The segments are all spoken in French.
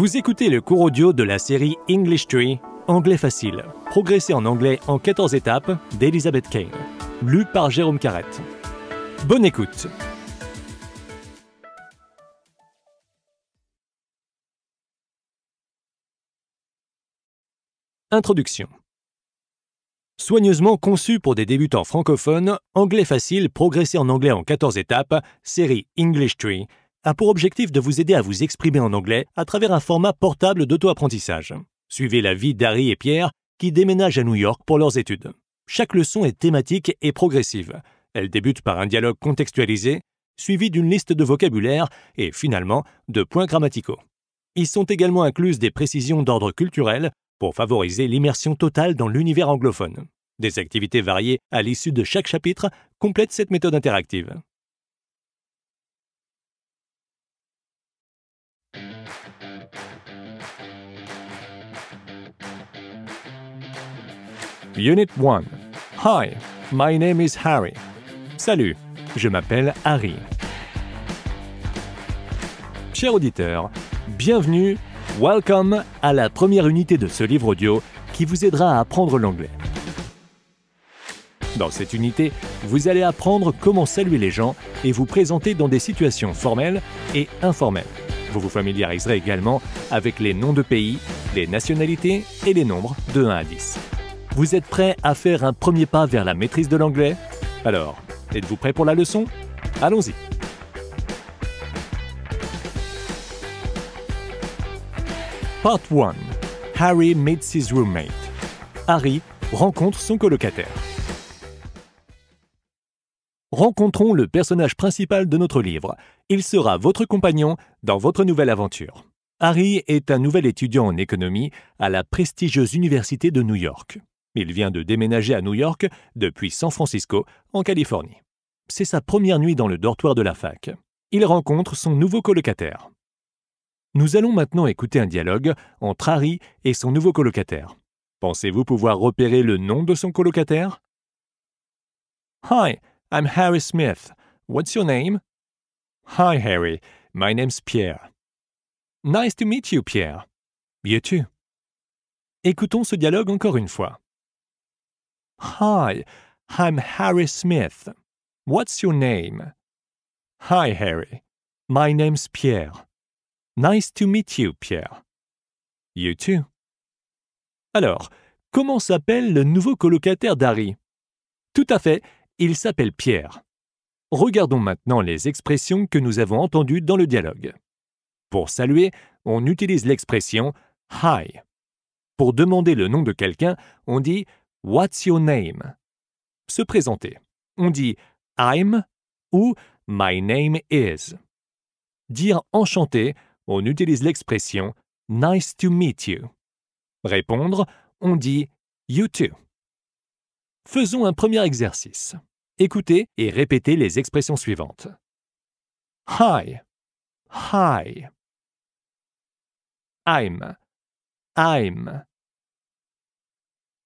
Vous écoutez le cours audio de la série English Tree, Anglais facile. Progresser en anglais en 14 étapes d'Elizabeth Kane. lue par Jérôme Carrette. Bonne écoute. Introduction. Soigneusement conçu pour des débutants francophones, Anglais facile, progresser en anglais en 14 étapes, série English Tree a pour objectif de vous aider à vous exprimer en anglais à travers un format portable d'auto-apprentissage. Suivez la vie d'Harry et Pierre qui déménagent à New York pour leurs études. Chaque leçon est thématique et progressive. Elle débute par un dialogue contextualisé, suivi d'une liste de vocabulaire et finalement de points grammaticaux. Y sont également incluses des précisions d'ordre culturel pour favoriser l'immersion totale dans l'univers anglophone. Des activités variées à l'issue de chaque chapitre complètent cette méthode interactive. Unit 1. Hi, my name is Harry. Salut, je m'appelle Harry. Cher auditeur, bienvenue, welcome à la première unité de ce livre audio qui vous aidera à apprendre l'anglais. Dans cette unité, vous allez apprendre comment saluer les gens et vous présenter dans des situations formelles et informelles. Vous vous familiariserez également avec les noms de pays, les nationalités et les nombres de 1 à 10. Vous êtes prêt à faire un premier pas vers la maîtrise de l'anglais Alors, êtes-vous prêt pour la leçon Allons-y Part 1. Harry meets his roommate. Harry rencontre son colocataire. Rencontrons le personnage principal de notre livre. Il sera votre compagnon dans votre nouvelle aventure. Harry est un nouvel étudiant en économie à la prestigieuse Université de New York. Il vient de déménager à New York depuis San Francisco, en Californie. C'est sa première nuit dans le dortoir de la fac. Il rencontre son nouveau colocataire. Nous allons maintenant écouter un dialogue entre Harry et son nouveau colocataire. Pensez-vous pouvoir repérer le nom de son colocataire Hi, I'm Harry Smith. What's your name Hi, Harry. My name's Pierre. Nice to meet you, Pierre. You Écoutons ce dialogue encore une fois. Hi, I'm Harry Smith. What's your name? Hi, Harry. My name's Pierre. Nice to meet you, Pierre. You too. Alors, comment s'appelle le nouveau colocataire d'Harry Tout à fait, il s'appelle Pierre. Regardons maintenant les expressions que nous avons entendues dans le dialogue. Pour saluer, on utilise l'expression Hi. Pour demander le nom de quelqu'un, on dit What's your name? Se présenter. On dit I'm ou My name is. Dire enchanté, on utilise l'expression Nice to meet you. Répondre, on dit You too. Faisons un premier exercice. Écoutez et répétez les expressions suivantes. Hi. Hi. I'm. I'm.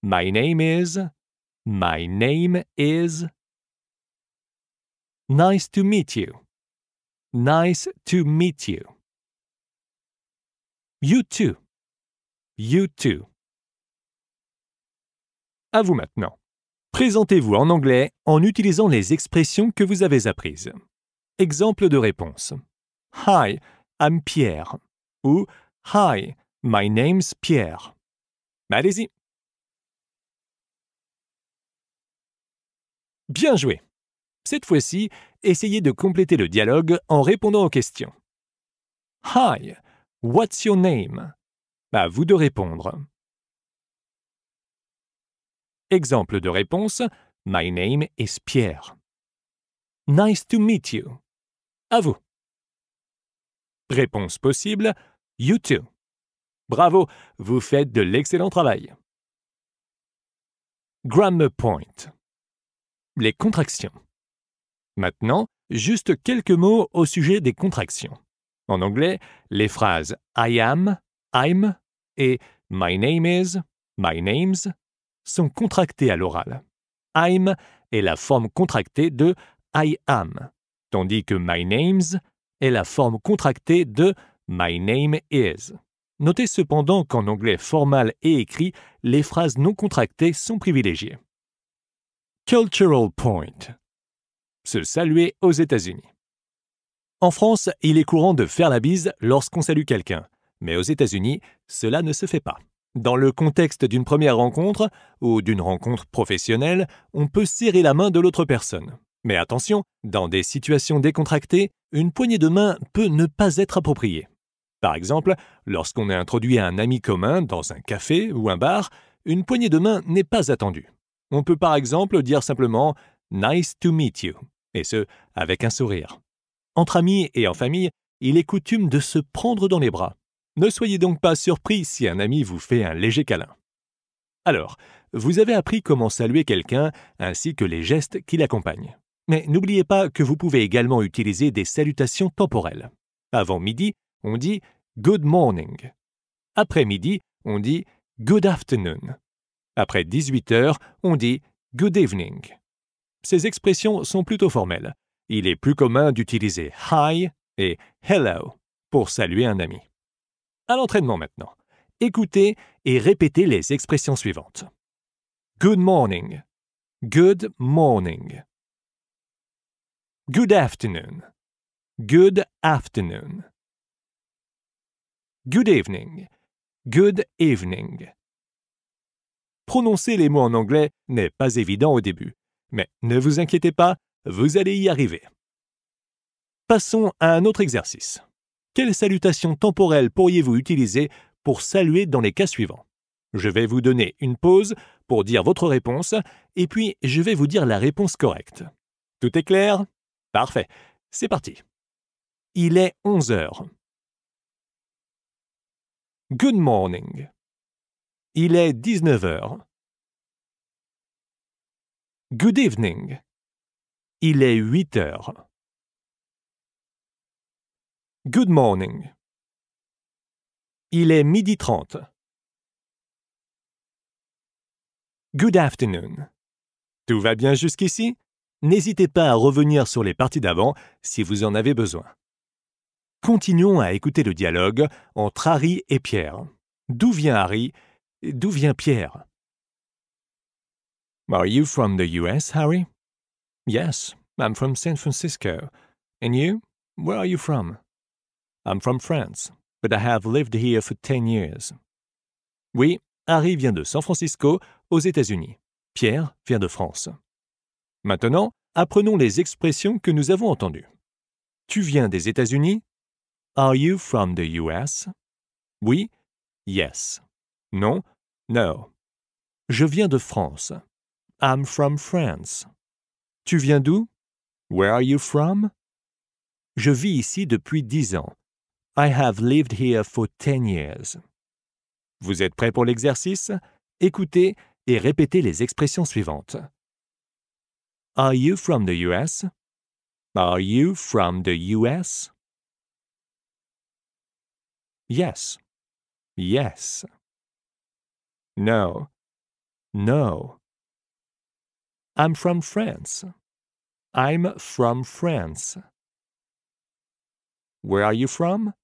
My name is. My name is. Nice to meet you. Nice to meet you. You too. You too. À vous maintenant. Présentez-vous en anglais en utilisant les expressions que vous avez apprises. Exemple de réponse. Hi, I'm Pierre. Ou Hi, my name's Pierre. Allez-y. Bien joué. Cette fois-ci, essayez de compléter le dialogue en répondant aux questions. Hi, what's your name? À vous de répondre. Exemple de réponse My name is Pierre. Nice to meet you. À vous. Réponse possible You too. Bravo, vous faites de l'excellent travail. Grammar Point les contractions. Maintenant, juste quelques mots au sujet des contractions. En anglais, les phrases I am, I'm et My name is, My name's sont contractées à l'oral. I'm est la forme contractée de I am, tandis que My name's est la forme contractée de My name is. Notez cependant qu'en anglais formal et écrit, les phrases non contractées sont privilégiées. Cultural Point. Se saluer aux États-Unis. En France, il est courant de faire la bise lorsqu'on salue quelqu'un, mais aux États-Unis, cela ne se fait pas. Dans le contexte d'une première rencontre ou d'une rencontre professionnelle, on peut serrer la main de l'autre personne. Mais attention, dans des situations décontractées, une poignée de main peut ne pas être appropriée. Par exemple, lorsqu'on est introduit à un ami commun dans un café ou un bar, une poignée de main n'est pas attendue. On peut par exemple dire simplement Nice to meet you, et ce, avec un sourire. Entre amis et en famille, il est coutume de se prendre dans les bras. Ne soyez donc pas surpris si un ami vous fait un léger câlin. Alors, vous avez appris comment saluer quelqu'un ainsi que les gestes qui l'accompagnent. Mais n'oubliez pas que vous pouvez également utiliser des salutations temporelles. Avant midi, on dit Good morning. Après midi, on dit Good afternoon. Après 18 heures, on dit good evening. Ces expressions sont plutôt formelles. Il est plus commun d'utiliser hi et hello pour saluer un ami. À l'entraînement maintenant. Écoutez et répétez les expressions suivantes. Good morning. Good morning. Good afternoon. Good afternoon. Good evening. Good evening prononcer les mots en anglais n'est pas évident au début. Mais ne vous inquiétez pas, vous allez y arriver. Passons à un autre exercice. Quelle salutation temporelle pourriez-vous utiliser pour saluer dans les cas suivants Je vais vous donner une pause pour dire votre réponse, et puis je vais vous dire la réponse correcte. Tout est clair Parfait. C'est parti. Il est 11 heures. Good morning. Il est 19h. Good evening. Il est 8h. Good morning. Il est midi trente. Good afternoon. Tout va bien jusqu'ici? N'hésitez pas à revenir sur les parties d'avant si vous en avez besoin. Continuons à écouter le dialogue entre Harry et Pierre. D'où vient Harry D'où vient Pierre? Are you from the US, Harry? Yes, I'm from San Francisco. And you? Where are you from? I'm from France, but I have lived here for 10 years. Oui, Harry vient de San Francisco, aux États-Unis. Pierre vient de France. Maintenant, apprenons les expressions que nous avons entendues. Tu viens des États-Unis? Are you from the US? Oui, yes. Non, No. Je viens de France. I'm from France. Tu viens d'où? Where are you from? Je vis ici depuis dix ans. I have lived here for ten years. Vous êtes prêt pour l'exercice? Écoutez et répétez les expressions suivantes. Are you from the US? Are you from the US? Yes. Yes. No. No. I'm from France. I'm from France. Where are you from?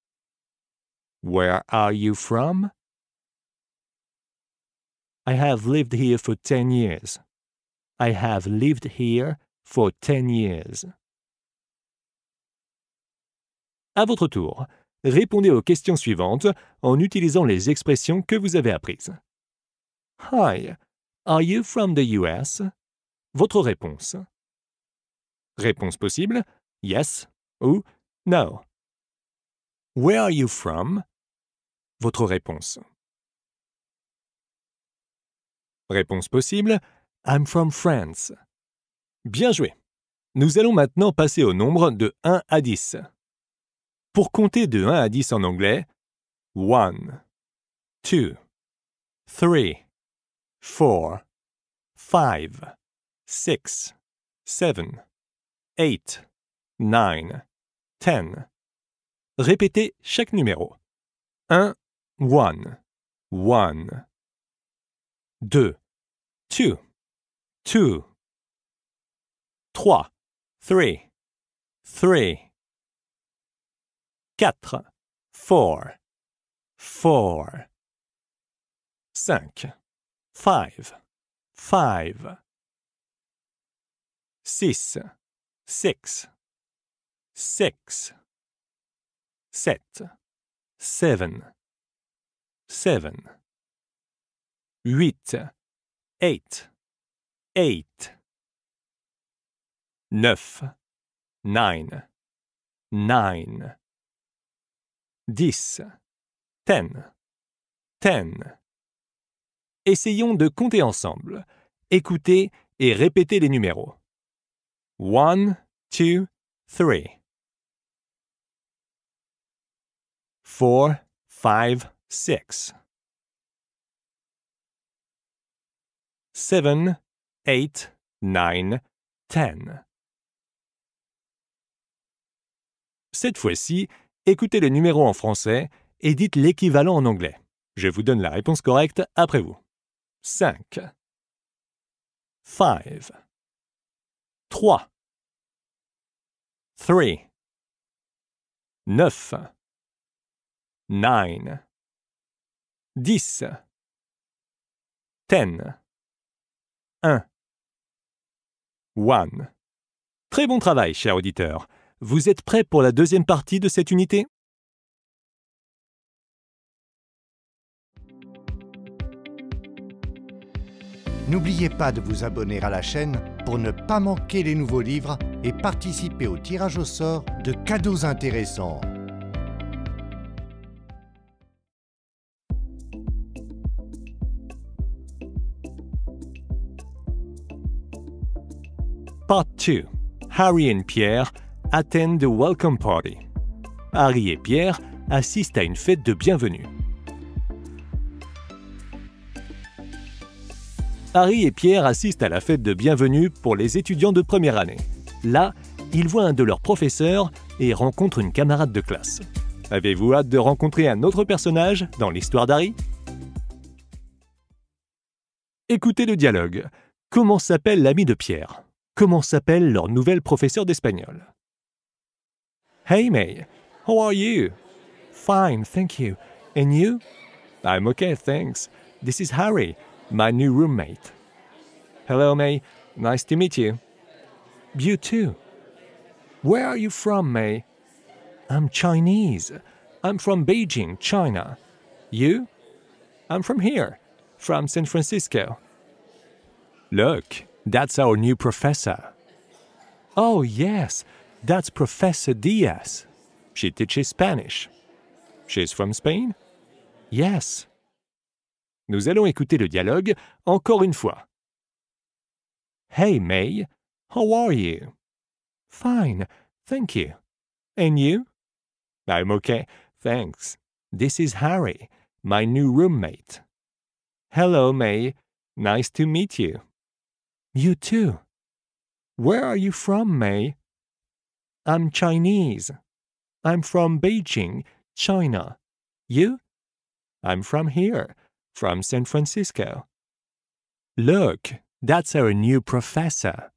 Where are you from? I have lived here for 10 years. I have lived here for 10 years. À votre tour, répondez aux questions suivantes en utilisant les expressions que vous avez apprises. Hi, are you from the US? Votre réponse. Réponse possible Yes ou No. Where are you from? Votre réponse. Réponse possible I'm from France. Bien joué. Nous allons maintenant passer au nombre de 1 à 10. Pour compter de 1 à 10 en anglais, 1, 2, 3, four, five, six, seven, eight, nine, ten. Répétez chaque numéro. Un, one, one. Deux, two, two. Trois, three, three. Quatre, four, four. Cinq five, five. Six, six, six. Sept, seven, seven. Huit, eight, eight. Neuf, nine, nine. Dix, ten, ten. essayons de compter ensemble. Écoutez et répétez les numéros. 1, 2, 3. 4, 5, 6. 7, 8, 9, 10. Cette fois-ci, écoutez le numéro en français et dites l'équivalent en anglais. Je vous donne la réponse correcte après vous. 5 5 3 3 9 9 10 10 1 1 Très bon travail, cher auditeur. Vous êtes prêt pour la deuxième partie de cette unité N'oubliez pas de vous abonner à la chaîne pour ne pas manquer les nouveaux livres et participer au tirage au sort de cadeaux intéressants. Part 2 Harry et Pierre attendent the welcome party. Harry et Pierre assistent à une fête de bienvenue. Harry et Pierre assistent à la fête de bienvenue pour les étudiants de première année. Là, ils voient un de leurs professeurs et rencontrent une camarade de classe. Avez-vous hâte de rencontrer un autre personnage dans l'histoire d'Harry Écoutez le dialogue. Comment s'appelle l'ami de Pierre Comment s'appelle leur nouvelle professeur d'espagnol Hey May, how are you Fine, thank you. And you I'm okay, thanks. This is Harry. my new roommate. Hello, May. Nice to meet you. You too. Where are you from, May? I'm Chinese. I'm from Beijing, China. You? I'm from here, from San Francisco. Look, that's our new professor. Oh, yes, that's Professor Diaz. She teaches Spanish. She's from Spain? Yes, Nous allons écouter le dialogue encore une fois. Hey May, how are you? Fine, thank you. And you? I'm okay, thanks. This is Harry, my new roommate. Hello May, nice to meet you. You too. Where are you from, May? I'm Chinese. I'm from Beijing, China. You? I'm from here, from San Francisco. Look, that's our new professor.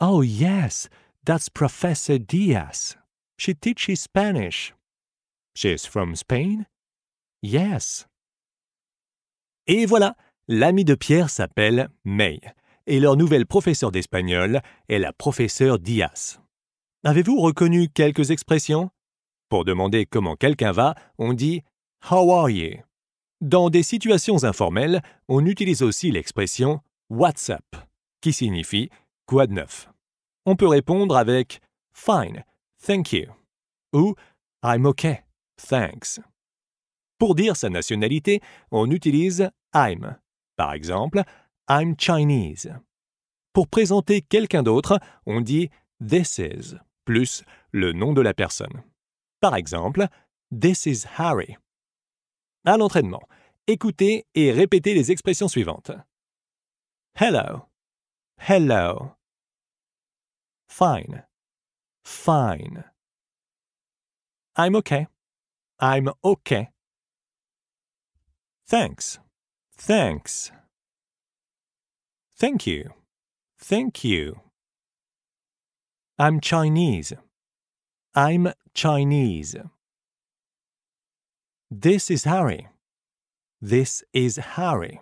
Oh, yes, that's Professor Diaz. She teaches Spanish. She's from Spain? Yes. Et voilà, l'ami de Pierre s'appelle May, et leur nouvelle professeure d'espagnol est la professeure Diaz. Avez-vous reconnu quelques expressions Pour demander comment quelqu'un va, on dit How are you dans des situations informelles, on utilise aussi l'expression WhatsApp, qui signifie quoi de neuf. On peut répondre avec Fine, thank you ou I'm okay, thanks. Pour dire sa nationalité, on utilise I'm. Par exemple, I'm Chinese. Pour présenter quelqu'un d'autre, on dit This is plus le nom de la personne. Par exemple, This is Harry à l'entraînement, écoutez et répétez les expressions suivantes. Hello. Hello. Fine. Fine. I'm okay. I'm okay. Thanks. Thanks. Thank you. Thank you. I'm Chinese. I'm Chinese. This is Harry. This is Harry.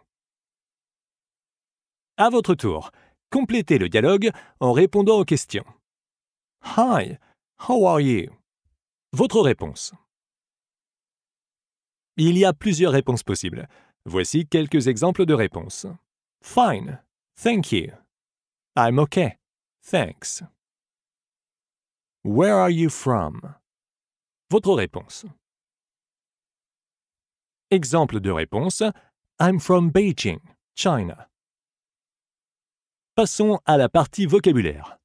À votre tour, complétez le dialogue en répondant aux questions. Hi, how are you? Votre réponse. Il y a plusieurs réponses possibles. Voici quelques exemples de réponses. Fine, thank you. I'm okay, thanks. Where are you from? Votre réponse. Exemple de réponse I'm from Beijing, China. Passons à la partie vocabulaire.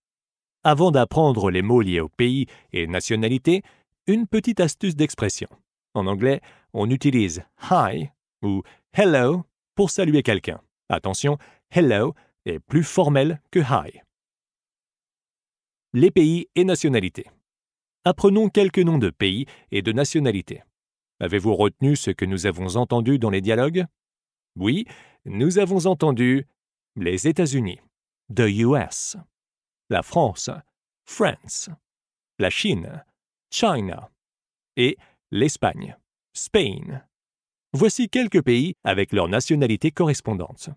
Avant d'apprendre les mots liés au pays et nationalité, une petite astuce d'expression. En anglais, on utilise hi ou hello pour saluer quelqu'un. Attention, hello est plus formel que hi. Les pays et nationalités. Apprenons quelques noms de pays et de nationalités. Avez-vous retenu ce que nous avons entendu dans les dialogues Oui, nous avons entendu les États-Unis, the US, la France, France, la Chine, China, et l'Espagne, Spain. Voici quelques pays avec leur nationalité correspondante.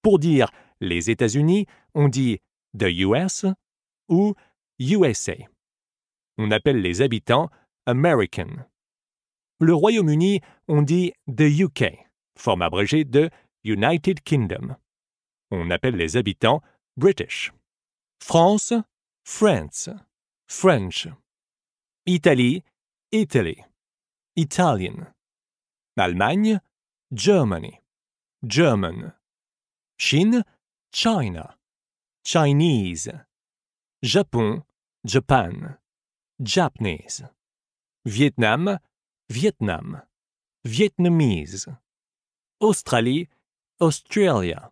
Pour dire les États-Unis, on dit the US ou USA. On appelle les habitants American le Royaume-Uni, on dit The UK, forme abrégée de United Kingdom. On appelle les habitants British. France, France, French. Italie, Italy, Italian. Allemagne, Germany, German. Chine, China, Chinese. Japon, Japan, Japanese. Vietnam, Vietnam, Vietnamese, Australie, Australia,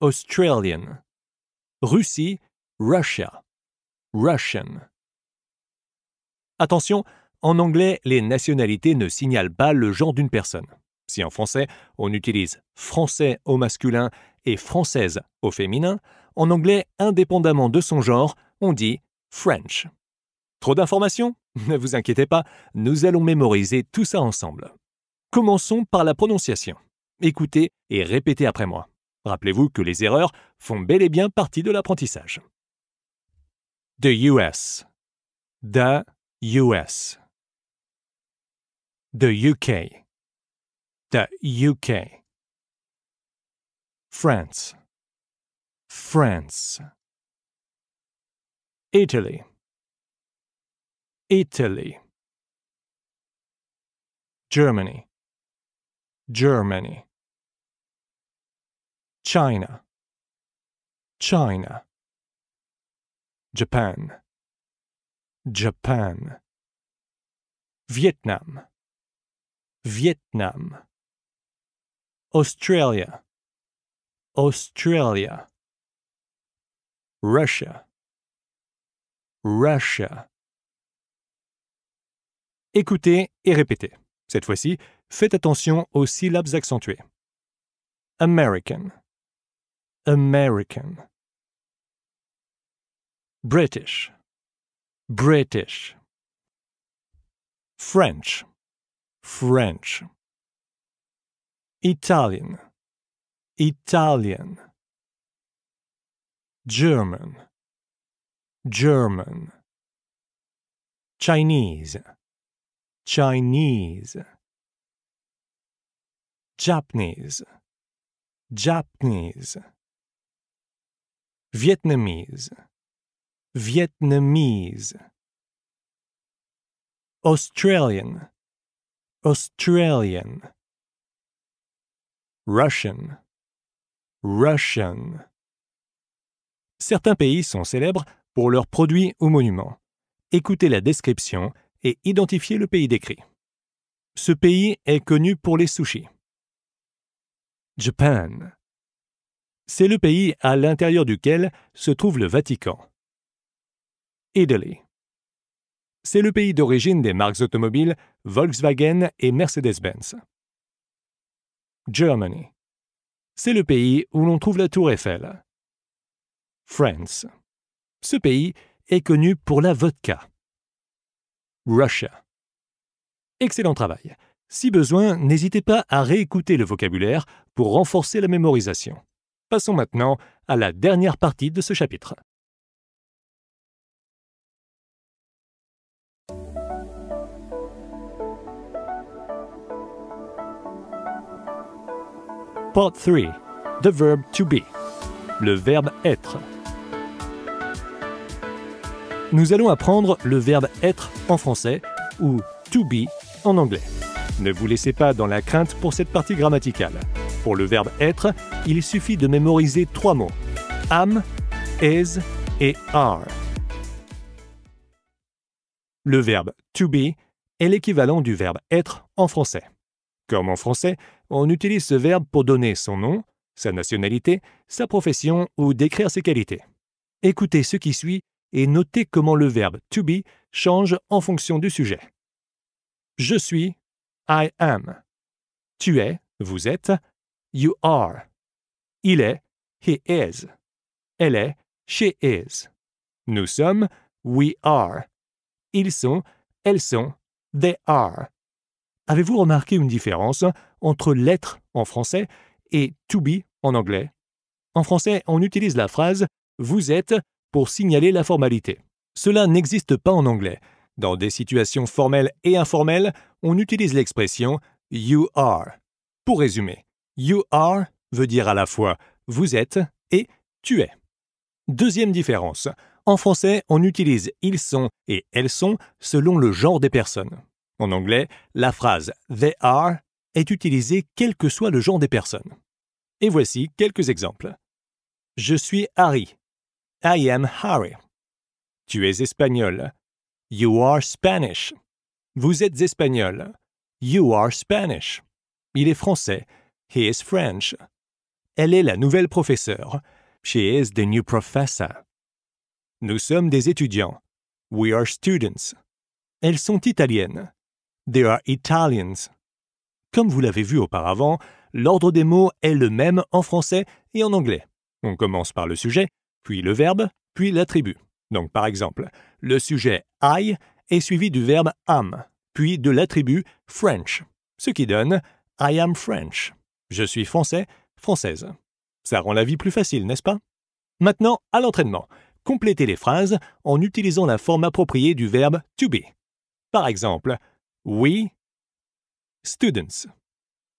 Australian, Russie, Russia, Russian. Attention, en anglais, les nationalités ne signalent pas le genre d'une personne. Si en français, on utilise français au masculin et française au féminin, en anglais, indépendamment de son genre, on dit French. Trop d'informations ne vous inquiétez pas, nous allons mémoriser tout ça ensemble. Commençons par la prononciation. Écoutez et répétez après moi. Rappelez-vous que les erreurs font bel et bien partie de l'apprentissage. The US. The US. The UK. The UK. France. France. Italy. Italy, Germany, Germany, China, China, Japan, Japan, Vietnam, Vietnam, Australia, Australia, Russia, Russia. Écoutez et répétez. Cette fois-ci, faites attention aux syllabes accentuées. American. American. British. British. French. French. Italian. Italian. German. German. Chinese. Chinese, Japanese, Japanese, Vietnamese, Vietnamese, Australian, Australian, Russian, Russian. Certains pays sont célèbres pour leurs produits ou monuments. Écoutez la description et identifier le pays décrit. Ce pays est connu pour les sushis. Japan. C'est le pays à l'intérieur duquel se trouve le Vatican. Italy. C'est le pays d'origine des marques automobiles Volkswagen et Mercedes-Benz. Germany. C'est le pays où l'on trouve la tour Eiffel. France. Ce pays est connu pour la vodka. Russia. Excellent travail. Si besoin, n'hésitez pas à réécouter le vocabulaire pour renforcer la mémorisation. Passons maintenant à la dernière partie de ce chapitre. Part 3. The verb to be. Le verbe être nous allons apprendre le verbe être en français ou to be en anglais. Ne vous laissez pas dans la crainte pour cette partie grammaticale. Pour le verbe être, il suffit de mémoriser trois mots am, is et are. Le verbe to be est l'équivalent du verbe être en français. Comme en français, on utilise ce verbe pour donner son nom, sa nationalité, sa profession ou décrire ses qualités. Écoutez ce qui suit et notez comment le verbe to be change en fonction du sujet. Je suis, I am. Tu es, vous êtes, you are. Il est, he is. Elle est, she is. Nous sommes, we are. Ils sont, elles sont, they are. Avez-vous remarqué une différence entre l'être en français et to be en anglais En français, on utilise la phrase vous êtes pour signaler la formalité. Cela n'existe pas en anglais. Dans des situations formelles et informelles, on utilise l'expression you are. Pour résumer, you are veut dire à la fois vous êtes et tu es. Deuxième différence, en français, on utilise ils sont et elles sont selon le genre des personnes. En anglais, la phrase they are est utilisée quel que soit le genre des personnes. Et voici quelques exemples. Je suis Harry. I am Harry. Tu es espagnol. You are Spanish. Vous êtes espagnol. You are Spanish. Il est français. He is French. Elle est la nouvelle professeure. She is the new professor. Nous sommes des étudiants. We are students. Elles sont italiennes. They are Italians. Comme vous l'avez vu auparavant, l'ordre des mots est le même en français et en anglais. On commence par le sujet, puis le verbe, puis l'attribut. Donc, par exemple, le sujet I est suivi du verbe am, puis de l'attribut French, ce qui donne I am French. Je suis français, française. Ça rend la vie plus facile, n'est-ce pas Maintenant, à l'entraînement. Complétez les phrases en utilisant la forme appropriée du verbe to be. Par exemple, we students.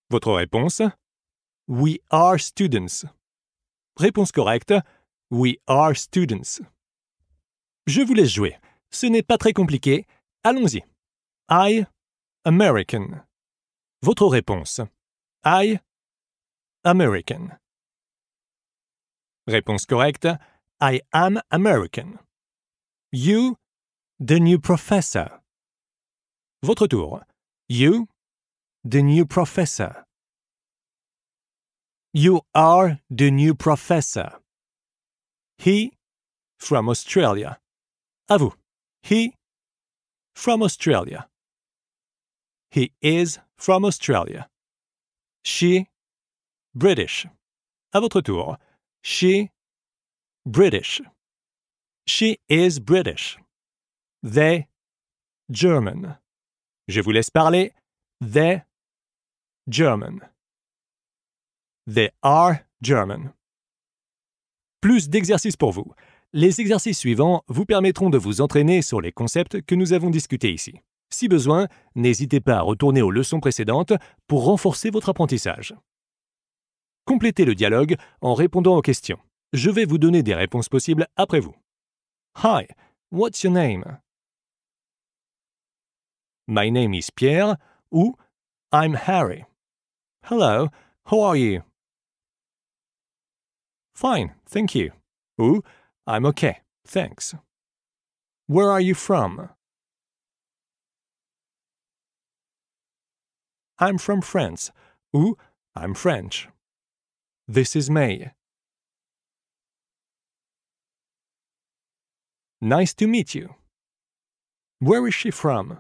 Votre réponse We are students. Réponse correcte We are students. Je vous laisse jouer. Ce n'est pas très compliqué. Allons-y. I, American. Votre réponse. I, American. Réponse correcte. I am American. You, the new professor. Votre tour. You, the new professor. You are the new professor. He from Australia. À vous. He from Australia. He is from Australia. She British. À votre tour. She British. She is British. They German. Je vous laisse parler. They German. They are German. Plus d'exercices pour vous. Les exercices suivants vous permettront de vous entraîner sur les concepts que nous avons discutés ici. Si besoin, n'hésitez pas à retourner aux leçons précédentes pour renforcer votre apprentissage. Complétez le dialogue en répondant aux questions. Je vais vous donner des réponses possibles après vous. Hi, what's your name? My name is Pierre ou I'm Harry. Hello, how are you? Fine, thank you. Ou, I'm okay, thanks. Where are you from? I'm from France. Ou, I'm French. This is May. Nice to meet you. Where is she from?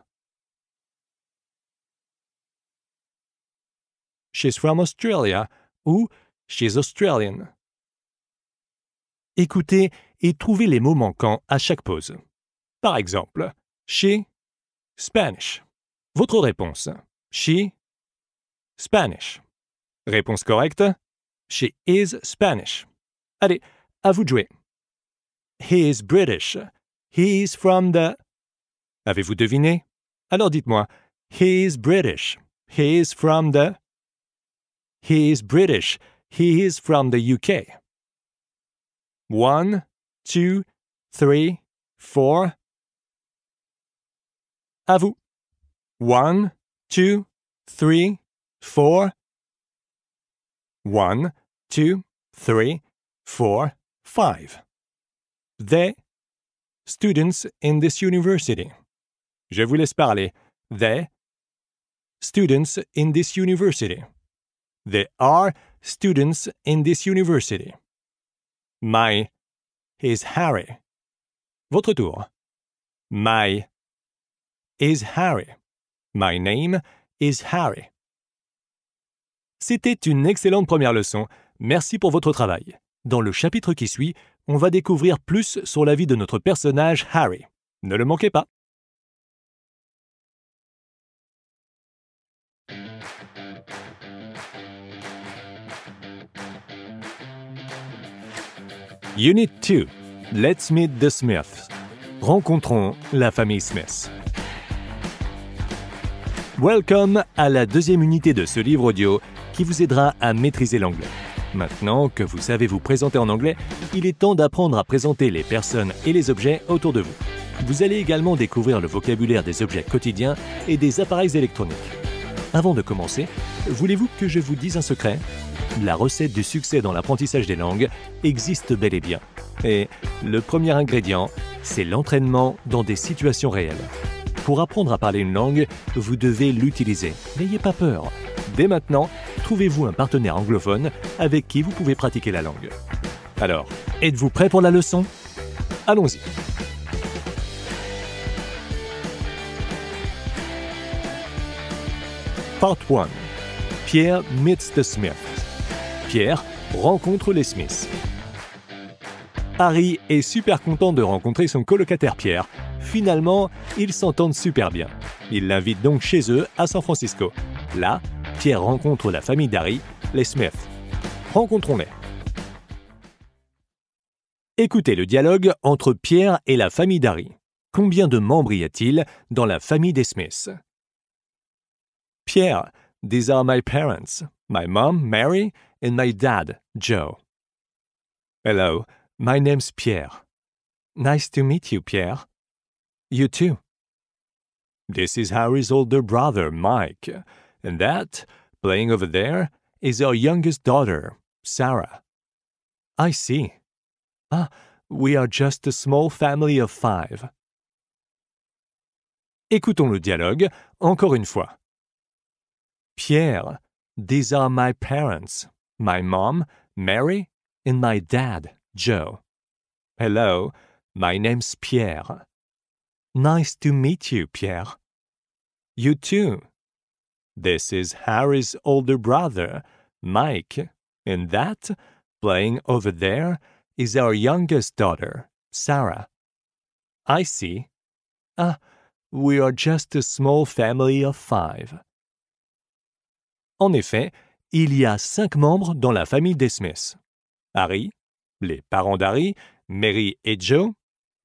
She's from Australia. Ooh, she's Australian. Écoutez et trouver les mots manquants à chaque pause. Par exemple, she, Spanish. Votre réponse, she, Spanish. Réponse correcte, she is Spanish. Allez, à vous de jouer. He is British. He is from the. Avez-vous deviné? Alors dites-moi, he is British. He is from the. He is British. He is from the UK. One, two, three, four. À vous. One, two, three, four. One, two, three, four, five. They, students in this university. Je vous laisse parler. They, students in this university. They are students in this university. My is Harry. Votre tour. My is Harry. My name is Harry. C'était une excellente première leçon. Merci pour votre travail. Dans le chapitre qui suit, on va découvrir plus sur la vie de notre personnage Harry. Ne le manquez pas. Unit 2. Let's meet the Smiths. Rencontrons la famille Smith. Welcome à la deuxième unité de ce livre audio qui vous aidera à maîtriser l'anglais. Maintenant que vous savez vous présenter en anglais, il est temps d'apprendre à présenter les personnes et les objets autour de vous. Vous allez également découvrir le vocabulaire des objets quotidiens et des appareils électroniques. Avant de commencer, Voulez-vous que je vous dise un secret La recette du succès dans l'apprentissage des langues existe bel et bien. Et le premier ingrédient, c'est l'entraînement dans des situations réelles. Pour apprendre à parler une langue, vous devez l'utiliser. N'ayez pas peur. Dès maintenant, trouvez-vous un partenaire anglophone avec qui vous pouvez pratiquer la langue. Alors, êtes-vous prêt pour la leçon Allons-y. Part 1 Pierre meets the Smiths. Pierre rencontre les Smiths. Harry est super content de rencontrer son colocataire Pierre. Finalement, ils s'entendent super bien. Il l'invite donc chez eux à San Francisco. Là, Pierre rencontre la famille d'Harry, les Smiths. Rencontrons-les. Écoutez le dialogue entre Pierre et la famille d'Harry. Combien de membres y a-t-il dans la famille des Smiths Pierre, These are my parents my mom, Mary, and my dad, Joe. Hello, my name's Pierre. Nice to meet you, Pierre. You too. This is Harry's older brother, Mike, and that, playing over there, is our youngest daughter, Sarah. I see. Ah, we are just a small family of five. Écoutons le dialogue encore une fois. Pierre, these are my parents my mom, Mary, and my dad, Joe. Hello, my name's Pierre. Nice to meet you, Pierre. You too. This is Harry's older brother, Mike, and that, playing over there, is our youngest daughter, Sarah. I see. Ah, we are just a small family of five. En effet, il y a cinq membres dans la famille des Smiths. Harry, les parents d'Harry, Mary et Joe,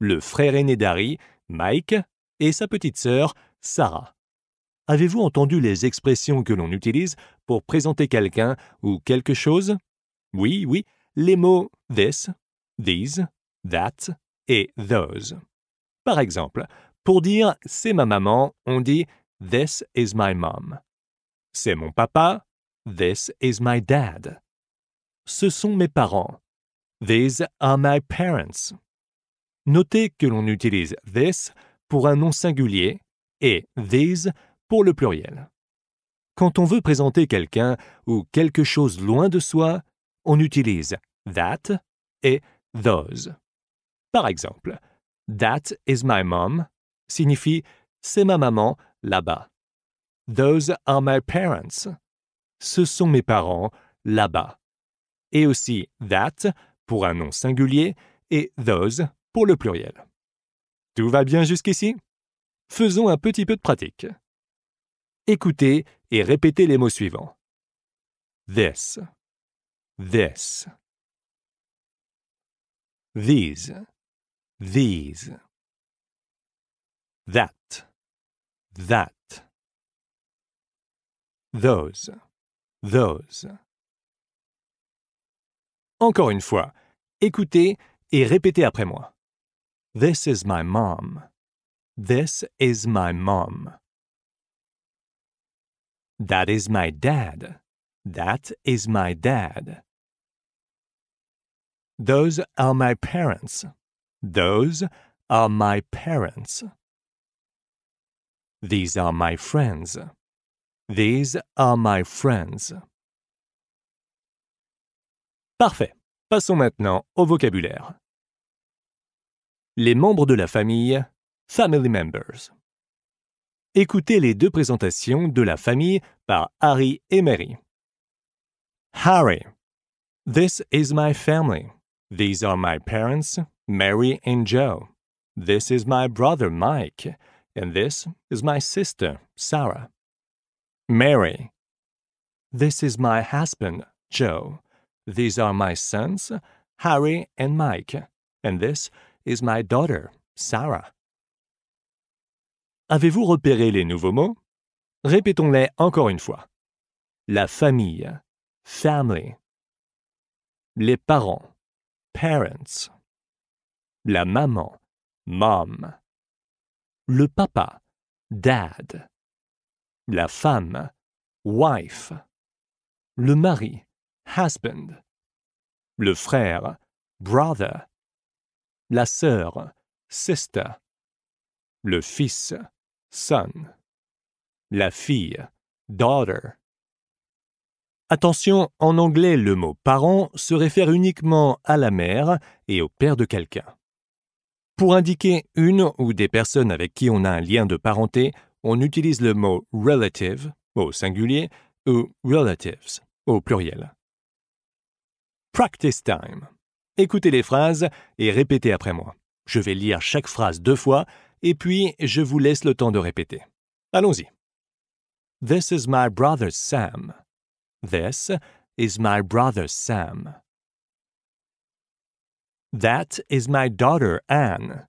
le frère aîné d'Harry, Mike, et sa petite sœur, Sarah. Avez-vous entendu les expressions que l'on utilise pour présenter quelqu'un ou quelque chose Oui, oui, les mots this, these, that et those. Par exemple, pour dire c'est ma maman, on dit This is my mom. C'est mon papa. This is my dad. Ce sont mes parents. These are my parents. Notez que l'on utilise this pour un nom singulier et these pour le pluriel. Quand on veut présenter quelqu'un ou quelque chose loin de soi, on utilise that et those. Par exemple, That is my mom signifie C'est ma maman là-bas. Those are my parents. Ce sont mes parents là-bas. Et aussi that pour un nom singulier et those pour le pluriel. Tout va bien jusqu'ici Faisons un petit peu de pratique. Écoutez et répétez les mots suivants. This. This. These. These. That. That. those, those. Encore une fois, écoutez et répétez après moi. This is my mom. This is my mom. That is my dad. That is my dad. Those are my parents. Those are my parents. These are my friends. These are my friends. Parfait. Passons maintenant au vocabulaire. Les membres de la famille, family members. Écoutez les deux présentations de la famille par Harry et Mary. Harry. This is my family. These are my parents, Mary and Joe. This is my brother, Mike. And this is my sister, Sarah. Mary. This is my husband, Joe. These are my sons, Harry and Mike. And this is my daughter, Sarah. Avez-vous repéré les nouveaux mots? Répétons-les encore une fois. La famille, family. Les parents, parents. La maman, mom. Le papa, dad la femme, wife, le mari, husband, le frère, brother, la sœur, sister, le fils, son, la fille, daughter. Attention, en anglais, le mot parent se réfère uniquement à la mère et au père de quelqu'un. Pour indiquer une ou des personnes avec qui on a un lien de parenté, on utilise le mot relative au singulier ou relatives au pluriel. Practice time. Écoutez les phrases et répétez après moi. Je vais lire chaque phrase deux fois et puis je vous laisse le temps de répéter. Allons-y. This is my brother Sam. This is my brother Sam. That is my daughter Anne.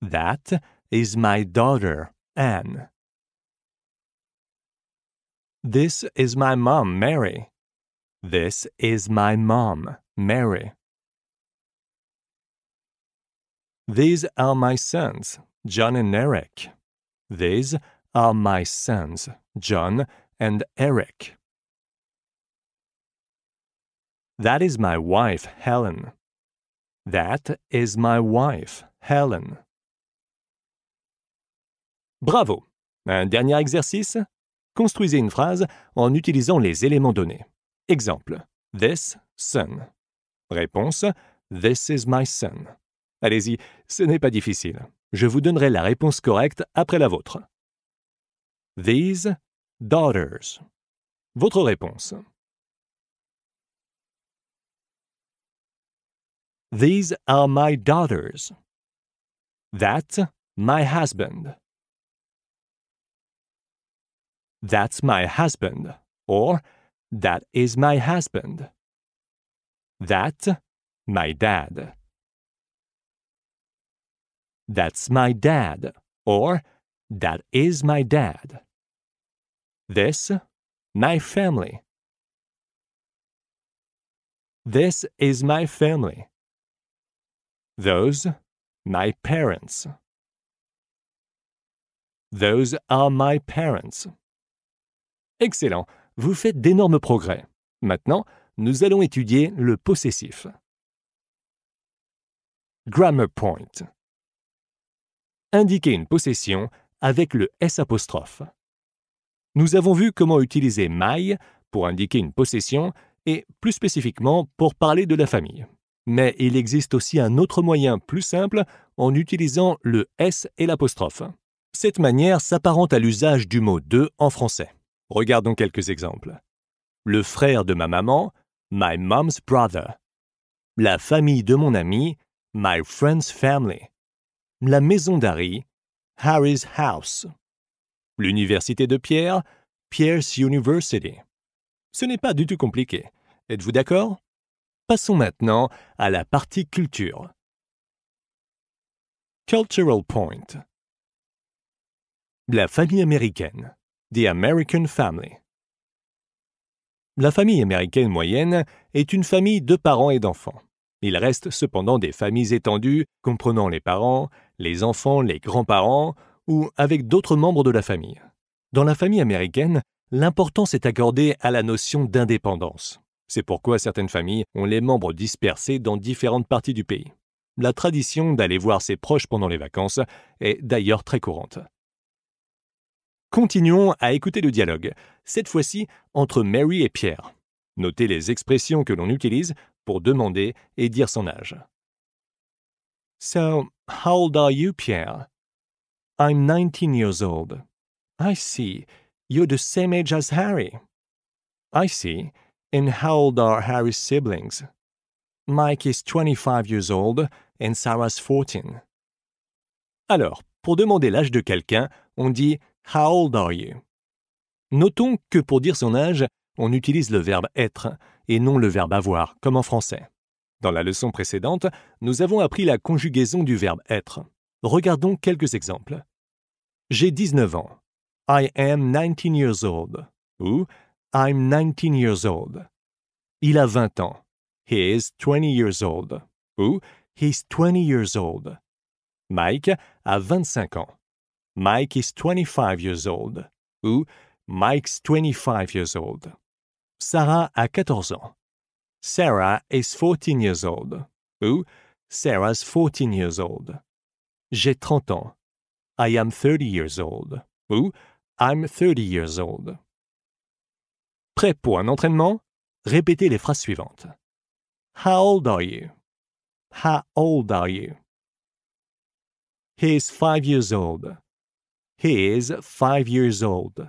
That is my daughter Anne. This is my mom, Mary. This is my mom, Mary. These are my sons, John and Eric. These are my sons, John and Eric. That is my wife, Helen. That is my wife, Helen. Bravo. Un dernier exercice. Construisez une phrase en utilisant les éléments donnés. Exemple. This son. Réponse. This is my son. Allez-y, ce n'est pas difficile. Je vous donnerai la réponse correcte après la vôtre. These daughters. Votre réponse. These are my daughters. That my husband. That's my husband. Or, That is my husband. That, my dad. That's my dad. Or, That is my dad. This, my family. This is my family. Those, my parents. Those are my parents. Excellent, vous faites d'énormes progrès. Maintenant, nous allons étudier le possessif. Grammar point. Indiquer une possession avec le S apostrophe. Nous avons vu comment utiliser my pour indiquer une possession et plus spécifiquement pour parler de la famille. Mais il existe aussi un autre moyen plus simple en utilisant le S et l'apostrophe. Cette manière s'apparente à l'usage du mot de en français. Regardons quelques exemples. Le frère de ma maman, my mom's brother. La famille de mon ami, my friend's family. La maison d'Harry, Harry's house. L'université de Pierre, Pierre's University. Ce n'est pas du tout compliqué. Êtes-vous d'accord Passons maintenant à la partie culture. Cultural Point. La famille américaine. The American Family. La famille américaine moyenne est une famille de parents et d'enfants. Il reste cependant des familles étendues comprenant les parents, les enfants, les grands-parents ou avec d'autres membres de la famille. Dans la famille américaine, l'importance est accordée à la notion d'indépendance. C'est pourquoi certaines familles ont les membres dispersés dans différentes parties du pays. La tradition d'aller voir ses proches pendant les vacances est d'ailleurs très courante. Continuons à écouter le dialogue, cette fois-ci entre Mary et Pierre. Notez les expressions que l'on utilise pour demander et dire son âge. So, how old are you, Pierre? I'm 19 years old. I see. You're the same age as Harry. I see. And how old are Harry's siblings? Mike is 25 years old and Sarah's 14. Alors, pour demander l'âge de quelqu'un, on dit How old are you? Notons que pour dire son âge, on utilise le verbe être et non le verbe avoir, comme en français. Dans la leçon précédente, nous avons appris la conjugaison du verbe être. Regardons quelques exemples. J'ai 19 ans. I am 19 years old. Ou I'm 19 years old. Il a 20 ans. He is 20 years old. Ou he's 20 years old. Mike a 25 ans. Mike is 25 years old ou Mike's 25 years old. Sarah a 14 ans. Sarah is 14 years old ou Sarah's 14 years old. J'ai 30 ans. I am 30 years old ou I'm 30 years old. Prêt pour un entraînement Répétez les phrases suivantes. How old are you? How old are you? He is five years old. He is five years old.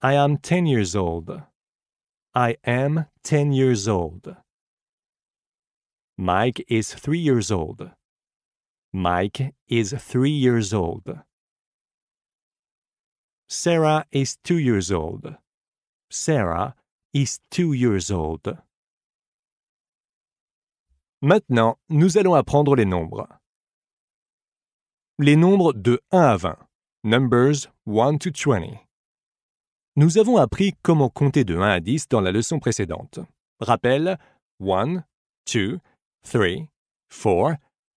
I am ten years old. I am ten years old. Mike is three years old. Mike is three years old. Sarah is two years old. Sarah is two years old. Maintenant, nous allons apprendre les nombres. les nombres de 1 à 20. Numbers 1 to 20. Nous avons appris comment compter de 1 à 10 dans la leçon précédente. Rappel 1, 2, 3, 4,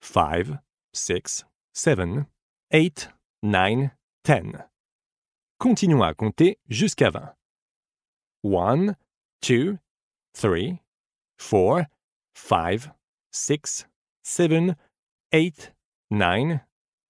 5, 6, 7, 8, 9, 10. Continuons à compter jusqu'à 20. 1, 2, 3, 4, 5, 6, 7, 8, 9,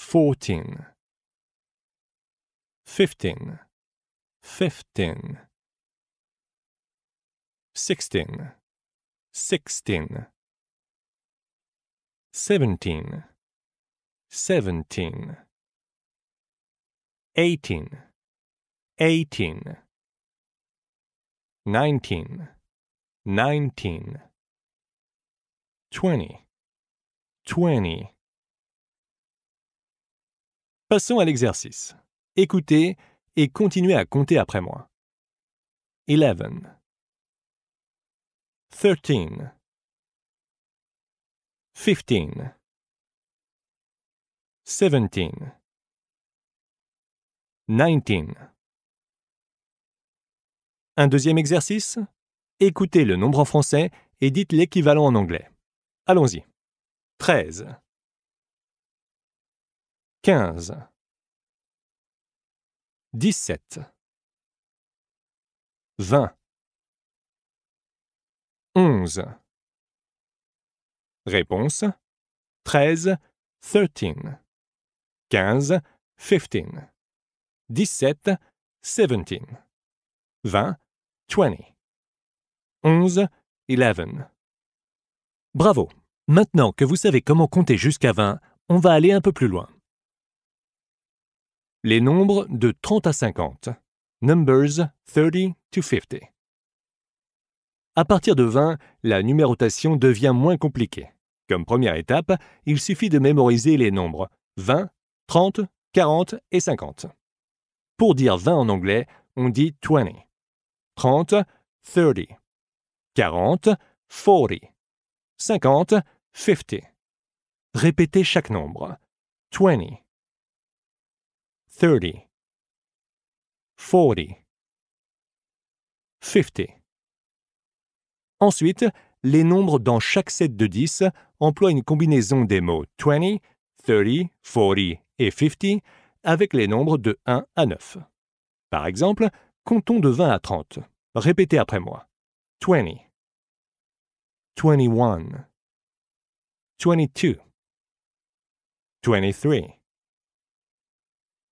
fourteen, fifteen, fifteen, sixteen, sixteen, seventeen, seventeen, eighteen, eighteen, nineteen, nineteen, twenty, twenty. Passons à l'exercice. Écoutez et continuez à compter après moi. 11 13 15 17 19 Un deuxième exercice Écoutez le nombre en français et dites l'équivalent en anglais. Allons-y. 13 15, 17, 20, 11. Réponse 13, 13, 15, 15, 17, 17, 20, 20, 11, 11. Bravo. Maintenant que vous savez comment compter jusqu'à 20, on va aller un peu plus loin. Les nombres de 30 à 50. Numbers 30 to 50. À partir de 20, la numérotation devient moins compliquée. Comme première étape, il suffit de mémoriser les nombres 20, 30, 40 et 50. Pour dire 20 en anglais, on dit 20. 30, 30. 40, 40. 50, 50. Répétez chaque nombre. 20. 30 40 50 Ensuite, les nombres dans chaque set de 10 emploient une combinaison des mots 20, 30, 40 et 50 avec les nombres de 1 à 9. Par exemple, comptons de 20 à 30. Répétez après moi. 20 21 22 23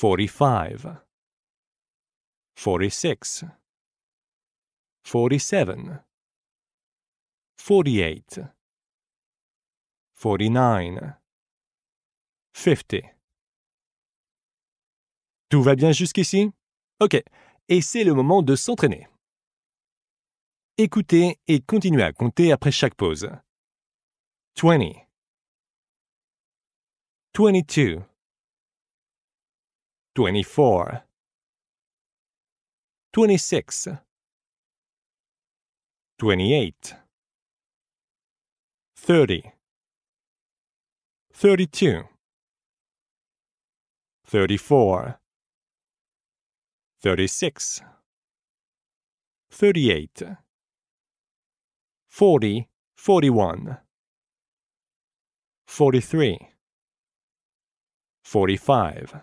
45 46 47 48 49 50 Tout va bien jusqu'ici Ok, et c'est le moment de s'entraîner. Écoutez et continuez à compter après chaque pause. 20 22 24. 26. 28. 30. 32. 34. 36. 38. 40, 41, 43, 45.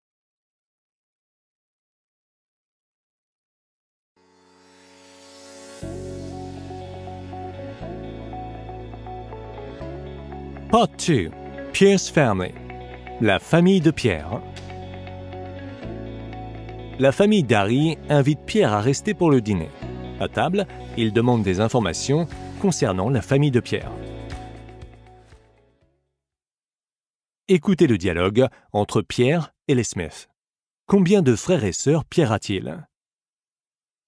Part 2 Pierre's Family La famille de Pierre. La famille d'Harry invite Pierre à rester pour le dîner. À table, il demande des informations concernant la famille de Pierre. Écoutez le dialogue entre Pierre et les Smith. Combien de frères et sœurs Pierre a-t-il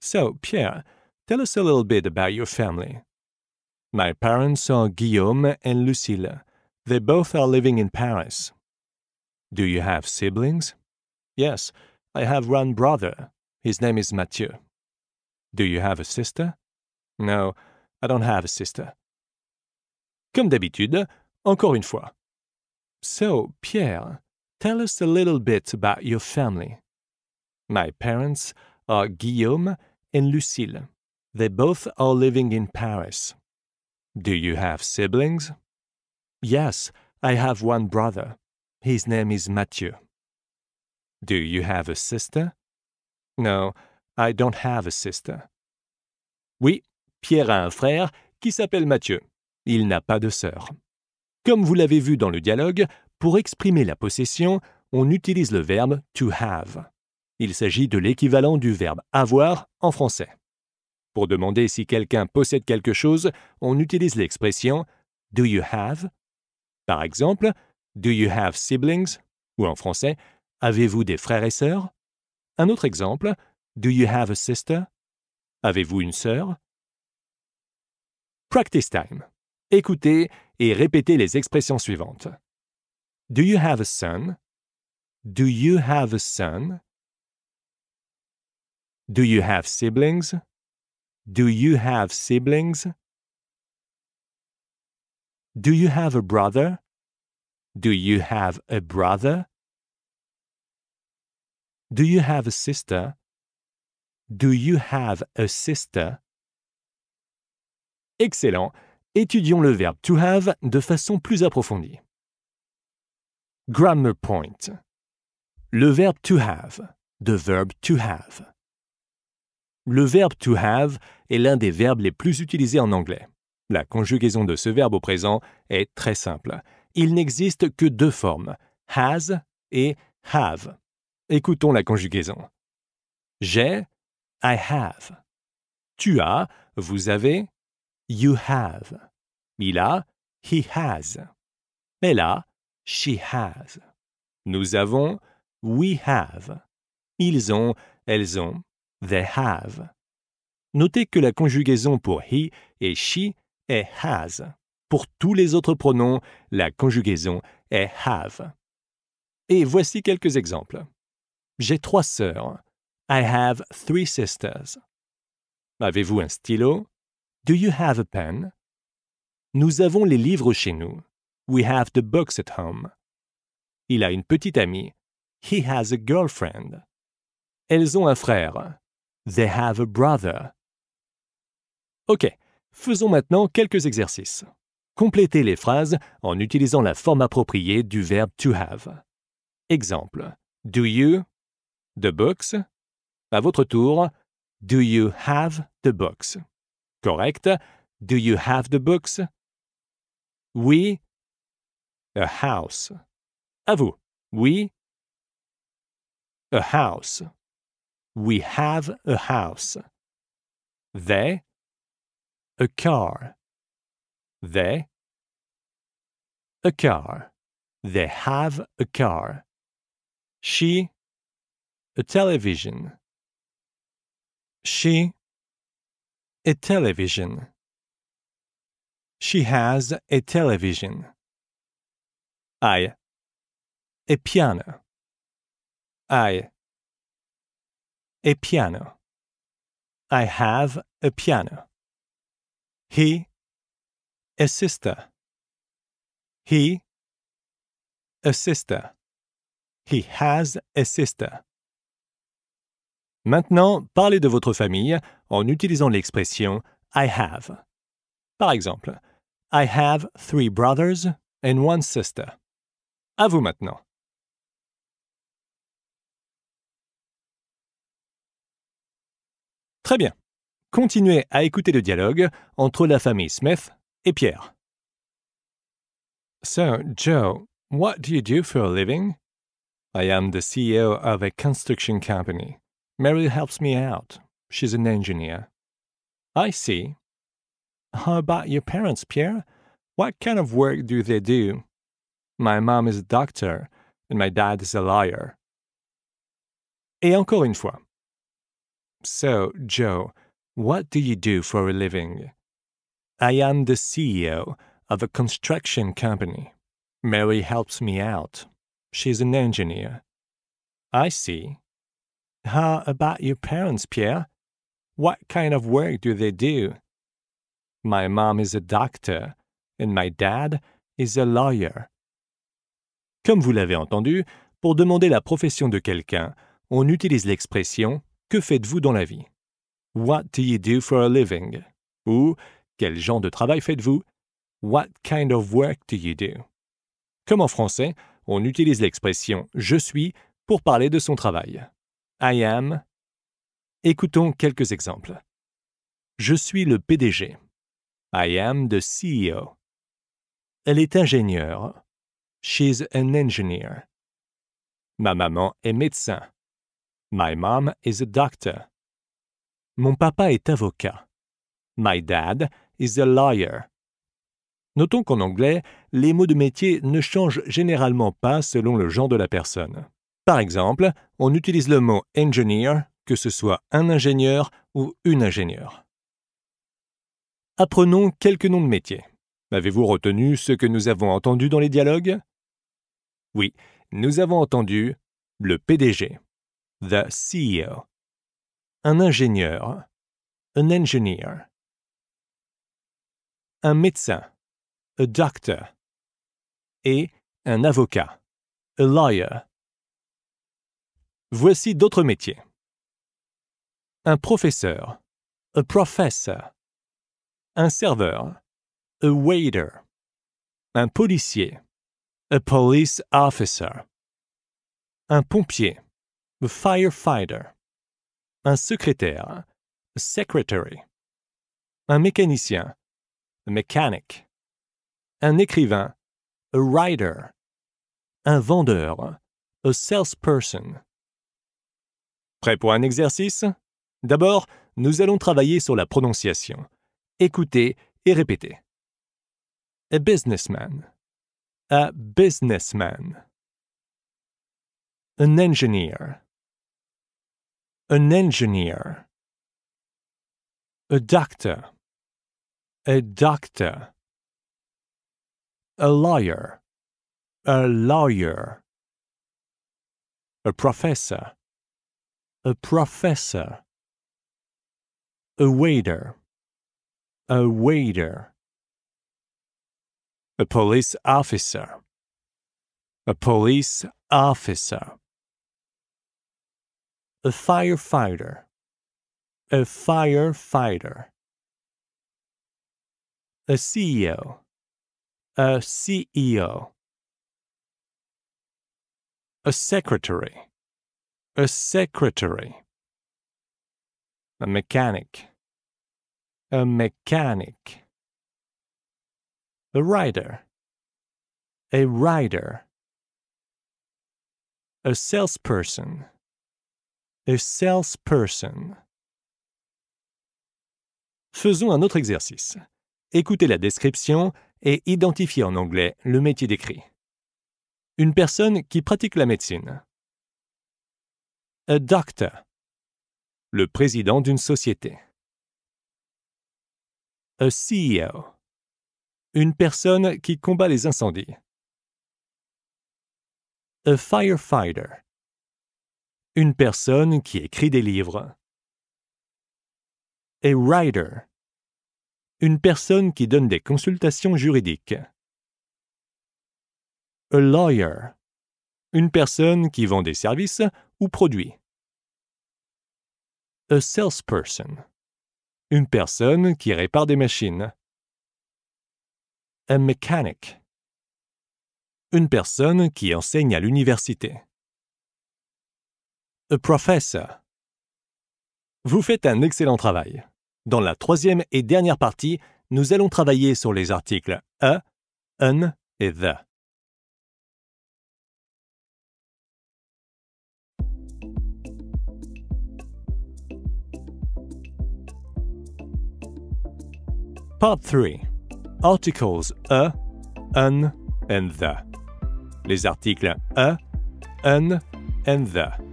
So, Pierre, tell us a little bit about your family. My parents are Guillaume and Lucille. They both are living in Paris. Do you have siblings? Yes, I have one brother. His name is Mathieu. Do you have a sister? No, I don't have a sister. Comme d'habitude, encore une fois. So, Pierre, tell us a little bit about your family. My parents are Guillaume and Lucille. They both are living in Paris. Do you have siblings? Yes, I have one brother. His name is Mathieu. Do you have a sister? No, I don't have a sister. Oui, Pierre a un frère qui s'appelle Mathieu. Il n'a pas de sœur. Comme vous l'avez vu dans le dialogue, pour exprimer la possession, on utilise le verbe to have. Il s'agit de l'équivalent du verbe avoir en français. Pour demander si quelqu'un possède quelque chose, on utilise l'expression Do you have par exemple, Do you have siblings? ou en français, Avez-vous des frères et sœurs? Un autre exemple, Do you have a sister? Avez-vous une sœur? Practice time. Écoutez et répétez les expressions suivantes. Do you have a son? Do you have a son? Do you have siblings? Do you have siblings? Do you have a brother? Do you have a brother? Do you have a sister? Do you have a sister? Excellent. Étudions le verbe to have de façon plus approfondie. Grammar point. Le verbe to have, the verb to have. Le verbe to have est l'un des verbes les plus utilisés en anglais. La conjugaison de ce verbe au présent est très simple. Il n'existe que deux formes, has et have. Écoutons la conjugaison. J'ai, I have. Tu as, vous avez, you have. Il a, he has. Elle a, she has. Nous avons, we have. Ils ont, elles ont, they have. Notez que la conjugaison pour he et she est has. Pour tous les autres pronoms, la conjugaison est have. Et voici quelques exemples. J'ai trois sœurs. I have three sisters. Avez-vous un stylo? Do you have a pen? Nous avons les livres chez nous. We have the books at home. Il a une petite amie. He has a girlfriend. Elles ont un frère. They have a brother. OK, Faisons maintenant quelques exercices. Complétez les phrases en utilisant la forme appropriée du verbe to have. Exemple. Do you the books? À votre tour, Do you have the books? Correct. Do you have the books? Oui. A house. À vous. Oui. A house. We have a house. They a car. They a car. They have a car. She a television. She a television. She has a television. I a piano. I a piano. I have a piano. He, a sister. He, a sister. He has a sister. Maintenant, parlez de votre famille en utilisant l'expression I have. Par exemple, I have three brothers and one sister. À vous maintenant. Très bien. Continuez à écouter le dialogue entre la famille Smith et Pierre. So, Joe, what do you do for a living? I am the CEO of a construction company. Mary helps me out. She's an engineer. I see. How about your parents, Pierre? What kind of work do they do? My mom is a doctor and my dad is a lawyer. Et encore une fois. So, Joe, what do you do for a living? I am the CEO of a construction company. Mary helps me out. She's an engineer. I see. How about your parents, Pierre? What kind of work do they do? My mom is a doctor and my dad is a lawyer. Comme vous l'avez entendu, pour demander la profession de quelqu'un, on utilise l'expression Que faites-vous dans la vie What do you do for a living? Ou Quel genre de travail faites-vous? What kind of work do you do? Comme en français, on utilise l'expression je suis pour parler de son travail. I am. Écoutons quelques exemples. Je suis le PDG. I am the CEO. Elle est ingénieure. She's an engineer. Ma maman est médecin. My mom is a doctor. Mon papa est avocat. My dad is a lawyer. Notons qu'en anglais, les mots de métier ne changent généralement pas selon le genre de la personne. Par exemple, on utilise le mot engineer que ce soit un ingénieur ou une ingénieure. Apprenons quelques noms de métiers. Avez-vous retenu ce que nous avons entendu dans les dialogues Oui, nous avons entendu le PDG, the CEO, un ingénieur, an engineer, un médecin, a doctor, et un avocat, a lawyer. Voici d'autres métiers. Un professeur, a professor, un serveur, a waiter, un policier, a police officer, un pompier, a firefighter, un secrétaire, secretary, un mécanicien, mechanic, un écrivain, a writer, un vendeur, a salesperson. Prêt pour un exercice D'abord, nous allons travailler sur la prononciation. Écoutez et répétez. A businessman. A businessman. An engineer. an engineer, a doctor, a doctor, a lawyer, a lawyer, a professor, a professor, a waiter, a waiter, a police officer, a police officer. A firefighter. A firefighter. A CEO. A CEO. A secretary. A secretary. A mechanic. A mechanic. A writer. A writer. A salesperson a salesperson. Faisons un autre exercice. Écoutez la description et identifiez en anglais le métier décrit. Une personne qui pratique la médecine. A doctor. Le président d'une société. A CEO. Une personne qui combat les incendies. A firefighter une personne qui écrit des livres. A writer. Une personne qui donne des consultations juridiques. A lawyer. Une personne qui vend des services ou produits. A salesperson. Une personne qui répare des machines. A mechanic. Une personne qui enseigne à l'université a professor. Vous faites un excellent travail. Dans la troisième et dernière partie, nous allons travailler sur les articles a, un et the. Part 3. Articles a, un and the. Les articles a, un and the.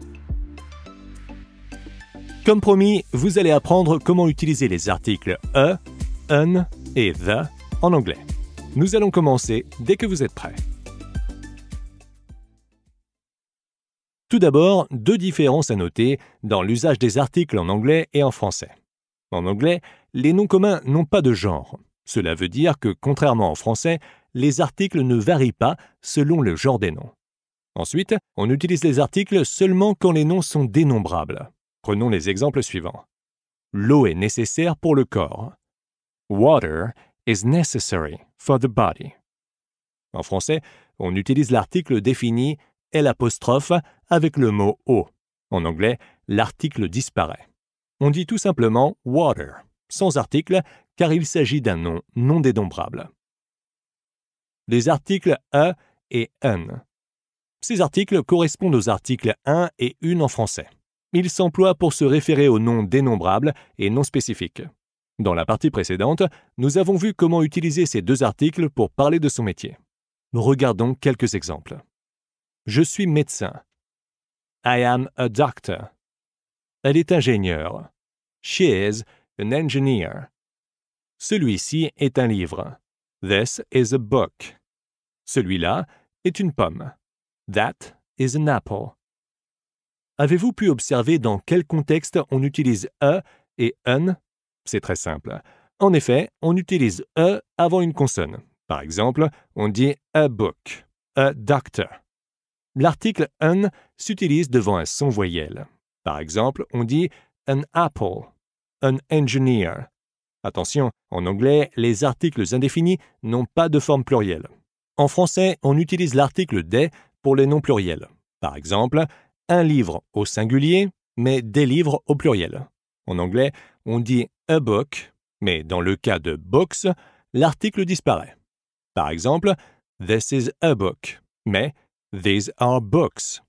Comme promis, vous allez apprendre comment utiliser les articles e, un et the en anglais. Nous allons commencer dès que vous êtes prêts. Tout d'abord, deux différences à noter dans l'usage des articles en anglais et en français. En anglais, les noms communs n'ont pas de genre. Cela veut dire que, contrairement au français, les articles ne varient pas selon le genre des noms. Ensuite, on utilise les articles seulement quand les noms sont dénombrables. Prenons les exemples suivants. L'eau est nécessaire pour le corps. Water is necessary for the body. En français, on utilise l'article défini L' avec le mot eau. En anglais, l'article disparaît. On dit tout simplement water, sans article, car il s'agit d'un nom non dénombrable. Les articles E et un. Ces articles correspondent aux articles 1 et 1 en français il s'emploie pour se référer aux noms dénombrables et non spécifiques. Dans la partie précédente, nous avons vu comment utiliser ces deux articles pour parler de son métier. Regardons quelques exemples. Je suis médecin. I am a doctor. Elle est ingénieure. She is an engineer. Celui-ci est un livre. This is a book. Celui-là est une pomme. That is an apple. Avez-vous pu observer dans quel contexte on utilise a e » et un C'est très simple. En effet, on utilise e avant une consonne. Par exemple, on dit a book, a doctor. L'article un s'utilise devant un son voyelle. Par exemple, on dit an apple, an engineer. Attention, en anglais, les articles indéfinis n'ont pas de forme plurielle. En français, on utilise l'article des pour les noms pluriels. Par exemple, un livre au singulier, mais des livres au pluriel. En anglais, on dit a book, mais dans le cas de books, l'article disparaît. Par exemple, This is a book, mais These are books.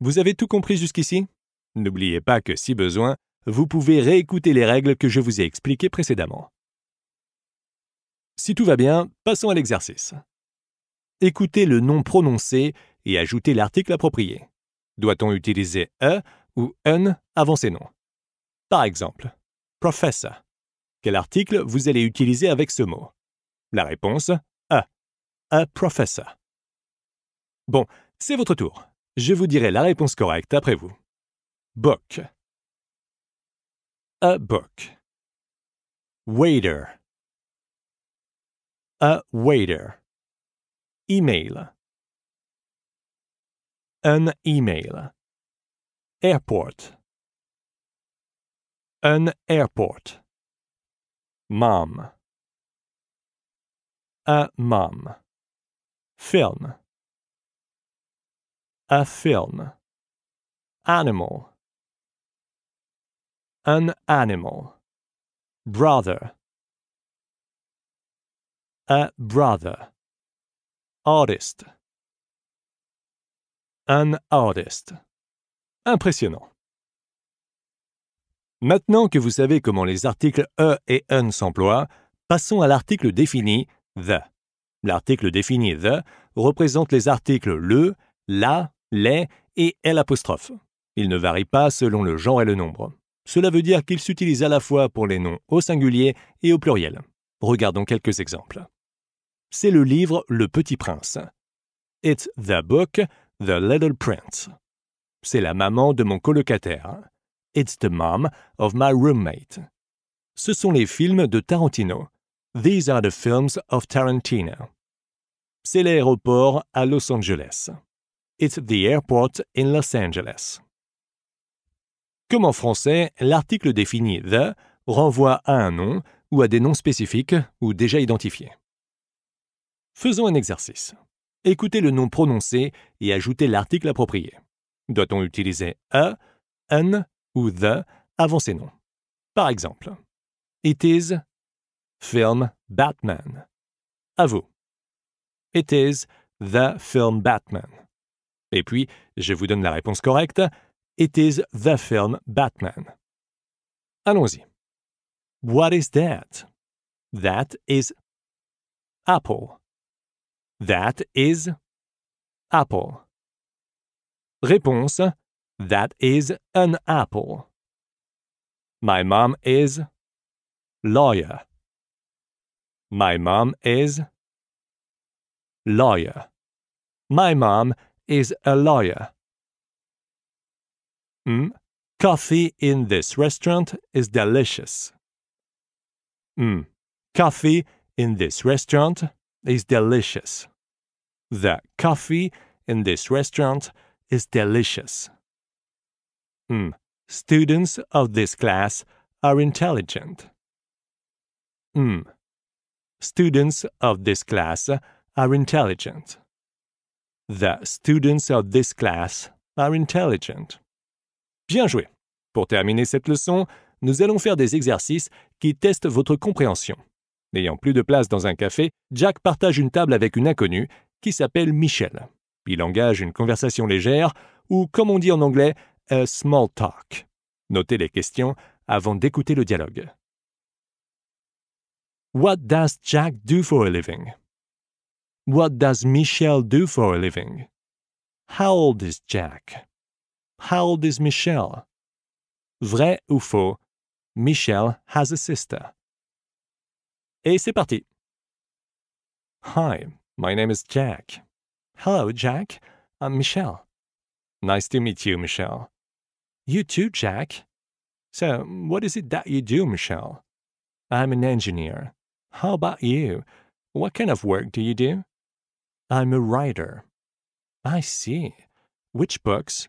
Vous avez tout compris jusqu'ici N'oubliez pas que si besoin, vous pouvez réécouter les règles que je vous ai expliquées précédemment. Si tout va bien, passons à l'exercice. Écoutez le nom prononcé et ajoutez l'article approprié. Doit-on utiliser e ou un avant ces noms Par exemple, professor. Quel article vous allez utiliser avec ce mot La réponse a. E. A e, professor. Bon, c'est votre tour. Je vous dirai la réponse correcte après vous. Book. A book. Waiter. A waiter. Email. An email. Airport. An airport. Mom. A mom. Film. A film. Animal. An animal. Brother. A brother. Artist. an artist. Impressionnant. Maintenant que vous savez comment les articles e et un s'emploient, passons à l'article défini the. L'article défini the représente les articles le, la, les et l'. Il ne varie pas selon le genre et le nombre. Cela veut dire qu'il s'utilise à la fois pour les noms au singulier et au pluriel. Regardons quelques exemples. C'est le livre Le Petit Prince. It's the book The Little Prince. C'est la maman de mon colocataire. It's the mom of my roommate. Ce sont les films de Tarantino. These are the films of Tarantino. C'est l'aéroport à Los Angeles. It's the airport in Los Angeles. Comme en français, l'article défini the renvoie à un nom ou à des noms spécifiques ou déjà identifiés. Faisons un exercice écoutez le nom prononcé et ajoutez l'article approprié. Doit-on utiliser a, an ou the avant ces noms Par exemple, It is film Batman. À vous. It is the film Batman. Et puis, je vous donne la réponse correcte. It is the film Batman. Allons-y. What is that? That is apple. That is apple. Réponse That is an apple. My mom is lawyer. My mom is lawyer. My mom is a lawyer. Mm, coffee in this restaurant is delicious. Mm, coffee in this restaurant is delicious. The coffee in this restaurant is delicious. Mm. Students of this class are intelligent. Mm. Students of this class are intelligent. The students of this class are intelligent. Bien joué. Pour terminer cette leçon, nous allons faire des exercices qui testent votre compréhension. N'ayant plus de place dans un café, Jack partage une table avec une inconnue qui s'appelle Michelle. Il engage une conversation légère, ou comme on dit en anglais, a small talk. Notez les questions avant d'écouter le dialogue. What does Jack do for a living? What does Michelle do for a living? How old is Jack? How old is Michelle? Vrai ou faux? Michelle has a sister. Et c'est parti. Hi, my name is Jack. Hello, Jack. I'm Michelle. Nice to meet you, Michelle. You too, Jack. So, what is it that you do, Michelle? I'm an engineer. How about you? What kind of work do you do? I'm a writer. I see. Which books?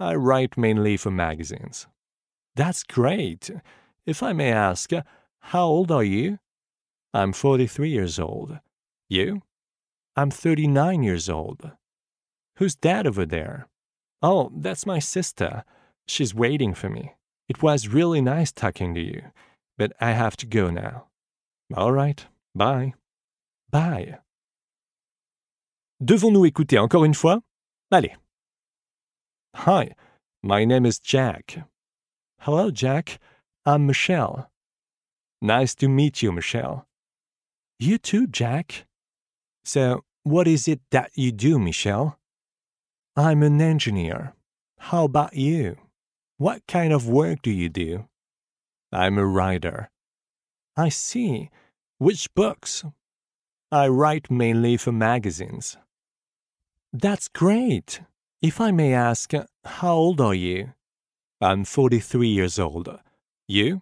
I write mainly for magazines. That's great. If I may ask, uh, how old are you? I'm 43 years old. You? I'm 39 years old. Who's that over there? Oh, that's my sister. She's waiting for me. It was really nice talking to you, but I have to go now. All right, bye. Bye. Devons-nous écouter encore une fois? Allez. Hi, my name is Jack. Hello, Jack. I'm Michelle. Nice to meet you, Michelle. You too, Jack. So, what is it that you do, Michelle? I'm an engineer. How about you? What kind of work do you do? I'm a writer. I see. Which books? I write mainly for magazines. That's great. If I may ask, how old are you? I'm 43 years old. You?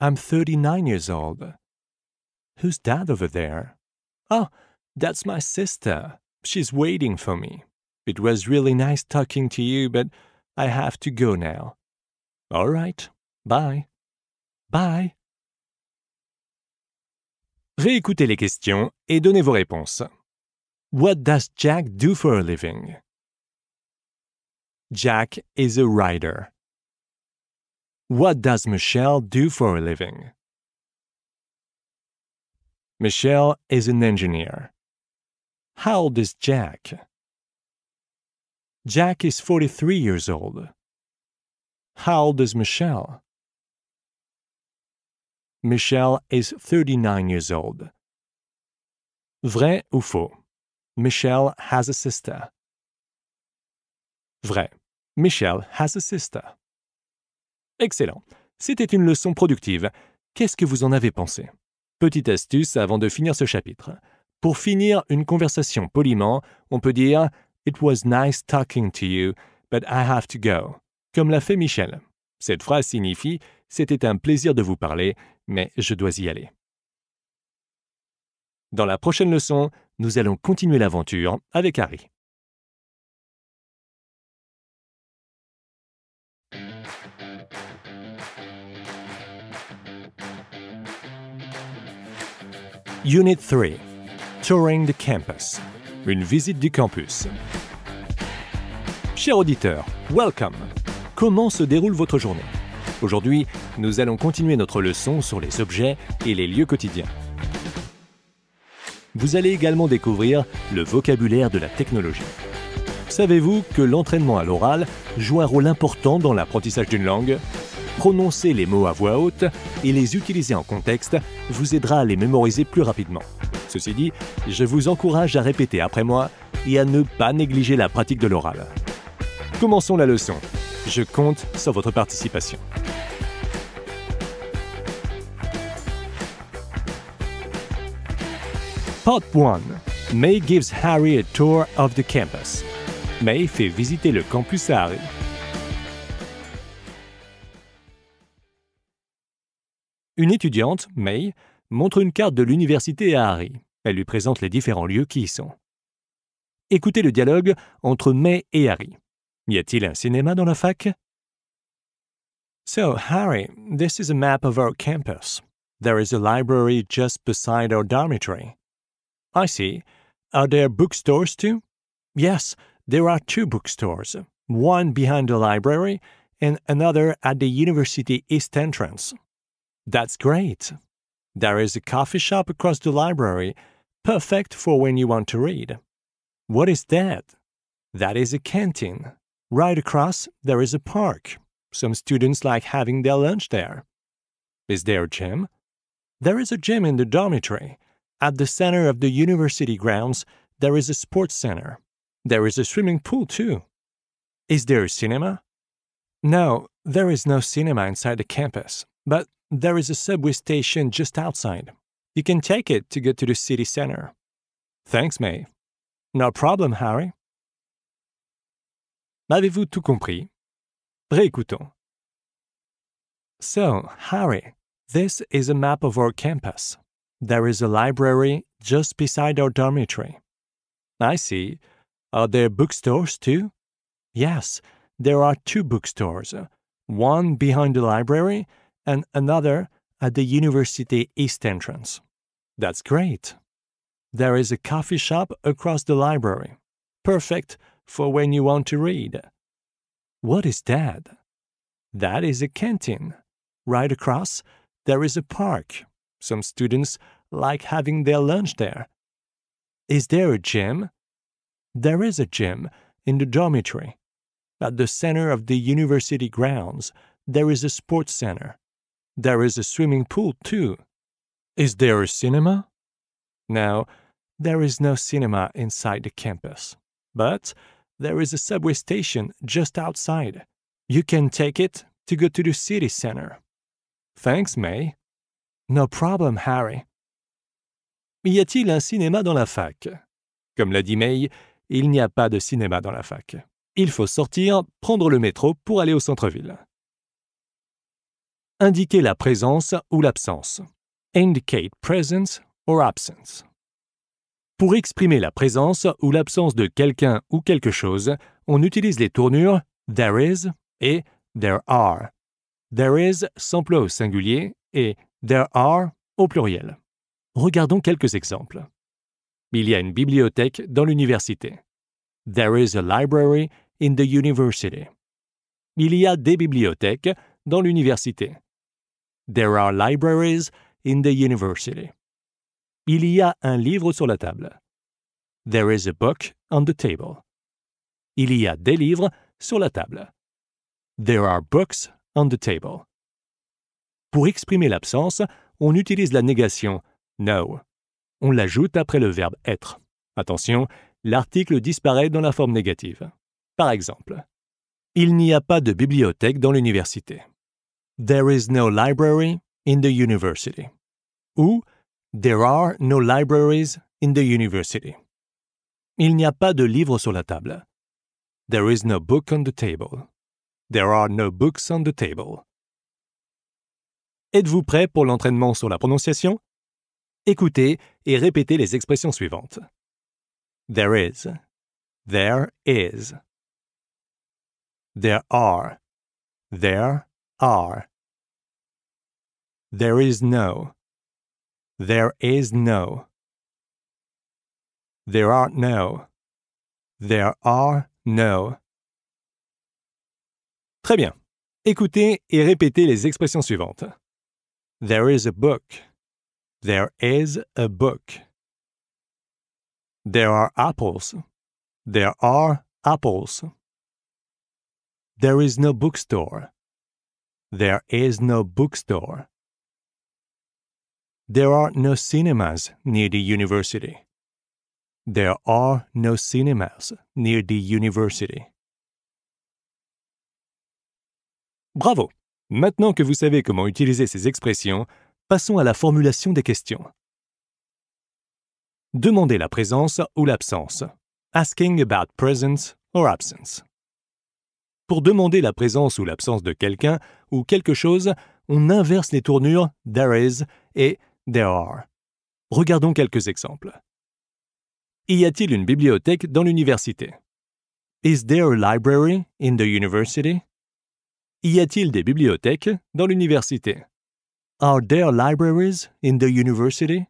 I'm 39 years old. Who's that over there? Oh, that's my sister. She's waiting for me. It was really nice talking to you, but I have to go now. All right. Bye. Bye. Réécoutez les questions et donnez vos réponses. What does Jack do for a living? Jack is a writer. What does Michelle do for a living? Michelle is an engineer. How old is Jack? Jack is 43 years old. How old is Michelle? Michelle is 39 years old. Vrai ou faux? Michelle has a sister. Vrai. Michelle has a sister. Excellent. C'était une leçon productive. Qu'est-ce que vous en avez pensé? Petite astuce avant de finir ce chapitre. Pour finir une conversation poliment, on peut dire It was nice talking to you, but I have to go, comme l'a fait Michel. Cette phrase signifie C'était un plaisir de vous parler, mais je dois y aller. Dans la prochaine leçon, nous allons continuer l'aventure avec Harry. Unit 3 Touring the Campus Une visite du campus. Chers auditeurs, welcome Comment se déroule votre journée Aujourd'hui, nous allons continuer notre leçon sur les objets et les lieux quotidiens. Vous allez également découvrir le vocabulaire de la technologie. Savez-vous que l'entraînement à l'oral joue un rôle important dans l'apprentissage d'une langue Prononcer les mots à voix haute et les utiliser en contexte vous aidera à les mémoriser plus rapidement. Ceci dit, je vous encourage à répéter après moi et à ne pas négliger la pratique de l'oral. Commençons la leçon. Je compte sur votre participation. Part 1. May gives Harry a tour of the campus. May fait visiter le campus à Harry. Une étudiante, May, montre une carte de l'université à Harry. Elle lui présente les différents lieux qui y sont. Écoutez le dialogue entre May et Harry. Y a-t-il un cinéma dans la fac So, Harry, this is a map of our campus. There is a library just beside our dormitory. I see. Are there bookstores too? Yes, there are two bookstores, one behind the library and another at the university east entrance. That's great. There is a coffee shop across the library, perfect for when you want to read. What is that? That is a canteen. Right across, there is a park. Some students like having their lunch there. Is there a gym? There is a gym in the dormitory. At the center of the university grounds, there is a sports center. There is a swimming pool, too. Is there a cinema? No, there is no cinema inside the campus. But there is a subway station just outside. You can take it to get to the city center. Thanks, May. No problem, Harry. M'avez-vous tout compris? Réécoutons. So, Harry, this is a map of our campus. There is a library just beside our dormitory. I see. Are there bookstores too? Yes, there are two bookstores, one behind the library and another at the university east entrance. That's great. There is a coffee shop across the library, perfect for when you want to read. What is that? That is a canteen. Right across, there is a park. Some students like having their lunch there. Is there a gym? There is a gym in the dormitory. At the center of the university grounds, there is a sports center. There is a swimming pool too. Is there a cinema? No, there is no cinema inside the campus. But there is a subway station just outside. You can take it to go to the city center. Thanks, May. No problem, Harry. Y a-t-il un cinéma dans la fac Comme l'a dit May, il n'y a pas de cinéma dans la fac. Il faut sortir, prendre le métro pour aller au centre-ville. indiquer la présence ou l'absence. Indicate presence or absence. Pour exprimer la présence ou l'absence de quelqu'un ou quelque chose, on utilise les tournures there is et there are. There is s'emploie au singulier et there are au pluriel. Regardons quelques exemples. Il y a une bibliothèque dans l'université. There is a library in the university. Il y a des bibliothèques dans l'université. There are libraries in the university. Il y a un livre sur la table. There is a book on the table. Il y a des livres sur la table. There are books on the table. Pour exprimer l'absence, on utilise la négation no. On l'ajoute après le verbe être. Attention, l'article disparaît dans la forme négative. Par exemple, il n'y a pas de bibliothèque dans l'université. There is no library in the university ou There are no libraries in the university. Il n'y a pas de livre sur la table. There is no book on the table. There are no books on the table. Êtes-vous prêt pour l'entraînement sur la prononciation Écoutez et répétez les expressions suivantes. There is. There is. There are. There are. There is no. There is no. There are no. There are no. Très bien. Écoutez et répétez les expressions suivantes. There is a book. There is a book. There are apples. There are apples. There is no bookstore. There is no bookstore. There are no cinemas near the university. There are no cinemas near the university. Bravo! Maintenant que vous savez comment utiliser ces expressions, passons à la formulation des questions. Demandez la présence ou l'absence. Asking about presence or absence. Pour demander la présence ou l'absence de quelqu'un ou quelque chose, on inverse les tournures there is et there are. Regardons quelques exemples. Y a-t-il une bibliothèque dans l'université? Is there a library in the university? Y a-t-il des bibliothèques dans l'université? Are there libraries in the university?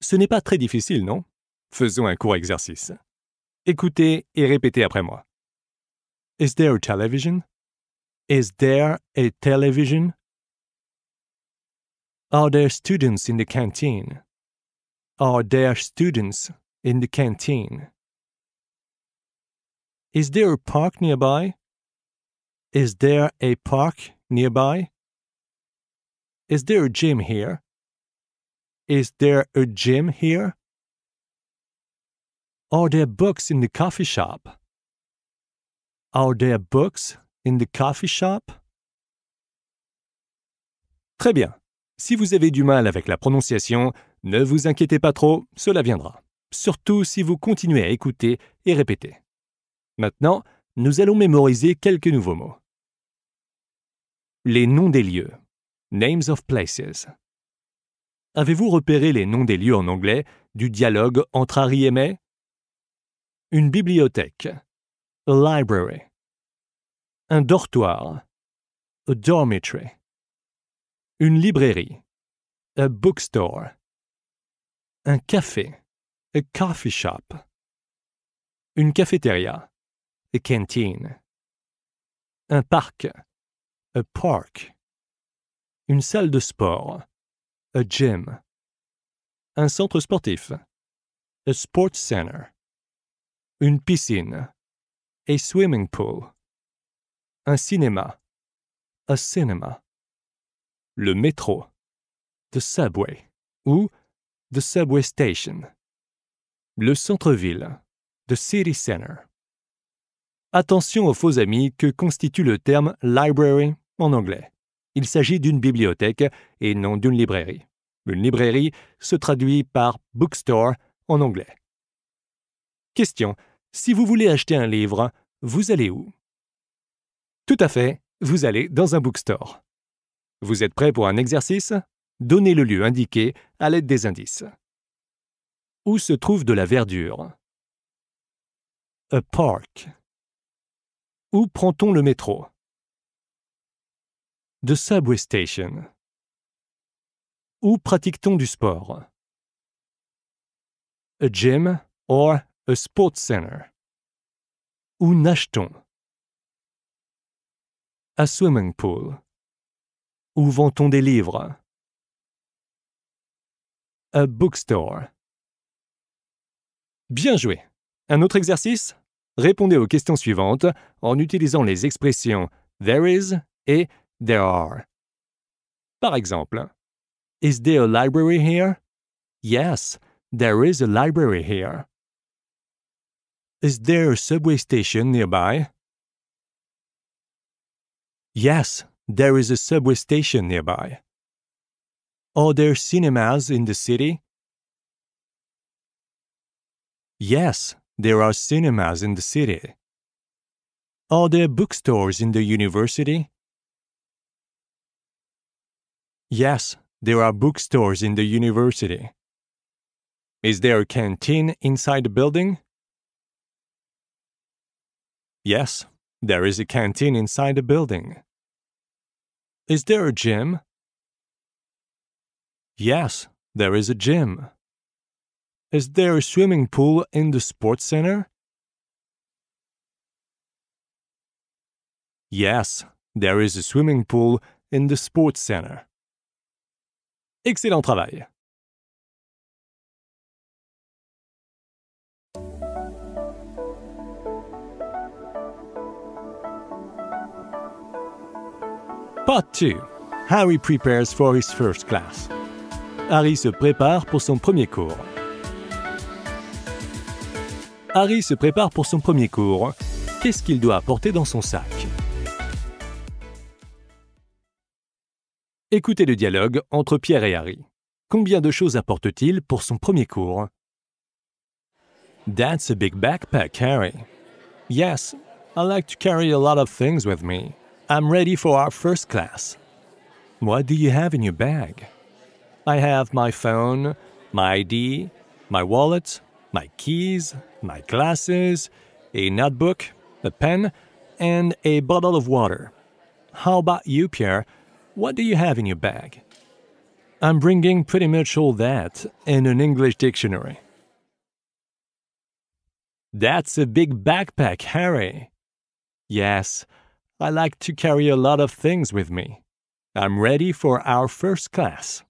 Ce n'est pas très difficile, non? Faisons un court exercice. Écoutez et répétez après moi. Is there a television? Is there a television? Are there students in the canteen? Are there students in the canteen? Is there a park nearby? Is there a park nearby? Is there a gym here? Is there a gym here? Are there books in the coffee shop? Are there books in the coffee shop? Très bien. Si vous avez du mal avec la prononciation, ne vous inquiétez pas trop, cela viendra. Surtout si vous continuez à écouter et répéter. Maintenant, nous allons mémoriser quelques nouveaux mots. Les noms des lieux. Names of places. Avez-vous repéré les noms des lieux en anglais du dialogue entre Harry et May Une bibliothèque. A library. Un dortoir. A dormitory une librairie, a bookstore, un café, a coffee shop, une cafétéria, a canteen, un parc, a park, une salle de sport, a gym, un centre sportif, a sports center, une piscine, a swimming pool, un cinéma, a cinema le métro, the subway ou the subway station, le centre-ville, the city center. Attention aux faux amis que constitue le terme library en anglais. Il s'agit d'une bibliothèque et non d'une librairie. Une librairie se traduit par bookstore en anglais. Question. Si vous voulez acheter un livre, vous allez où Tout à fait, vous allez dans un bookstore. Vous êtes prêt pour un exercice Donnez le lieu indiqué à l'aide des indices. Où se trouve de la verdure A park. Où prend-on le métro The subway station. Où pratique-t-on du sport A gym or a sports center. Où nage-t-on A swimming pool. Où vend-on des livres? A bookstore. Bien joué. Un autre exercice? Répondez aux questions suivantes en utilisant les expressions there is et there are. Par exemple, Is there a library here? Yes, there is a library here. Is there a subway station nearby? Yes, There is a subway station nearby. Are there cinemas in the city? Yes, there are cinemas in the city. Are there bookstores in the university? Yes, there are bookstores in the university. Is there a canteen inside the building? Yes, there is a canteen inside the building. Is there a gym? Yes, there is a gym. Is there a swimming pool in the sports center? Yes, there is a swimming pool in the sports center. Excellent travail! Part 2 Harry prepares for his first class. Harry se prépare pour son premier cours. Harry se prépare pour son premier cours. Qu'est-ce qu'il doit apporter dans son sac Écoutez le dialogue entre Pierre et Harry. Combien de choses apporte-t-il pour son premier cours That's a big backpack, Harry. Yes, I like to carry a lot of things with me. I'm ready for our first class. What do you have in your bag? I have my phone, my ID, my wallet, my keys, my glasses, a notebook, a pen, and a bottle of water. How about you, Pierre? What do you have in your bag? I'm bringing pretty much all that and an English dictionary. That's a big backpack, Harry. Yes, I like to carry a lot of things with me. I'm ready for our first class.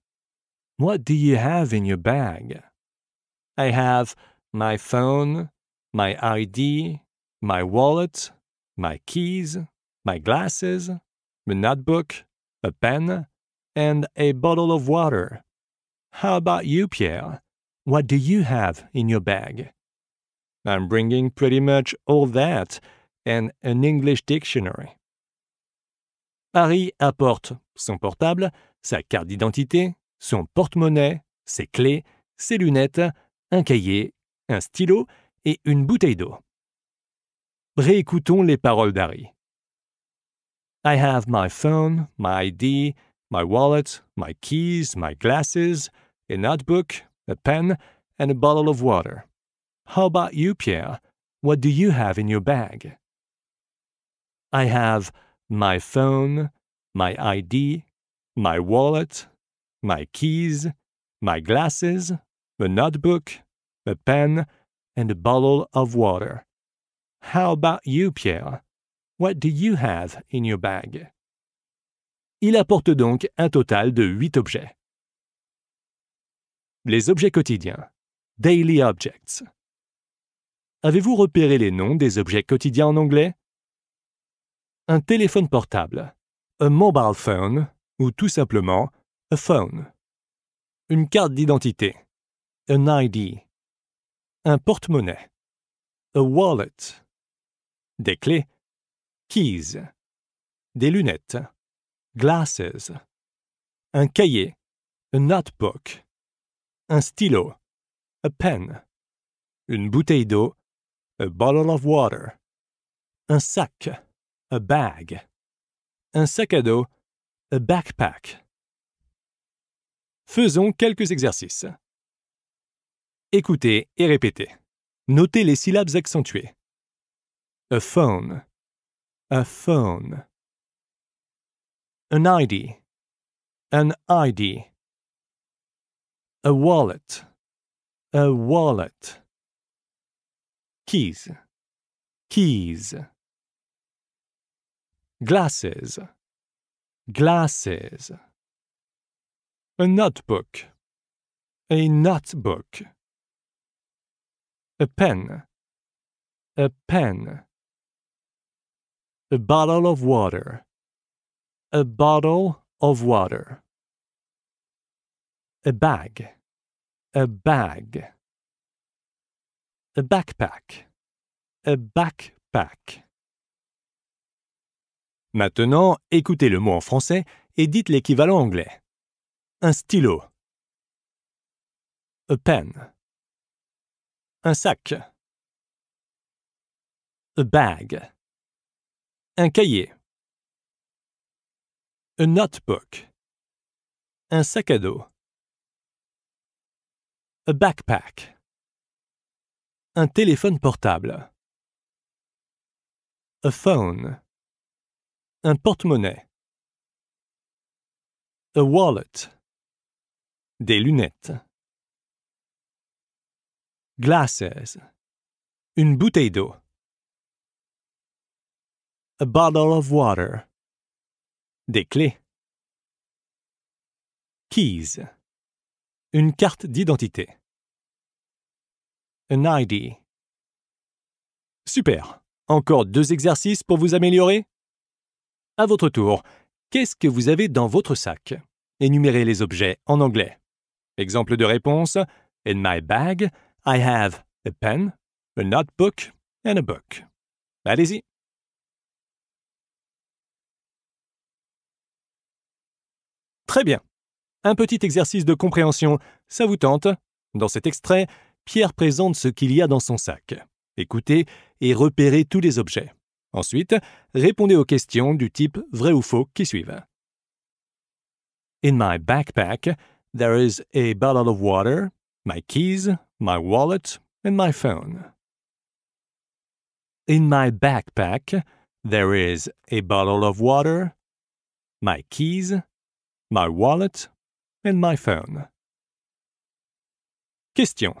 What do you have in your bag? I have my phone, my ID, my wallet, my keys, my glasses, my notebook, a pen, and a bottle of water. How about you, Pierre? What do you have in your bag? I'm bringing pretty much all that and an English Dictionary. Harry apporte son portable, sa carte d'identité, son porte-monnaie, ses clés, ses lunettes, un cahier, un stylo et une bouteille d'eau. Réécoutons les paroles d'Harry. I have my phone, my ID, my wallet, my keys, my glasses, a notebook, a pen, and a bottle of water. How about you, Pierre? What do you have in your bag? I have my phone, my ID, my wallet, my keys, my glasses, a notebook, a pen, and a bottle of water. How about you, Pierre? What do you have in your bag? Il apporte donc un total de huit objets. Les objets quotidiens. Daily Objects. Avez-vous repéré les noms des objets quotidiens en anglais un téléphone portable, a mobile phone ou tout simplement a phone, une carte d'identité, an ID, un porte-monnaie, a wallet, des clés, keys, des lunettes, glasses, un cahier, a notebook, un stylo, a pen, une bouteille d'eau, a bottle of water, un sac, a bag. Un sac à dos, a backpack. Faisons quelques exercices. Écoutez et répétez. Notez les syllabes accentuées. A phone. A phone. An ID. An ID. A wallet. A wallet. Keys. Keys. glasses, glasses. A notebook, a notebook. A pen, a pen. A bottle of water, a bottle of water. A bag, a bag. A backpack, a backpack. Maintenant, écoutez le mot en français et dites l'équivalent anglais. Un stylo. A pen. Un sac. A bag. Un cahier. A notebook. Un sac à dos. A backpack. Un téléphone portable. A phone. Un porte-monnaie. A wallet. Des lunettes. Glasses. Une bouteille d'eau. A bottle of water. Des clés. Keys. Une carte d'identité. An ID. Super. Encore deux exercices pour vous améliorer à votre tour, qu'est-ce que vous avez dans votre sac Énumérez les objets en anglais. Exemple de réponse In my bag, I have a pen, a notebook and a book. Allez-y. Très bien. Un petit exercice de compréhension, ça vous tente Dans cet extrait, Pierre présente ce qu'il y a dans son sac. Écoutez et repérez tous les objets. Ensuite, répondez aux questions du type vrai ou faux qui suivent. In my backpack, there is a bottle of water, my keys, my wallet, and my phone. In my backpack, there is a bottle of water, my keys, my wallet, and my phone. Question.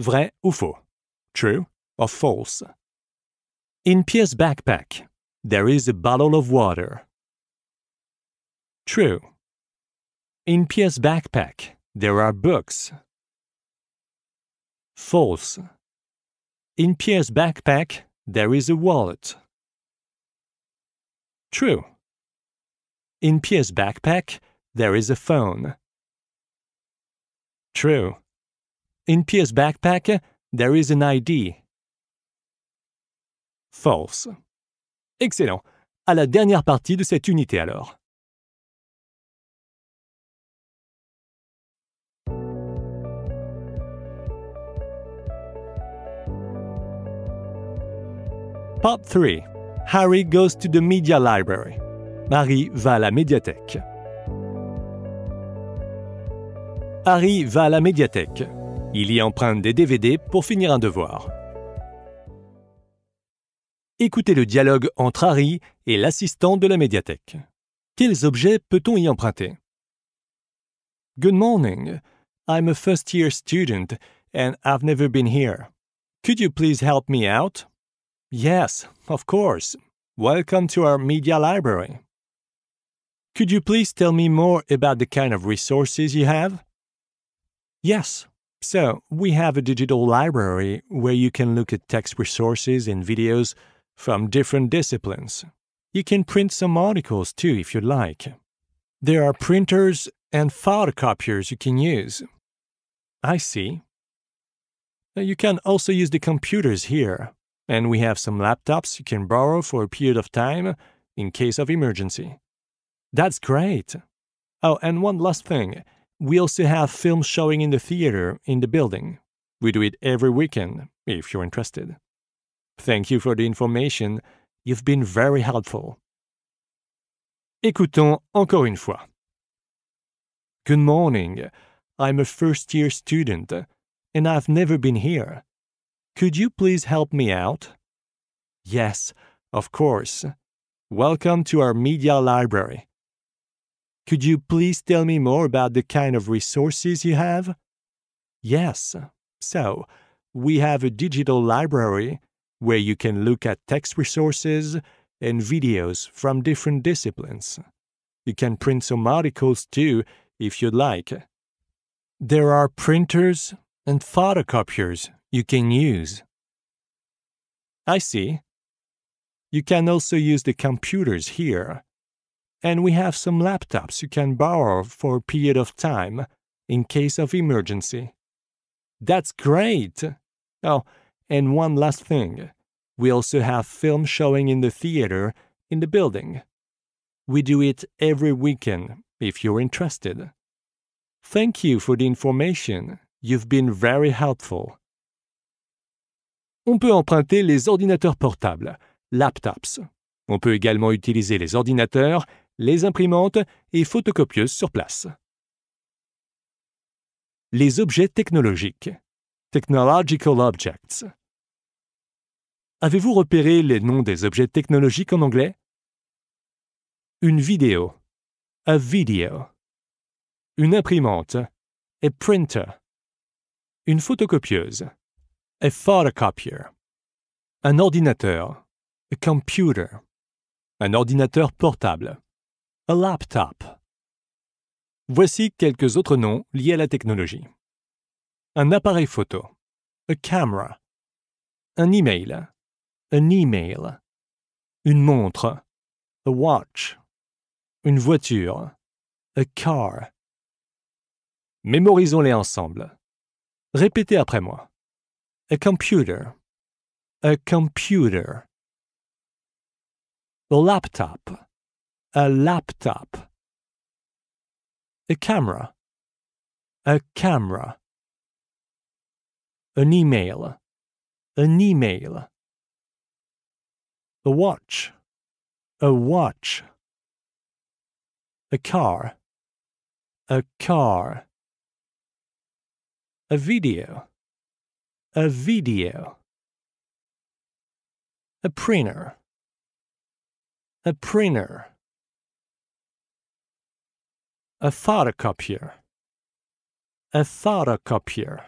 Vrai ou faux? True or false? In Pierre's backpack, there is a bottle of water. True. In Pierre's backpack, there are books. False. In Pierre's backpack, there is a wallet. True. In Pierre's backpack, there is a phone. True. In Pierre's backpack, there is an ID. False. Excellent. À la dernière partie de cette unité alors. Part 3. Harry goes to the media library. Harry va à la médiathèque. Harry va à la médiathèque. Il y emprunte des DVD pour finir un devoir. Écoutez le dialogue entre Harry et l'assistant de la médiathèque. Quels objets peut-on y emprunter? Good morning. I'm a first year student and I've never been here. Could you please help me out? Yes, of course. Welcome to our media library. Could you please tell me more about the kind of resources you have? Yes. So, we have a digital library where you can look at text resources and videos from different disciplines. You can print some articles too if you like. There are printers and photocopiers you can use. I see. You can also use the computers here, and we have some laptops you can borrow for a period of time in case of emergency. That's great. Oh, and one last thing. We also have films showing in the theater in the building. We do it every weekend, if you're interested. Thank you for the information. You've been very helpful. Écoutons encore une fois. Good morning. I'm a first year student and I've never been here. Could you please help me out? Yes, of course. Welcome to our media library. Could you please tell me more about the kind of resources you have? Yes. So, we have a digital library where you can look at text resources and videos from different disciplines. You can print some articles too, if you'd like. There are printers and photocopiers you can use. I see. You can also use the computers here. And we have some laptops you can borrow for a period of time in case of emergency. That's great! Oh, and one last thing we also have film showing in the theater in the building. We do it every weekend if you're interested. Thank you for the information. You've been very helpful. On peut emprunter les ordinateurs portables, laptops. On peut également utiliser les ordinateurs, les imprimantes et photocopieuses sur place. Les objets technologiques. Technological Objects. Avez-vous repéré les noms des objets technologiques en anglais Une vidéo. A video. Une imprimante. A printer. Une photocopieuse. A photocopier. Un ordinateur. A computer. Un ordinateur portable. A laptop. Voici quelques autres noms liés à la technologie un appareil photo, a camera, un email, an email, une montre, a watch, une voiture, a car. Mémorisons-les ensemble. Répétez après moi. A computer, a computer. A laptop, a laptop. A camera, a camera. an email. A watch. A watch. A car. A car. A video. A video. A printer. A printer. A photocopier. A photocopier.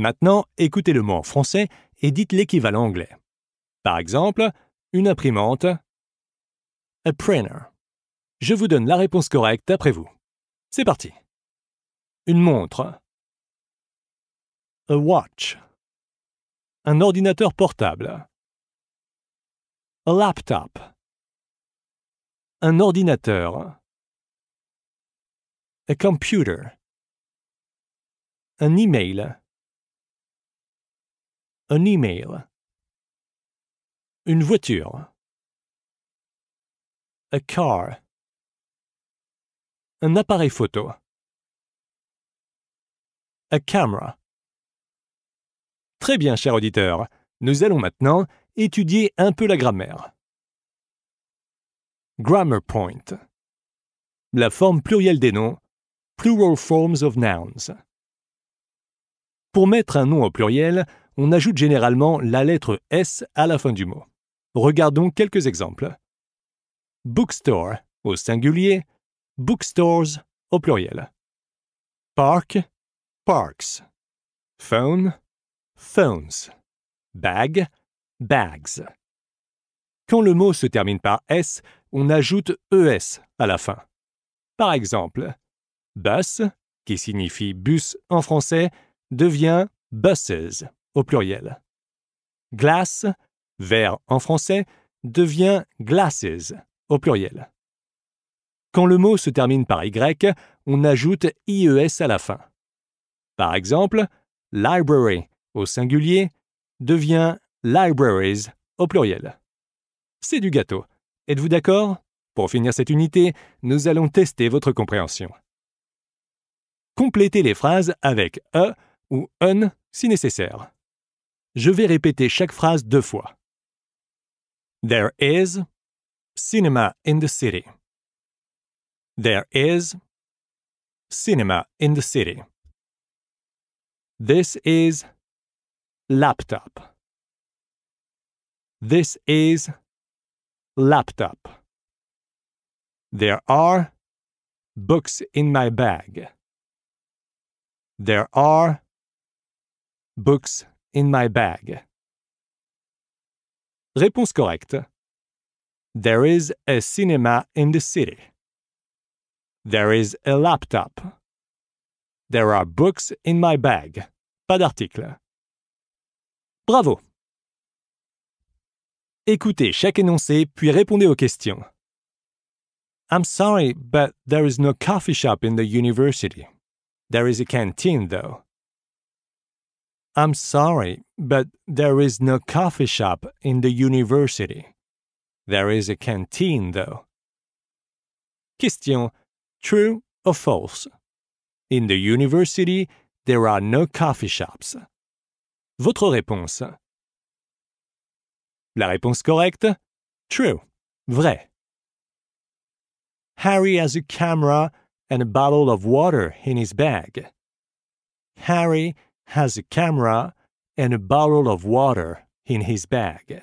Maintenant, écoutez le mot en français et dites l'équivalent anglais. Par exemple, une imprimante, a printer. Je vous donne la réponse correcte après vous. C'est parti. Une montre, a watch. Un ordinateur portable, a laptop. Un ordinateur, a computer. Un email, un email, une voiture, a car, un appareil photo, a camera. Très bien, cher auditeur, nous allons maintenant étudier un peu la grammaire. Grammar point. La forme plurielle des noms, plural forms of nouns. Pour mettre un nom au pluriel, on ajoute généralement la lettre S à la fin du mot. Regardons quelques exemples. Bookstore au singulier, bookstores au pluriel. Park, parks. Phone, phones. Bag, bags. Quand le mot se termine par S, on ajoute ES à la fin. Par exemple, bus, qui signifie bus en français, devient buses au pluriel. Glass »,« vert en français, devient glasses au pluriel. Quand le mot se termine par Y, on ajoute IES à la fin. Par exemple, library au singulier devient libraries au pluriel. C'est du gâteau. Êtes-vous d'accord Pour finir cette unité, nous allons tester votre compréhension. Complétez les phrases avec e ou un si nécessaire. Je vais répéter chaque phrase deux fois. There is cinema in the city. There is cinema in the city. This is laptop. This is laptop. There are books in my bag. There are books in my bag. Réponse correcte. There is a cinema in the city. There is a laptop. There are books in my bag. Pas d'article. Bravo. Écoutez chaque énoncé puis répondez aux questions. I'm sorry, but there is no coffee shop in the university. There is a canteen, though. I'm sorry, but there is no coffee shop in the university. There is a canteen, though. Question True or false? In the university, there are no coffee shops. Votre réponse. La réponse correcte True. Vrai. Harry has a camera and a bottle of water in his bag. Harry has a camera and a bottle of water in his bag.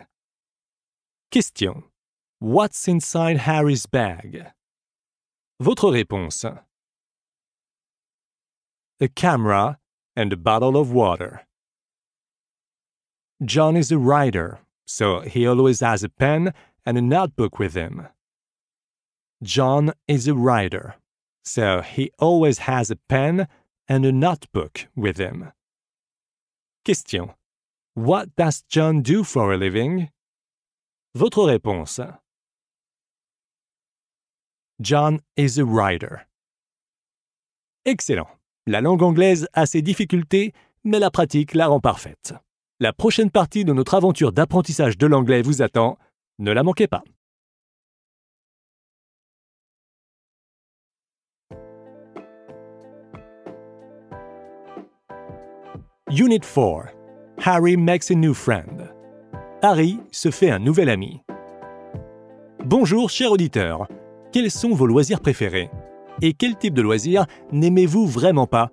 Question. What's inside Harry's bag? Votre réponse. A camera and a bottle of water. John is a writer, so he always has a pen and a notebook with him. John is a writer, so he always has a pen and a notebook with him. Question. What does John do for a living? Votre réponse. John is a writer. Excellent. La langue anglaise a ses difficultés, mais la pratique la rend parfaite. La prochaine partie de notre aventure d'apprentissage de l'anglais vous attend. Ne la manquez pas. Unit 4. Harry makes a new friend. Harry se fait un nouvel ami. Bonjour, chers auditeurs. Quels sont vos loisirs préférés Et quel type de loisirs n'aimez-vous vraiment pas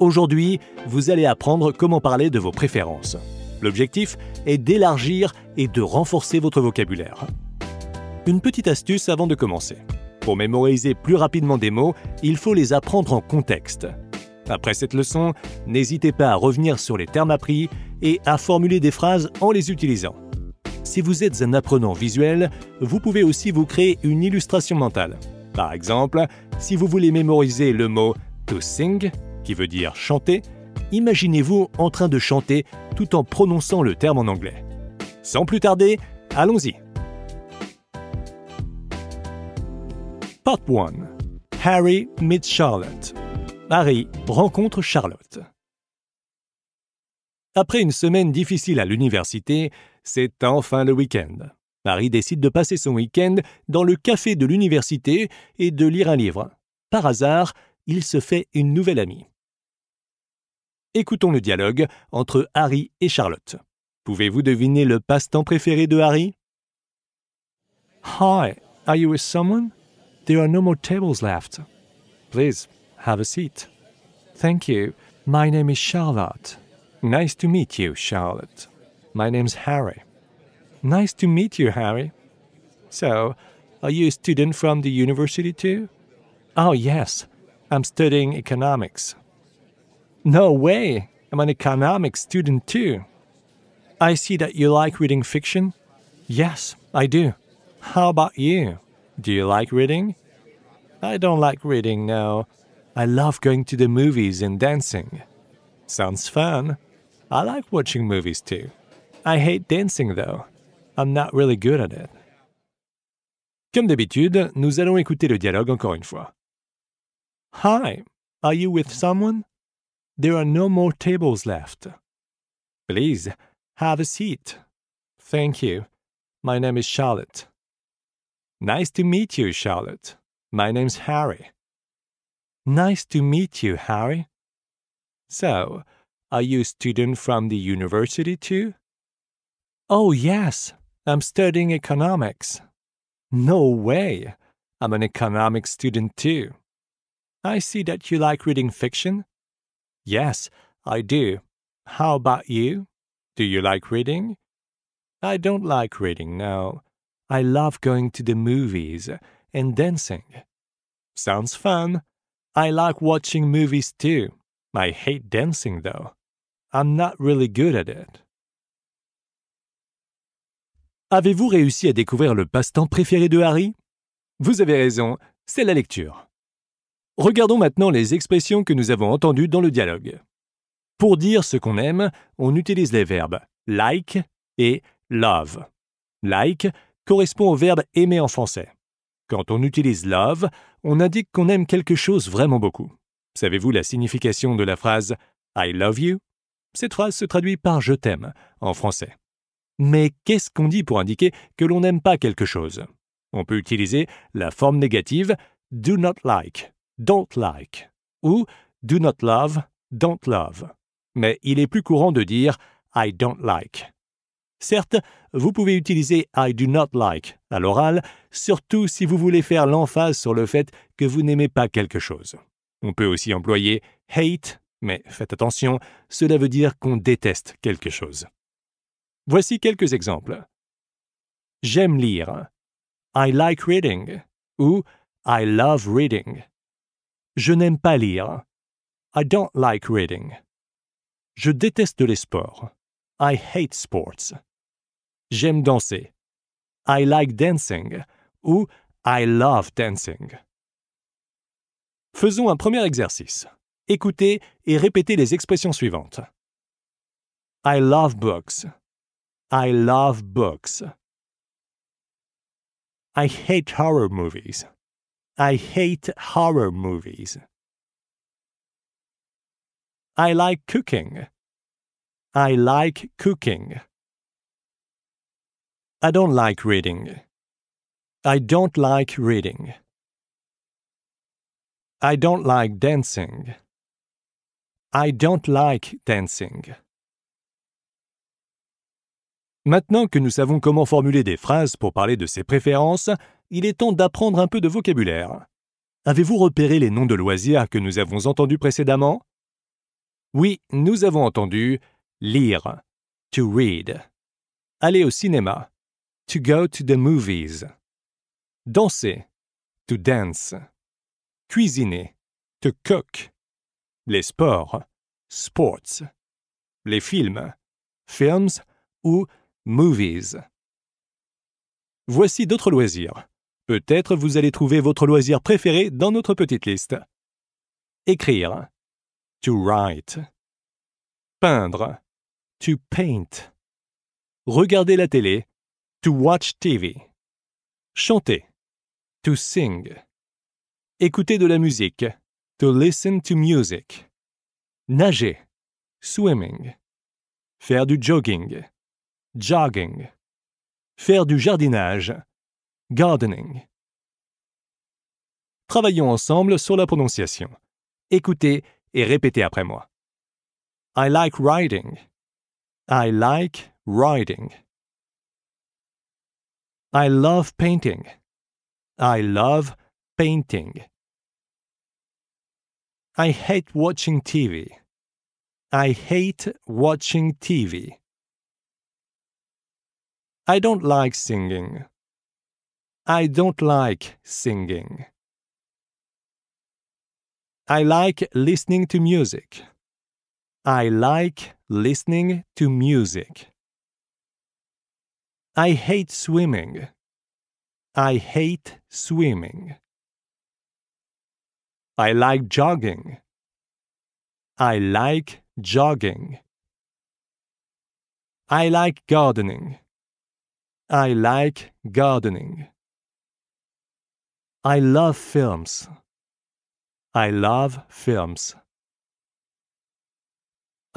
Aujourd'hui, vous allez apprendre comment parler de vos préférences. L'objectif est d'élargir et de renforcer votre vocabulaire. Une petite astuce avant de commencer. Pour mémoriser plus rapidement des mots, il faut les apprendre en contexte. Après cette leçon, n'hésitez pas à revenir sur les termes appris et à formuler des phrases en les utilisant. Si vous êtes un apprenant visuel, vous pouvez aussi vous créer une illustration mentale. Par exemple, si vous voulez mémoriser le mot to sing, qui veut dire chanter, imaginez-vous en train de chanter tout en prononçant le terme en anglais. Sans plus tarder, allons-y. Part 1. Harry meets Charlotte. Harry rencontre Charlotte. Après une semaine difficile à l'université, c'est enfin le week-end. Harry décide de passer son week-end dans le café de l'université et de lire un livre. Par hasard, il se fait une nouvelle amie. Écoutons le dialogue entre Harry et Charlotte. Pouvez-vous deviner le passe-temps préféré de Harry Hi, are you with someone There are no more tables left. Please Have a seat. Thank you. My name is Charlotte. Nice to meet you, Charlotte. My name's Harry. Nice to meet you, Harry. So, are you a student from the university too? Oh, yes. I'm studying economics. No way! I'm an economics student too. I see that you like reading fiction. Yes, I do. How about you? Do you like reading? I don't like reading, no. I love going to the movies and dancing. Sounds fun. I like watching movies too. I hate dancing though. I'm not really good at it. Comme d'habitude, nous allons écouter le dialogue encore une fois. Hi, are you with someone? There are no more tables left. Please, have a seat. Thank you. My name is Charlotte. Nice to meet you, Charlotte. My name's Harry. Nice to meet you, Harry. So, are you a student from the university too? Oh, yes, I'm studying economics. No way, I'm an economics student too. I see that you like reading fiction. Yes, I do. How about you? Do you like reading? I don't like reading, no. I love going to the movies and dancing. Sounds fun. I like watching movies too. I hate dancing though. I'm not really good at it. Avez-vous réussi à découvrir le passe-temps préféré de Harry Vous avez raison, c'est la lecture. Regardons maintenant les expressions que nous avons entendues dans le dialogue. Pour dire ce qu'on aime, on utilise les verbes like et love. Like correspond au verbe aimer en français. Quand on utilise love, on indique qu'on aime quelque chose vraiment beaucoup. Savez-vous la signification de la phrase I love you Cette phrase se traduit par je t'aime en français. Mais qu'est-ce qu'on dit pour indiquer que l'on n'aime pas quelque chose On peut utiliser la forme négative do not like, don't like ou do not love, don't love. Mais il est plus courant de dire I don't like. Certes, vous pouvez utiliser I do not like à l'oral surtout si vous voulez faire l'emphase sur le fait que vous n'aimez pas quelque chose. On peut aussi employer hate, mais faites attention, cela veut dire qu'on déteste quelque chose. Voici quelques exemples. J'aime lire. I like reading ou I love reading. Je n'aime pas lire. I don't like reading. Je déteste les sports. I hate sports. J'aime danser. I like dancing ou I love dancing. Faisons un premier exercice. Écoutez et répétez les expressions suivantes. I love books. I love books. I hate horror movies. I hate horror movies. I like cooking. I like cooking. I don't like reading. I don't like reading. I don't like dancing. I don't like dancing. Maintenant que nous savons comment formuler des phrases pour parler de ses préférences, il est temps d'apprendre un peu de vocabulaire. Avez-vous repéré les noms de loisirs que nous avons entendus précédemment Oui, nous avons entendu lire, to read, aller au cinéma, to go to the movies danser, to dance, cuisiner, to cook, les sports, sports, les films, films ou movies. Voici d'autres loisirs. Peut-être vous allez trouver votre loisir préféré dans notre petite liste. Écrire, to write, peindre, to paint, regarder la télé, to watch TV, chanter to sing. Écouter de la musique, to listen to music. Nager, swimming. Faire du jogging, jogging. Faire du jardinage, gardening. Travaillons ensemble sur la prononciation. Écoutez et répétez après moi. I like riding. I like riding. I love painting. I love painting. I hate watching TV. I hate watching TV. I don't like singing. I don't like singing. I like listening to music. I like listening to music. I hate swimming. I hate swimming. I like jogging. I like jogging. I like gardening. I like gardening. I love films. I love films.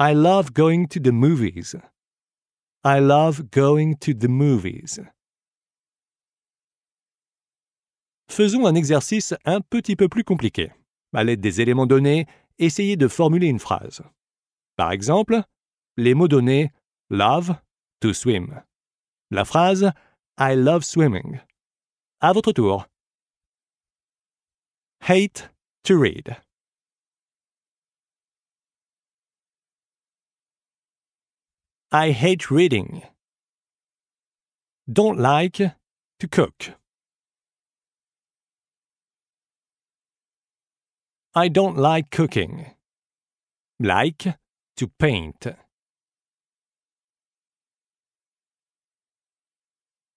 I love going to the movies. I love going to the movies. Faisons un exercice un petit peu plus compliqué. À l'aide des éléments donnés, essayez de formuler une phrase. Par exemple, les mots donnés love to swim. La phrase I love swimming. À votre tour. Hate to read. I hate reading. Don't like to cook. I don't like cooking. Like to paint.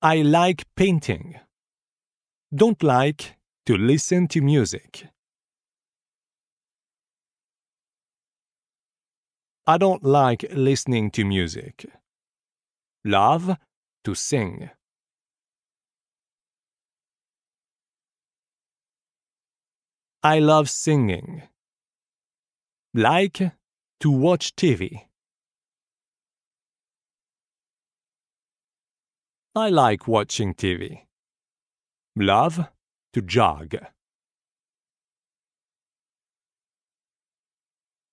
I like painting. Don't like to listen to music. I don't like listening to music. Love to sing. I love singing. Like to watch TV. I like watching TV. Love to jog.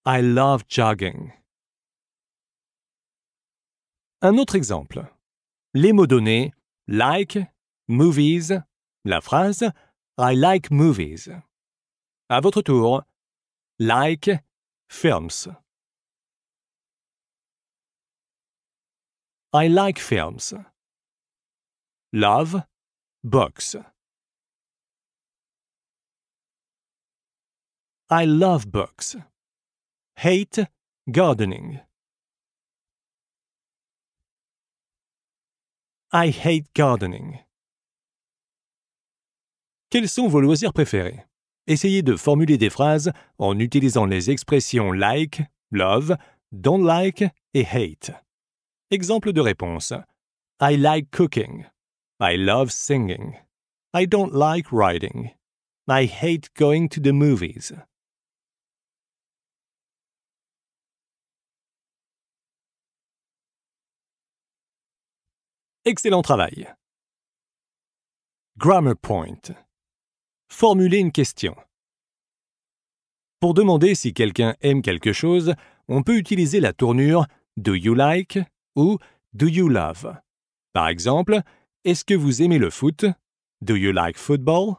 I love jogging. Un autre exemple. Les mots donnés like, movies, la phrase I like movies. À votre tour. Like films. I like films. Love books. I love books. Hate gardening. I hate gardening. Quels sont vos loisirs préférés essayez de formuler des phrases en utilisant les expressions like, love, don't like et hate. Exemple de réponse. I like cooking. I love singing. I don't like writing. I hate going to the movies. Excellent travail. Grammar Point. Formuler une question. Pour demander si quelqu'un aime quelque chose, on peut utiliser la tournure Do you like ou Do you love. Par exemple, Est-ce que vous aimez le foot Do you like football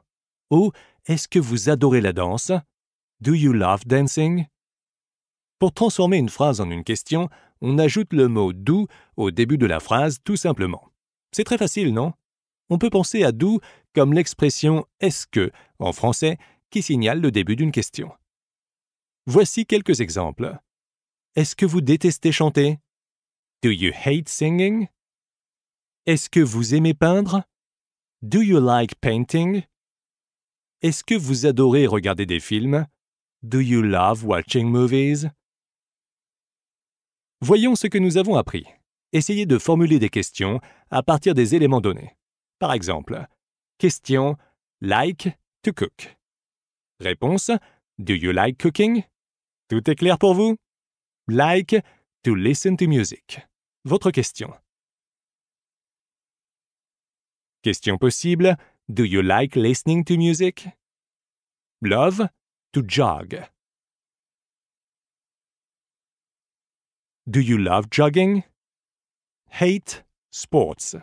ou Est-ce que vous adorez la danse Do you love dancing Pour transformer une phrase en une question, on ajoute le mot do au début de la phrase tout simplement. C'est très facile, non On peut penser à do comme l'expression est-ce que en français qui signale le début d'une question. Voici quelques exemples. Est-ce que vous détestez chanter? Do you hate singing? Est-ce que vous aimez peindre? Do you like painting? Est-ce que vous adorez regarder des films? Do you love watching movies? Voyons ce que nous avons appris. Essayez de formuler des questions à partir des éléments donnés. Par exemple, Question Like to cook. Réponse Do you like cooking? Tout est clair pour vous? Like to listen to music. Votre question. Question possible Do you like listening to music? Love to jog. Do you love jogging? Hate sports.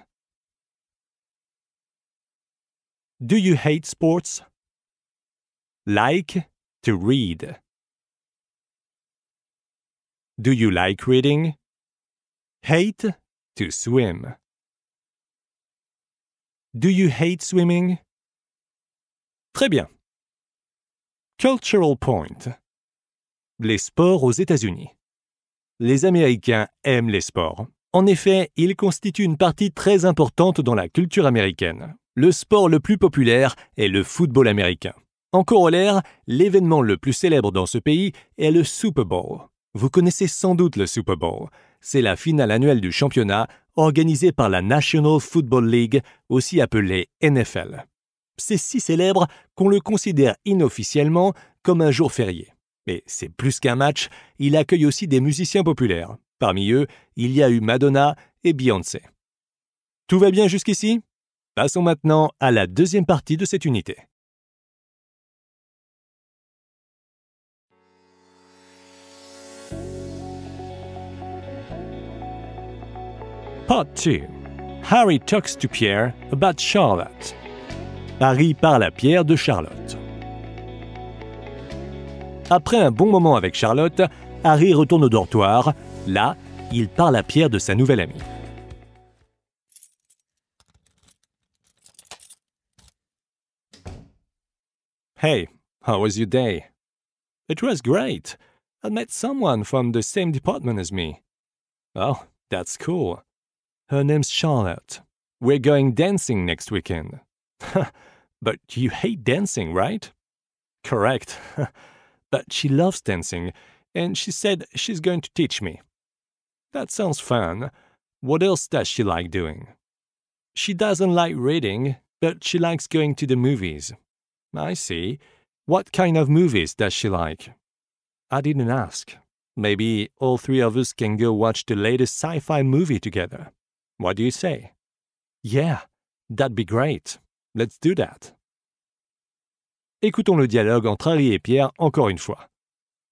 Do you hate sports? Like to read. Do you like reading? Hate to swim. Do you hate swimming? Très bien. Cultural point. Les sports aux États-Unis. Les Américains aiment les sports. En effet, ils constituent une partie très importante dans la culture américaine le sport le plus populaire est le football américain. En corollaire, l'événement le plus célèbre dans ce pays est le Super Bowl. Vous connaissez sans doute le Super Bowl. C'est la finale annuelle du championnat organisée par la National Football League, aussi appelée NFL. C'est si célèbre qu'on le considère inofficiellement comme un jour férié. Mais c'est plus qu'un match, il accueille aussi des musiciens populaires. Parmi eux, il y a eu Madonna et Beyoncé. Tout va bien jusqu'ici Passons maintenant à la deuxième partie de cette unité. Part 2. Harry talks to Pierre about Charlotte. Harry parle à Pierre de Charlotte. Après un bon moment avec Charlotte, Harry retourne au dortoir. Là, il parle à Pierre de sa nouvelle amie. Hey, how was your day? It was great. I met someone from the same department as me. Oh, that's cool. Her name's Charlotte. We're going dancing next weekend. but you hate dancing, right? Correct. but she loves dancing, and she said she's going to teach me. That sounds fun. What else does she like doing? She doesn't like reading, but she likes going to the movies. I see. What kind of movies does she like? I didn't ask. Maybe all three of us can go watch the latest sci fi movie together. What do you say? Yeah, that'd be great. Let's do that. Écoutons le dialogue entre Harry et Pierre encore une fois.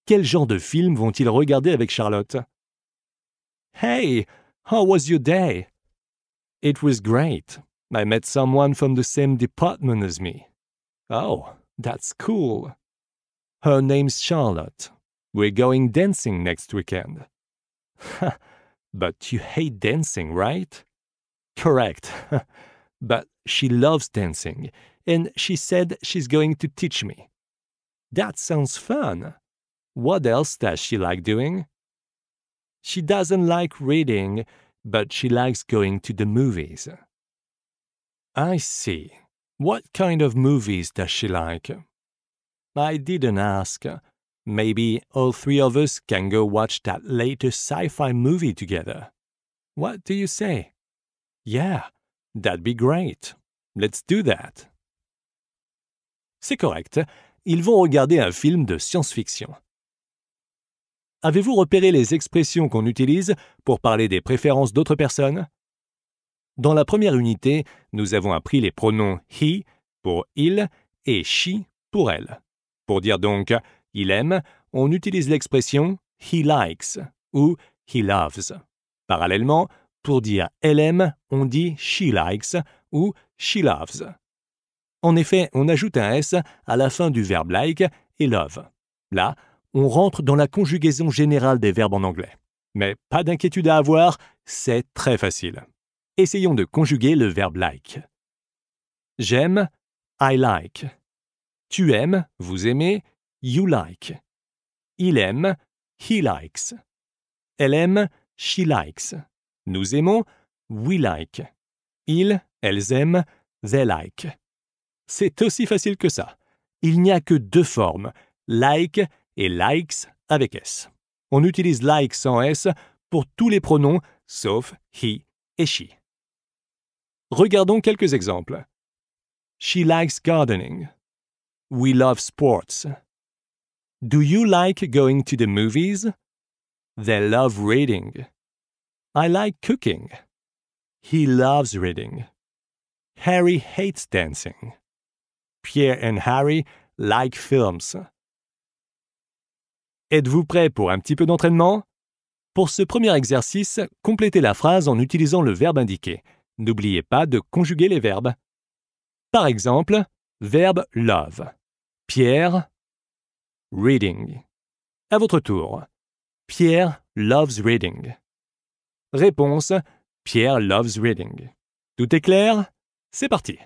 Quel genre de film vont-ils regarder avec Charlotte? Hey, how was your day? It was great. I met someone from the same department as me. Oh, that's cool. Her name's Charlotte. We're going dancing next weekend. but you hate dancing, right? Correct. but she loves dancing, and she said she's going to teach me. That sounds fun. What else does she like doing? She doesn't like reading, but she likes going to the movies. I see. What kind of movies does she like? I didn't ask. Maybe all three of us can go watch that latest sci fi movie together. What do you say? Yeah, that'd be great. Let's do that. C'est correct. Ils vont regarder un film de science-fiction. Avez-vous repéré les expressions qu'on utilise pour parler des préférences d'autres personnes Dans la première unité, nous avons appris les pronoms he pour il et she pour elle. Pour dire donc il aime, on utilise l'expression he likes ou he loves. Parallèlement, pour dire elle aime, on dit she likes ou she loves. En effet, on ajoute un S à la fin du verbe like et love. Là, on rentre dans la conjugaison générale des verbes en anglais. Mais pas d'inquiétude à avoir, c'est très facile essayons de conjuguer le verbe like. J'aime, I like. Tu aimes, vous aimez, you like. Il aime, he likes. Elle aime, she likes. Nous aimons, we like. Ils, elles aiment, they like. C'est aussi facile que ça. Il n'y a que deux formes, like et likes avec S. On utilise like sans S pour tous les pronoms sauf he et she. Regardons quelques exemples. She likes gardening. We love sports. Do you like going to the movies? They love reading. I like cooking. He loves reading. Harry hates dancing. Pierre and Harry like films. Êtes-vous prêt pour un petit peu d'entraînement Pour ce premier exercice, complétez la phrase en utilisant le verbe indiqué N'oubliez pas de conjuguer les verbes. Par exemple, verbe love. Pierre, reading. À votre tour. Pierre loves reading. Réponse Pierre loves reading. Tout est clair C'est parti.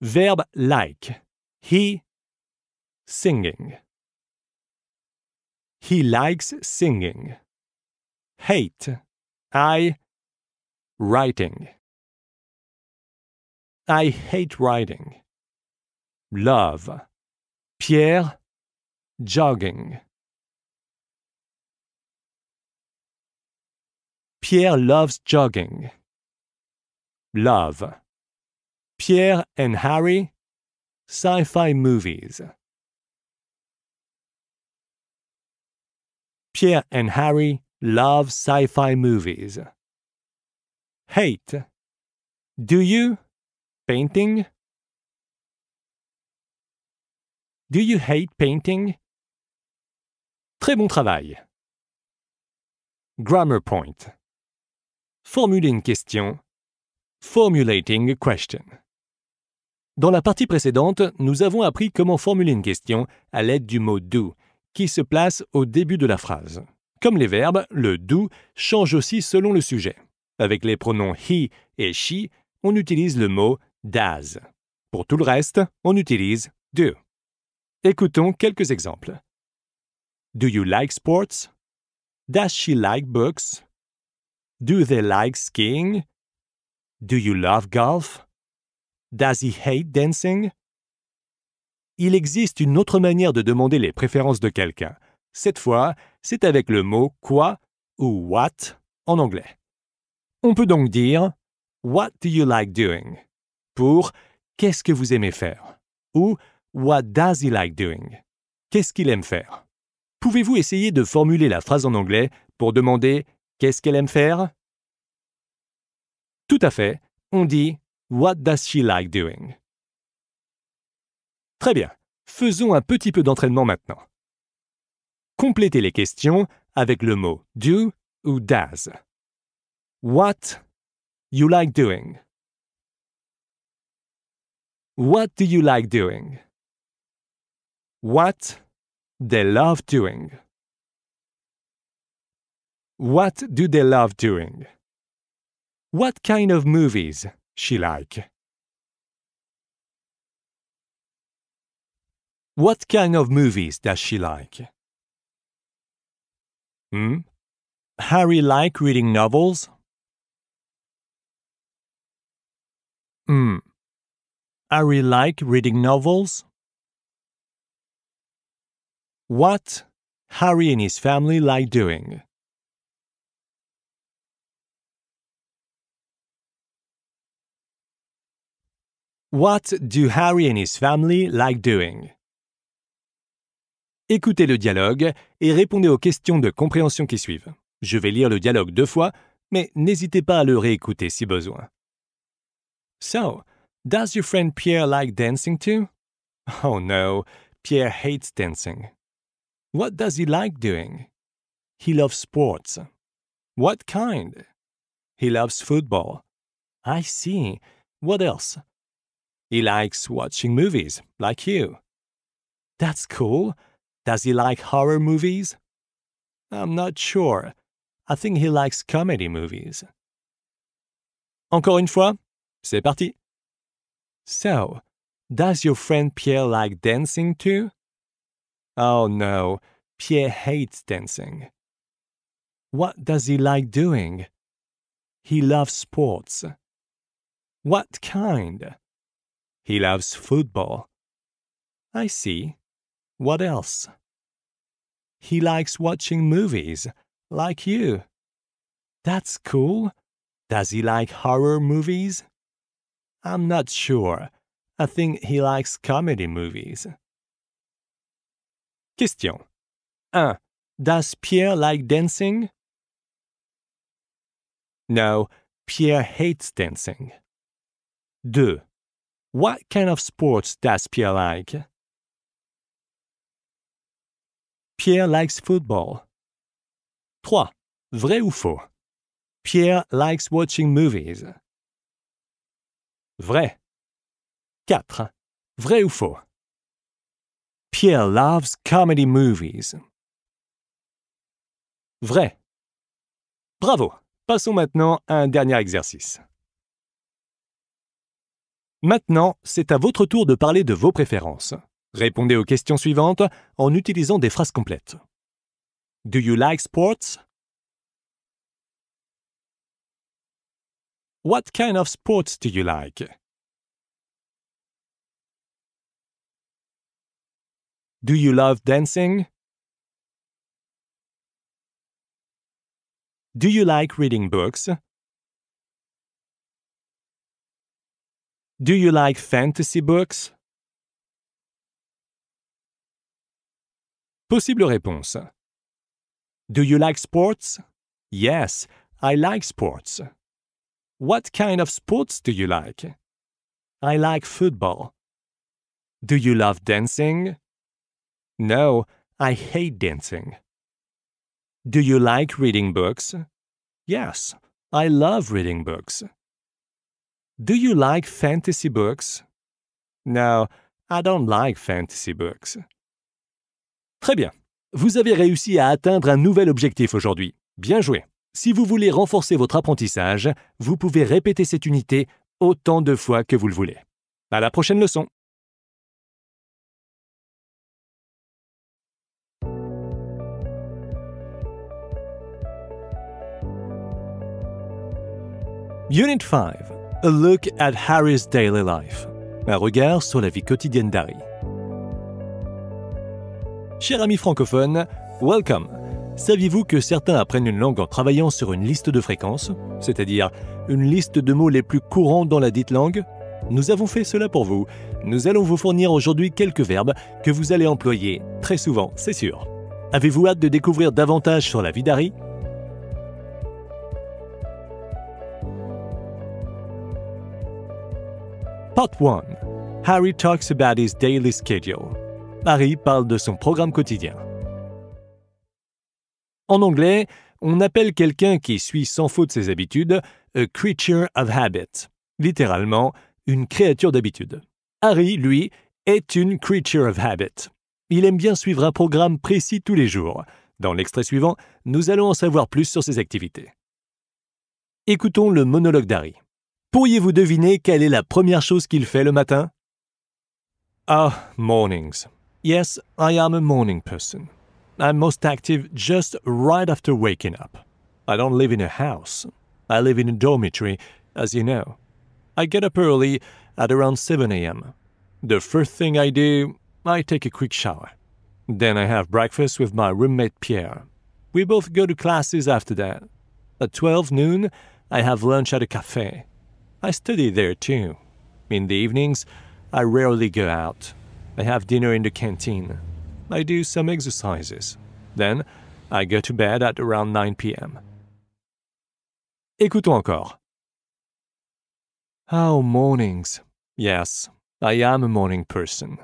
Verbe like. He singing. He likes singing. Hate. I Writing. I hate writing. Love. Pierre. Jogging. Pierre loves jogging. Love. Pierre and Harry. Sci fi movies. Pierre and Harry love sci fi movies. hate? Do you? Painting? Do you hate painting? Très bon travail. Grammar point. Formuler une question. Formulating a question. Dans la partie précédente, nous avons appris comment formuler une question à l'aide du mot do, qui se place au début de la phrase. Comme les verbes, le do change aussi selon le sujet. Avec les pronoms he et she, on utilise le mot does. Pour tout le reste, on utilise do. Écoutons quelques exemples. Do you like sports? Does she like books? Do they like skiing? Do you love golf? Does he hate dancing? Il existe une autre manière de demander les préférences de quelqu'un. Cette fois, c'est avec le mot quoi ou what en anglais. On peut donc dire What do you like doing? pour Qu'est-ce que vous aimez faire? ou What does he like doing? Qu'est-ce qu'il aime faire? Pouvez-vous essayer de formuler la phrase en anglais pour demander Qu'est-ce qu'elle aime faire? Tout à fait, on dit What does she like doing? Très bien, faisons un petit peu d'entraînement maintenant. Complétez les questions avec le mot do ou does. What you like doing? What do you like doing? What they love doing? What do they love doing? What kind of movies she like? What kind of movies does she like? Hmm? Harry like reading novels? « Hmm, Harry like reading novels. What Harry and his family like doing. What do Harry and his family like doing? Écoutez le dialogue et répondez aux questions de compréhension qui suivent. Je vais lire le dialogue deux fois, mais n'hésitez pas à le réécouter si besoin. So, does your friend Pierre like dancing too? Oh no, Pierre hates dancing. What does he like doing? He loves sports. What kind? He loves football. I see. What else? He likes watching movies, like you. That's cool. Does he like horror movies? I'm not sure. I think he likes comedy movies. Encore une fois, C'est parti! So, does your friend Pierre like dancing too? Oh no, Pierre hates dancing. What does he like doing? He loves sports. What kind? He loves football. I see. What else? He likes watching movies, like you. That's cool. Does he like horror movies? I'm not sure. I think he likes comedy movies. Question 1. Uh, does Pierre like dancing? No, Pierre hates dancing. 2. What kind of sports does Pierre like? Pierre likes football. 3. Vrai ou faux? Pierre likes watching movies. Vrai. 4. Vrai ou faux? Pierre loves comedy movies. Vrai. Bravo. Passons maintenant à un dernier exercice. Maintenant, c'est à votre tour de parler de vos préférences. Répondez aux questions suivantes en utilisant des phrases complètes. Do you like sports? What kind of sports do you like? Do you love dancing? Do you like reading books? Do you like fantasy books? Possible réponse. Do you like sports? Yes, I like sports. What kind of sports do you like? I like football. Do you love dancing? No, I hate dancing. Do you like reading books? Yes, I love reading books. Do you like fantasy books? No, I don't like fantasy books. Très bien. Vous avez réussi à atteindre un nouvel objectif aujourd'hui. Bien joué. Si vous voulez renforcer votre apprentissage, vous pouvez répéter cette unité autant de fois que vous le voulez. À la prochaine leçon! Unit 5 A look at Harry's daily life. Un regard sur la vie quotidienne d'Harry. Chers amis francophones, welcome! Saviez-vous que certains apprennent une langue en travaillant sur une liste de fréquences, c'est-à-dire une liste de mots les plus courants dans la dite langue Nous avons fait cela pour vous. Nous allons vous fournir aujourd'hui quelques verbes que vous allez employer très souvent, c'est sûr. Avez-vous hâte de découvrir davantage sur la vie d'Harry Part 1. Harry talks about his daily schedule. Harry parle de son programme quotidien. En anglais, on appelle quelqu'un qui suit sans faute ses habitudes a creature of habit, littéralement une créature d'habitude. Harry, lui, est une creature of habit. Il aime bien suivre un programme précis tous les jours. Dans l'extrait suivant, nous allons en savoir plus sur ses activités. Écoutons le monologue d'Harry. Pourriez-vous deviner quelle est la première chose qu'il fait le matin Ah, mornings. Yes, I am a morning person. I'm most active just right after waking up. I don't live in a house. I live in a dormitory, as you know. I get up early at around 7 a.m. The first thing I do, I take a quick shower. Then I have breakfast with my roommate Pierre. We both go to classes after that. At 12 noon, I have lunch at a cafe. I study there too. In the evenings, I rarely go out. I have dinner in the canteen. I do some exercises. Then, I go to bed at around 9 p.m. Écoutons encore. Oh, mornings. Yes, I am a morning person.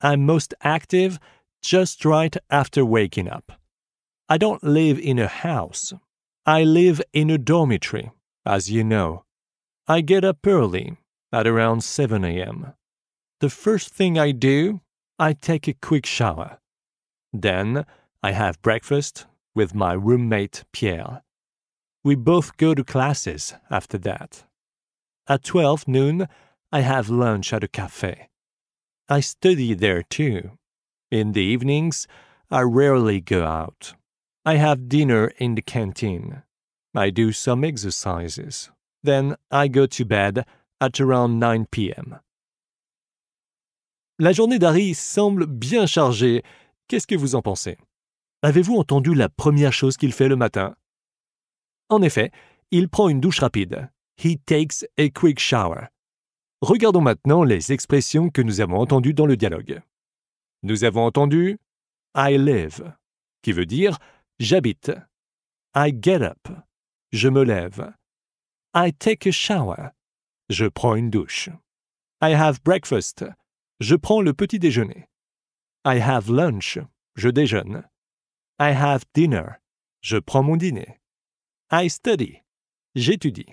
I'm most active just right after waking up. I don't live in a house. I live in a dormitory, as you know. I get up early, at around 7 a.m. The first thing I do I take a quick shower. Then I have breakfast with my roommate Pierre. We both go to classes after that. At 12 noon, I have lunch at a cafe. I study there too. In the evenings, I rarely go out. I have dinner in the canteen. I do some exercises. Then I go to bed at around 9 p.m. La journée d'Harry semble bien chargée. Qu'est-ce que vous en pensez Avez-vous entendu la première chose qu'il fait le matin En effet, il prend une douche rapide. He takes a quick shower. Regardons maintenant les expressions que nous avons entendues dans le dialogue. Nous avons entendu I live, qui veut dire j'habite. I get up, je me lève. I take a shower, je prends une douche. I have breakfast, je prends le petit déjeuner. I have lunch. Je déjeune. I have dinner. Je prends mon dîner. I study. J'étudie.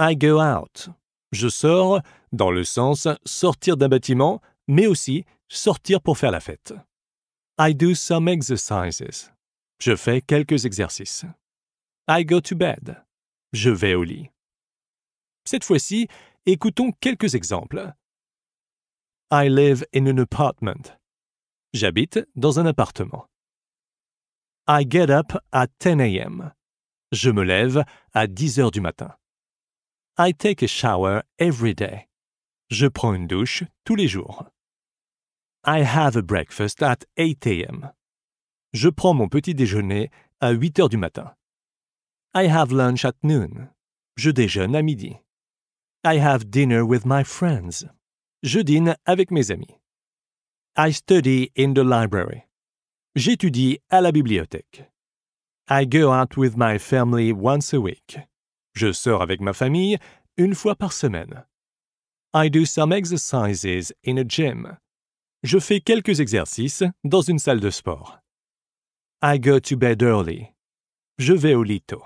I go out. Je sors dans le sens sortir d'un bâtiment, mais aussi sortir pour faire la fête. I do some exercises. Je fais quelques exercices. I go to bed. Je vais au lit. Cette fois-ci, écoutons quelques exemples. I live in an apartment. J'habite dans un appartement. I get up at 10 a.m. Je me lève à 10 heures du matin. I take a shower every day. Je prends une douche tous les jours. I have a breakfast at 8 a.m. Je prends mon petit déjeuner à 8 heures du matin. I have lunch at noon. Je déjeune à midi. I have dinner with my friends. Je dîne avec mes amis. I study in the library. J'étudie à la bibliothèque. I go out with my family once a week. Je sors avec ma famille une fois par semaine. I do some exercises in a gym. Je fais quelques exercices dans une salle de sport. I go to bed early. Je vais au lit tôt.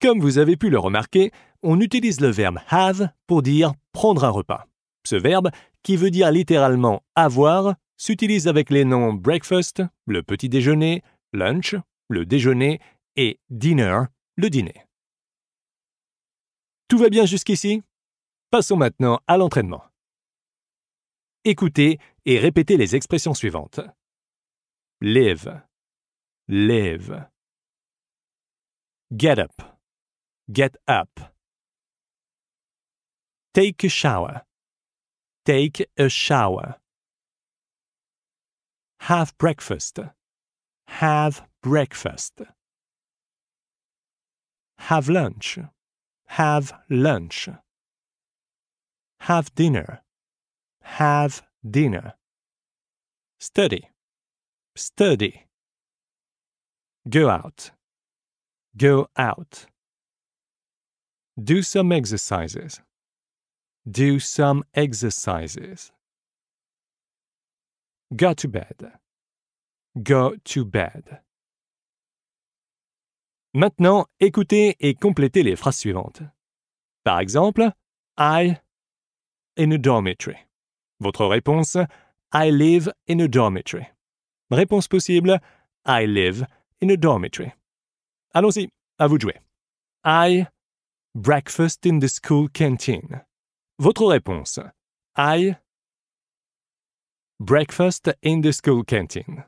Comme vous avez pu le remarquer, on utilise le verbe have pour dire prendre un repas. Ce verbe, qui veut dire littéralement avoir, s'utilise avec les noms breakfast, le petit déjeuner, lunch, le déjeuner, et dinner, le dîner. Tout va bien jusqu'ici Passons maintenant à l'entraînement. Écoutez et répétez les expressions suivantes. Live. Live. Get up. Get up. Take a shower. Take a shower. Have breakfast. Have breakfast. Have lunch. Have lunch. Have dinner. Have dinner. Study. Study. Go out. Go out. Do some exercises. Do some exercises. Go to bed. Go to bed. Maintenant, écoutez et complétez les phrases suivantes. Par exemple, I in a dormitory. Votre réponse, I live in a dormitory. Réponse possible, I live in a dormitory. Allons-y, à vous jouer. I breakfast in the school canteen. Votre réponse. I. Breakfast in the school canteen.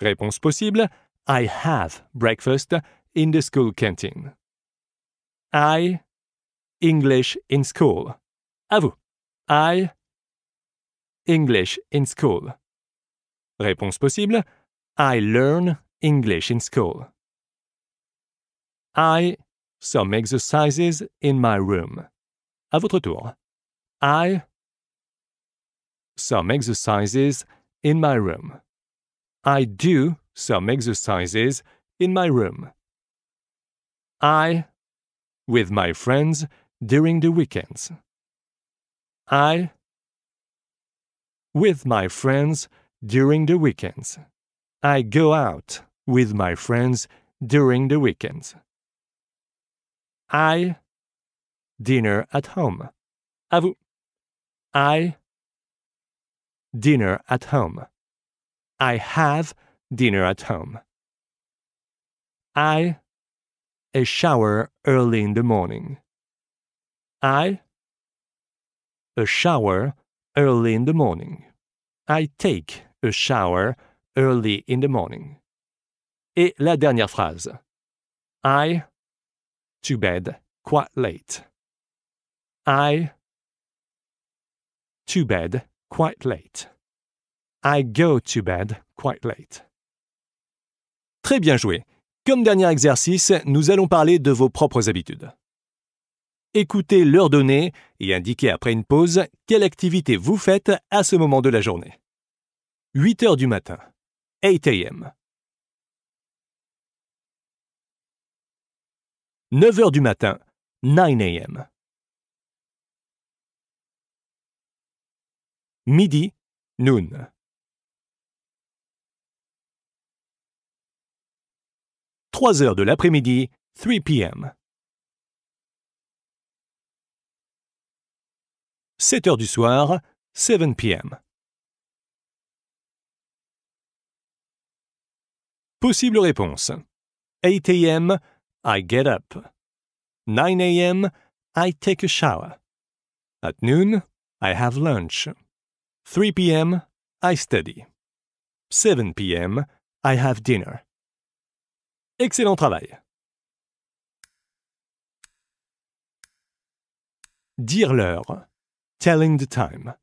Réponse possible. I have breakfast in the school canteen. I. English in school. À vous. I. English in school. Réponse possible. I learn English in school. I. Some exercises in my room. À votre tour. I some exercises in my room. I do some exercises in my room. I with my friends during the weekends. I with my friends during the weekends. I go out with my friends during the weekends. I dinner at home. À vous. I dinner at home. I have dinner at home. I a shower early in the morning. I a shower early in the morning. I take a shower early in the morning. Et la dernière phrase. I to bed quite late. I to bed quite late. I go to bed quite late. Très bien joué. Comme dernier exercice, nous allons parler de vos propres habitudes. Écoutez l'heure donnée et indiquez après une pause quelle activité vous faites à ce moment de la journée. 8 heures du matin. 8 a.m. 9 heures du matin. 9 a.m. midi, noon. Trois heures de l'après-midi, 3 p.m. 7 heures du soir, 7 p.m. Possible réponse. 8 a.m. I get up. 9 a.m. I take a shower. At noon, I have lunch. 3 p.m., I study. 7 p.m., I have dinner. Excellent travail. Dire l'heure. Telling the time.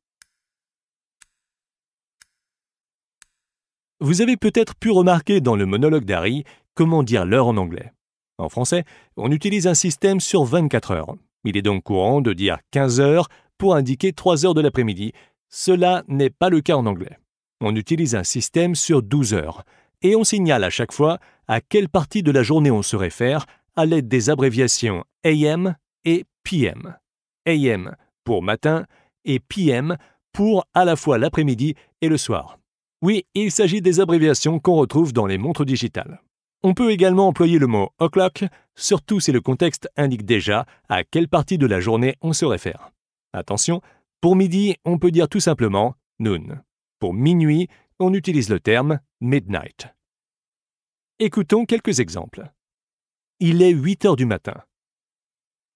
Vous avez peut-être pu remarquer dans le monologue d'Harry comment dire l'heure en anglais. En français, on utilise un système sur 24 heures. Il est donc courant de dire 15 heures pour indiquer 3 heures de l'après-midi, cela n'est pas le cas en anglais. On utilise un système sur 12 heures et on signale à chaque fois à quelle partie de la journée on se réfère à l'aide des abréviations AM et PM. AM pour matin et PM pour à la fois l'après-midi et le soir. Oui, il s'agit des abréviations qu'on retrouve dans les montres digitales. On peut également employer le mot o'clock, surtout si le contexte indique déjà à quelle partie de la journée on se réfère. Attention, pour midi, on peut dire tout simplement noon. Pour minuit, on utilise le terme midnight. Écoutons quelques exemples. Il est 8 heures du matin.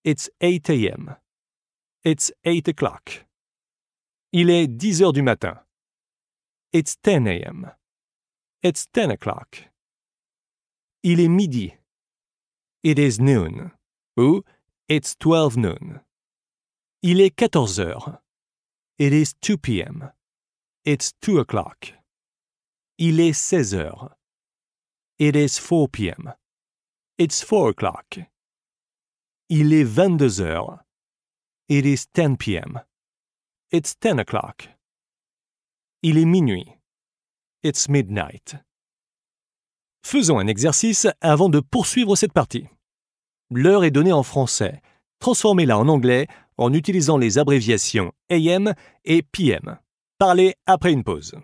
It's 8 a.m. It's 8 o'clock. Il est 10 heures du matin. It's 10 a.m. It's 10 o'clock. Il est midi. It is noon. Ou It's 12 noon. Il est 14 heures. It is 2 p.m. It's 2 o'clock. Il est 16 heures. It is 4 p.m. It's 4 o'clock. Il est 22 heures. It is 10 p.m. It's 10 o'clock. Il est minuit. It's midnight. Faisons un exercice avant de poursuivre cette partie. L'heure est donnée en français. Transformez-la en anglais en utilisant les abréviations AM et PM. Parlez après une pause.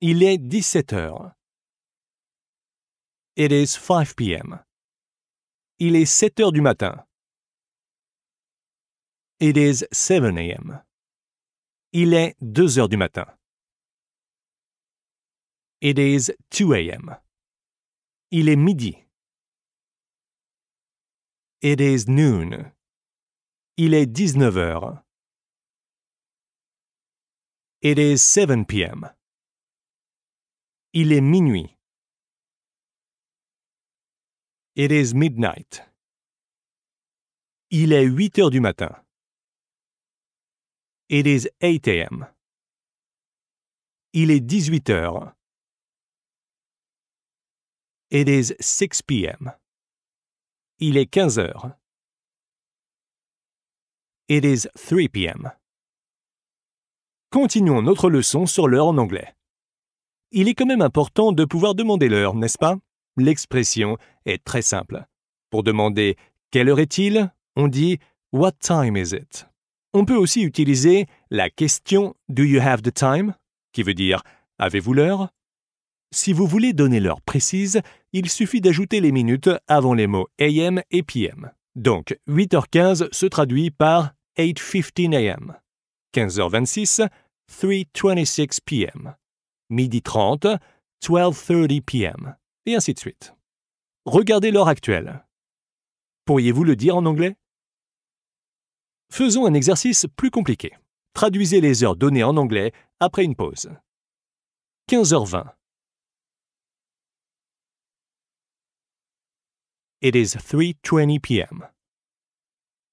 Il est 17 heures. It is 5 p.m. Il est 7 heures du matin. It is 7 a.m. Il est 2 heures du matin. It is 2 a.m. Il est midi. It is noon. Il est 19h. It is 7 p.m. Il est minuit. It is midnight. Il est 8 heures du matin. It is 8 a.m. Il est 18 heures. It is 6 p.m. Il est 15 heures. It is 3 p.m. Continuons notre leçon sur l'heure en anglais. Il est quand même important de pouvoir demander l'heure, n'est-ce pas L'expression est très simple. Pour demander quelle heure est-il, on dit What time is it On peut aussi utiliser la question Do you have the time qui veut dire Avez-vous l'heure Si vous voulez donner l'heure précise, il suffit d'ajouter les minutes avant les mots AM et PM. Donc 8h15 se traduit par 8.15 a.m. 15h26, 3.26 p.m. Midi 30, 12.30 p.m. Et ainsi de suite. Regardez l'heure actuelle. Pourriez-vous le dire en anglais Faisons un exercice plus compliqué. Traduisez les heures données en anglais après une pause. 15h20. It is 3.20 p.m.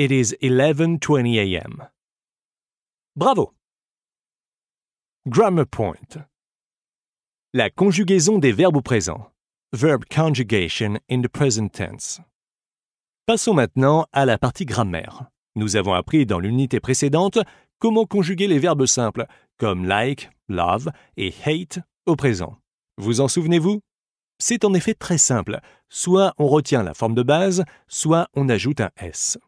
It is 11:20 a.m. Bravo. Grammar point. La conjugaison des verbes au présent. Verb conjugation in the present tense. Passons maintenant à la partie grammaire. Nous avons appris dans l'unité précédente comment conjuguer les verbes simples comme like, love et hate au présent. Vous en souvenez-vous C'est en effet très simple. Soit on retient la forme de base, soit on ajoute un S.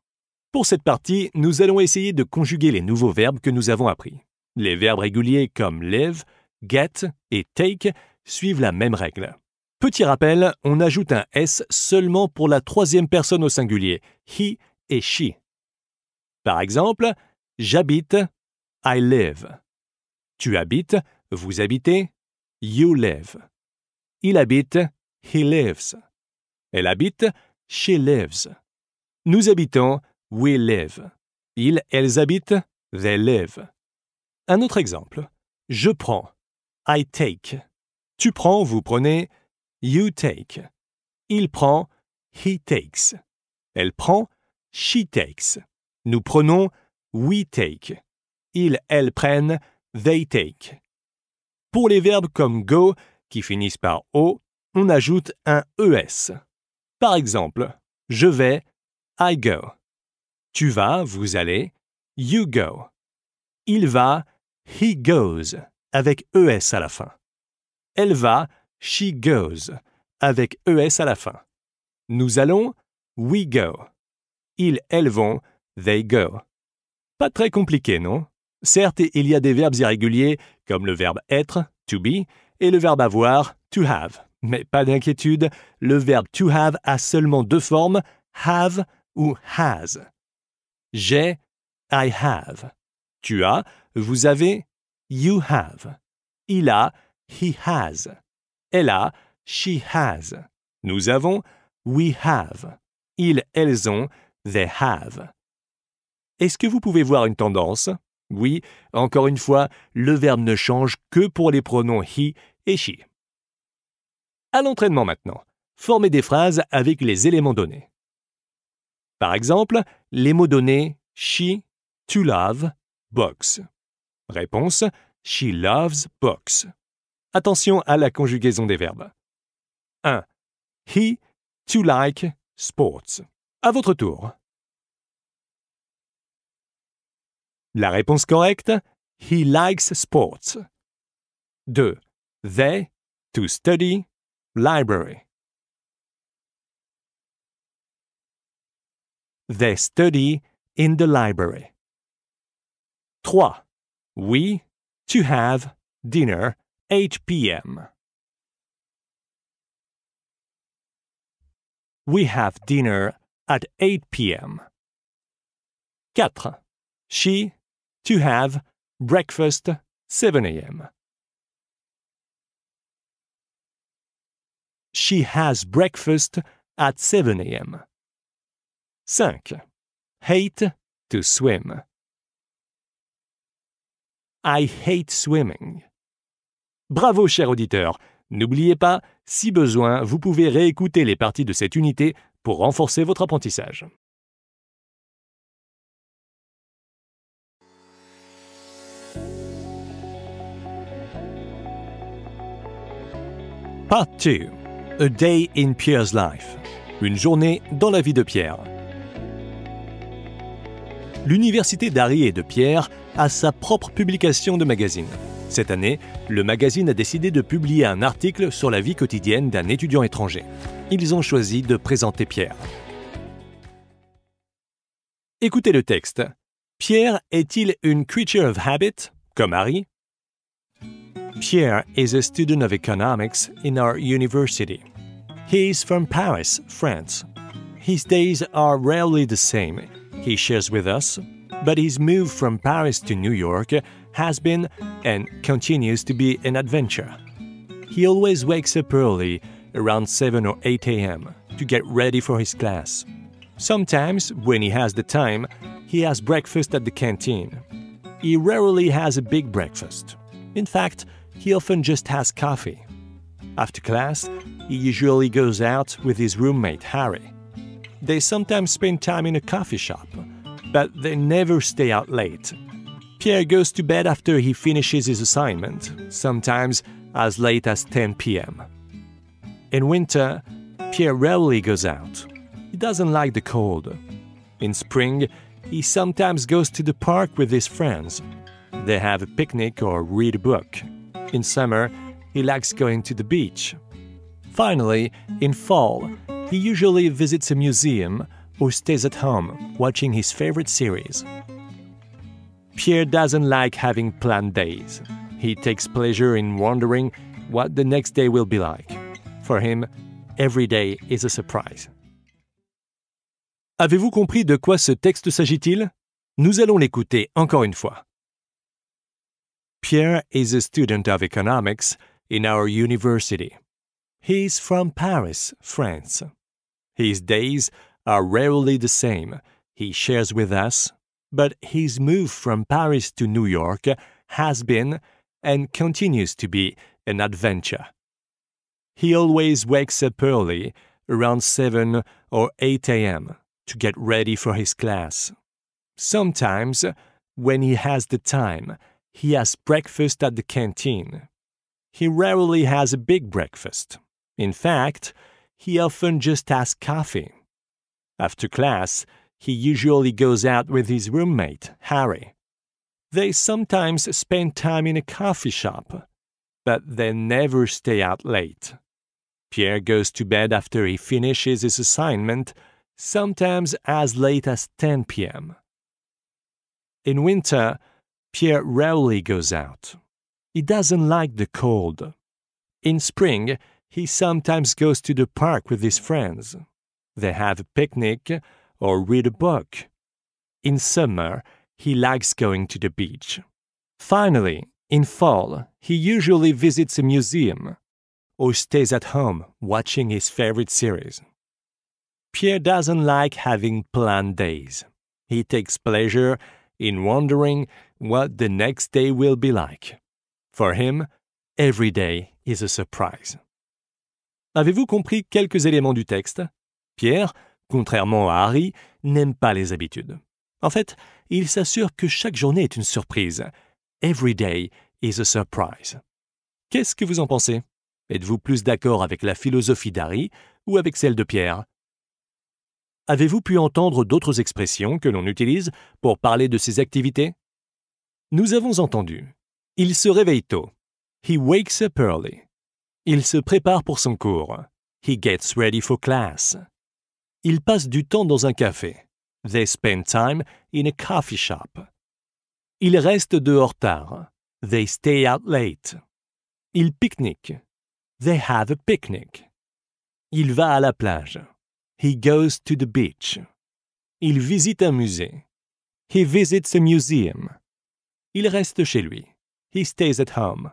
Pour cette partie, nous allons essayer de conjuguer les nouveaux verbes que nous avons appris. Les verbes réguliers comme live, get et take suivent la même règle. Petit rappel, on ajoute un S seulement pour la troisième personne au singulier, he et she. Par exemple, j'habite, I live. Tu habites, vous habitez, you live. Il habite, he lives. Elle habite, she lives. Nous habitons, we live. Ils, elles habitent, they live. Un autre exemple. Je prends, I take. Tu prends, vous prenez, you take. Il prend, he takes. Elle prend, she takes. Nous prenons, we take. Ils, elles prennent, they take. Pour les verbes comme go, qui finissent par o, on ajoute un es. Par exemple, je vais, I go. Tu vas, vous allez. You go. Il va, he goes, avec ES à la fin. Elle va, she goes, avec ES à la fin. Nous allons, we go. Ils, elles vont, they go. Pas très compliqué, non Certes, il y a des verbes irréguliers, comme le verbe être, to be, et le verbe avoir, to have. Mais pas d'inquiétude, le verbe to have a seulement deux formes, have ou has. J'ai, I have. Tu as, vous avez, you have. Il a, he has. Elle a, she has. Nous avons, we have. Ils, elles ont, they have. Est-ce que vous pouvez voir une tendance Oui, encore une fois, le verbe ne change que pour les pronoms he et she. À l'entraînement maintenant. Formez des phrases avec les éléments donnés. Par exemple, les mots donnés She, to love, box. Réponse She loves box. Attention à la conjugaison des verbes. 1. He, to like, sports. À votre tour. La réponse correcte He likes sports. 2. They, to study, library. They study in the library. 3. We to have dinner 8 p.m. We have dinner at 8 p.m. 4. She to have breakfast 7 a.m. She has breakfast at 7 a.m. 5. Hate to swim. I hate swimming. Bravo, cher auditeur. N'oubliez pas, si besoin, vous pouvez réécouter les parties de cette unité pour renforcer votre apprentissage. Part 2. A Day in Pierre's Life. Une journée dans la vie de Pierre l'université d'Harry et de Pierre a sa propre publication de magazine. Cette année, le magazine a décidé de publier un article sur la vie quotidienne d'un étudiant étranger. Ils ont choisi de présenter Pierre. Écoutez le texte. Pierre est-il une creature of habit, comme Harry? Pierre is a student of economics in our university. He is from Paris, France. His days are rarely the same. he shares with us, but his move from Paris to New York has been and continues to be an adventure. He always wakes up early, around 7 or 8 a.m., to get ready for his class. Sometimes, when he has the time, he has breakfast at the canteen. He rarely has a big breakfast. In fact, he often just has coffee. After class, he usually goes out with his roommate Harry. They sometimes spend time in a coffee shop, but they never stay out late. Pierre goes to bed after he finishes his assignment, sometimes as late as 10 p.m. In winter, Pierre rarely goes out. He doesn't like the cold. In spring, he sometimes goes to the park with his friends. They have a picnic or read a book. In summer, he likes going to the beach. Finally, in fall, he usually visits a museum or stays at home watching his favorite series. Pierre doesn't like having planned days. He takes pleasure in wondering what the next day will be like. For him, every day is a surprise. Avez-vous compris de quoi ce texte s'agit-il Nous allons l'écouter encore une fois. Pierre is a student of economics in our university. He is from Paris, France. His days are rarely the same, he shares with us, but his move from Paris to New York has been and continues to be an adventure. He always wakes up early, around 7 or 8 a.m., to get ready for his class. Sometimes, when he has the time, he has breakfast at the canteen. He rarely has a big breakfast. In fact, he often just has coffee. After class, he usually goes out with his roommate, Harry. They sometimes spend time in a coffee shop, but they never stay out late. Pierre goes to bed after he finishes his assignment, sometimes as late as 10 p.m. In winter, Pierre rarely goes out. He doesn't like the cold. In spring, he sometimes goes to the park with his friends. They have a picnic or read a book. In summer, he likes going to the beach. Finally, in fall, he usually visits a museum or stays at home watching his favorite series. Pierre doesn't like having planned days. He takes pleasure in wondering what the next day will be like. For him, every day is a surprise. Avez-vous compris quelques éléments du texte Pierre, contrairement à Harry, n'aime pas les habitudes. En fait, il s'assure que chaque journée est une surprise. Every day is a surprise. Qu'est-ce que vous en pensez Êtes-vous plus d'accord avec la philosophie d'Harry ou avec celle de Pierre Avez-vous pu entendre d'autres expressions que l'on utilise pour parler de ses activités Nous avons entendu. Il se réveille tôt. He wakes up early. Il se prépare pour son cours. He gets ready for class. Il passe du temps dans un café. They spend time in a coffee shop. Ils restent dehors tard. They stay out late. Ils pique They have a picnic. Il va à la plage. He goes to the beach. Il visite un musée. He visits a museum. Il reste chez lui. He stays at home.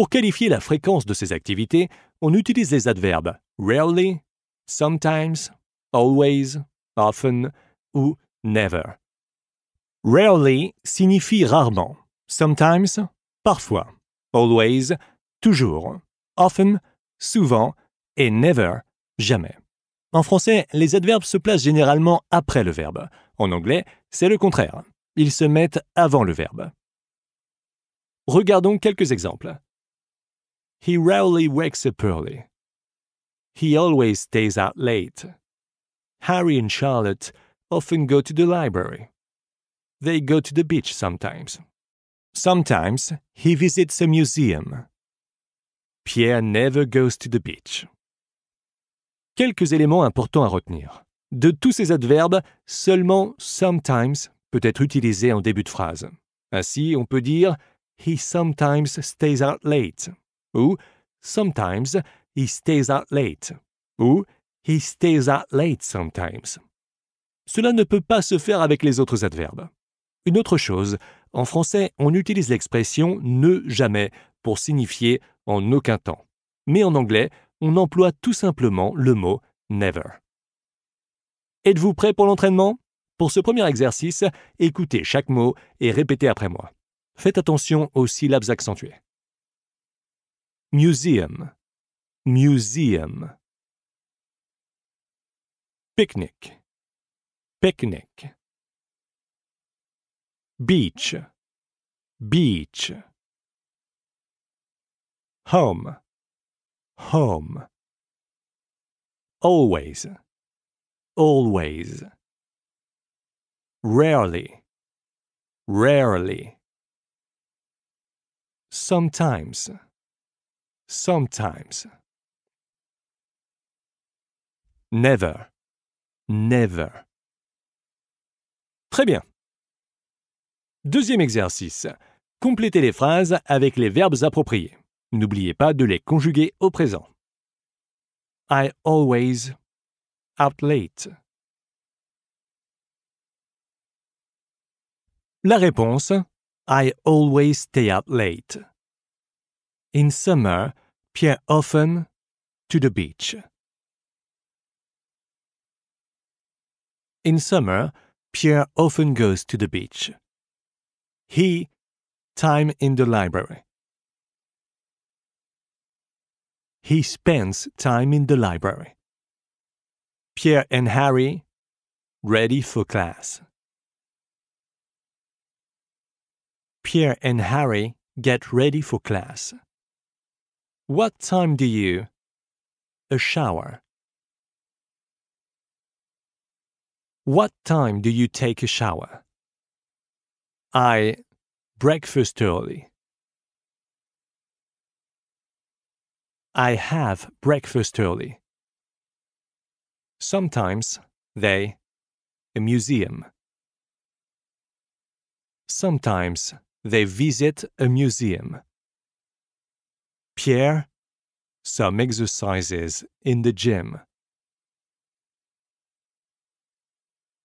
Pour qualifier la fréquence de ces activités, on utilise les adverbes rarely, sometimes, always, often ou never. Rarely signifie rarement, sometimes, parfois, always, toujours, often, souvent et never, jamais. En français, les adverbes se placent généralement après le verbe. En anglais, c'est le contraire. Ils se mettent avant le verbe. Regardons quelques exemples. He rarely wakes up early. He always stays out late. Harry and Charlotte often go to the library. They go to the beach sometimes. Sometimes he visits a museum. Pierre never goes to the beach. Quelques éléments importants à retenir. De tous ces adverbes, seulement sometimes peut être utilisé en début de phrase. Ainsi, on peut dire He sometimes stays out late ou Sometimes he stays out late ou He stays out late sometimes. Cela ne peut pas se faire avec les autres adverbes. Une autre chose, en français, on utilise l'expression ne jamais pour signifier en aucun temps. Mais en anglais, on emploie tout simplement le mot never. Êtes-vous prêt pour l'entraînement Pour ce premier exercice, écoutez chaque mot et répétez après moi. Faites attention aux syllabes accentuées. museum, museum. Picnic, picnic. Beach, beach. Home, home. Always, always. Rarely, rarely. Sometimes sometimes. Never. Never. Très bien. Deuxième exercice. Complétez les phrases avec les verbes appropriés. N'oubliez pas de les conjuguer au présent. I always out late. La réponse I always stay out late. In summer, Pierre often to the beach. In summer, Pierre often goes to the beach. He time in the library. He spends time in the library. Pierre and Harry ready for class. Pierre and Harry get ready for class. What time do you? A shower. What time do you take a shower? I breakfast early. I have breakfast early. Sometimes they a museum. Sometimes they visit a museum. Pierre, some exercises in the gym.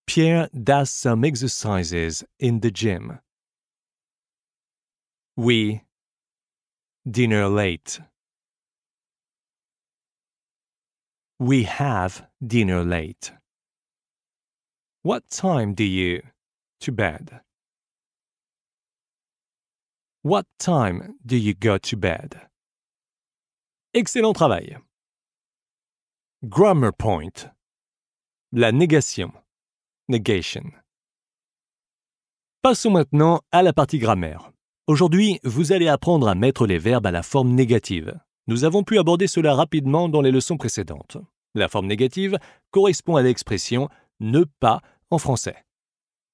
Pierre does some exercises in the gym. We dinner late. We have dinner late. What time do you to bed? What time do you go to bed? Excellent travail. Grammar point. La négation. Negation. Passons maintenant à la partie grammaire. Aujourd'hui, vous allez apprendre à mettre les verbes à la forme négative. Nous avons pu aborder cela rapidement dans les leçons précédentes. La forme négative correspond à l'expression ne pas en français.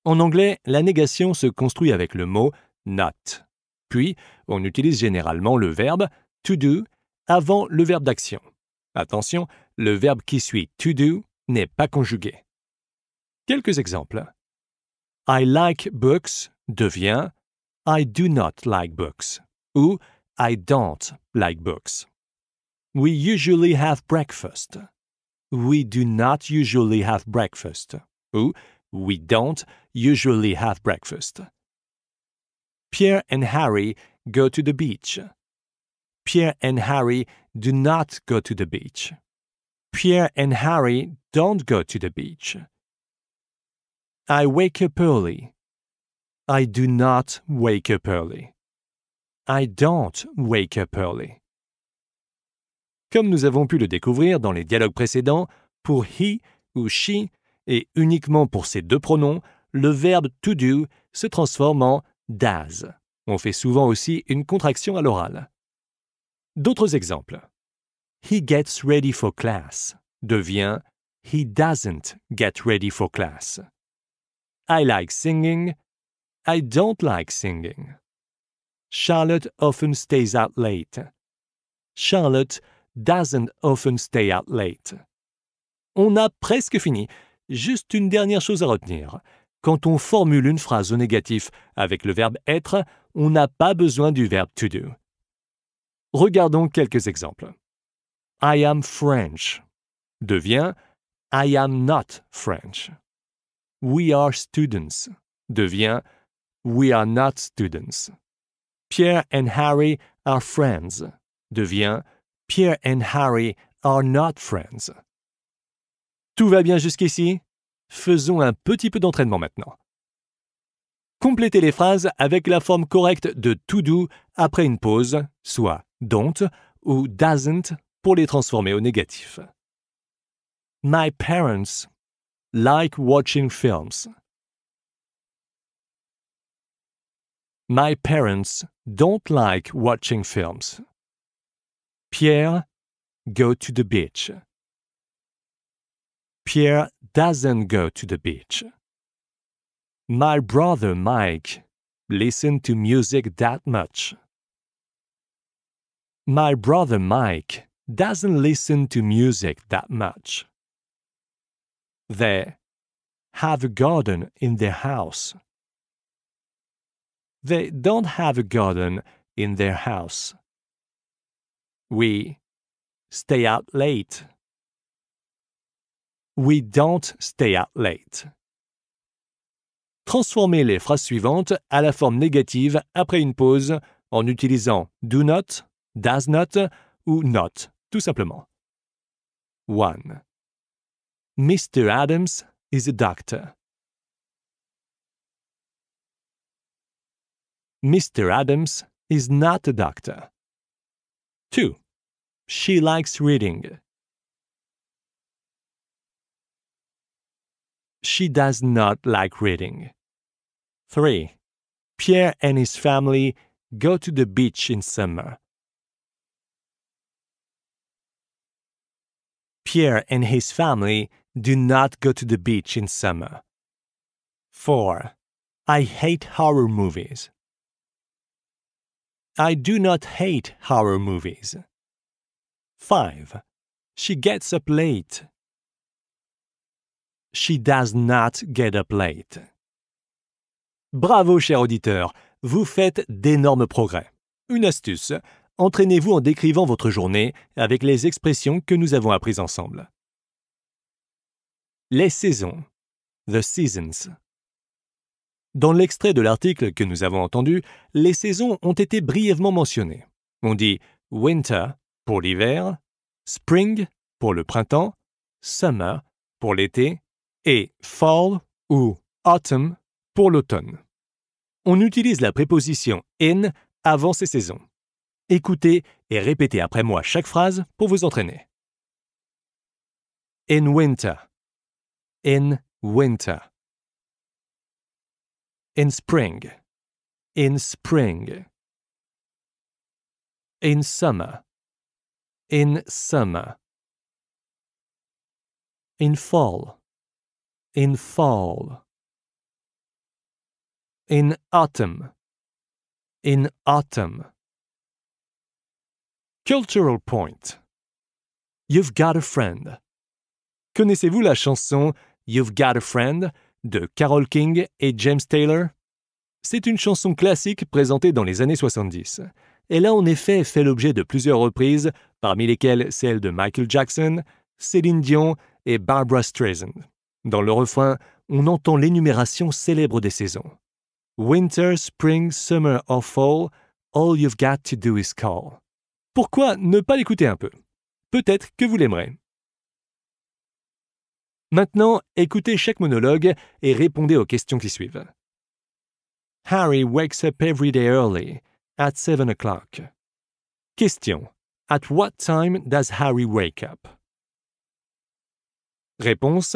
En anglais, la négation se construit avec le mot not. Puis, on utilise généralement le verbe to do avant le verbe d'action. Attention, le verbe qui suit to do n'est pas conjugué. Quelques exemples. I like books devient I do not like books ou I don't like books. We usually have breakfast. We do not usually have breakfast ou We don't usually have breakfast. Pierre and Harry go to the beach. Pierre and Harry do not go to the beach. Pierre and Harry don't go to the beach. I wake up early. I do not wake up early. I don't wake up early. Comme nous avons pu le découvrir dans les dialogues précédents, pour he ou she et uniquement pour ces deux pronoms, le verbe to do se transforme en does. On fait souvent aussi une contraction à l'oral. D'autres exemples. He gets ready for class devient He doesn't get ready for class. I like singing. I don't like singing. Charlotte often stays out late. Charlotte doesn't often stay out late. On a presque fini. Juste une dernière chose à retenir. Quand on formule une phrase au négatif avec le verbe être, on n'a pas besoin du verbe to do. Regardons quelques exemples. I am French devient I am not French. We are students devient We are not students. Pierre and Harry are friends devient Pierre and Harry are not friends. Tout va bien jusqu'ici Faisons un petit peu d'entraînement maintenant. Complétez les phrases avec la forme correcte de to do après une pause, soit don't ou doesn't pour les transformer au négatif. My parents like watching films. My parents don't like watching films. Pierre go to the beach. Pierre doesn't go to the beach. My brother Mike listen to music that much. My brother Mike doesn't listen to music that much. They have a garden in their house. They don't have a garden in their house. We stay out late. We don't stay out late. Transformez les phrases suivantes à la forme négative après une pause en utilisant do not does not uh, ou not, tout simplement. 1. Mr. Adams is a doctor. Mr. Adams is not a doctor. 2. She likes reading. She does not like reading. 3. Pierre and his family go to the beach in summer. Pierre and his family do not go to the beach in summer. 4. I hate horror movies. I do not hate horror movies. 5. She gets up late. She does not get up late. Bravo, cher auditeur, vous faites d'énormes progrès. Une astuce, entraînez-vous en décrivant votre journée avec les expressions que nous avons apprises ensemble. Les saisons. The Seasons. Dans l'extrait de l'article que nous avons entendu, les saisons ont été brièvement mentionnées. On dit winter pour l'hiver, spring pour le printemps, summer pour l'été et fall ou autumn pour l'automne. On utilise la préposition in avant ces saisons. Écoutez et répétez après moi chaque phrase pour vous entraîner. In winter. In winter. In spring. In spring. In summer. In summer. In fall. In fall. In autumn. In autumn. Cultural Point. You've Got a Friend. Connaissez-vous la chanson You've Got a Friend de Carole King et James Taylor C'est une chanson classique présentée dans les années 70. Elle a en effet fait l'objet de plusieurs reprises, parmi lesquelles celle de Michael Jackson, Céline Dion et Barbara Streisand. Dans le refrain, on entend l'énumération célèbre des saisons. Winter, spring, summer or fall, all you've got to do is call pourquoi ne pas l'écouter un peu Peut-être que vous l'aimerez. Maintenant, écoutez chaque monologue et répondez aux questions qui suivent. Harry wakes up every day early, at 7 o'clock. Question. At what time does Harry wake up? Réponse.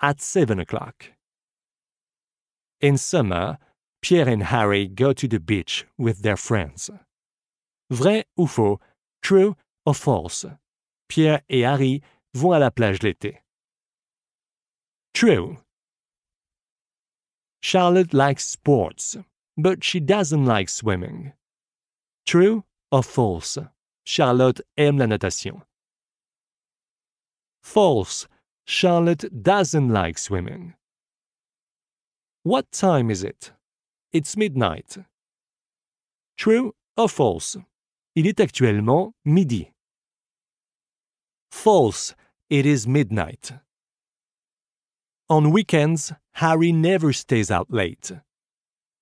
At 7 o'clock. In summer, Pierre and Harry go to the beach with their friends. Vrai ou faux, True or false? Pierre et Harry vont à la plage l'été. True. Charlotte likes sports, but she doesn't like swimming. True or false? Charlotte aime la natation. False. Charlotte doesn't like swimming. What time is it? It's midnight. True or false? Il est actuellement midi. False. It is midnight. On weekends, Harry never stays out late.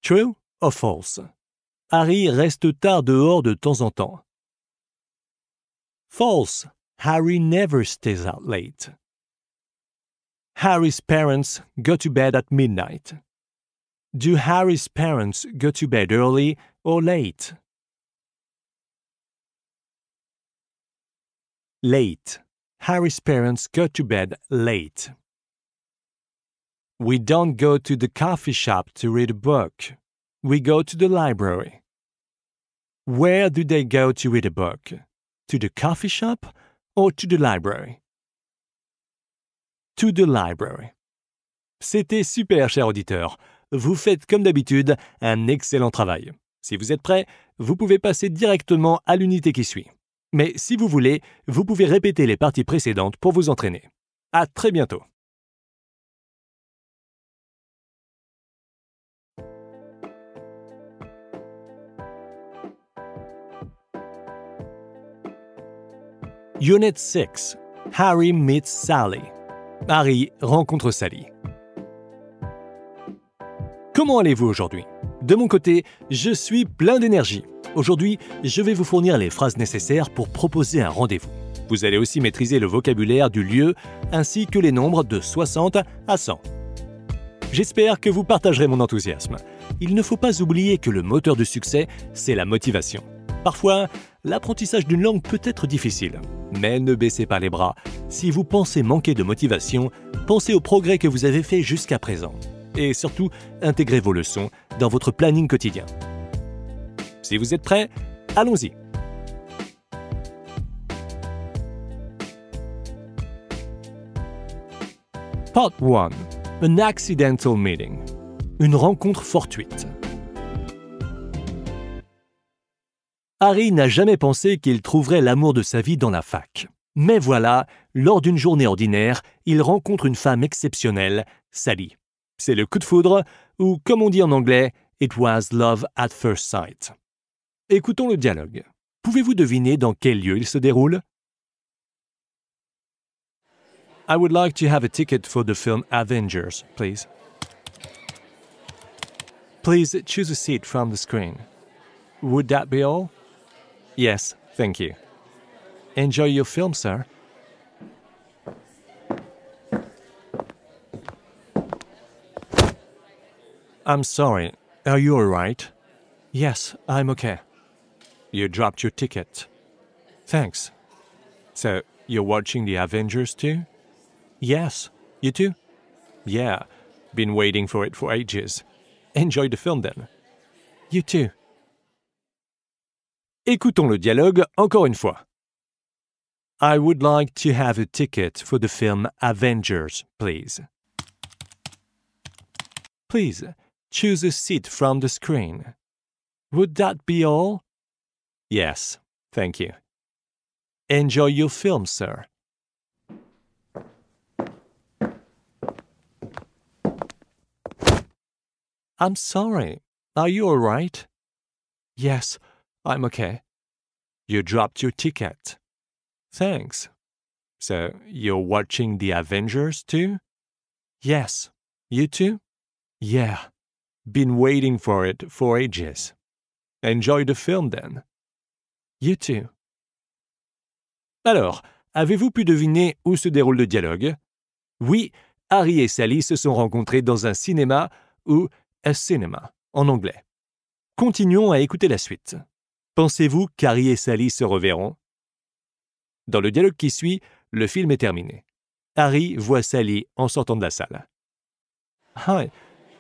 True or false? Harry reste tard dehors de temps en temps. False. Harry never stays out late. Harry's parents go to bed at midnight. Do Harry's parents go to bed early or late? Late. Harry's parents go to bed late. We don't go to the coffee shop to read a book. We go to the library. Where do they go to read a book? To the coffee shop or to the library? To the library. C'était super, cher auditeur. Vous faites comme d'habitude un excellent travail. Si vous êtes prêt, vous pouvez passer directement à l'unité qui suit. Mais si vous voulez, vous pouvez répéter les parties précédentes pour vous entraîner. À très bientôt. Unit 6. Harry meets Sally. Harry rencontre Sally. Comment allez-vous aujourd'hui De mon côté, je suis plein d'énergie. Aujourd'hui, je vais vous fournir les phrases nécessaires pour proposer un rendez-vous. Vous allez aussi maîtriser le vocabulaire du lieu ainsi que les nombres de 60 à 100. J'espère que vous partagerez mon enthousiasme. Il ne faut pas oublier que le moteur du succès, c'est la motivation. Parfois, l'apprentissage d'une langue peut être difficile. Mais ne baissez pas les bras. Si vous pensez manquer de motivation, pensez au progrès que vous avez fait jusqu'à présent. Et surtout, intégrez vos leçons dans votre planning quotidien. Si vous êtes prêts, allons-y. Part 1. An accidental meeting. Une rencontre fortuite. Harry n'a jamais pensé qu'il trouverait l'amour de sa vie dans la fac. Mais voilà, lors d'une journée ordinaire, il rencontre une femme exceptionnelle, Sally. C'est le coup de foudre, ou comme on dit en anglais, It was love at first sight. Écoutons le dialogue. Pouvez-vous deviner dans quel lieu il se déroule I would like to have a ticket for the film Avengers, please. Please choose a seat from the screen. Would that be all? Yes, thank you. Enjoy your film, sir. I'm sorry. Are you alright? Yes, I'm okay. You dropped your ticket. Thanks. So, you're watching the Avengers too? Yes. You too? Yeah. Been waiting for it for ages. Enjoy the film then. You too. Écoutons le dialogue encore une fois. I would like to have a ticket for the film Avengers, please. Please choose a seat from the screen. Would that be all? Yes, thank you. Enjoy your film, sir. I'm sorry. Are you all right? Yes, I'm okay. You dropped your ticket. Thanks. So, you're watching The Avengers too? Yes. You too? Yeah. Been waiting for it for ages. Enjoy the film then. Alors, avez-vous pu deviner où se déroule le dialogue Oui, Harry et Sally se sont rencontrés dans un cinéma ou a cinéma en anglais. Continuons à écouter la suite. Pensez-vous qu'Harry et Sally se reverront Dans le dialogue qui suit, le film est terminé. Harry voit Sally en sortant de la salle. Hi,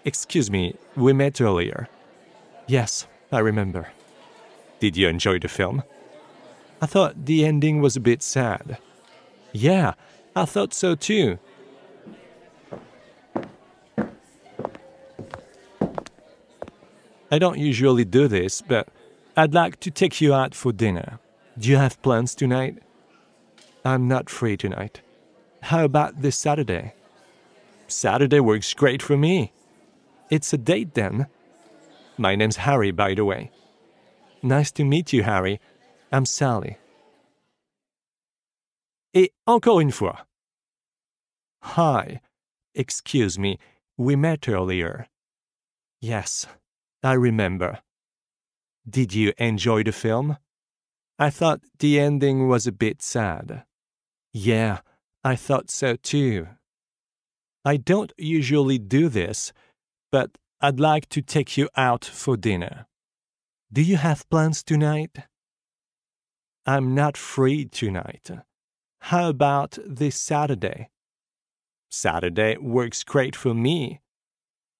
excuse me, we met earlier. Yes, I remember. Did you enjoy the film? I thought the ending was a bit sad. Yeah, I thought so too. I don't usually do this, but I'd like to take you out for dinner. Do you have plans tonight? I'm not free tonight. How about this Saturday? Saturday works great for me. It's a date then. My name's Harry, by the way. Nice to meet you, Harry. I'm Sally. Et encore une fois. Hi. Excuse me, we met earlier. Yes, I remember. Did you enjoy the film? I thought the ending was a bit sad. Yeah, I thought so too. I don't usually do this, but I'd like to take you out for dinner. Do you have plans tonight? I'm not free tonight. How about this Saturday? Saturday works great for me.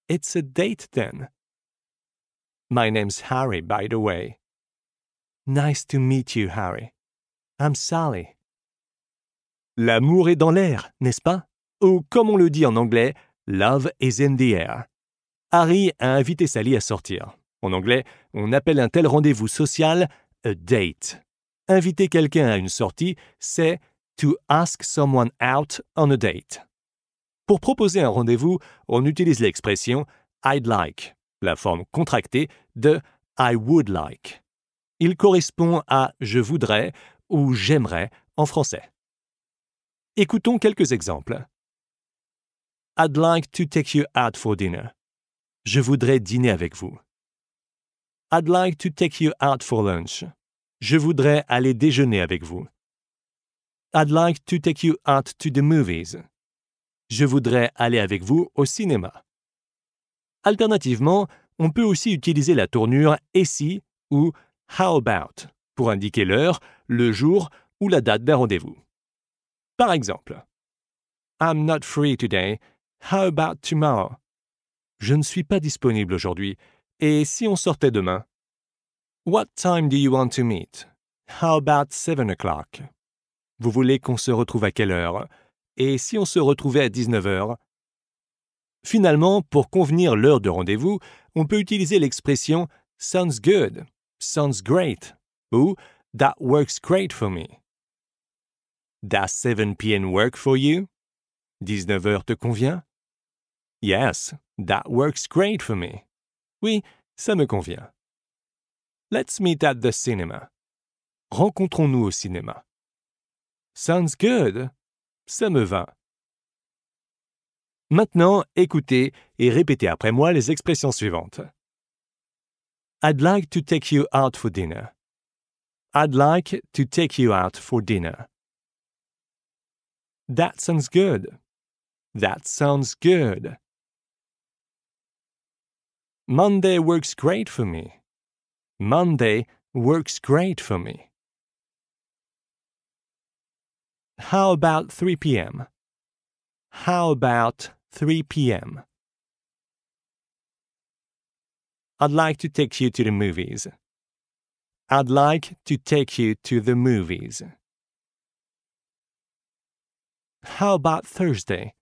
It's a date then. My name's Harry, by the way. Nice to meet you, Harry. I'm Sally. L'amour est dans l'air, n'est-ce pas? Ou comme on le dit en anglais, love is in the air. Harry a invité Sally à sortir. En anglais, on appelle un tel rendez-vous social a date. Inviter quelqu'un à une sortie, c'est to ask someone out on a date. Pour proposer un rendez-vous, on utilise l'expression I'd like, la forme contractée de I would like. Il correspond à je voudrais ou j'aimerais en français. Écoutons quelques exemples. I'd like to take you out for dinner. Je voudrais dîner avec vous. I'd like to take you out for lunch. Je voudrais aller déjeuner avec vous. I'd like to take you out to the movies. Je voudrais aller avec vous au cinéma. Alternativement, on peut aussi utiliser la tournure et si ou how about pour indiquer l'heure, le jour ou la date d'un rendez-vous. Par exemple, I'm not free today. How about tomorrow? Je ne suis pas disponible aujourd'hui. Et si on sortait demain? What time do you want to meet? How about seven o'clock? Vous voulez qu'on se retrouve à quelle heure? Et si on se retrouvait à 19 heures? Finalement, pour convenir l'heure de rendez-vous, on peut utiliser l'expression sounds good, sounds great ou that works great for me. Does 7 p.m. work for you? 19 heures te convient? Yes, that works great for me. Oui, ça me convient. Let's meet at the cinema. Rencontrons-nous au cinéma. Sounds good. Ça me va. Maintenant, écoutez et répétez après moi les expressions suivantes. I'd like to take you out for dinner. I'd like to take you out for dinner. That sounds good. That sounds good. Monday works great for me. Monday works great for me. How about 3 p.m.? How about 3 p.m.? I'd like to take you to the movies. I'd like to take you to the movies. How about Thursday?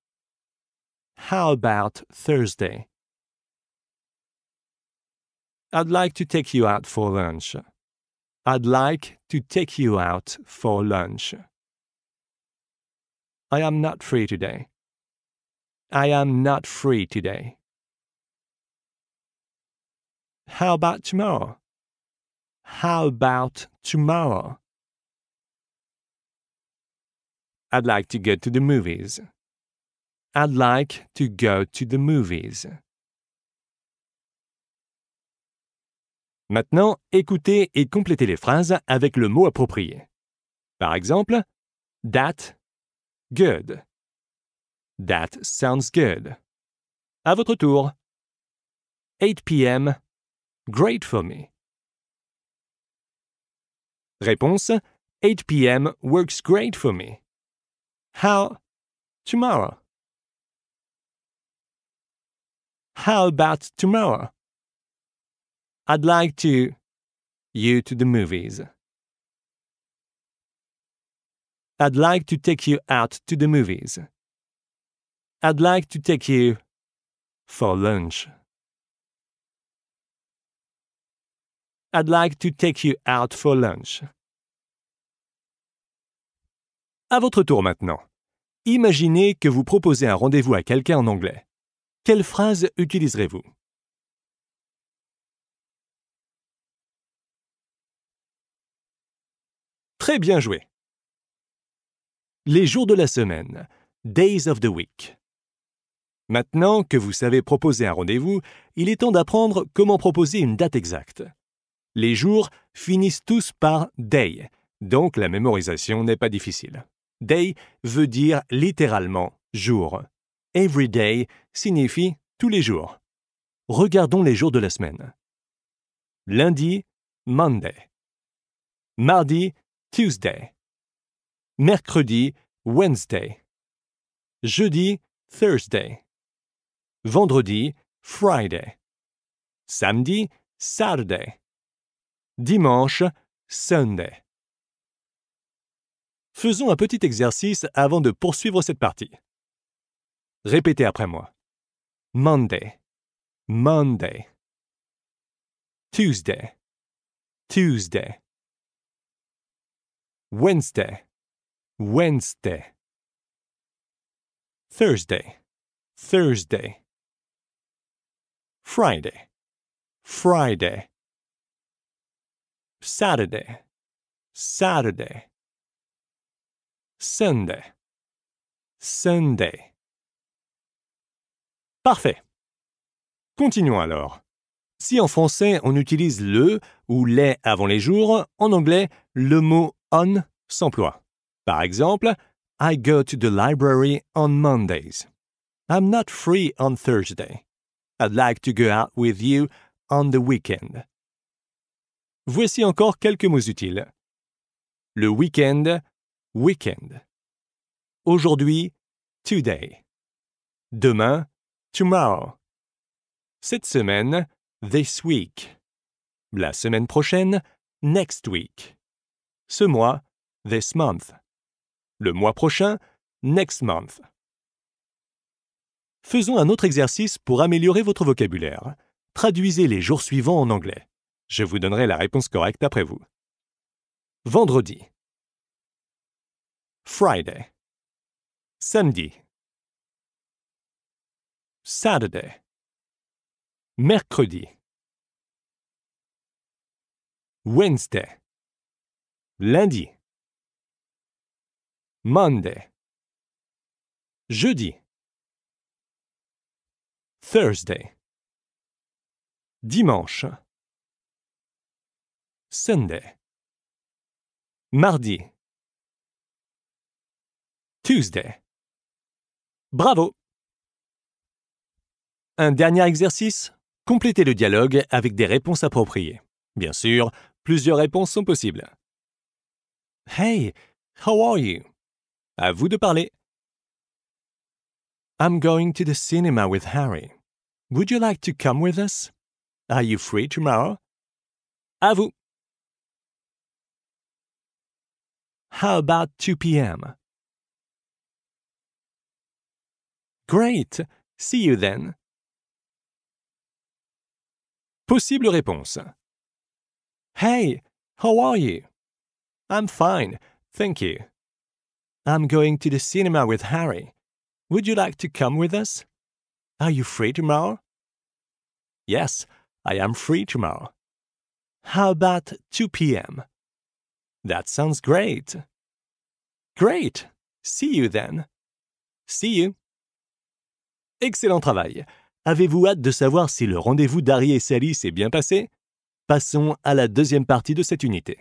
How about Thursday? I'd like to take you out for lunch. I'd like to take you out for lunch. I am not free today. I am not free today. How about tomorrow? How about tomorrow? I'd like to go to the movies. I'd like to go to the movies. Maintenant, écoutez et complétez les phrases avec le mot approprié. Par exemple, That good. That sounds good. À votre tour. 8 p.m. Great for me. Réponse 8 p.m. works great for me. How tomorrow? How about tomorrow? I'd like to. You to the movies. I'd like to take you out to the movies. I'd like to take you for lunch. I'd like to take you out for lunch. À votre tour maintenant. Imaginez que vous proposez un rendez-vous à quelqu'un en anglais. Quelle phrase utiliserez-vous Très bien joué. Les jours de la semaine. Days of the week. Maintenant que vous savez proposer un rendez-vous, il est temps d'apprendre comment proposer une date exacte. Les jours finissent tous par day, donc la mémorisation n'est pas difficile. Day veut dire littéralement jour. Every day signifie tous les jours. Regardons les jours de la semaine. Lundi, Monday. Mardi, Tuesday. Mercredi, Wednesday. Jeudi, Thursday. Vendredi, Friday. Samedi, Saturday. Dimanche, Sunday. Faisons un petit exercice avant de poursuivre cette partie. Répétez après moi. Monday, Monday. Tuesday, Tuesday. Wednesday, Wednesday. Thursday, Thursday. Friday, Friday. Saturday, Saturday. Sunday, Sunday. Parfait. Continuons alors. Si en français on utilise le ou les avant les jours, en anglais le mot on s'emploie. Par exemple, I go to the library on Mondays. I'm not free on Thursday. I'd like to go out with you on the weekend. Voici encore quelques mots utiles. Le weekend, weekend. Aujourd'hui, today. Demain, tomorrow. Cette semaine, this week. La semaine prochaine, next week ce mois, this month. Le mois prochain, next month. Faisons un autre exercice pour améliorer votre vocabulaire. Traduisez les jours suivants en anglais. Je vous donnerai la réponse correcte après vous. Vendredi. Friday. Samedi. Saturday. Mercredi. Wednesday. Lundi. Monday. Jeudi. Thursday. Dimanche. Sunday. Mardi. Tuesday. Bravo. Un dernier exercice. Complétez le dialogue avec des réponses appropriées. Bien sûr, plusieurs réponses sont possibles. Hey, how are you? À vous de parler. I'm going to the cinema with Harry. Would you like to come with us? Are you free tomorrow? À vous. How about 2 p.m.? Great. See you then. Possible réponse. Hey, how are you? I'm fine, thank you. I'm going to the cinema with Harry. Would you like to come with us? Are you free tomorrow? Yes, I am free tomorrow. How about 2 p.m.? That sounds great. Great! See you then. See you. Excellent travail. Avez-vous hâte de savoir si le rendez-vous d'Harry et Sally s'est bien passé Passons à la deuxième partie de cette unité.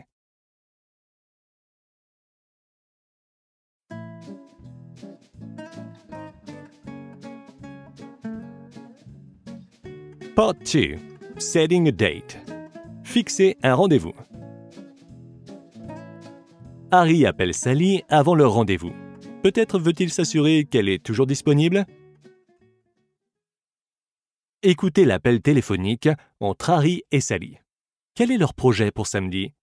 Part 2 Setting a date. Fixer un rendez-vous. Harry appelle Sally avant leur rendez-vous. Peut-être veut-il s'assurer qu'elle est toujours disponible Écoutez l'appel téléphonique entre Harry et Sally. Quel est leur projet pour samedi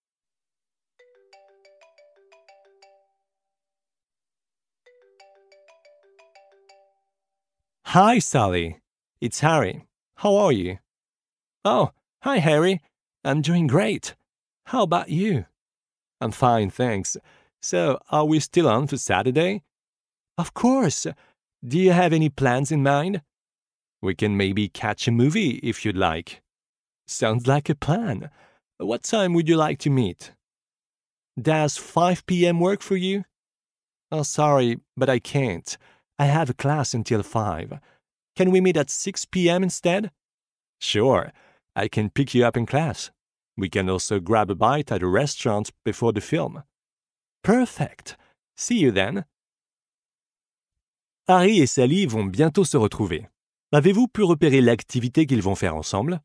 Hi Sally, it's Harry. How are you? Oh, hi, Harry. I'm doing great. How about you? I'm fine, thanks. So, are we still on for Saturday? Of course. Do you have any plans in mind? We can maybe catch a movie if you'd like. Sounds like a plan. What time would you like to meet? Does 5 p.m. work for you? Oh, sorry, but I can't. I have a class until 5. Can we meet at 6 p.m. instead? Sure, I can pick you up in class. We can also grab a bite at a restaurant before the film. Perfect. See you then. Harry et Sally vont bientôt se retrouver. Avez-vous pu repérer l'activité qu'ils vont faire ensemble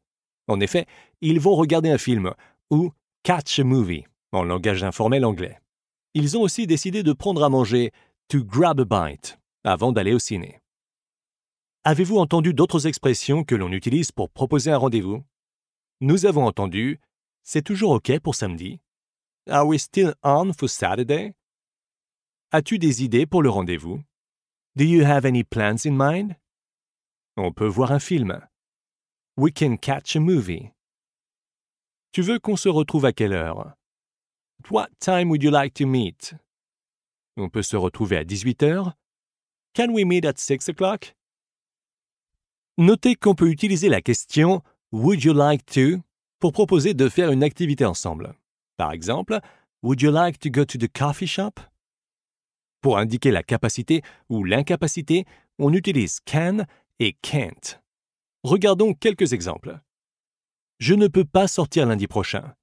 En effet, ils vont regarder un film ou catch a movie en langage informel anglais. Ils ont aussi décidé de prendre à manger to grab a bite avant d'aller au ciné. Avez-vous entendu d'autres expressions que l'on utilise pour proposer un rendez-vous Nous avons entendu C'est toujours OK pour samedi Are we still on for Saturday As-tu des idées pour le rendez-vous Do you have any plans in mind On peut voir un film. We can catch a movie. Tu veux qu'on se retrouve à quelle heure What time would you like to meet On peut se retrouver à 18 heures. Can we meet at 6 o'clock Notez qu'on peut utiliser la question Would you like to pour proposer de faire une activité ensemble. Par exemple, Would you like to go to the coffee shop? Pour indiquer la capacité ou l'incapacité, on utilise can et can't. Regardons quelques exemples. Je ne peux pas sortir lundi prochain.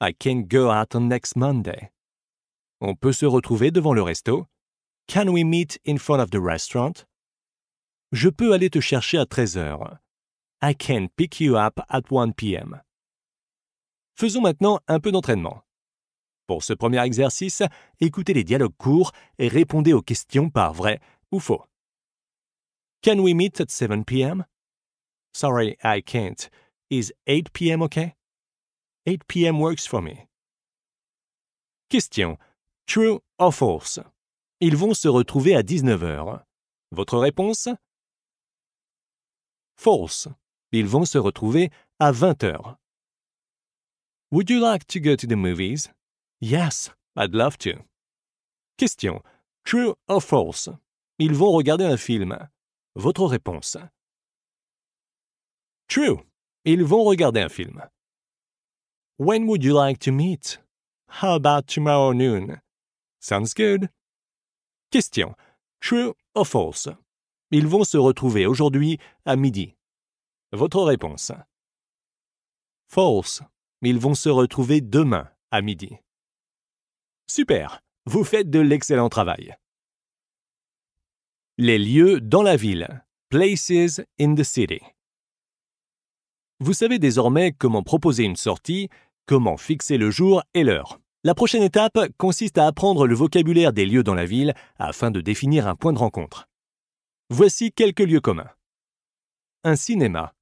I can't go out on next Monday. On peut se retrouver devant le resto. Can we meet in front of the restaurant? Je peux aller te chercher à 13 heures. I can pick you up at 1 p.m. Faisons maintenant un peu d'entraînement. Pour ce premier exercice, écoutez les dialogues courts et répondez aux questions par vrai ou faux. Can we meet at 7 p.m.? Sorry, I can't. Is 8 p.m. okay? 8 p.m. works for me. Question. True or false? Ils vont se retrouver à 19 heures. Votre réponse? False. Ils vont se retrouver à 20 heures. Would you like to go to the movies? Yes, I'd love to. Question. True or false? Ils vont regarder un film. Votre réponse. True. Ils vont regarder un film. When would you like to meet? How about tomorrow noon? Sounds good. Question. True or false? Ils vont se retrouver aujourd'hui à midi. Votre réponse. False. Ils vont se retrouver demain à midi. Super. Vous faites de l'excellent travail. Les lieux dans la ville. Places in the city. Vous savez désormais comment proposer une sortie, comment fixer le jour et l'heure. La prochaine étape consiste à apprendre le vocabulaire des lieux dans la ville afin de définir un point de rencontre. Voici quelques lieux communs. Un cinéma.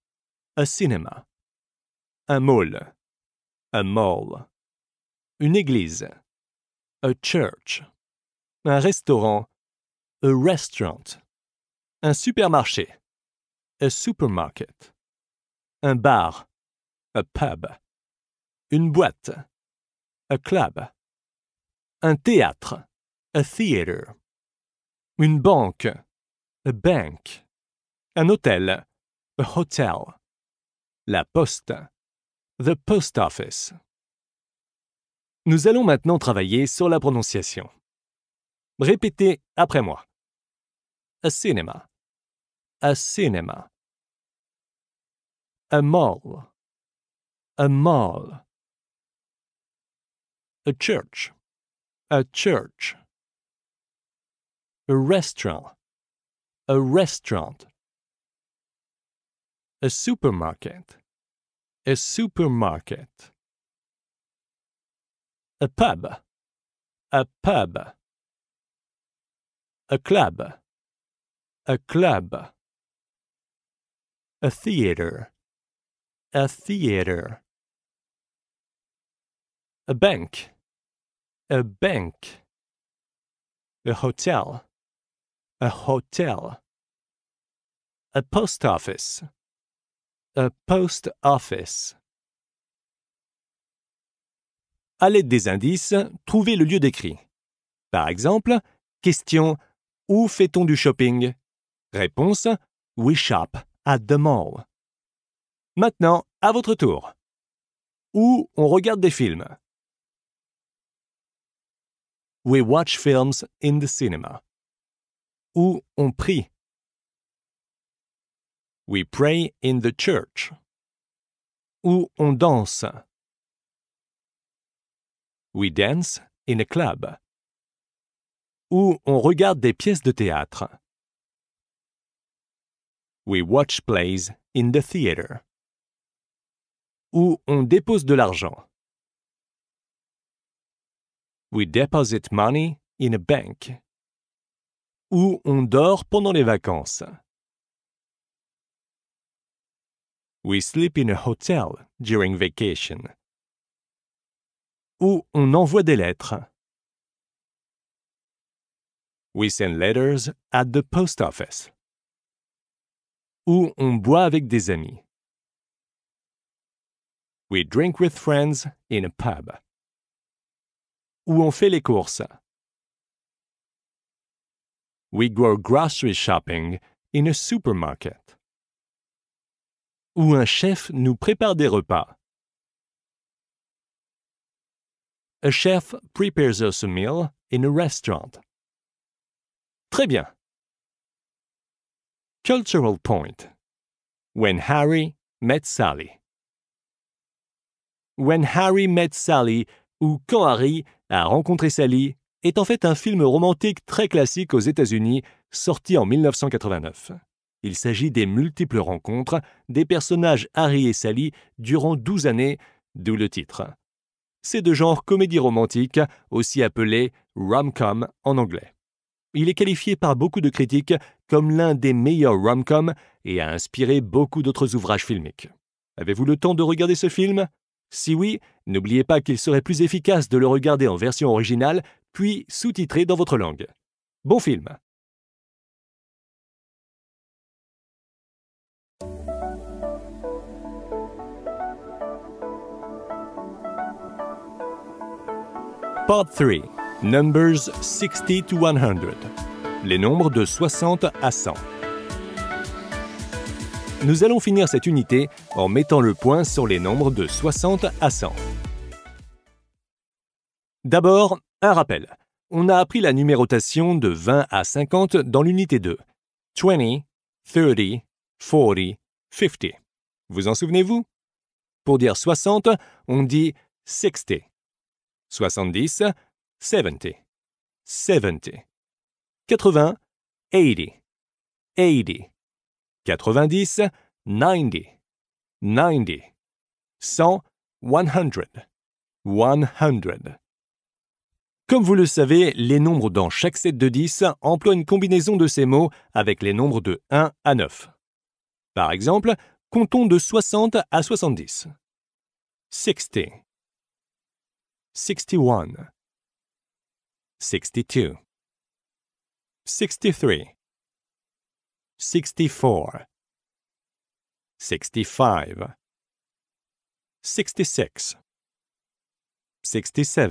A cinema. Un mall. A mall. Une église. A church. Un restaurant. A restaurant. Un supermarché. A supermarket. Un bar. A pub. Une boîte. A club. Un théâtre. A theater. Une banque a bank. Un hôtel, a hotel. La poste, the post office. Nous allons maintenant travailler sur la prononciation. Répétez après moi. A cinéma, A cinema. A mall. A mall. A church. A church. A restaurant. a restaurant, a supermarket, a supermarket, a pub, a pub, a club, a club, a theater, a theater, a bank, a bank, a hotel, a hotel, a post office, a post office. À l'aide des indices, trouvez le lieu décrit. Par exemple, question Où fait-on du shopping Réponse We shop at the mall. Maintenant, à votre tour. Où on regarde des films We watch films in the cinema où on prie. We pray in the church. Où on danse. We dance in a club. Où on regarde des pièces de théâtre. We watch plays in the theater. Où on dépose de l'argent. We deposit money in a bank où on dort pendant les vacances. We sleep in a hotel during vacation. Où on envoie des lettres. We send letters at the post office. Où on boit avec des amis. We drink with friends in a pub. Où on fait les courses we go grocery shopping in a supermarket. Ou un chef nous prépare des repas. A chef prepares us a meal in a restaurant. Très bien. Cultural point. When Harry met Sally. When Harry met Sally ou quand Harry a rencontré Sally est en fait un film romantique très classique aux États-Unis, sorti en 1989. Il s'agit des multiples rencontres des personnages Harry et Sally durant 12 années, d'où le titre. C'est de genre comédie romantique, aussi appelé rom-com en anglais. Il est qualifié par beaucoup de critiques comme l'un des meilleurs rom-com et a inspiré beaucoup d'autres ouvrages filmiques. Avez-vous le temps de regarder ce film Si oui, n'oubliez pas qu'il serait plus efficace de le regarder en version originale puis sous-titré dans votre langue. Bon film Part 3. Numbers 60 to 100. Les nombres de 60 à 100. Nous allons finir cette unité en mettant le point sur les nombres de 60 à 100. D'abord, un rappel. On a appris la numérotation de 20 à 50 dans l'unité 2. 20, 30, 40, 50. Vous en souvenez-vous? Pour dire 60, on dit 60. 70, 70. 70. 80, 80. 80. 90, 90. 90. 100, 100. 100. Comme vous le savez, les nombres dans chaque set de 10 emploient une combinaison de ces mots avec les nombres de 1 à 9. Par exemple, comptons de 60 à 70. 60 61 62 63 64 65 66 67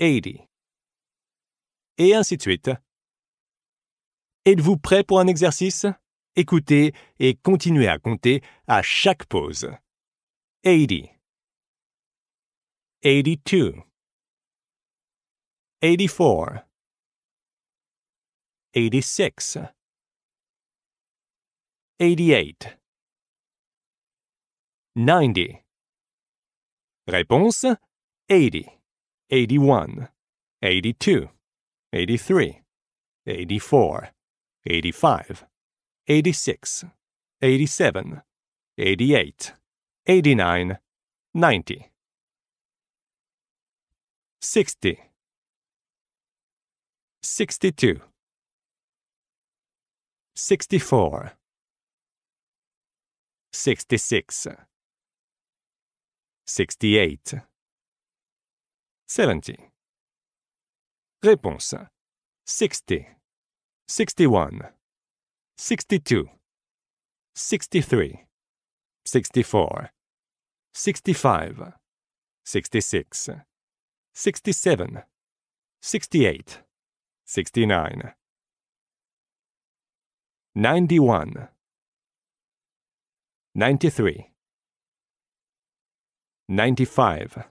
80. Et ainsi de suite. Êtes-vous prêt pour un exercice Écoutez et continuez à compter à chaque pause. 80. 82. 84. 86. 88. 90. Réponse 80. 81, 82, 83, 84, 85, 86, 87, 88, 89, 90. 60, 62, 64, 66, 68, 70. Réponse 60, 61, 62, 63, 64, 65, 66, 67, 68, 69, 91, 93, 95,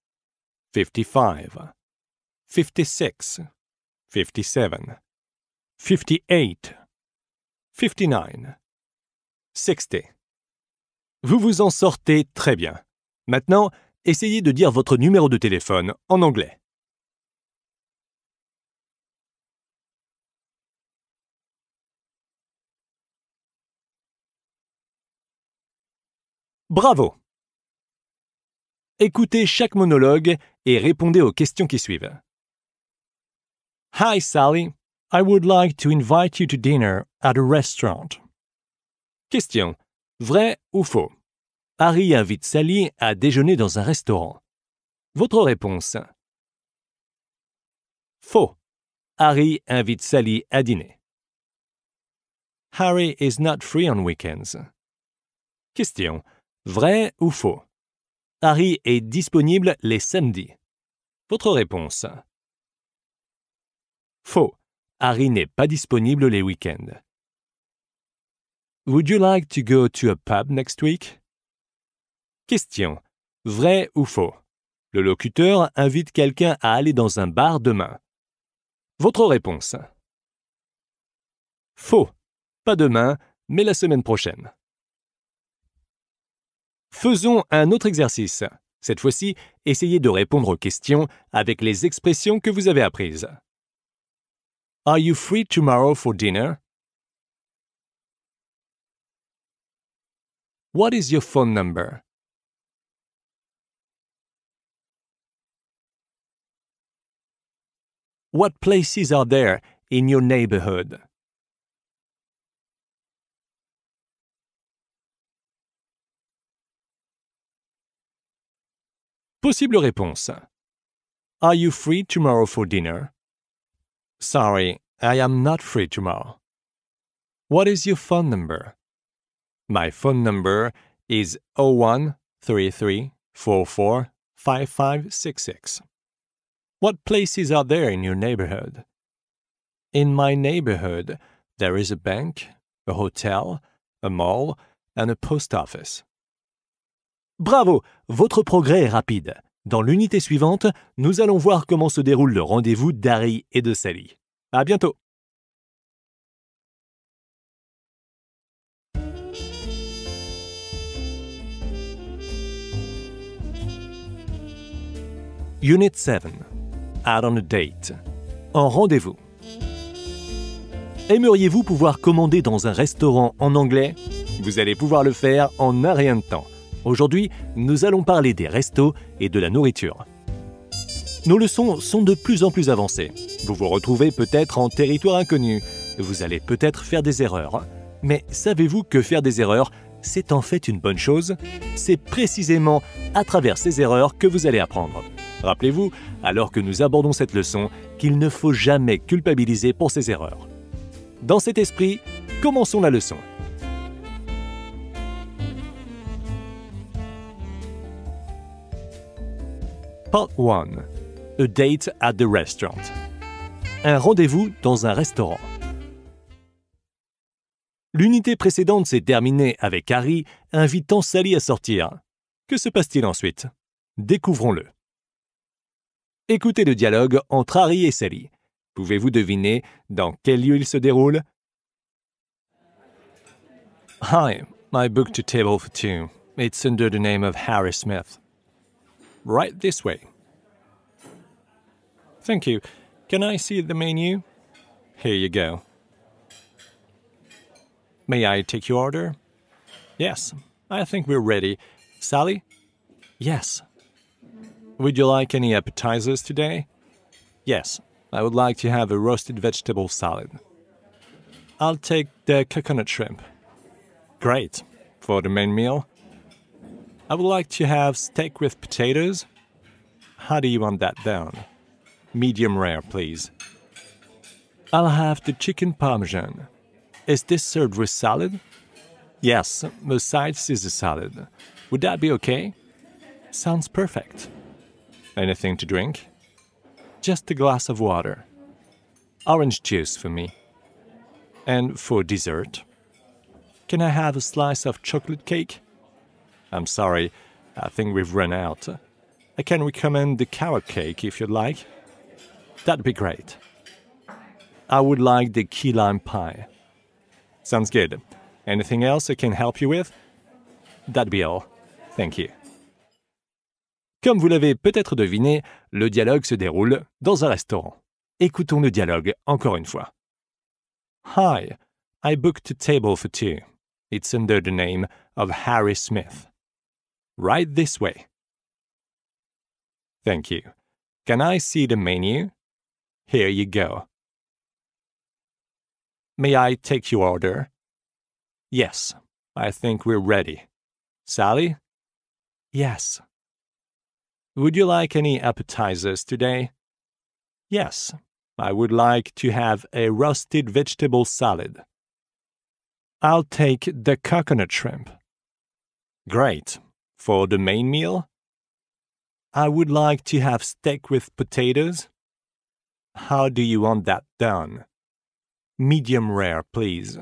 55, 56, 57, 58, 59, 60. Vous vous en sortez très bien. Maintenant, essayez de dire votre numéro de téléphone en anglais. Bravo Écoutez chaque monologue et répondez aux questions qui suivent. Hi Sally, I would like to invite you to dinner at a restaurant. Question. Vrai ou faux? Harry invite Sally à déjeuner dans un restaurant. Votre réponse. Faux. Harry invite Sally à dîner. Harry is not free on weekends. Question. Vrai ou faux? Harry est disponible les samedis. Votre réponse. Faux. Harry n'est pas disponible les week-ends. Would you like to go to a pub next week? Question. Vrai ou faux? Le locuteur invite quelqu'un à aller dans un bar demain. Votre réponse. Faux. Pas demain, mais la semaine prochaine. Faisons un autre exercice. Cette fois-ci, essayez de répondre aux questions avec les expressions que vous avez apprises. Are you free tomorrow for dinner? What is your phone number? What places are there in your neighborhood? Possible réponse. Are you free tomorrow for dinner? Sorry, I am not free tomorrow. What is your phone number? My phone number is 0133 What places are there in your neighborhood? In my neighborhood, there is a bank, a hotel, a mall, and a post office. Bravo, votre progrès est rapide. Dans l'unité suivante, nous allons voir comment se déroule le rendez-vous d'Harry et de Sally. À bientôt. Unit 7. Out on a date. En rendez-vous. Aimeriez-vous pouvoir commander dans un restaurant en anglais Vous allez pouvoir le faire en un rien de temps. Aujourd'hui, nous allons parler des restos et de la nourriture. Nos leçons sont de plus en plus avancées. Vous vous retrouvez peut-être en territoire inconnu. Vous allez peut-être faire des erreurs. Mais savez-vous que faire des erreurs, c'est en fait une bonne chose C'est précisément à travers ces erreurs que vous allez apprendre. Rappelez-vous, alors que nous abordons cette leçon, qu'il ne faut jamais culpabiliser pour ces erreurs. Dans cet esprit, commençons la leçon. Part 1 A date at the restaurant. Un rendez-vous dans un restaurant. L'unité précédente s'est terminée avec Harry invitant Sally à sortir. Que se passe-t-il ensuite Découvrons-le. Écoutez le dialogue entre Harry et Sally. Pouvez-vous deviner dans quel lieu il se déroule Hi, my book to table for two. It's under the name of Harry Smith. right this way. Thank you. Can I see the menu? Here you go. May I take your order? Yes, I think we're ready. Sally? Yes. Would you like any appetizers today? Yes, I would like to have a roasted vegetable salad. I'll take the coconut shrimp. Great. For the main meal, I would like to have steak with potatoes. How do you want that down? Medium rare, please. I'll have the chicken parmesan. Is this served with salad? Yes, the side is a salad. Would that be okay? Sounds perfect. Anything to drink? Just a glass of water. Orange juice for me. And for dessert? Can I have a slice of chocolate cake? I'm sorry, I think we've run out. I uh, can recommend the carrot cake if you'd like. That'd be great. I would like the key lime pie. Sounds good. Anything else I can help you with? That'd be all. Thank you. Comme vous l'avez peut-être deviné, le dialogue se déroule dans un restaurant. Écoutons le dialogue encore une fois. Hi, I booked a table for two. It's under the name of Harry Smith. Right this way. Thank you. Can I see the menu? Here you go. May I take your order? Yes, I think we're ready. Sally? Yes. Would you like any appetizers today? Yes, I would like to have a roasted vegetable salad. I'll take the coconut shrimp. Great. For the main meal, I would like to have steak with potatoes. How do you want that done? Medium rare, please.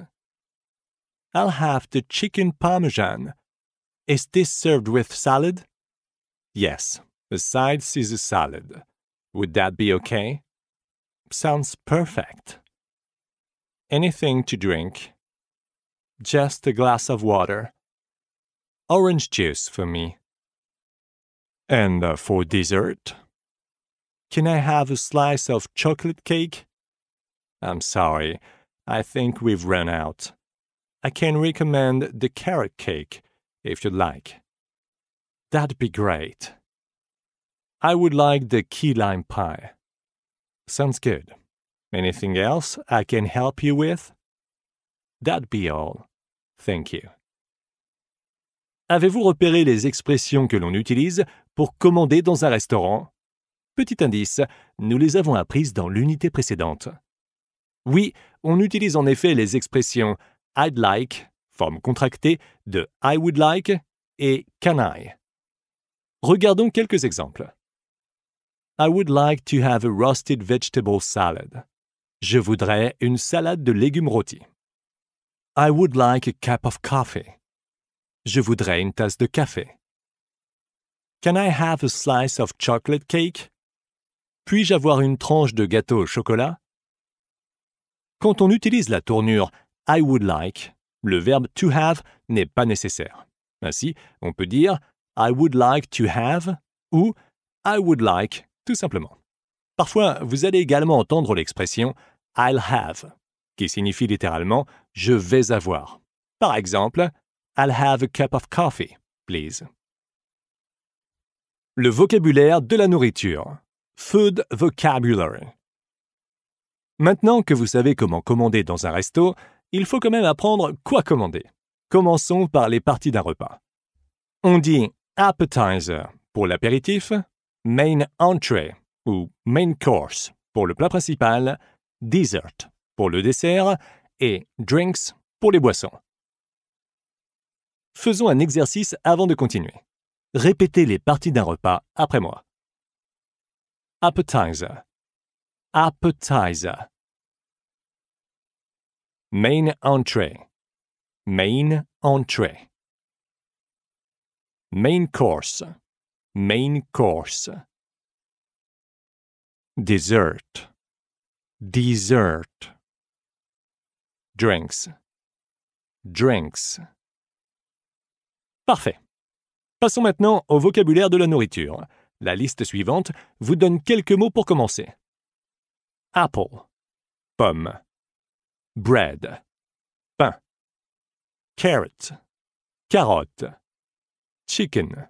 I'll have the chicken parmesan. Is this served with salad? Yes, the sides is a salad. Would that be okay? Sounds perfect. Anything to drink? Just a glass of water orange juice for me. And uh, for dessert? Can I have a slice of chocolate cake? I'm sorry, I think we've run out. I can recommend the carrot cake, if you like. That'd be great. I would like the key lime pie. Sounds good. Anything else I can help you with? That'd be all. Thank you. Avez-vous repéré les expressions que l'on utilise pour commander dans un restaurant Petit indice, nous les avons apprises dans l'unité précédente. Oui, on utilise en effet les expressions I'd like, forme contractée de I would like et can I. Regardons quelques exemples. I would like to have a roasted vegetable salad. Je voudrais une salade de légumes rôtis. I would like a cup of coffee. Je voudrais une tasse de café. Can I have a slice of chocolate cake? Puis-je avoir une tranche de gâteau au chocolat? Quand on utilise la tournure I would like, le verbe to have n'est pas nécessaire. Ainsi, on peut dire I would like to have ou I would like, tout simplement. Parfois, vous allez également entendre l'expression I'll have, qui signifie littéralement je vais avoir. Par exemple, I'll have a cup of coffee, please. Le vocabulaire de la nourriture. Food vocabulary. Maintenant que vous savez comment commander dans un resto, il faut quand même apprendre quoi commander. Commençons par les parties d'un repas. On dit appetizer pour l'apéritif, main entree ou main course pour le plat principal, dessert pour le dessert et drinks pour les boissons. Faisons un exercice avant de continuer. Répétez les parties d'un repas après moi. Appetizer. Appetizer. Main entrée. Main entrée. Main course. Main course. Dessert. Dessert. Drinks. Drinks. Parfait. Passons maintenant au vocabulaire de la nourriture. La liste suivante vous donne quelques mots pour commencer. Apple, pomme, bread, pain, carrot, carotte, chicken,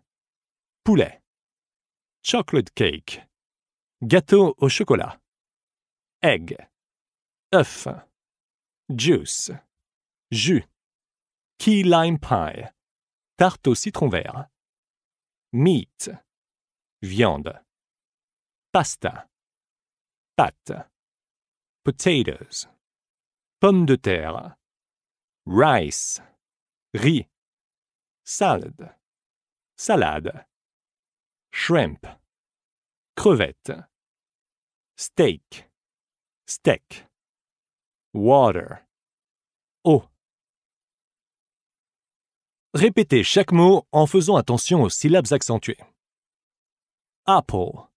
poulet, chocolate cake, gâteau au chocolat, egg, œuf, juice, jus, key lime pie, Tarte au citron vert. Meat. Viande. Pasta. Pâte. Potatoes. Pommes de terre. Rice. Riz. Salade. Salade. Shrimp. Crevette. Steak. Steak. Water. Eau. Répétez chaque mot en faisant attention aux syllabes accentuées. Apple,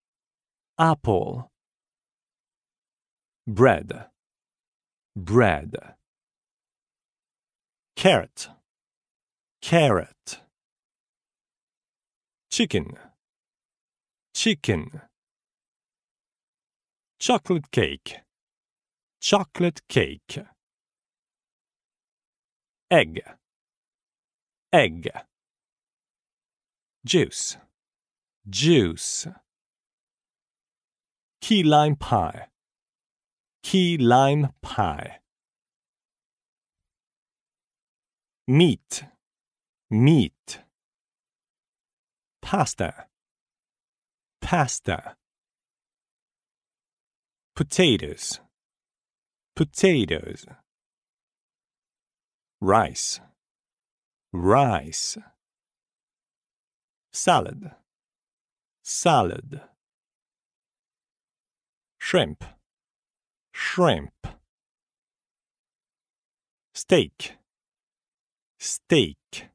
apple. Bread, bread. Carrot, carrot. Chicken, chicken. Chocolate cake, chocolate cake. Egg. egg. Juice, juice. Key lime pie, key lime pie. Meat, meat. Pasta, pasta. Potatoes, potatoes. Rice rice. Salad. Salad. Shrimp. Shrimp. Steak. Steak.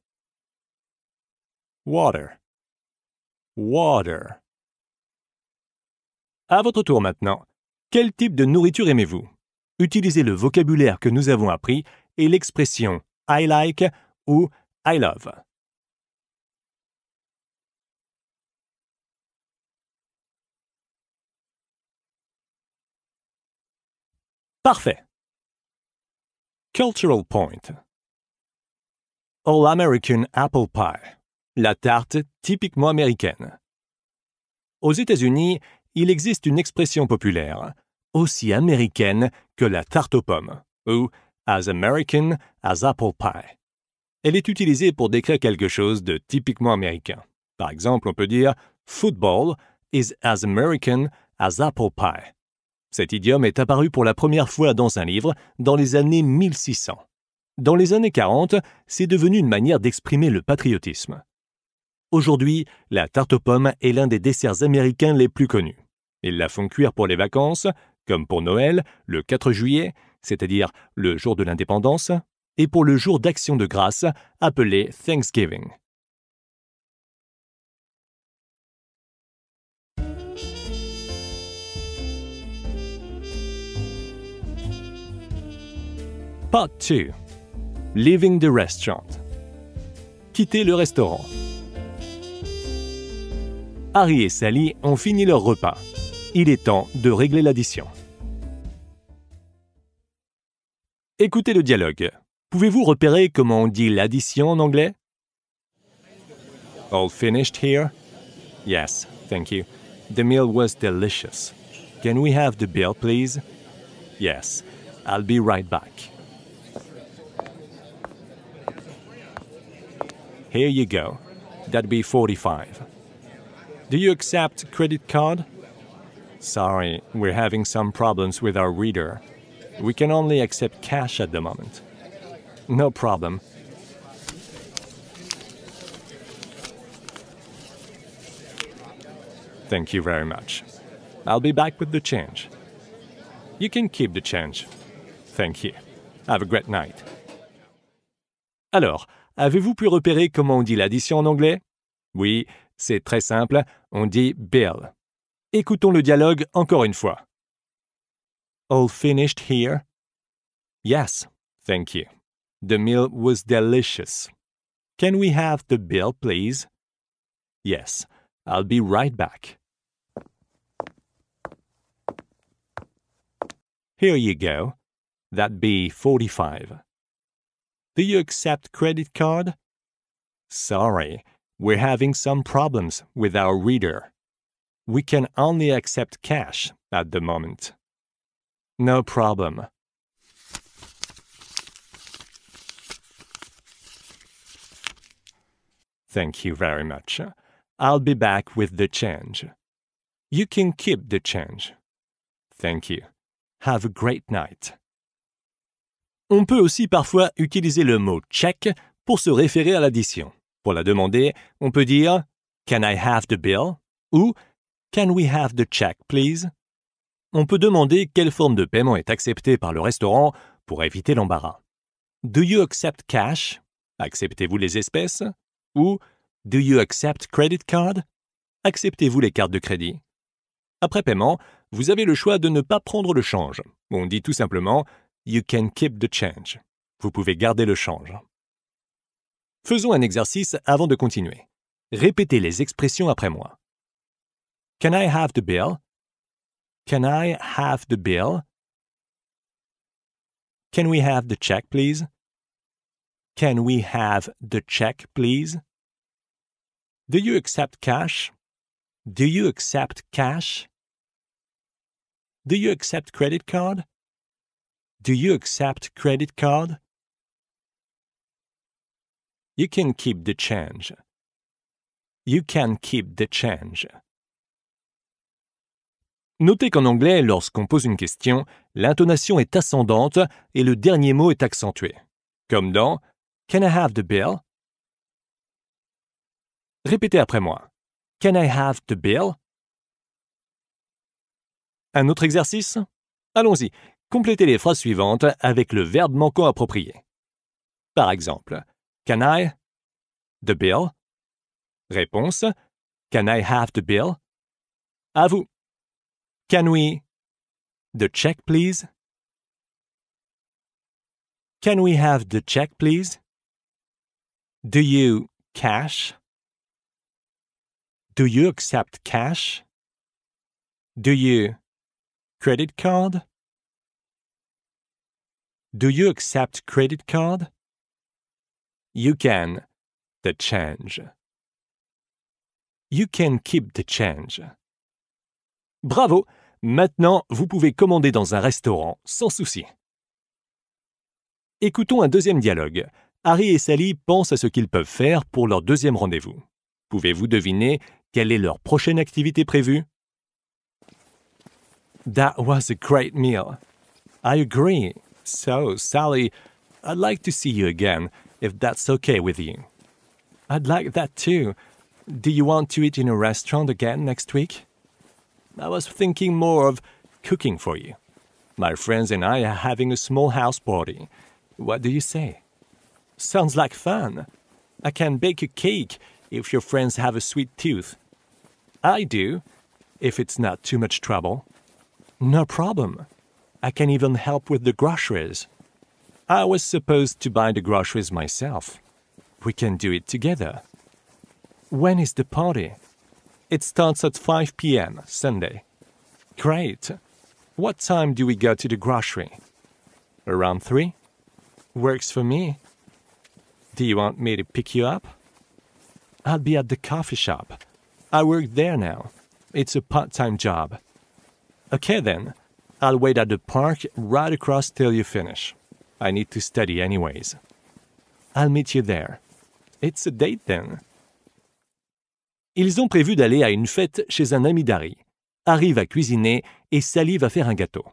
Water. Water. À votre tour maintenant. Quel type de nourriture aimez-vous Utilisez le vocabulaire que nous avons appris et l'expression I like ou I Love. Parfait. Cultural Point. All American Apple Pie. La tarte typiquement américaine. Aux États-Unis, il existe une expression populaire, aussi américaine que la tarte aux pommes, ou as American as apple pie elle est utilisée pour décrire quelque chose de typiquement américain. Par exemple, on peut dire Football is as American as apple pie. Cet idiome est apparu pour la première fois dans un livre dans les années 1600. Dans les années 40, c'est devenu une manière d'exprimer le patriotisme. Aujourd'hui, la tarte aux pommes est l'un des desserts américains les plus connus. Ils la font cuire pour les vacances, comme pour Noël, le 4 juillet, c'est-à-dire le jour de l'indépendance, et pour le jour d'action de grâce appelé Thanksgiving. Part 2 Leaving the restaurant. Quitter le restaurant. Harry et Sally ont fini leur repas. Il est temps de régler l'addition. Écoutez le dialogue. Pouvez-vous repérer comment on dit l'addition en anglais? All finished here? Yes, thank you. The meal was delicious. Can we have the bill, please? Yes, I'll be right back. Here you go. That'd be 45. Do you accept credit card? Sorry, we're having some problems with our reader. We can only accept cash at the moment. No problem. Thank you very much. I'll be back with the change. You can keep the change. Thank you. Have a great night. Alors, avez-vous pu repérer comment on dit l'addition en anglais Oui, c'est très simple, on dit bill. Écoutons le dialogue encore une fois. All finished here? Yes, thank you. The meal was delicious. Can we have the bill, please? Yes, I'll be right back. Here you go. That'd be 45. Do you accept credit card? Sorry, we're having some problems with our reader. We can only accept cash at the moment. No problem. Thank you very much. I'll be back with the change. You can keep the change. Thank you. Have a great night. On peut aussi parfois utiliser le mot check pour se référer à l'addition. Pour la demander, on peut dire Can I have the bill? ou Can we have the check, please? On peut demander quelle forme de paiement est acceptée par le restaurant pour éviter l'embarras. Do you accept cash? Acceptez-vous les espèces? ou Do you accept credit card? Acceptez-vous les cartes de crédit? Après paiement, vous avez le choix de ne pas prendre le change. On dit tout simplement You can keep the change. Vous pouvez garder le change. Faisons un exercice avant de continuer. Répétez les expressions après moi. Can I have the bill? Can I have the bill? Can we have the check, please? Can we have the check, please? Do you accept cash? Do you accept cash? Do you accept credit card? Do you accept credit card? You can keep the change. You can keep the change. Notez qu'en anglais, lorsqu'on pose une question, l'intonation est ascendante et le dernier mot est accentué. Comme dans Can I have the bill? Répétez après moi. Can I have the bill? Un autre exercice? Allons-y. Complétez les phrases suivantes avec le verbe manquant approprié. Par exemple, Can I? The bill? Réponse. Can I have the bill? À vous. Can we? The check, please? Can we have the check, please? Do you cash? Do you accept cash? Do you credit card? Do you accept credit card? You can the change. You can keep the change. Bravo! Maintenant, vous pouvez commander dans un restaurant sans souci. Écoutons un deuxième dialogue. Harry et Sally pensent à ce qu'ils peuvent faire pour leur deuxième rendez-vous. Pouvez-vous deviner quelle est leur prochaine activité prévue That was a great meal. I agree. So, Sally, I'd like to see you again, if that's okay with you. I'd like that too. Do you want to eat in a restaurant again next week? I was thinking more of cooking for you. My friends and I are having a small house party. What do you say? Sounds like fun. I can bake a cake if your friends have a sweet tooth. I do, if it's not too much trouble. No problem. I can even help with the groceries. I was supposed to buy the groceries myself. We can do it together. When is the party? It starts at 5 p.m. Sunday. Great. What time do we go to the grocery? Around 3? Works for me. Do you want me to pick you up? I'll be at the coffee shop. I work there now. It's a part time job. Okay then, I'll wait at the park right across till you finish. I need to study anyways. I'll meet you there. It's a date then. Ils ont prévu d'aller à une fête chez un ami d'Harry. Harry va cuisiner et Sally va faire un gâteau.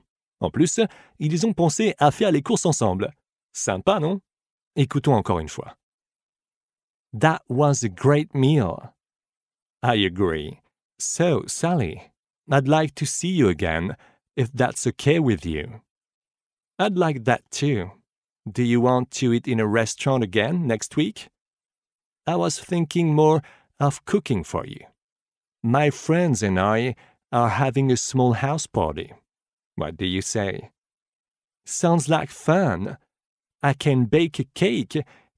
En plus, ils ont pensé à faire les courses ensemble. Sympa, non? Écoutons encore une fois. That was a great meal. I agree. So, Sally, I'd like to see you again, if that's okay with you. I'd like that too. Do you want to eat in a restaurant again next week? I was thinking more of cooking for you. My friends and I are having a small house party. What do you say? Sounds like fun. I can bake a cake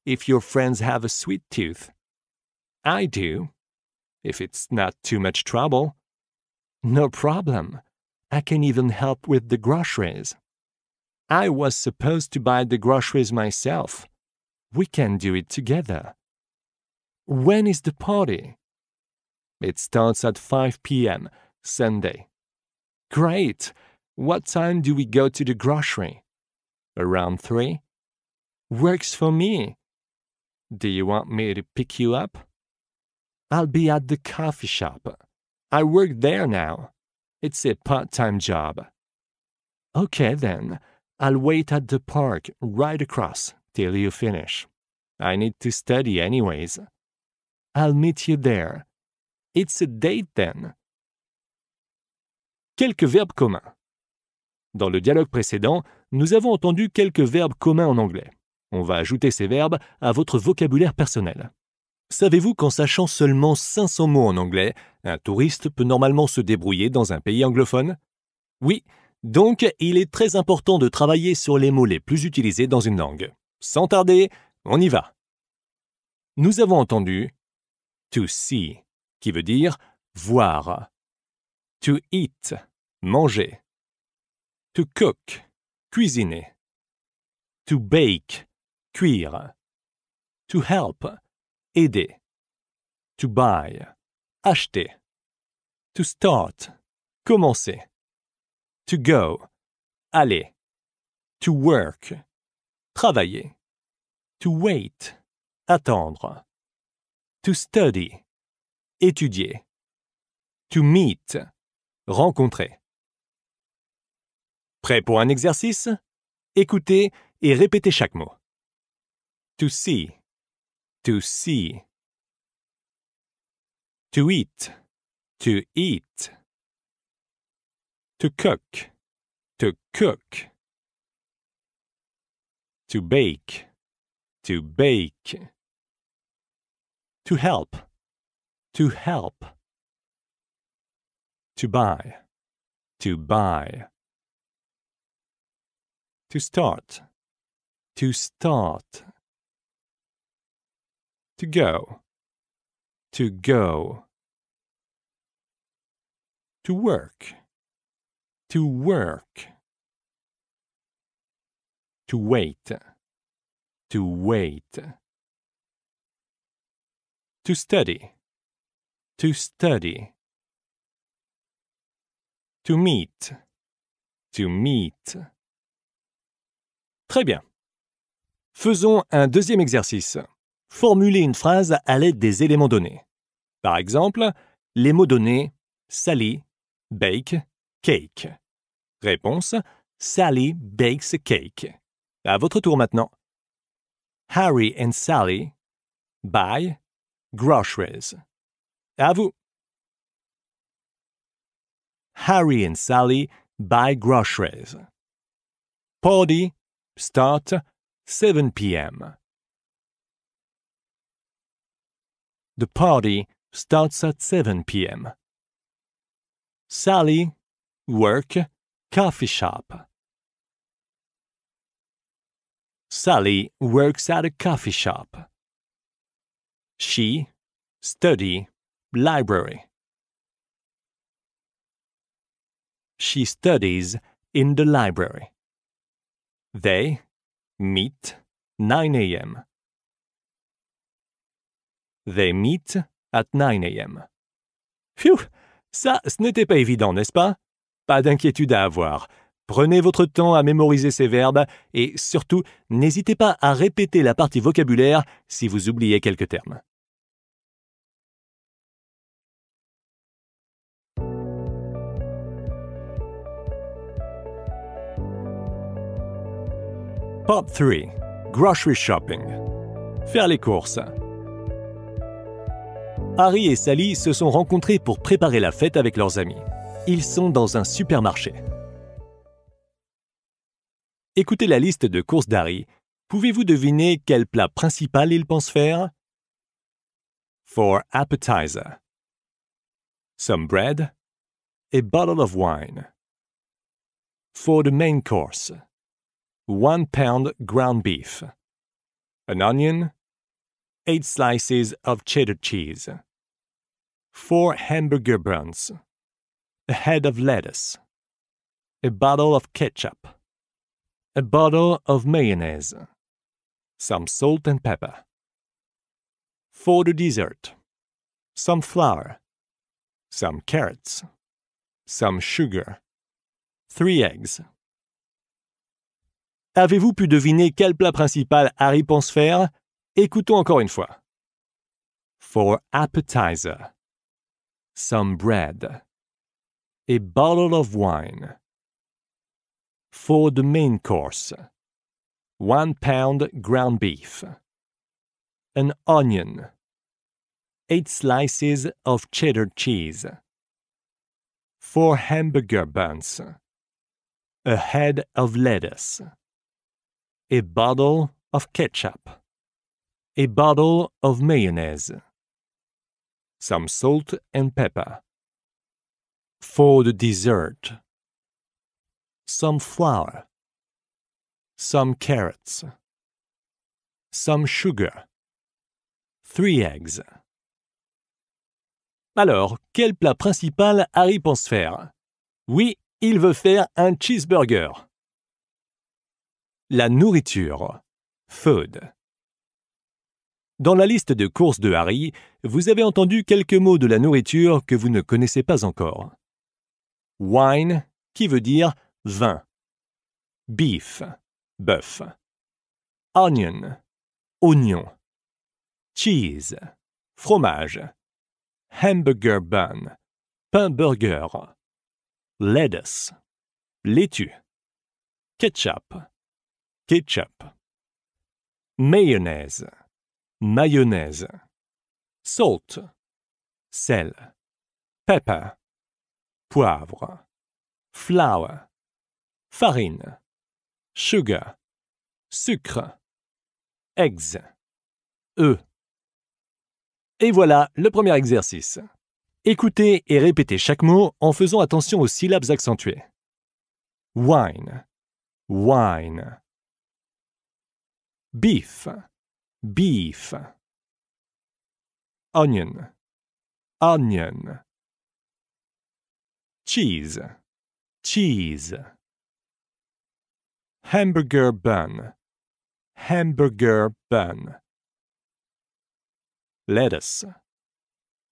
if your friends have a sweet tooth. I do, if it's not too much trouble. No problem. I can even help with the groceries. I was supposed to buy the groceries myself. We can do it together. When is the party? It starts at 5 p.m. Sunday. Great! What time do we go to the grocery? Around 3? works for me. Do you want me to pick you up? I'll be at the coffee shop. I work there now. It's a part-time job. Okay then, I'll wait at the park right across till you finish. I need to study anyways. I'll meet you there. It's a date then. Quelques verbes communs. Dans le dialogue précédent, nous avons entendu quelques verbes communs en anglais. On va ajouter ces verbes à votre vocabulaire personnel. Savez-vous qu'en sachant seulement 500 mots en anglais, un touriste peut normalement se débrouiller dans un pays anglophone Oui, donc il est très important de travailler sur les mots les plus utilisés dans une langue. Sans tarder, on y va. Nous avons entendu to see, qui veut dire voir, to eat, manger, to cook, cuisiner, to bake, Cuire. To help. Aider. To buy. Acheter. To start. Commencer. To go. Aller. To work. Travailler. To wait. Attendre. To study. Étudier. To meet. Rencontrer. Prêt pour un exercice Écoutez et répétez chaque mot. To see. To see. To eat. To eat. To cook. To cook. To bake. To bake. To help. To help. To buy. To buy. To start. To start. To go. To go. To work. To work. To wait. To wait. To study. To study. To meet. To meet. Très bien. Faisons un deuxième exercice. formuler une phrase à l'aide des éléments donnés. Par exemple, les mots donnés Sally bake cake. Réponse Sally bakes cake. À votre tour maintenant. Harry and Sally buy groceries. À vous. Harry and Sally buy groceries. Party start 7 p.m. The party starts at 7 p.m. Sally, work, coffee shop. Sally works at a coffee shop. She study library. She studies in the library. They meet 9 a.m. They meet at 9 a.m. Phew Ça, ce n'était pas évident, n'est-ce pas Pas d'inquiétude à avoir. Prenez votre temps à mémoriser ces verbes et surtout, n'hésitez pas à répéter la partie vocabulaire si vous oubliez quelques termes. Part 3. Grocery shopping. Faire les courses. Harry et Sally se sont rencontrés pour préparer la fête avec leurs amis. Ils sont dans un supermarché. Écoutez la liste de courses d'Harry. Pouvez-vous deviner quel plat principal ils pensent faire For appetizer. Some bread. A bottle of wine. For the main course. One pound ground beef. An onion. 8 slices of cheddar cheese, 4 hamburger buns, a head of lettuce, a bottle of ketchup, a bottle of mayonnaise, some salt and pepper. For the dessert, some flour, some carrots, some sugar, 3 eggs. Avez-vous pu deviner quel plat principal Harry pense faire Écoutons encore une fois. For appetizer, some bread, a bottle of wine. For the main course, one pound ground beef, an onion, eight slices of cheddar cheese, For hamburger buns, a head of lettuce, a bottle of ketchup. A bottle of mayonnaise. Some salt and pepper. For the dessert. Some flour. Some carrots. Some sugar. Three eggs. Alors, quel plat principal Harry pense faire Oui, il veut faire un cheeseburger. La nourriture. Food. Dans la liste de courses de Harry, vous avez entendu quelques mots de la nourriture que vous ne connaissez pas encore. Wine, qui veut dire vin. Beef, bœuf. Onion, oignon. Cheese, fromage. Hamburger bun, pain burger. Lettuce, laitue. Ketchup, ketchup. Mayonnaise mayonnaise, salt, sel, pepper, poivre, flour, farine, sugar, sucre, eggs, œufs. E. Et voilà le premier exercice. Écoutez et répétez chaque mot en faisant attention aux syllabes accentuées. Wine, wine. Beef, beef onion onion cheese cheese hamburger bun hamburger bun lettuce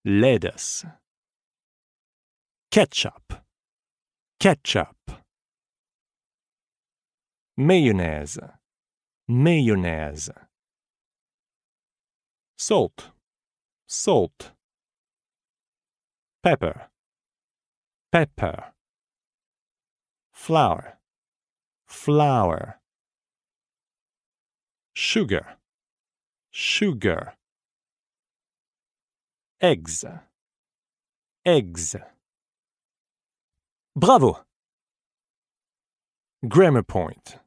lettuce ketchup ketchup mayonnaise mayonnaise salt, salt. Pepper, pepper. Flour, flour. Sugar, sugar. Eggs, eggs. Bravo! Grammar point.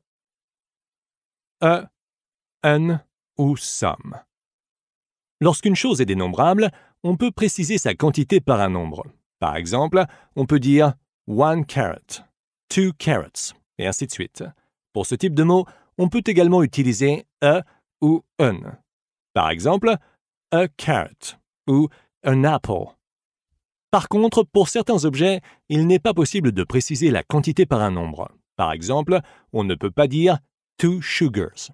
A, an ou some. Lorsqu'une chose est dénombrable, on peut préciser sa quantité par un nombre. Par exemple, on peut dire one carrot, two carrots, et ainsi de suite. Pour ce type de mots, on peut également utiliser a e ou un. Par exemple, a carrot ou an apple. Par contre, pour certains objets, il n'est pas possible de préciser la quantité par un nombre. Par exemple, on ne peut pas dire two sugars.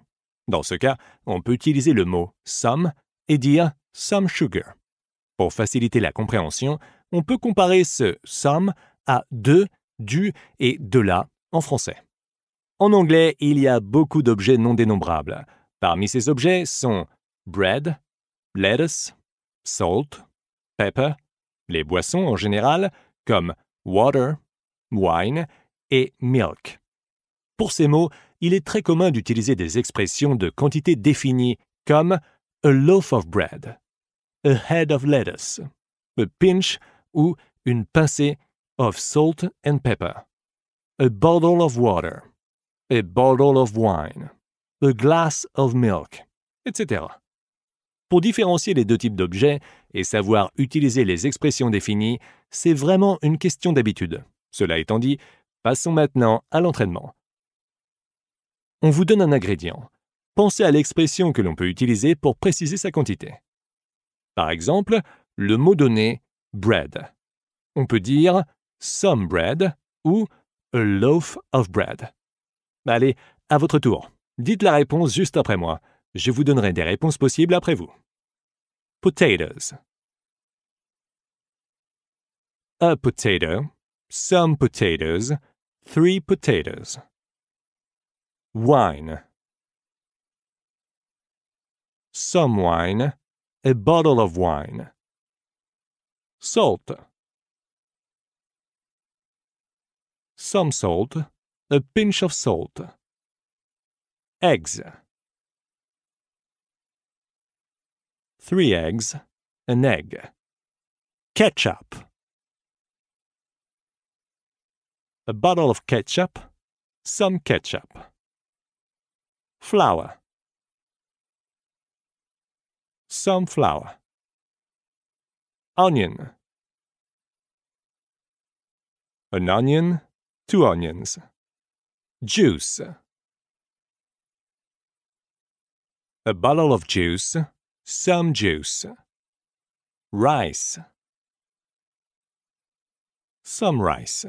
Dans ce cas, on peut utiliser le mot sum et dire some sugar. Pour faciliter la compréhension, on peut comparer ce some à de, du et de la en français. En anglais, il y a beaucoup d'objets non dénombrables. Parmi ces objets sont bread, lettuce, salt, pepper, les boissons en général, comme water, wine et milk. Pour ces mots, il est très commun d'utiliser des expressions de quantité définie comme a loaf of bread, a head of lettuce, a pinch ou une pincée of salt and pepper, a bottle of water, a bottle of wine, a glass of milk, etc. Pour différencier les deux types d'objets et savoir utiliser les expressions définies, c'est vraiment une question d'habitude. Cela étant dit, passons maintenant à l'entraînement. On vous donne un ingrédient, pensez à l'expression que l'on peut utiliser pour préciser sa quantité. Par exemple, le mot donné bread. On peut dire some bread ou a loaf of bread. Bah, allez, à votre tour. Dites la réponse juste après moi. Je vous donnerai des réponses possibles après vous. Potatoes. A potato, some potatoes, three potatoes. Wine. some wine, a bottle of wine. Salt. Some salt, a pinch of salt. Eggs. Three eggs, an egg. Ketchup. A bottle of ketchup, some ketchup. Flour sunflower. Onion. An onion, two onions. Juice. A bottle of juice, some juice. Rice. Some rice.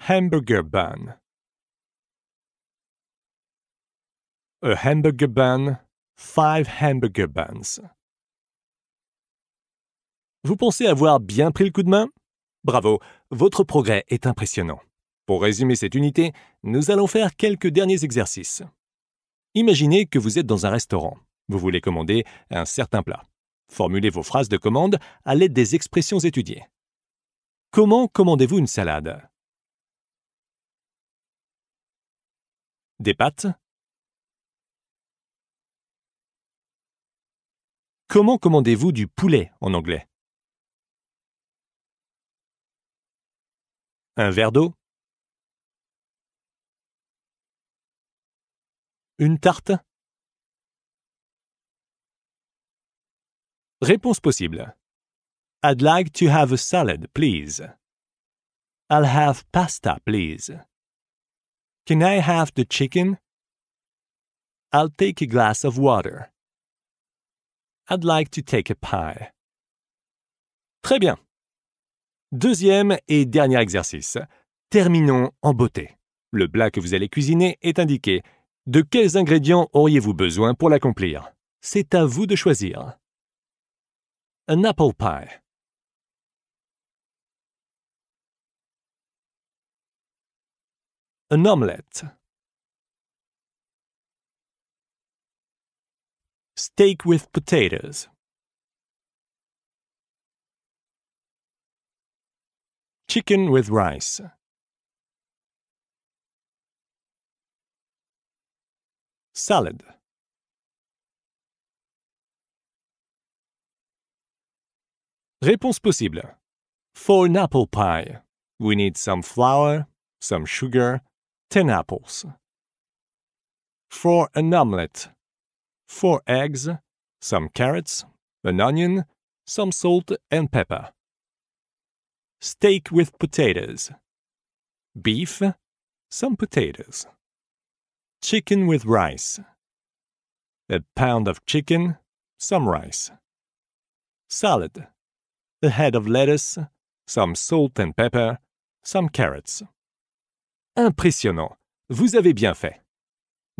Hamburger bun. A hamburger bun, Five Hamburger Buns. Vous pensez avoir bien pris le coup de main Bravo, votre progrès est impressionnant. Pour résumer cette unité, nous allons faire quelques derniers exercices. Imaginez que vous êtes dans un restaurant. Vous voulez commander un certain plat. Formulez vos phrases de commande à l'aide des expressions étudiées. Comment commandez-vous une salade Des pâtes Comment commandez-vous du poulet en anglais Un verre d'eau Une tarte Réponse possible. I'd like to have a salad, please. I'll have pasta, please. Can I have the chicken? I'll take a glass of water. I'd like to take a pie. Très bien. Deuxième et dernier exercice. Terminons en beauté. Le plat que vous allez cuisiner est indiqué. De quels ingrédients auriez-vous besoin pour l'accomplir C'est à vous de choisir. An apple pie. An omelette. Steak with potatoes. Chicken with rice. Salad. Réponse possible. For an apple pie, we need some flour, some sugar, 10 apples. For an omelette, 4 eggs, some carrots, an onion, some salt and pepper. Steak with potatoes. Beef, some potatoes. Chicken with rice. A pound of chicken, some rice. Salad. A head of lettuce, some salt and pepper, some carrots. Impressionnant. Vous avez bien fait.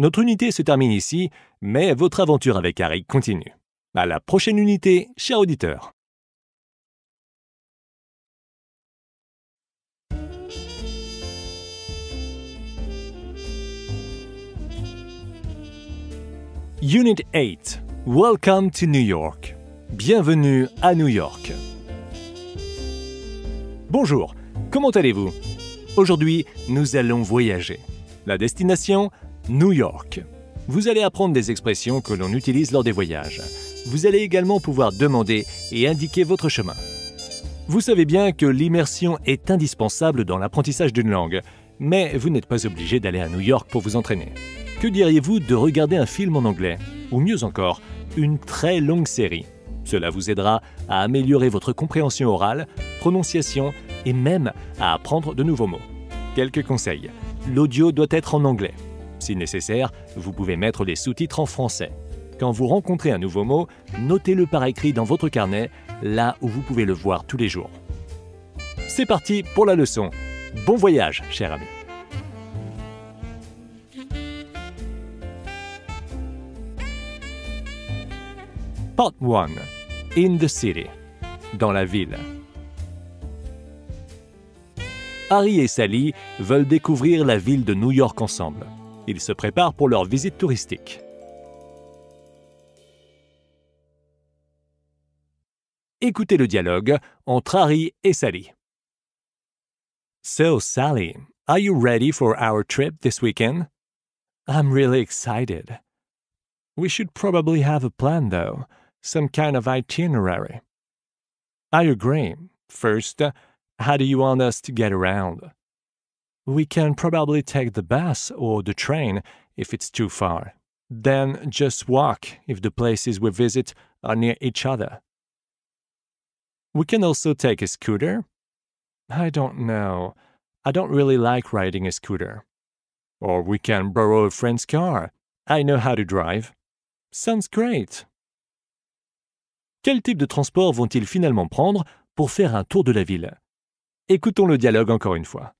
Notre unité se termine ici, mais votre aventure avec Harry continue. À la prochaine unité, cher auditeur. Unit 8. Welcome to New York. Bienvenue à New York. Bonjour, comment allez-vous Aujourd'hui, nous allons voyager. La destination, New York. Vous allez apprendre des expressions que l'on utilise lors des voyages. Vous allez également pouvoir demander et indiquer votre chemin. Vous savez bien que l'immersion est indispensable dans l'apprentissage d'une langue, mais vous n'êtes pas obligé d'aller à New York pour vous entraîner. Que diriez-vous de regarder un film en anglais Ou mieux encore, une très longue série. Cela vous aidera à améliorer votre compréhension orale, prononciation et même à apprendre de nouveaux mots. Quelques conseils. L'audio doit être en anglais. Si nécessaire, vous pouvez mettre les sous-titres en français. Quand vous rencontrez un nouveau mot, notez-le par écrit dans votre carnet, là où vous pouvez le voir tous les jours. C'est parti pour la leçon. Bon voyage, cher ami. Part 1. In the city. Dans la ville. Harry et Sally veulent découvrir la ville de New York ensemble. Ils se préparent pour leur visite touristique. Écoutez le dialogue entre Harry et Sally. So, Sally, are you ready for our trip this weekend? I'm really excited. We should probably have a plan, though, some kind of itinerary. I agree. First, how do you want us to get around? we can probably take the bus or the train if it's too far. Then just walk if the places we visit are near each other. We can also take a scooter. I don't know. I don't really like riding a scooter. Or we can borrow a friend's car. I know how to drive. Sounds great. Quel type de transport vont-ils finalement prendre pour faire un tour de la ville Écoutons le dialogue encore une fois.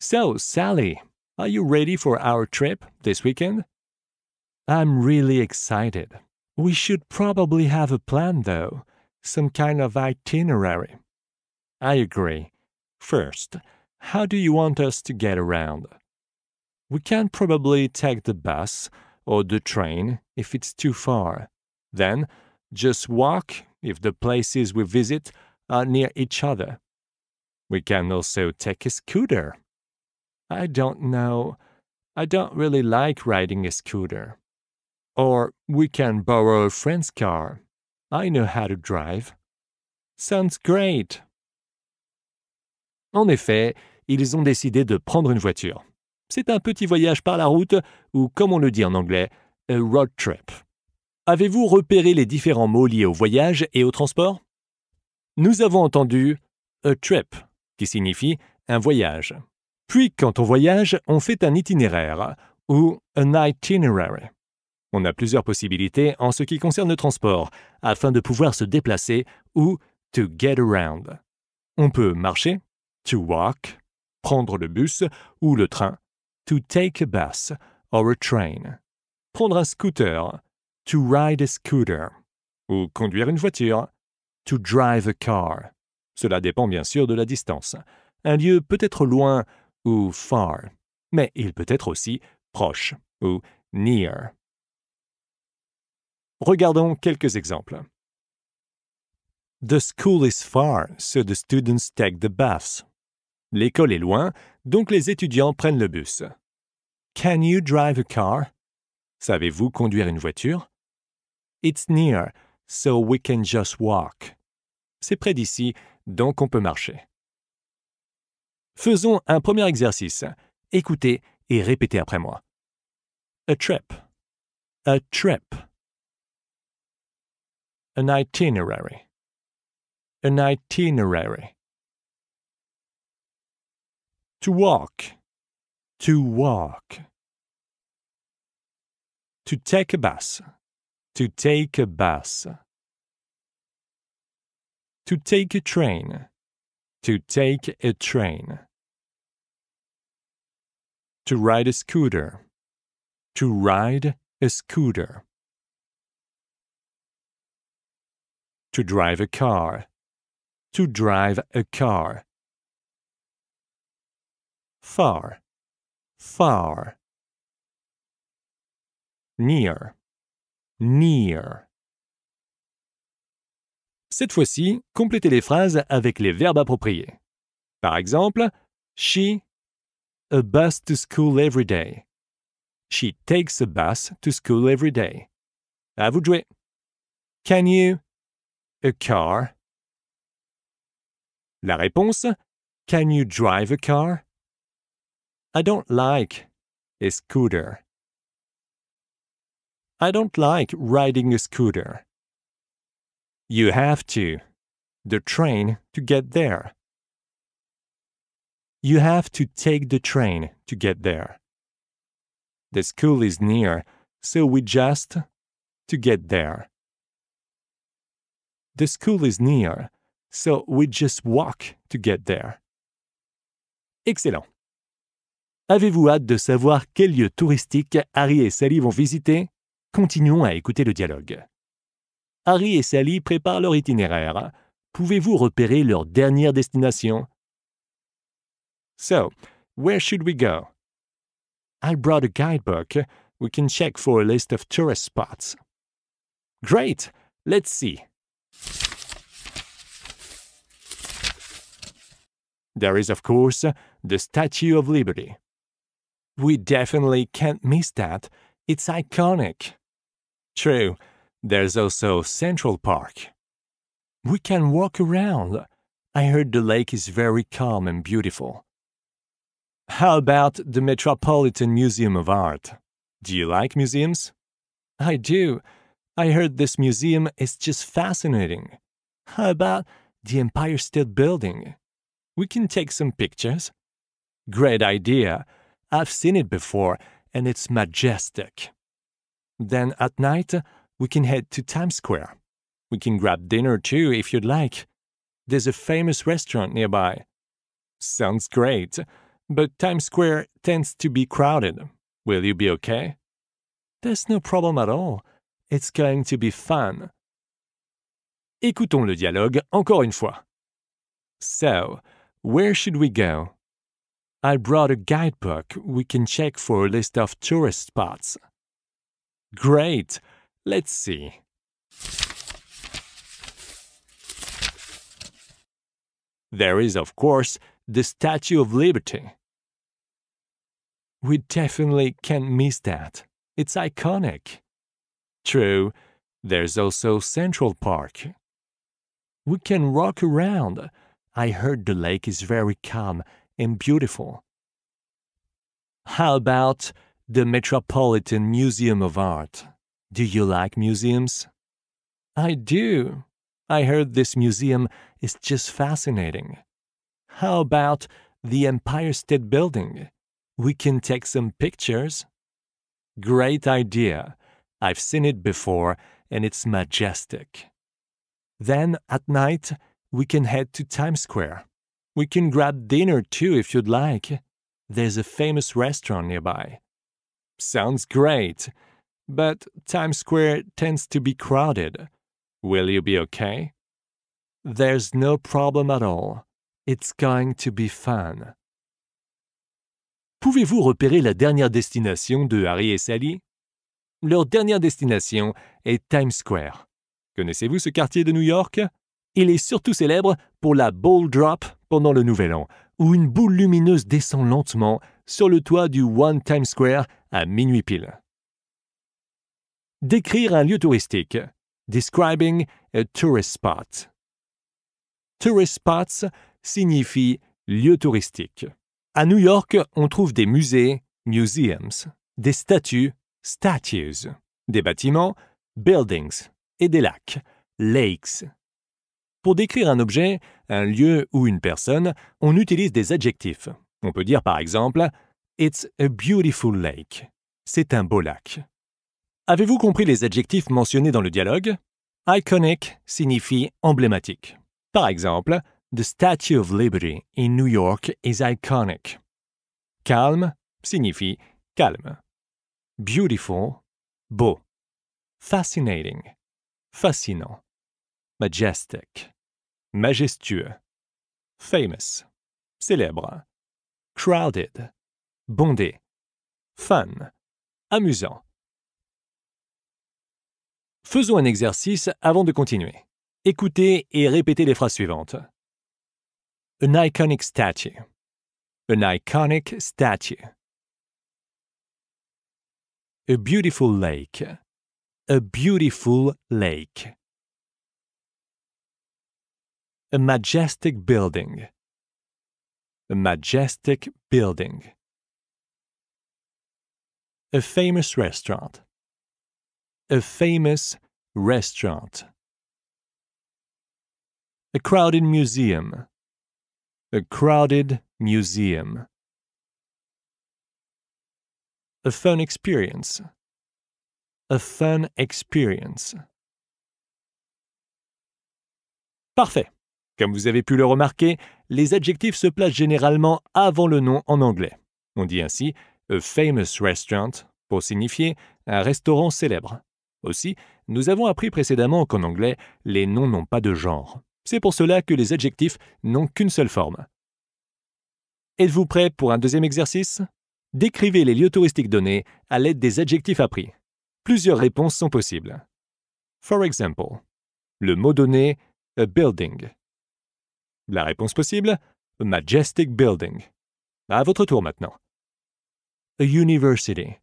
So, Sally, are you ready for our trip this weekend? I'm really excited. We should probably have a plan, though, some kind of itinerary. I agree. First, how do you want us to get around? We can probably take the bus or the train if it's too far. Then, just walk if the places we visit are near each other. We can also take a scooter I don't know. I don't really like riding a scooter. Or we can borrow friend's car. I know how to drive. Sounds great. En effet, ils ont décidé de prendre une voiture. C'est un petit voyage par la route, ou comme on le dit en anglais, a road trip. Avez-vous repéré les différents mots liés au voyage et au transport Nous avons entendu a trip, qui signifie un voyage. Puis, quand on voyage, on fait un itinéraire ou un itinerary. On a plusieurs possibilités en ce qui concerne le transport, afin de pouvoir se déplacer ou to get around. On peut marcher, to walk, prendre le bus ou le train, to take a bus or a train, prendre un scooter, to ride a scooter, ou conduire une voiture, to drive a car. Cela dépend bien sûr de la distance. Un lieu peut être loin, ou far, mais il peut être aussi proche ou near. Regardons quelques exemples. The school is far, so the students take the bus. L'école est loin, donc les étudiants prennent le bus. Can you drive a car? Savez-vous conduire une voiture? It's near, so we can just walk. C'est près d'ici, donc on peut marcher. Faisons un premier exercice. Écoutez et répétez après moi. A trip. A trip. An itinerary. An itinerary. To walk. To walk. To take a bus. To take a bus. To take a train. To take a train. To ride a scooter. To ride a scooter. To drive a car. To drive a car. Far. Far. Near. Near. Cette fois-ci, complétez les phrases avec les verbes appropriés. Par exemple, She a bus to school every day. She takes a bus to school every day. À vous de jouer. Can you? A car. La réponse Can you drive a car? I don't like a scooter. I don't like riding a scooter. You have to. The train to get there. You have to take the train to get there. The school is near, so we just to get there. The school is near, so we just walk to get there. Excellent. Avez-vous hâte de savoir quel lieu touristique Harry et Sally vont visiter Continuons à écouter le dialogue. Harry et Sally préparent leur itinéraire. Pouvez-vous repérer leur dernière destination? So, where should we go? I brought a guidebook. We can check for a list of tourist spots. Great! Let's see. There is, of course, the Statue of Liberty. We definitely can't miss that. It's iconic. True. There's also Central Park. We can walk around. I heard the lake is very calm and beautiful. How about the Metropolitan Museum of Art? Do you like museums? I do. I heard this museum is just fascinating. How about the Empire State Building? We can take some pictures. Great idea. I've seen it before, and it's majestic. Then at night, we can head to Times Square. We can grab dinner too if you'd like. There's a famous restaurant nearby. Sounds great, but Times Square tends to be crowded. Will you be okay? There's no problem at all. It's going to be fun. Écoutons le dialogue encore une fois. So, where should we go? I brought a guidebook we can check for a list of tourist spots. Great! Let's see. There is, of course, the Statue of Liberty. We definitely can't miss that. It's iconic. True, there's also Central Park. We can walk around. I heard the lake is very calm and beautiful. How about the Metropolitan Museum of Art? Do you like museums? I do. I heard this museum is just fascinating. How about the Empire State Building? We can take some pictures. Great idea. I've seen it before and it's majestic. Then at night, we can head to Times Square. We can grab dinner too if you'd like. There's a famous restaurant nearby. Sounds great. But Times Square tends to be crowded. Will you be okay? There's no problem at all. It's going to be fun. Pouvez-vous repérer la dernière destination de Harry et Sally? Leur dernière destination est Times Square. Connaissez-vous ce quartier de New York? Il est surtout célèbre pour la ball drop pendant le Nouvel An, où une boule lumineuse descend lentement sur le toit du One Times Square à minuit pile. Décrire un lieu touristique. Describing a tourist spot. Tourist spots signifie lieu touristique. À New York, on trouve des musées, museums, des statues, statues, des bâtiments, buildings, et des lacs, lakes. Pour décrire un objet, un lieu ou une personne, on utilise des adjectifs. On peut dire par exemple It's a beautiful lake. C'est un beau lac. Avez-vous compris les adjectifs mentionnés dans le dialogue Iconic signifie emblématique. Par exemple, The Statue of Liberty in New York is iconic. Calm signifie calme. Beautiful, beau. Fascinating, fascinant. Majestic, majestueux. Famous, célèbre. Crowded, bondé. Fun, amusant. Faisons un exercice avant de continuer. Écoutez et répétez les phrases suivantes. An iconic statue. An iconic statue. A beautiful lake. A beautiful lake. A majestic building. A majestic building. A famous restaurant a famous restaurant. A crowded museum. A crowded museum. A fun experience. A fun experience. Parfait. Comme vous avez pu le remarquer, les adjectifs se placent généralement avant le nom en anglais. On dit ainsi a famous restaurant pour signifier un restaurant célèbre. Aussi, nous avons appris précédemment qu'en anglais, les noms n'ont pas de genre. C'est pour cela que les adjectifs n'ont qu'une seule forme. Êtes-vous prêt pour un deuxième exercice Décrivez les lieux touristiques donnés à l'aide des adjectifs appris. Plusieurs réponses sont possibles. For example, le mot donné a building. La réponse possible a majestic building. À votre tour maintenant. A university.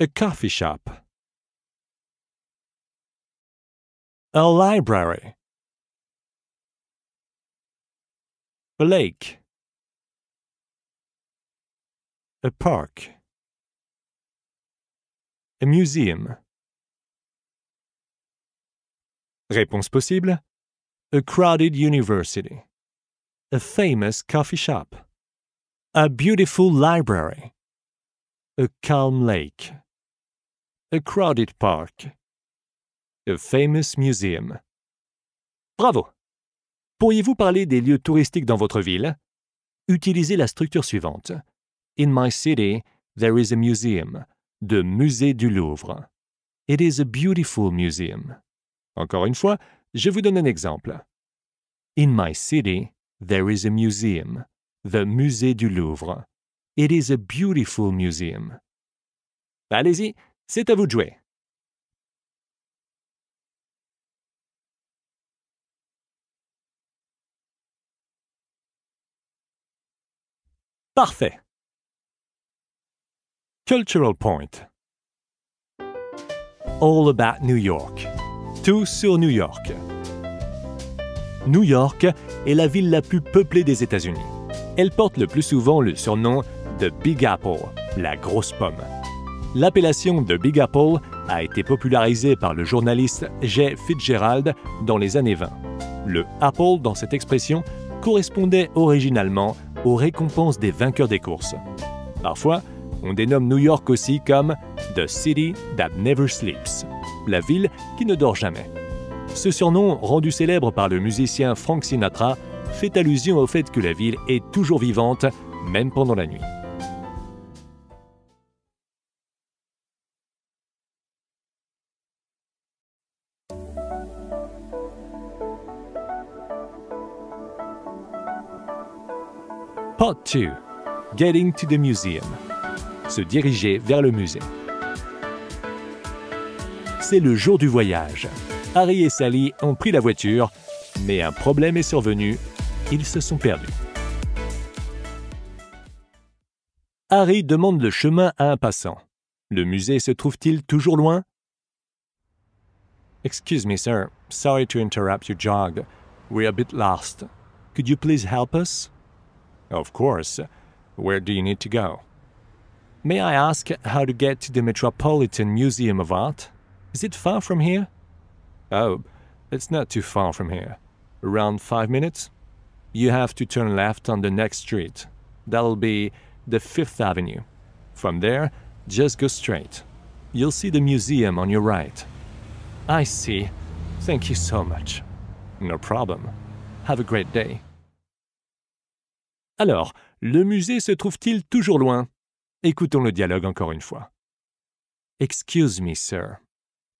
a coffee shop. A library. A lake. A park. A museum. Réponse possible. A crowded university. A famous coffee shop. A beautiful library. a calm lake, a crowded park, a famous museum. Bravo! Pourriez-vous parler des lieux touristiques dans votre ville? Utilisez la structure suivante. In my city, there is a museum, the Musée du Louvre. It is a beautiful museum. Encore une fois, je vous donne un exemple. In my city, there is a museum, the Musée du Louvre. It is a beautiful museum. Allez-y, c'est à vous de jouer. Parfait. Cultural Point. All about New York. Tout sur New York. New York est la ville la plus peuplée des États-Unis. Elle porte le plus souvent le surnom Big Apple, la grosse pomme. L'appellation de Big Apple a été popularisée par le journaliste Jay Fitzgerald dans les années 20. Le Apple dans cette expression correspondait originalement aux récompenses des vainqueurs des courses. Parfois, on dénomme New York aussi comme The City That Never Sleeps, la ville qui ne dort jamais. Ce surnom, rendu célèbre par le musicien Frank Sinatra, fait allusion au fait que la ville est toujours vivante, même pendant la nuit. 2 Getting to the Museum Se diriger vers le musée. C'est le jour du voyage. Harry et Sally ont pris la voiture, mais un problème est survenu. Ils se sont perdus. Harry demande le chemin à un passant. Le musée se trouve-t-il toujours loin Excuse me, sir. Sorry to interrupt your jog. We're a bit lost. Could you please help us? Of course. Where do you need to go? May I ask how to get to the Metropolitan Museum of Art? Is it far from here? Oh, it's not too far from here. Around five minutes? You have to turn left on the next street. That'll be the Fifth Avenue. From there, just go straight. You'll see the museum on your right. I see. Thank you so much. No problem. Have a great day. Alors, le musée se trouve-t-il toujours loin Écoutons le dialogue encore une fois. Excuse me, sir.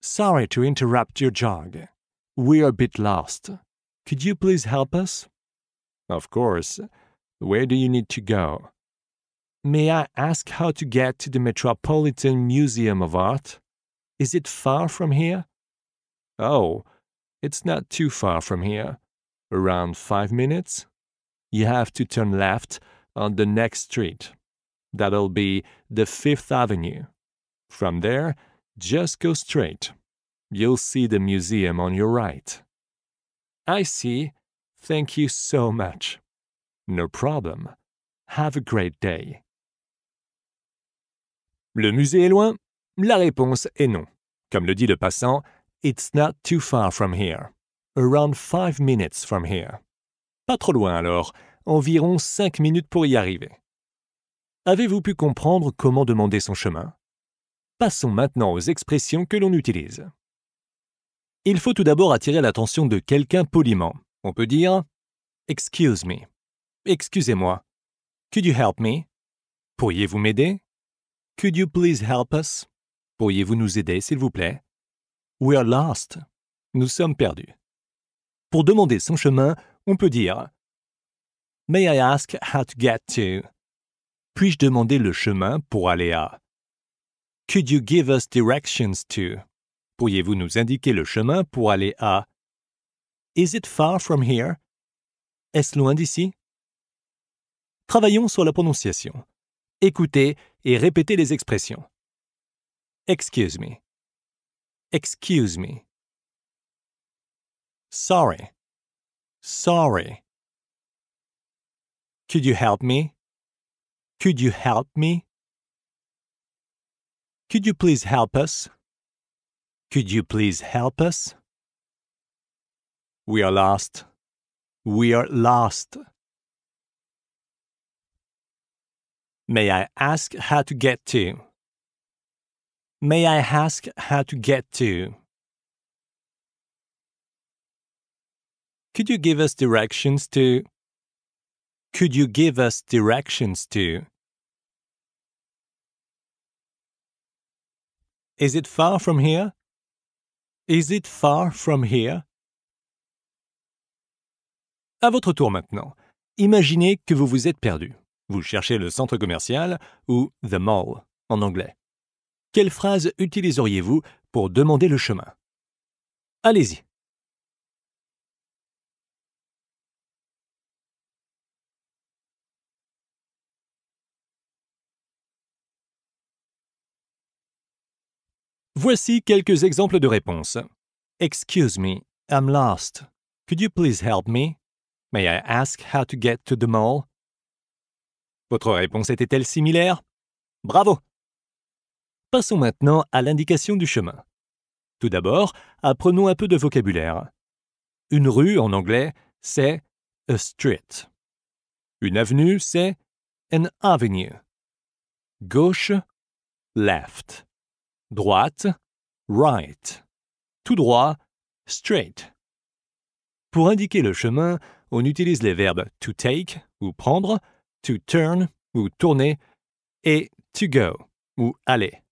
Sorry to interrupt your jog. We're a bit lost. Could you please help us? Of course. Where do you need to go? May I ask how to get to the Metropolitan Museum of Art? Is it far from here? Oh, it's not too far from here. Around five minutes? you have to turn left on the next street. That'll be the Fifth Avenue. From there, just go straight. You'll see the museum on your right. I see. Thank you so much. No problem. Have a great day. Le musée est loin La réponse est non. Comme le dit le passant, It's not too far from here. Around five minutes from here. Pas trop loin alors, environ cinq minutes pour y arriver. Avez-vous pu comprendre comment demander son chemin Passons maintenant aux expressions que l'on utilise. Il faut tout d'abord attirer l'attention de quelqu'un poliment. On peut dire Excuse me. Excusez-moi. Could you help me? Pourriez-vous m'aider? Could you please help us? Pourriez-vous nous aider, s'il vous plaît? We are lost. Nous sommes perdus. Pour demander son chemin, on peut dire May I ask how to get to? Puis-je demander le chemin pour aller à? Could you give us directions to? Pourriez-vous nous indiquer le chemin pour aller à? Is it far from here? Est-ce loin d'ici? Travaillons sur la prononciation. Écoutez et répétez les expressions. Excuse me. Excuse me. Sorry. sorry. Could you help me? Could you help me? Could you please help us? Could you please help us? We are lost. We are lost. May I ask how to get to? May I ask how to get to? Could you give us directions to? Could you give us directions to? Is it far from here? Is it far from here? À votre tour maintenant. Imaginez que vous vous êtes perdu. Vous cherchez le centre commercial ou the mall en anglais. Quelle phrase utiliseriez-vous pour demander le chemin Allez-y. Voici quelques exemples de réponses. Excuse me, I'm lost. Could you please help me? May I ask how to get to the mall? Votre réponse était-elle similaire? Bravo! Passons maintenant à l'indication du chemin. Tout d'abord, apprenons un peu de vocabulaire. Une rue en anglais, c'est a street. Une avenue, c'est an avenue. Gauche, left droite, right. Tout droit, straight. Pour indiquer le chemin, on utilise les verbes to take ou prendre, to turn ou tourner et to go ou aller.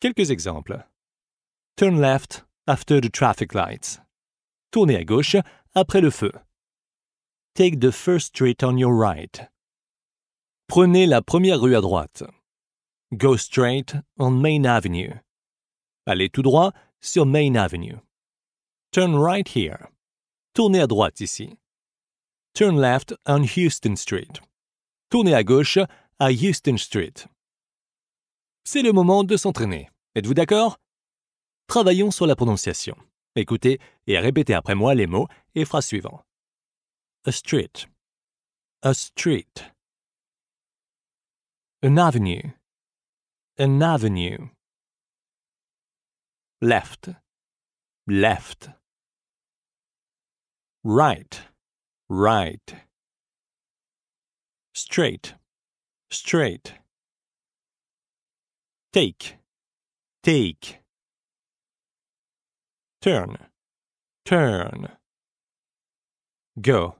Quelques exemples. Turn left after the traffic lights. Tournez à gauche après le feu. Take the first street on your right. Prenez la première rue à droite. Go straight on Main Avenue. Allez tout droit sur Main Avenue. Turn right here. Tournez à droite ici. Turn left on Houston Street. Tournez à gauche à Houston Street. C'est le moment de s'entraîner. Êtes-vous d'accord Travaillons sur la prononciation. Écoutez et répétez après moi les mots et phrases suivants. « A street. A street. An avenue. an avenue. Left, left. Right, right. Straight, straight. Take, take. Turn, turn. Go,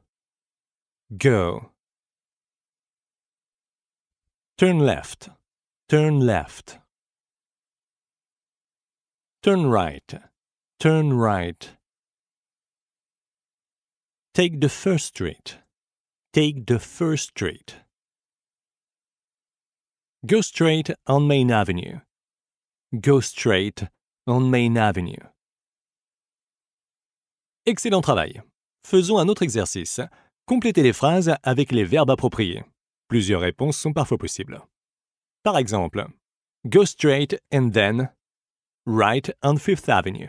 go. Turn left. Turn left. Turn right. Turn right. Take the first street. Take the first street. Go straight on Main Avenue. Go straight on Main Avenue. Excellent travail. Faisons un autre exercice. Complétez les phrases avec les verbes appropriés. Plusieurs réponses sont parfois possibles. Par exemple, Go straight and then right on Fifth Avenue.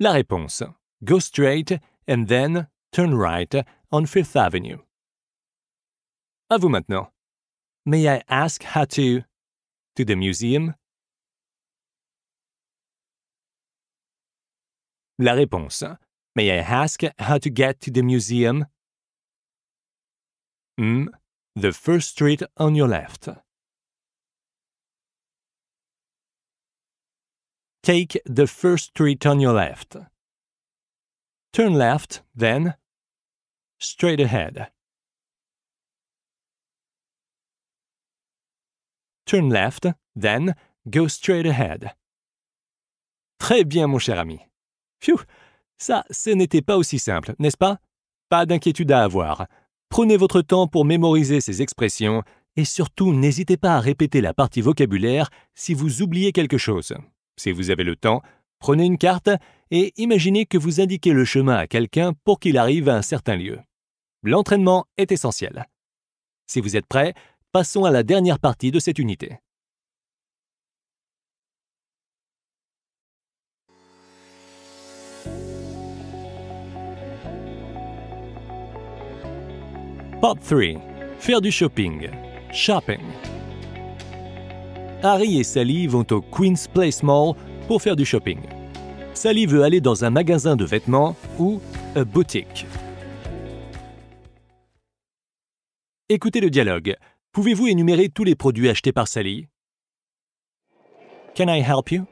La réponse Go straight and then turn right on Fifth Avenue. À vous maintenant. May I ask how to to the museum? La réponse May I ask how to get to the museum? Mm, the first street on your left. Take the first street on your left. Turn left, then straight ahead. Turn left, then go straight ahead. Très bien, mon cher ami. Phew, ça, ce n'était pas aussi simple, n'est-ce pas Pas d'inquiétude à avoir. Prenez votre temps pour mémoriser ces expressions et surtout n'hésitez pas à répéter la partie vocabulaire si vous oubliez quelque chose. Si vous avez le temps, prenez une carte et imaginez que vous indiquez le chemin à quelqu'un pour qu'il arrive à un certain lieu. L'entraînement est essentiel. Si vous êtes prêt, passons à la dernière partie de cette unité. Pop 3. Faire du shopping. Shopping. Harry et Sally vont au Queen's Place Mall pour faire du shopping. Sally veut aller dans un magasin de vêtements ou a boutique. Écoutez le dialogue. Pouvez-vous énumérer tous les produits achetés par Sally Can I help you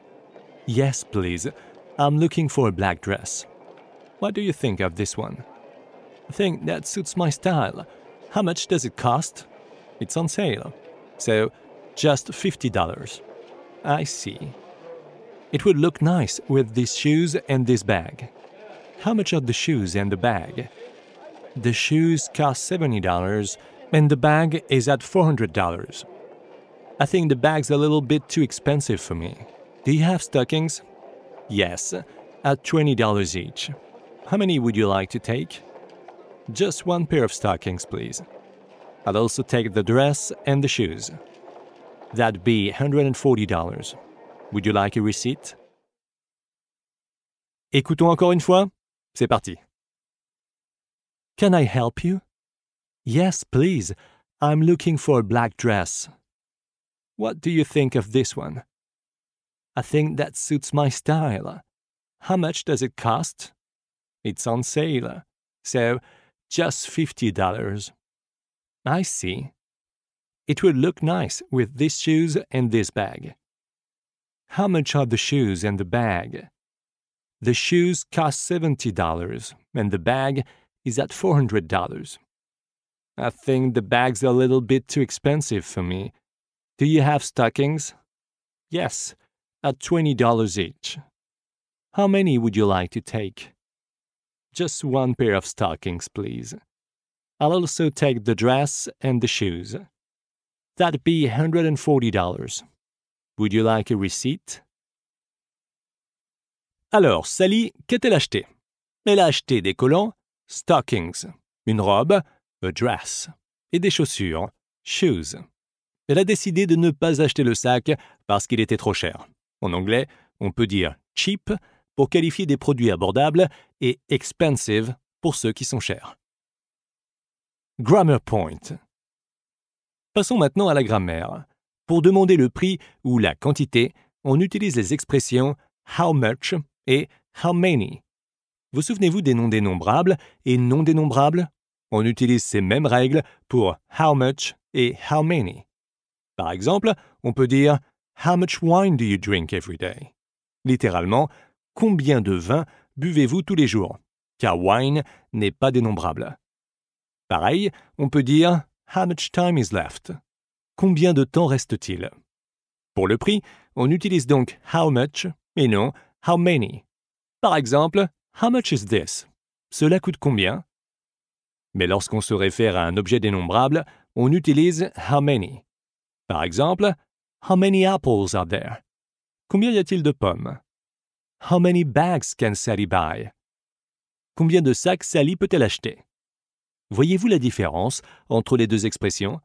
Yes, please. I'm looking for a black dress. What do you think of this one I think that suits my style. How much does it cost It's on sale. So, Just $50. I see. It would look nice with these shoes and this bag. How much are the shoes and the bag? The shoes cost $70 and the bag is at $400. I think the bag's a little bit too expensive for me. Do you have stockings? Yes, at $20 each. How many would you like to take? Just one pair of stockings, please. I'll also take the dress and the shoes. That'd be $140. Would you like a receipt? Écoutons encore une fois. C'est parti. Can I help you? Yes, please. I'm looking for a black dress. What do you think of this one? I think that suits my style. How much does it cost? It's on sale, so just $50. I see. It would look nice with these shoes and this bag. How much are the shoes and the bag? The shoes cost $70 and the bag is at $400. I think the bag's a little bit too expensive for me. Do you have stockings? Yes, at $20 each. How many would you like to take? Just one pair of stockings, please. I'll also take the dress and the shoes. $140. Alors, Sally, qua elle acheté? Elle a acheté des collants, stockings, une robe, a dress, et des chaussures, shoes. Elle a décidé de ne pas acheter le sac parce qu'il était trop cher. En anglais, on peut dire cheap pour qualifier des produits abordables et expensive pour ceux qui sont chers. Grammar Point. Passons maintenant à la grammaire. Pour demander le prix ou la quantité, on utilise les expressions how much et how many. Vous souvenez-vous des noms dénombrables et non dénombrables On utilise ces mêmes règles pour how much et how many. Par exemple, on peut dire How much wine do you drink every day? Littéralement, combien de vin buvez-vous tous les jours? Car wine n'est pas dénombrable. Pareil, on peut dire How much time is left Combien de temps reste-t-il Pour le prix, on utilise donc how much et non how many. Par exemple, how much is this Cela coûte combien Mais lorsqu'on se réfère à un objet dénombrable, on utilise how many. Par exemple, how many apples are there Combien y a-t-il de pommes How many bags can Sally buy Combien de sacs Sally peut-elle acheter Voyez-vous la différence entre les deux expressions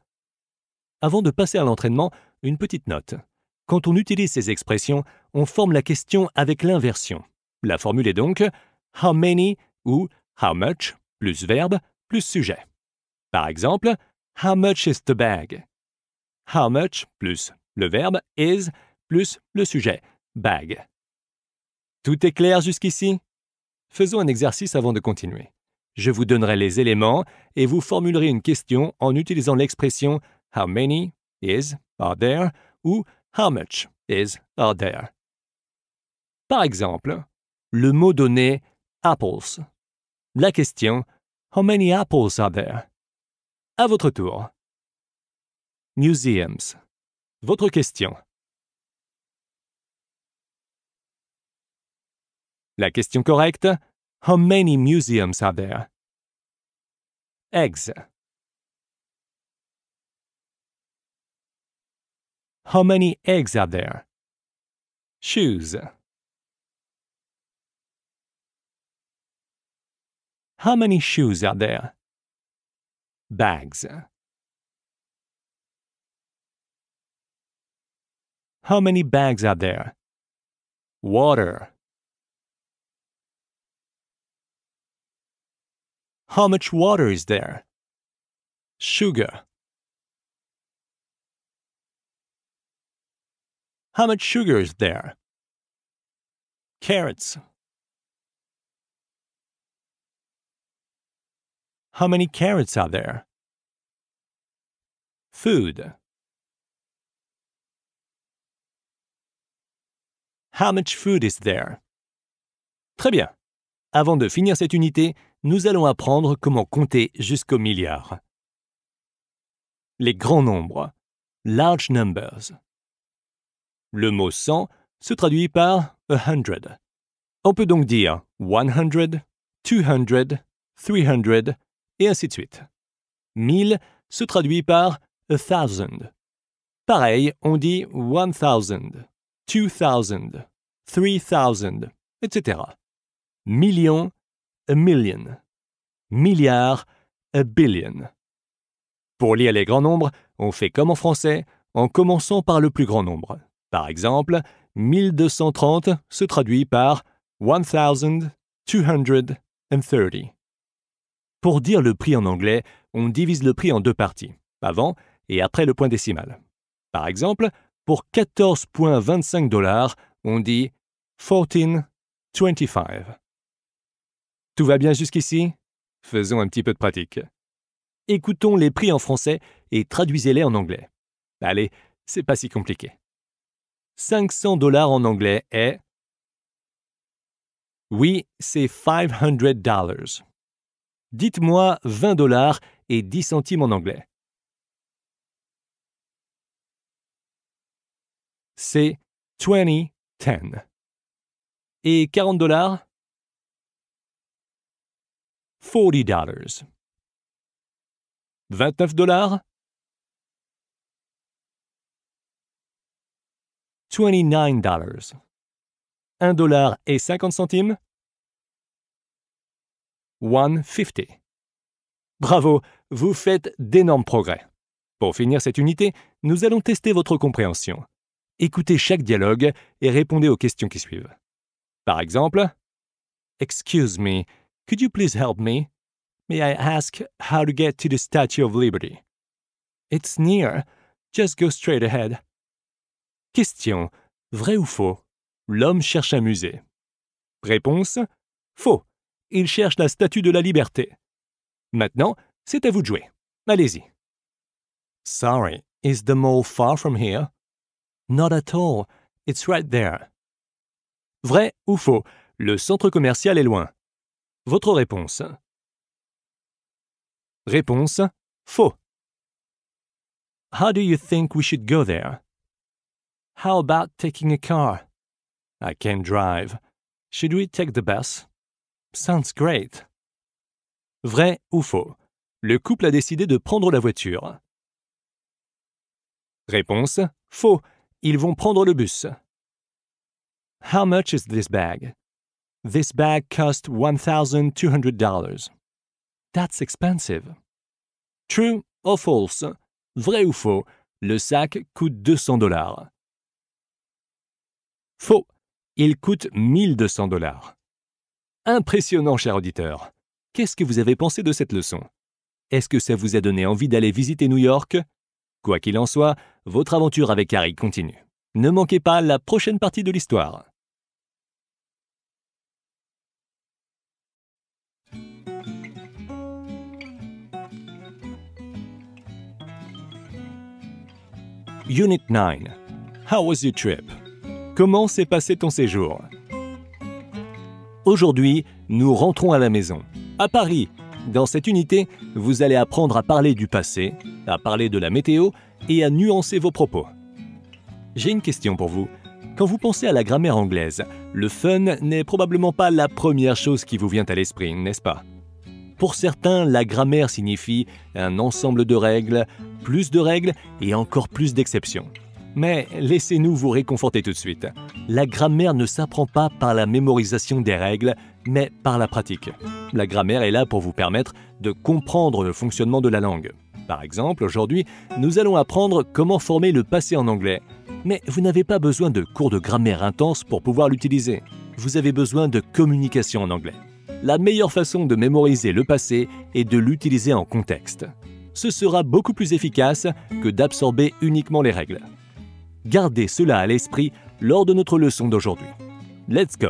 Avant de passer à l'entraînement, une petite note. Quand on utilise ces expressions, on forme la question avec l'inversion. La formule est donc how many ou how much plus verbe plus sujet. Par exemple, how much is the bag? How much plus le verbe is plus le sujet bag. Tout est clair jusqu'ici Faisons un exercice avant de continuer. Je vous donnerai les éléments et vous formulerez une question en utilisant l'expression How many is are there ou How much is are there. Par exemple, le mot donné apples. La question How many apples are there? À votre tour. Museums. Votre question. La question correcte How many museums are there? Eggs. How many eggs are there? Shoes. How many shoes are there? Bags. How many bags are there? Water. How much water is there? Sugar. How much sugar is there? Carrots. How many carrots are there? Food. How much food is there? Très bien. Avant de finir cette unité, nous allons apprendre comment compter jusqu'au milliard. Les grands nombres, large numbers. Le mot 100 se traduit par a hundred. On peut donc dire 100, 200, 300 et ainsi de suite. 1000 se traduit par a thousand. Pareil, on dit 1000, 2000, 3000, etc. Millions a million. Milliard, a billion. Pour lire les grands nombres, on fait comme en français, en commençant par le plus grand nombre. Par exemple, 1230 se traduit par 1230. Pour dire le prix en anglais, on divise le prix en deux parties, avant et après le point décimal. Par exemple, pour 14,25 dollars, on dit 14,25. Tout va bien jusqu'ici Faisons un petit peu de pratique. Écoutons les prix en français et traduisez-les en anglais. Allez, c'est pas si compliqué. 500 dollars en anglais est Oui, c'est 500 dollars. Dites-moi 20 dollars et 10 centimes en anglais. C'est 20 10. Et 40 dollars Forty dollars. Vingt-neuf dollars. Twenty-nine dollars. Un dollar et cinquante centimes. One fifty. Bravo, vous faites d'énormes progrès. Pour finir cette unité, nous allons tester votre compréhension. Écoutez chaque dialogue et répondez aux questions qui suivent. Par exemple, Excuse me, Could you please help me? May I ask how to get to the Statue of Liberty? It's near. Just go straight ahead. Question. Vrai ou faux? L'homme cherche un musée. Réponse. Faux. Il cherche la Statue de la Liberté. Maintenant, c'est à vous de jouer. Allez-y. Sorry, is the mall far from here? Not at all. It's right there. Vrai ou faux? Le centre commercial est loin. Votre réponse. Réponse faux. How do you think we should go there? How about taking a car? I can drive. Should we take the bus? Sounds great. Vrai ou faux? Le couple a décidé de prendre la voiture. Réponse faux. Ils vont prendre le bus. How much is this bag? This bag cost $1,200. That's expensive. True or false? Vrai ou faux? Le sac coûte 200 dollars. Faux. Il coûte 1200 dollars. Impressionnant, cher auditeur. Qu'est-ce que vous avez pensé de cette leçon Est-ce que ça vous a donné envie d'aller visiter New York Quoi qu'il en soit, votre aventure avec Harry continue. Ne manquez pas la prochaine partie de l'histoire. Unit 9. How was your trip? Comment s'est passé ton séjour? Aujourd'hui, nous rentrons à la maison, à Paris. Dans cette unité, vous allez apprendre à parler du passé, à parler de la météo et à nuancer vos propos. J'ai une question pour vous. Quand vous pensez à la grammaire anglaise, le fun n'est probablement pas la première chose qui vous vient à l'esprit, n'est-ce pas pour certains, la grammaire signifie un ensemble de règles, plus de règles et encore plus d'exceptions. Mais laissez-nous vous réconforter tout de suite. La grammaire ne s'apprend pas par la mémorisation des règles, mais par la pratique. La grammaire est là pour vous permettre de comprendre le fonctionnement de la langue. Par exemple, aujourd'hui, nous allons apprendre comment former le passé en anglais. Mais vous n'avez pas besoin de cours de grammaire intense pour pouvoir l'utiliser. Vous avez besoin de communication en anglais la meilleure façon de mémoriser le passé est de l'utiliser en contexte. Ce sera beaucoup plus efficace que d'absorber uniquement les règles. Gardez cela à l'esprit lors de notre leçon d'aujourd'hui. Let's go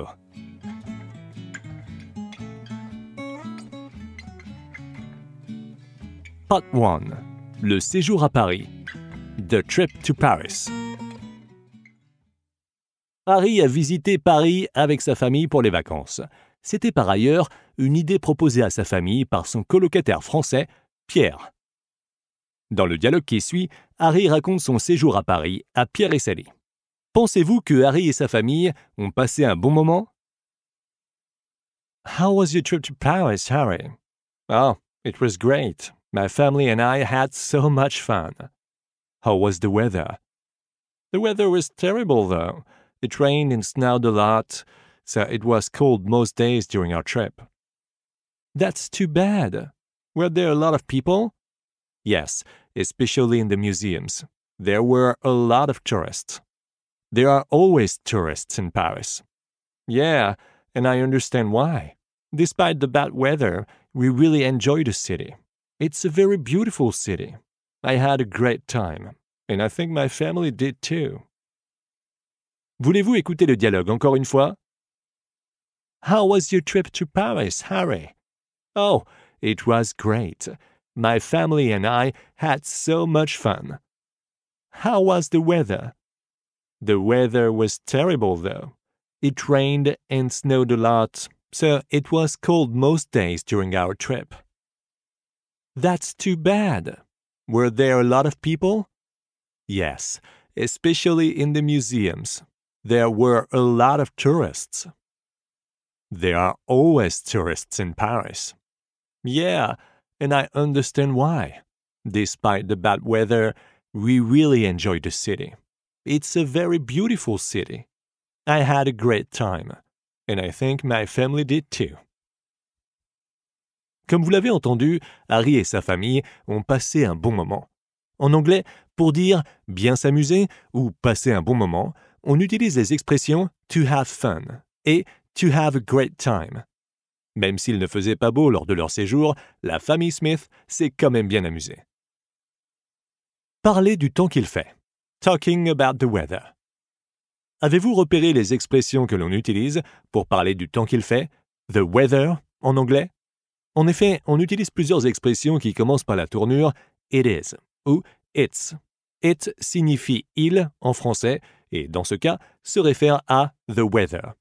Part 1. Le séjour à Paris. The Trip to Paris. Harry a visité Paris avec sa famille pour les vacances. C'était par ailleurs une idée proposée à sa famille par son colocataire français, Pierre. Dans le dialogue qui suit, Harry raconte son séjour à Paris à Pierre et Sally. Pensez-vous que Harry et sa famille ont passé un bon moment How was your trip to Paris, Harry? Oh, it was great. My family and I had so much fun. How was the weather? The weather was terrible, though. It rained and snowed a lot. so it was cold most days during our trip. That's too bad. Were there a lot of people? Yes, especially in the museums. There were a lot of tourists. There are always tourists in Paris. Yeah, and I understand why. Despite the bad weather, we really enjoy the city. It's a very beautiful city. I had a great time, and I think my family did too. Voulez-vous écouter le dialogue encore une fois? How was your trip to Paris, Harry? Oh, it was great. My family and I had so much fun. How was the weather? The weather was terrible, though. It rained and snowed a lot, so it was cold most days during our trip. That's too bad. Were there a lot of people? Yes, especially in the museums. There were a lot of tourists. There are always tourists in Paris. Yeah, and I understand why. Despite the bad weather, we really enjoy the city. It's a very beautiful city. I had a great time, and I think my family did too. Comme vous l'avez entendu, Harry et sa famille ont passé un bon moment. En anglais, pour dire bien s'amuser ou passer un bon moment, on utilise les expressions to have fun et to have a great time. Même s'il ne faisait pas beau lors de leur séjour, la famille Smith s'est quand même bien amusée. Parler du temps qu'il fait. Talking about the weather. Avez-vous repéré les expressions que l'on utilise pour parler du temps qu'il fait The weather en anglais En effet, on utilise plusieurs expressions qui commencent par la tournure it is ou it's. It signifie il en français et dans ce cas se réfère à the weather.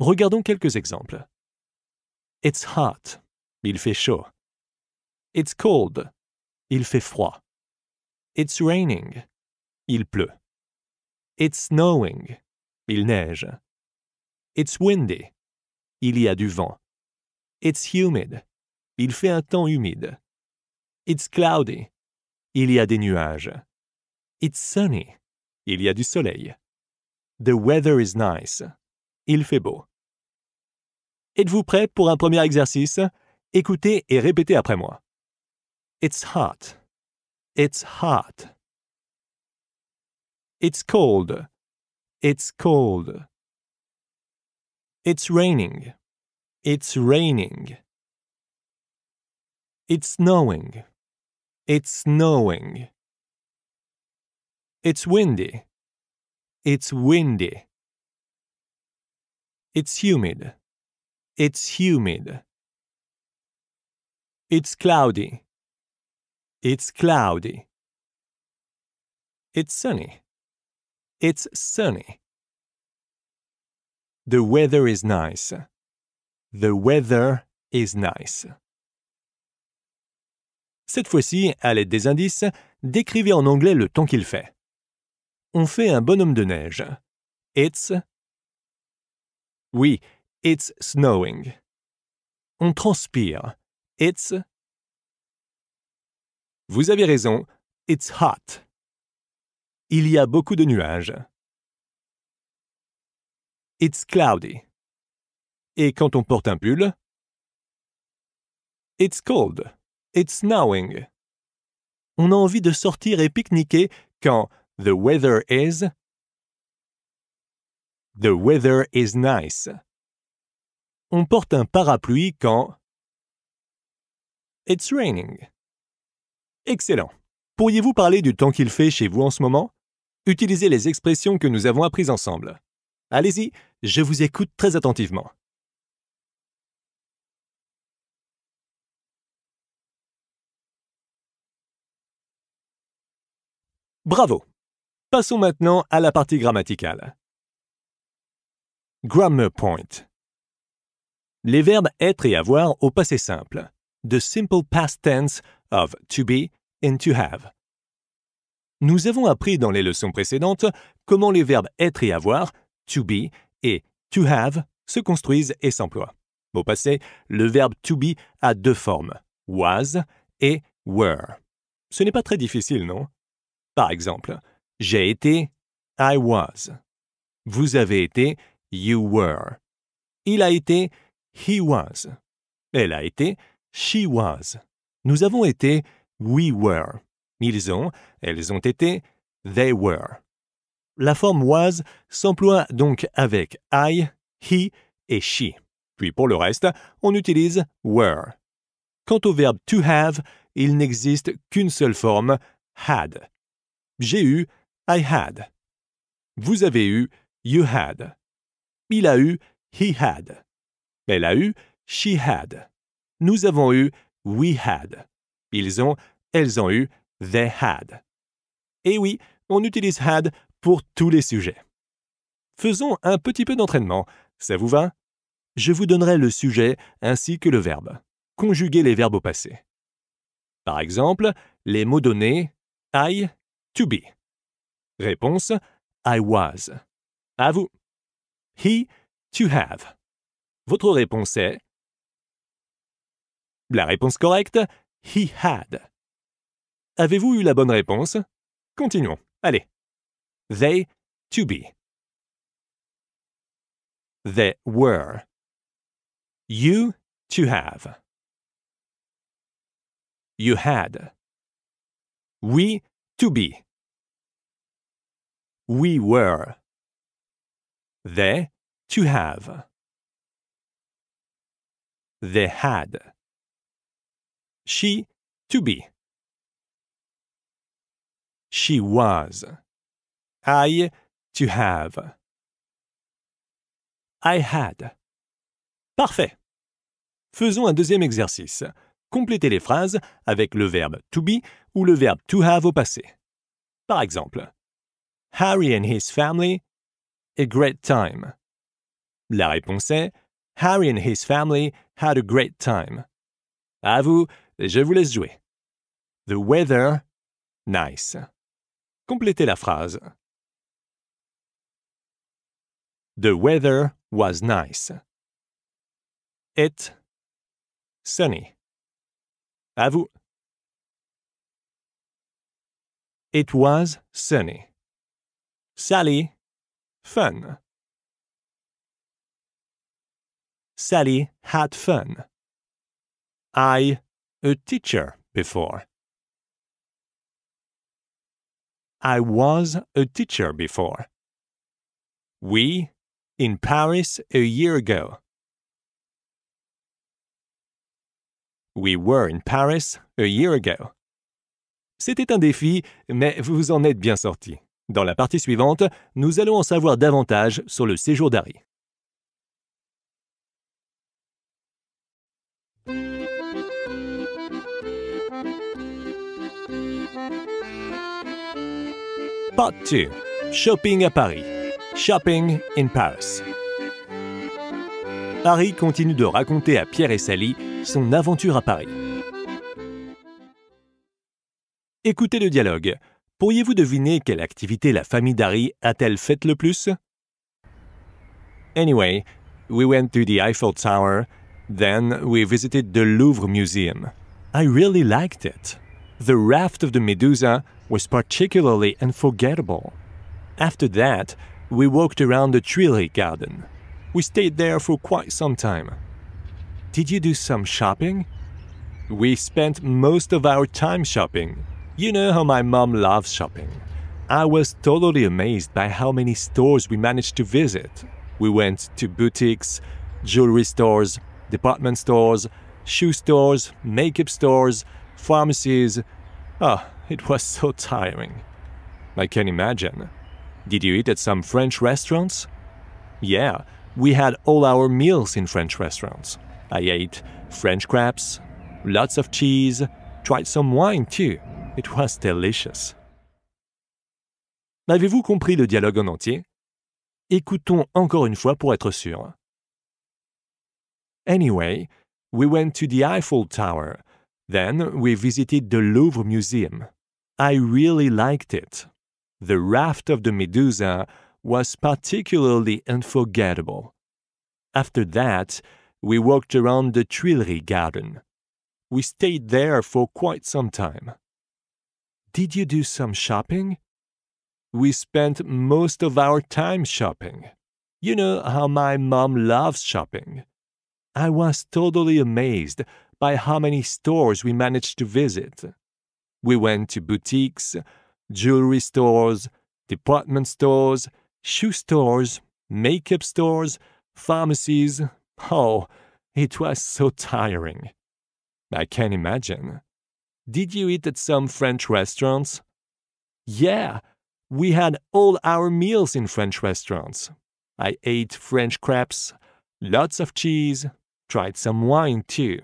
Regardons quelques exemples. It's hot. Il fait chaud. It's cold. Il fait froid. It's raining. Il pleut. It's snowing. Il neige. It's windy. Il y a du vent. It's humid. Il fait un temps humide. It's cloudy. Il y a des nuages. It's sunny. Il y a du soleil. The weather is nice. Il fait beau. Êtes-vous prêt pour un premier exercice Écoutez et répétez après moi. It's hot. It's hot. It's cold. It's cold. It's raining. It's raining. It's snowing. It's snowing. It's windy. It's windy. It's humid. It's humid. It's cloudy. It's cloudy. It's sunny. It's sunny. The weather is nice. The weather is nice. Cette fois-ci, à l'aide des indices, décrivez en anglais le temps qu'il fait. On fait un bonhomme de neige. It's. Oui, It's snowing. On transpire. It's. Vous avez raison. It's hot. Il y a beaucoup de nuages. It's cloudy. Et quand on porte un pull? It's cold. It's snowing. On a envie de sortir et pique-niquer quand the weather is. The weather is nice. On porte un parapluie quand It's raining. Excellent. Pourriez-vous parler du temps qu'il fait chez vous en ce moment Utilisez les expressions que nous avons apprises ensemble. Allez-y, je vous écoute très attentivement. Bravo. Passons maintenant à la partie grammaticale. Grammar point les verbes être et avoir au passé simple. The simple past tense of to be and to have. Nous avons appris dans les leçons précédentes comment les verbes être et avoir, to be et to have, se construisent et s'emploient. Au passé, le verbe to be a deux formes, was et were. Ce n'est pas très difficile, non Par exemple, j'ai été, I was. Vous avez été, you were. Il a été, he was. Elle a été she was. Nous avons été we were. Ils ont, elles ont été they were. La forme was s'emploie donc avec I, he et she. Puis pour le reste, on utilise were. Quant au verbe to have, il n'existe qu'une seule forme, had. J'ai eu, I had. Vous avez eu, you had. Il a eu, he had. Elle a eu she had. Nous avons eu we had. Ils ont, elles ont eu they had. Et eh oui, on utilise had pour tous les sujets. Faisons un petit peu d'entraînement. Ça vous va Je vous donnerai le sujet ainsi que le verbe. Conjuguez les verbes au passé. Par exemple, les mots donnés I, to be. Réponse I was. À vous. He, to have. Votre réponse est La réponse correcte, he had. Avez-vous eu la bonne réponse Continuons. Allez. They to be. They were. You to have. You had. We to be. We were. They to have they had. She, to be. She was. I, to have. I had. Parfait. Faisons un deuxième exercice. Complétez les phrases avec le verbe to be ou le verbe to have au passé. Par exemple, Harry and his family, a great time. La réponse est Harry and his family had a great time. À vous, je vous laisse jouer. The weather, nice. Complétez la phrase. The weather was nice. It, sunny. À vous. It was sunny. Sally, fun. Sally had fun. I a teacher before. I was a teacher before. We in Paris a year ago. We were in Paris a year ago. C'était un défi, mais vous en êtes bien sorti. Dans la partie suivante, nous allons en savoir davantage sur le séjour d'Harry. Part 2 Shopping à Paris. Shopping in Paris. Harry continue de raconter à Pierre et Sally son aventure à Paris. Écoutez le dialogue. Pourriez-vous deviner quelle activité la famille d'Harry a-t-elle faite le plus? Anyway, we went to the Eiffel Tower, then we visited the Louvre Museum. I really liked it. the raft of the Medusa was particularly unforgettable. After that, we walked around the Trilli garden. We stayed there for quite some time. Did you do some shopping? We spent most of our time shopping. You know how my mom loves shopping. I was totally amazed by how many stores we managed to visit. We went to boutiques, jewelry stores, department stores, shoe stores, makeup stores, pharmacies. Ah, oh, it was so tiring. I can imagine. Did you eat at some French restaurants? Yeah, we had all our meals in French restaurants. I ate French crepes, lots of cheese, tried some wine too. It was delicious. Avez-vous compris le dialogue en entier? Écoutons encore une fois pour être sûr. Anyway, we went to the Eiffel Tower then we visited the Louvre Museum. I really liked it. The raft of the Medusa was particularly unforgettable. After that, we walked around the Tuileries Garden. We stayed there for quite some time. Did you do some shopping? We spent most of our time shopping. You know how my mom loves shopping. I was totally amazed by how many stores we managed to visit. We went to boutiques, jewelry stores, department stores, shoe stores, makeup stores, pharmacies. Oh, it was so tiring. I can imagine. Did you eat at some French restaurants? Yeah, we had all our meals in French restaurants. I ate French crepes, lots of cheese, tried some wine too.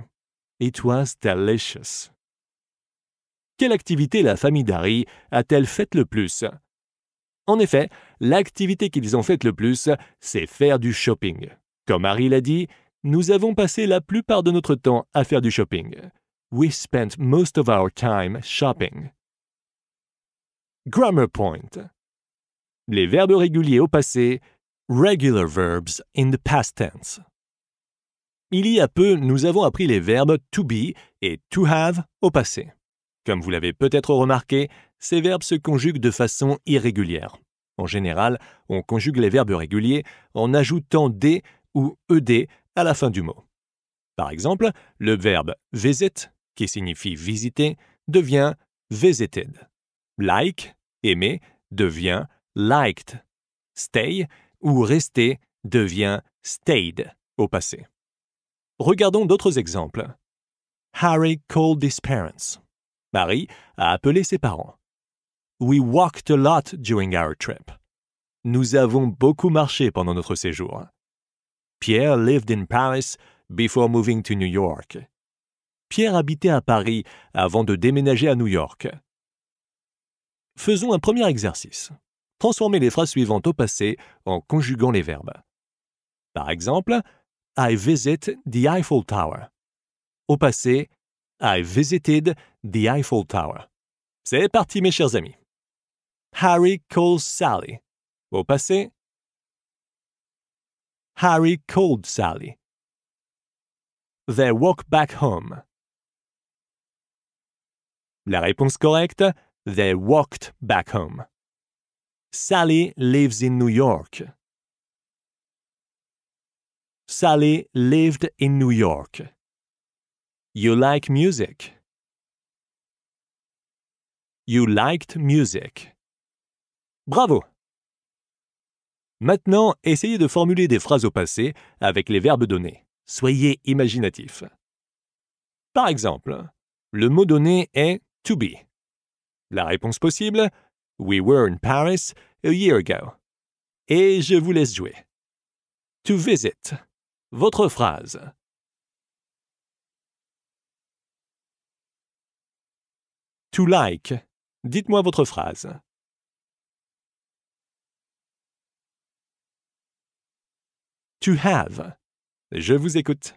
It was delicious. Quelle activité la famille d'Harry a-t-elle faite le plus En effet, l'activité qu'ils ont faite le plus, c'est faire du shopping. Comme Harry l'a dit, nous avons passé la plupart de notre temps à faire du shopping. We spent most of our time shopping. Grammar point. Les verbes réguliers au passé, regular verbs in the past tense. Il y a peu, nous avons appris les verbes to be et to have au passé. Comme vous l'avez peut-être remarqué, ces verbes se conjuguent de façon irrégulière. En général, on conjugue les verbes réguliers en ajoutant des ou ed à la fin du mot. Par exemple, le verbe visit, qui signifie visiter, devient visited. Like, aimer, devient liked. Stay ou rester devient stayed au passé. Regardons d'autres exemples. Harry called his parents. Marie a appelé ses parents. We walked a lot during our trip. Nous avons beaucoup marché pendant notre séjour. Pierre lived in Paris before moving to New York. Pierre habitait à Paris avant de déménager à New York. Faisons un premier exercice. Transformez les phrases suivantes au passé en conjuguant les verbes. Par exemple, I visit the Eiffel Tower. Au passé, I visited the Eiffel Tower. C'est parti, mes chers amis. Harry calls Sally. Au passé, Harry called Sally. They walk back home. La réponse correcte, they walked back home. Sally lives in New York. Sally lived in New York. You like music. You liked music. Bravo! Maintenant, essayez de formuler des phrases au passé avec les verbes donnés. Soyez imaginatif. Par exemple, le mot donné est to be. La réponse possible, We were in Paris a year ago. Et je vous laisse jouer. To visit votre phrase. To like. Dites-moi votre phrase. To have. Je vous écoute.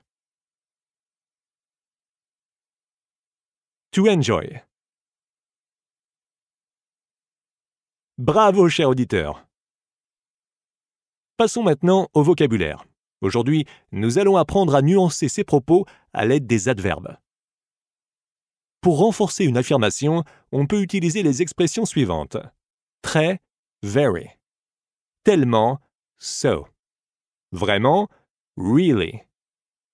To enjoy. Bravo, cher auditeur. Passons maintenant au vocabulaire. Aujourd'hui, nous allons apprendre à nuancer ces propos à l'aide des adverbes. Pour renforcer une affirmation, on peut utiliser les expressions suivantes. Très, very. Tellement, so. Vraiment, really.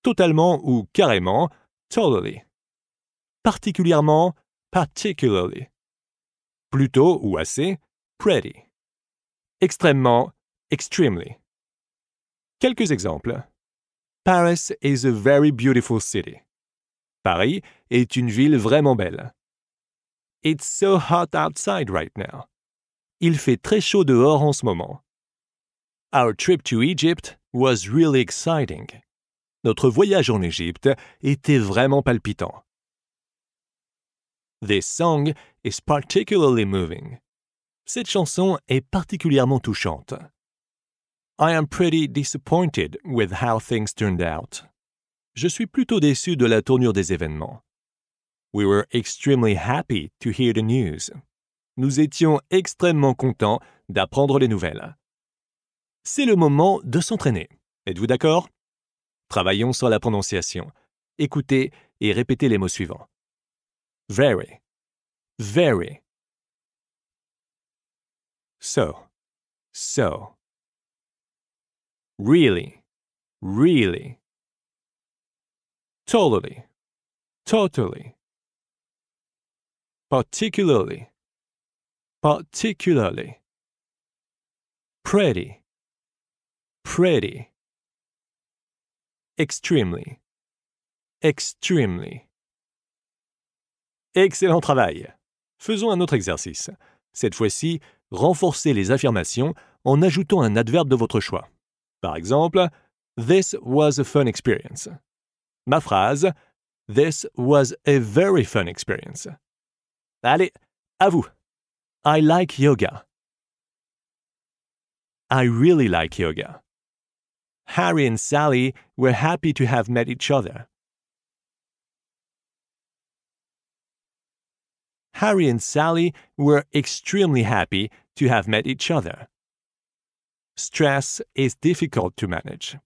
Totalement ou carrément, totally. Particulièrement, particularly. Plutôt ou assez, pretty. Extrêmement, extremely Quelques exemples. Paris is a very beautiful city. Paris est une ville vraiment belle. It's so hot outside right now. Il fait très chaud dehors en ce moment. Our trip to Egypt was really exciting. Notre voyage en Égypte était vraiment palpitant. This song is particularly moving. Cette chanson est particulièrement touchante. I am pretty disappointed with how things turned out. Je suis plutôt déçu de la tournure des événements. We were extremely happy to hear the news. Nous étions extrêmement contents d'apprendre les nouvelles. C'est le moment de s'entraîner. Êtes-vous d'accord Travaillons sur la prononciation. Écoutez et répétez les mots suivants. Very. Very. So. So really, really. Totally, totally. Particularly, particularly. Pretty, pretty. Extremely, extremely. Excellent travail. Faisons un autre exercice. Cette fois-ci, renforcez les affirmations en ajoutant un adverbe de votre choix. Par exemple, This was a fun experience. Ma phrase, This was a very fun experience. Allez, à vous. I like yoga. I really like yoga. Harry and Sally were happy to have met each other. Harry and Sally were extremely happy to have met each other stress is difficult to manage.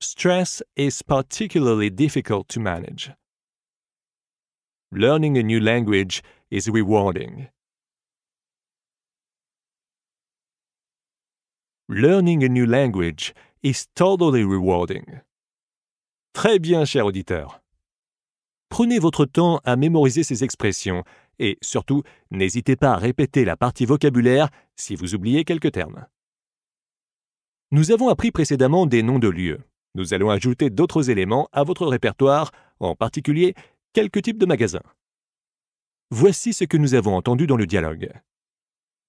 Stress is particularly difficult to manage. Learning a new language is rewarding. Learning a new language is totally rewarding. Très bien, cher auditeur. Prenez votre temps à mémoriser ces expressions Et surtout, n'hésitez pas à répéter la partie vocabulaire si vous oubliez quelques termes. Nous avons appris précédemment des noms de lieux. Nous allons ajouter d'autres éléments à votre répertoire, en particulier quelques types de magasins. Voici ce que nous avons entendu dans le dialogue.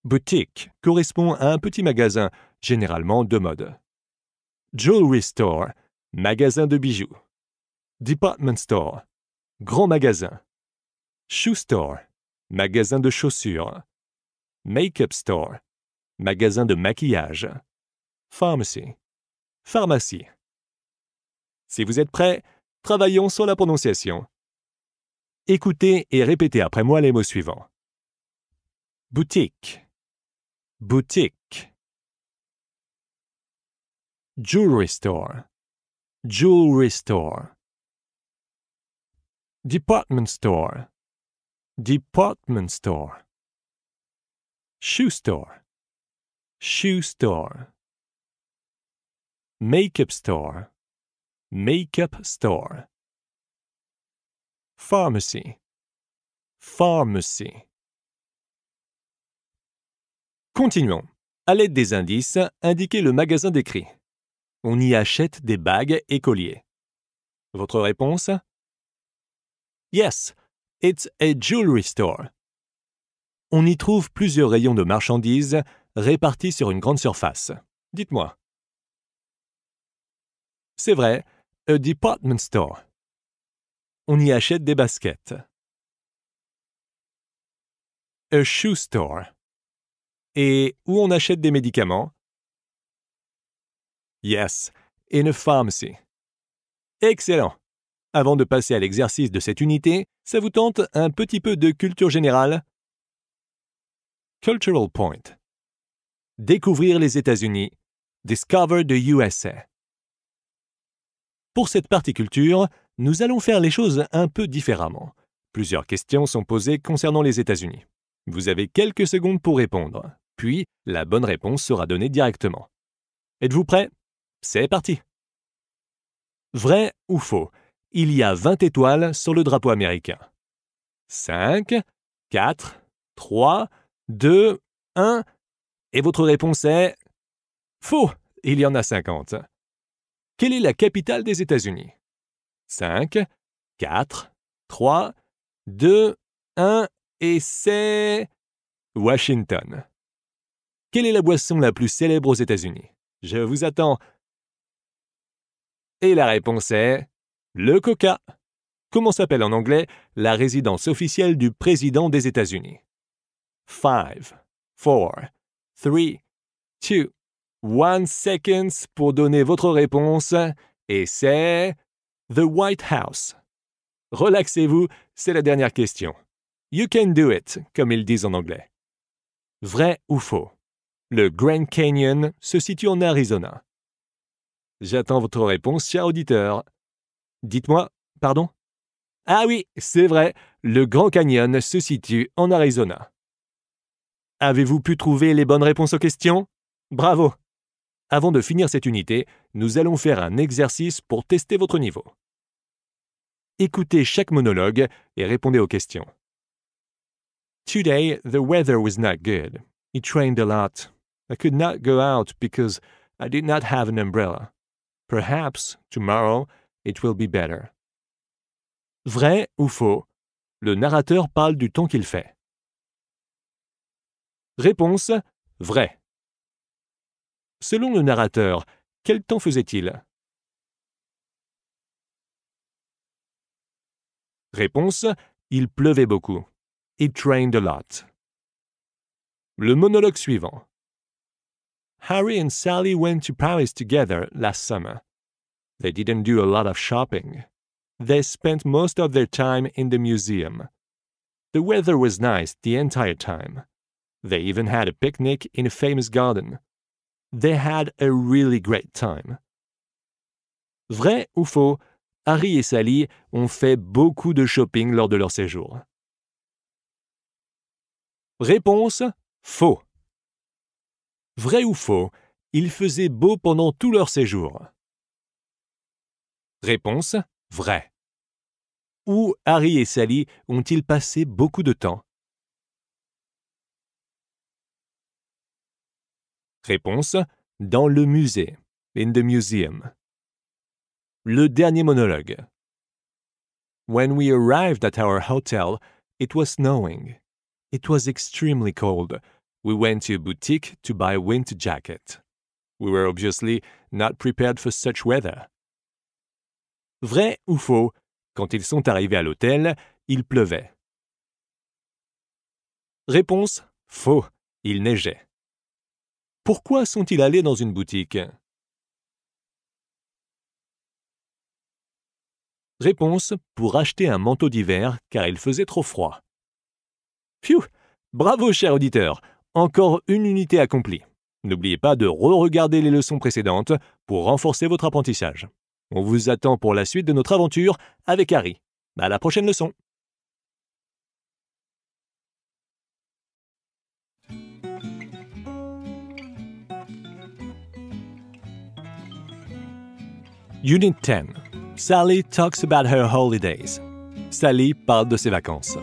Boutique correspond à un petit magasin, généralement de mode. Jewelry store, magasin de bijoux. Department store, grand magasin. Shoe store, magasin de chaussures, make-up store, magasin de maquillage, pharmacy, pharmacie. Si vous êtes prêts, travaillons sur la prononciation. Écoutez et répétez après moi les mots suivants. Boutique, boutique. Jewelry store, jewelry store. Department store, department store, shoe store, shoe store, makeup store, makeup store, pharmacy, pharmacy. Continuons. À l'aide des indices, indiquez le magasin décrit. On y achète des bagues et colliers. Votre réponse Yes, It's a Jewelry Store. On y trouve plusieurs rayons de marchandises répartis sur une grande surface. Dites-moi. C'est vrai, a department store. On y achète des baskets. A shoe store. Et où on achète des médicaments? Yes, in a pharmacy. Excellent. Avant de passer à l'exercice de cette unité, ça vous tente un petit peu de culture générale Cultural Point. Découvrir les États-Unis. Discover the USA. Pour cette partie culture, nous allons faire les choses un peu différemment. Plusieurs questions sont posées concernant les États-Unis. Vous avez quelques secondes pour répondre, puis la bonne réponse sera donnée directement. Êtes-vous prêt C'est parti Vrai ou faux il y a 20 étoiles sur le drapeau américain. 5, 4, 3, 2, 1, et votre réponse est faux, il y en a 50. Quelle est la capitale des États-Unis 5, 4, 3, 2, 1, et c'est Washington. Quelle est la boisson la plus célèbre aux États-Unis Je vous attends. Et la réponse est le coca. Comment s'appelle en anglais la résidence officielle du président des États-Unis? 5, 4, 3, 2, 1 seconds pour donner votre réponse et c'est The White House. Relaxez-vous, c'est la dernière question. You can do it, comme ils disent en anglais. Vrai ou faux? Le Grand Canyon se situe en Arizona. J'attends votre réponse, cher auditeur. Dites-moi, pardon Ah oui, c'est vrai, le Grand Canyon se situe en Arizona. Avez-vous pu trouver les bonnes réponses aux questions Bravo Avant de finir cette unité, nous allons faire un exercice pour tester votre niveau. Écoutez chaque monologue et répondez aux questions. Today, the weather was not good. It rained a lot. I could not go out because I did not have an umbrella. Perhaps tomorrow It will be better. Vrai ou faux Le narrateur parle du temps qu'il fait. Réponse Vrai. Selon le narrateur, quel temps faisait-il Réponse Il pleuvait beaucoup. It rained a lot. Le monologue suivant. Harry and Sally went to Paris together last summer. They didn't do a lot of shopping. They spent most of their time in the museum. The weather was nice the entire time. They even had a picnic in a famous garden. They had a really great time. Vrai ou faux, Harry et Sally ont fait beaucoup de shopping lors de leur séjour. Réponse faux. Vrai ou faux, il faisait beau pendant tout leur séjour. Réponse vrai. Où Harry et Sally ont-ils passé beaucoup de temps Réponse dans le musée. In the museum. Le dernier monologue. When we arrived at our hotel, it was snowing. It was extremely cold. We went to a boutique to buy a winter jacket. We were obviously not prepared for such weather. Vrai ou faux Quand ils sont arrivés à l'hôtel, il pleuvait. Réponse Faux. Il neigeait. Pourquoi sont-ils allés dans une boutique Réponse Pour acheter un manteau d'hiver car il faisait trop froid. Phew Bravo, cher auditeur Encore une unité accomplie. N'oubliez pas de re-regarder les leçons précédentes pour renforcer votre apprentissage. On vous attend pour la suite de notre aventure avec Harry. À la prochaine leçon. Unit 10. Sally talks about her holidays. Sally parle de ses vacances.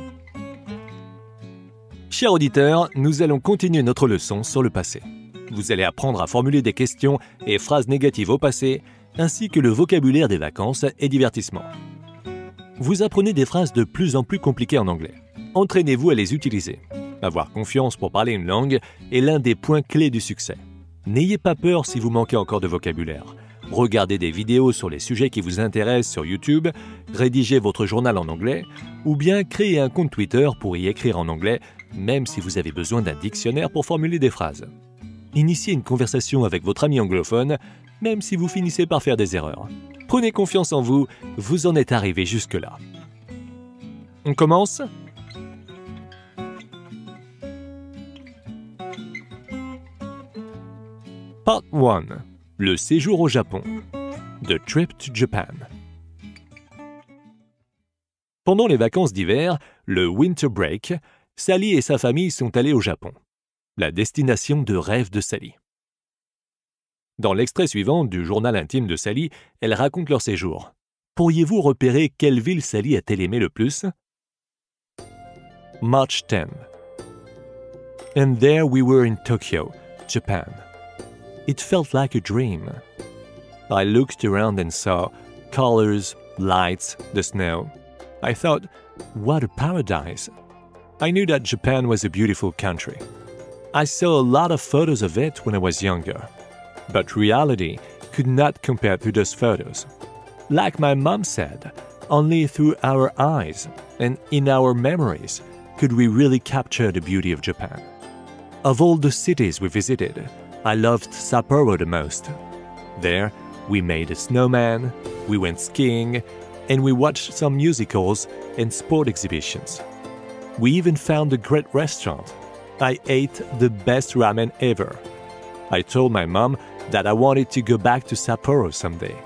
Chers auditeurs, nous allons continuer notre leçon sur le passé. Vous allez apprendre à formuler des questions et phrases négatives au passé ainsi que le vocabulaire des vacances et divertissements. Vous apprenez des phrases de plus en plus compliquées en anglais. Entraînez-vous à les utiliser. Avoir confiance pour parler une langue est l'un des points clés du succès. N'ayez pas peur si vous manquez encore de vocabulaire. Regardez des vidéos sur les sujets qui vous intéressent sur YouTube, rédigez votre journal en anglais, ou bien créez un compte Twitter pour y écrire en anglais, même si vous avez besoin d'un dictionnaire pour formuler des phrases. Initiez une conversation avec votre ami anglophone même si vous finissez par faire des erreurs. Prenez confiance en vous, vous en êtes arrivé jusque-là. On commence Part 1. Le séjour au Japon. The Trip to Japan. Pendant les vacances d'hiver, le Winter Break, Sally et sa famille sont allés au Japon. La destination de rêve de Sally. Dans l'extrait suivant du journal intime de Sally, elle raconte leur séjour. Pourriez-vous repérer quelle ville Sally a-t-elle aimé le plus March 10. And there we were in Tokyo, Japan. It felt like a dream. I looked around and saw colors, lights, the snow. I thought, what a paradise! I knew that Japan was a beautiful country. I saw a lot of photos of it when I was younger. But reality could not compare to those photos. Like my mom said, only through our eyes and in our memories could we really capture the beauty of Japan. Of all the cities we visited, I loved Sapporo the most. There, we made a snowman, we went skiing, and we watched some musicals and sport exhibitions. We even found a great restaurant. I ate the best ramen ever. I told my mom that I wanted to go back to Sapporo someday.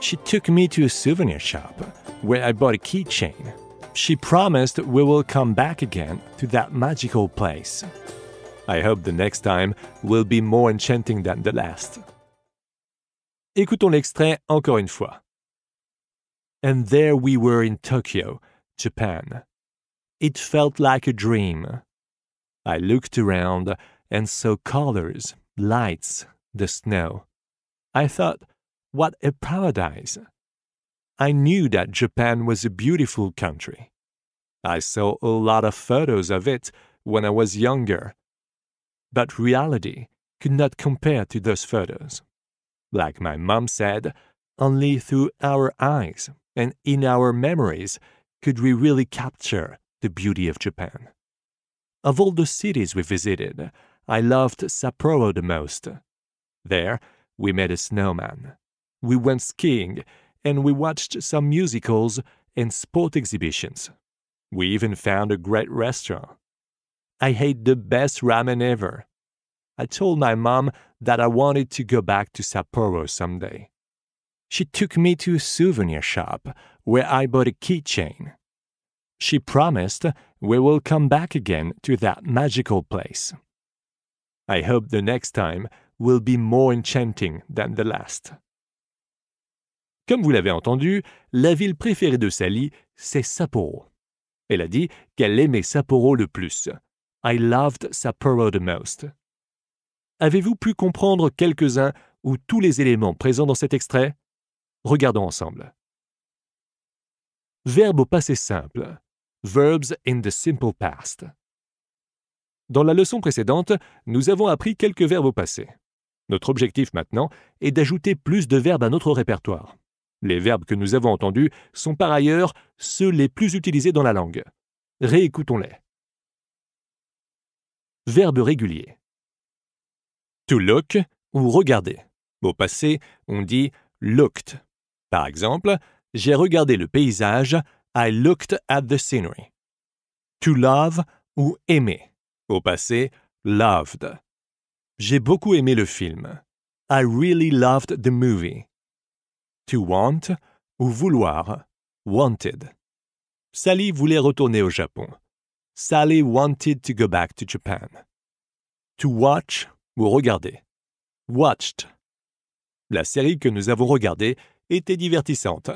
She took me to a souvenir shop where I bought a keychain. She promised we will come back again to that magical place. I hope the next time will be more enchanting than the last. Écoutons l'extrait encore une fois. And there we were in Tokyo, Japan. It felt like a dream. I looked around and saw colors, lights, the snow. I thought, what a paradise! I knew that Japan was a beautiful country. I saw a lot of photos of it when I was younger. But reality could not compare to those photos. Like my mom said, only through our eyes and in our memories could we really capture the beauty of Japan. Of all the cities we visited, I loved Sapporo the most. There, we made a snowman. We went skiing, and we watched some musicals and sport exhibitions. We even found a great restaurant. I ate the best ramen ever. I told my mom that I wanted to go back to Sapporo someday. She took me to a souvenir shop where I bought a keychain. She promised we will come back again to that magical place. I hope the next time will be more enchanting than the last. Comme vous l'avez entendu, la ville préférée de Sally, c'est Sapporo. Elle a dit qu'elle aimait Sapporo le plus. I loved Sapporo the most. Avez-vous pu comprendre quelques-uns ou tous les éléments présents dans cet extrait Regardons ensemble. Verbe au passé simple. Verbs in the simple past. Dans la leçon précédente, nous avons appris quelques verbes au passé. Notre objectif maintenant est d'ajouter plus de verbes à notre répertoire. Les verbes que nous avons entendus sont par ailleurs ceux les plus utilisés dans la langue. Réécoutons-les. Verbes réguliers « To look ou regarder. Au passé, on dit looked. Par exemple, j'ai regardé le paysage, I looked at the scenery. To love ou aimer. Au passé, loved. J'ai beaucoup aimé le film. I really loved the movie. To want ou vouloir, wanted. Sally voulait retourner au Japon. Sally wanted to go back to Japan. To watch ou regarder. Watched. La série que nous avons regardée était divertissante.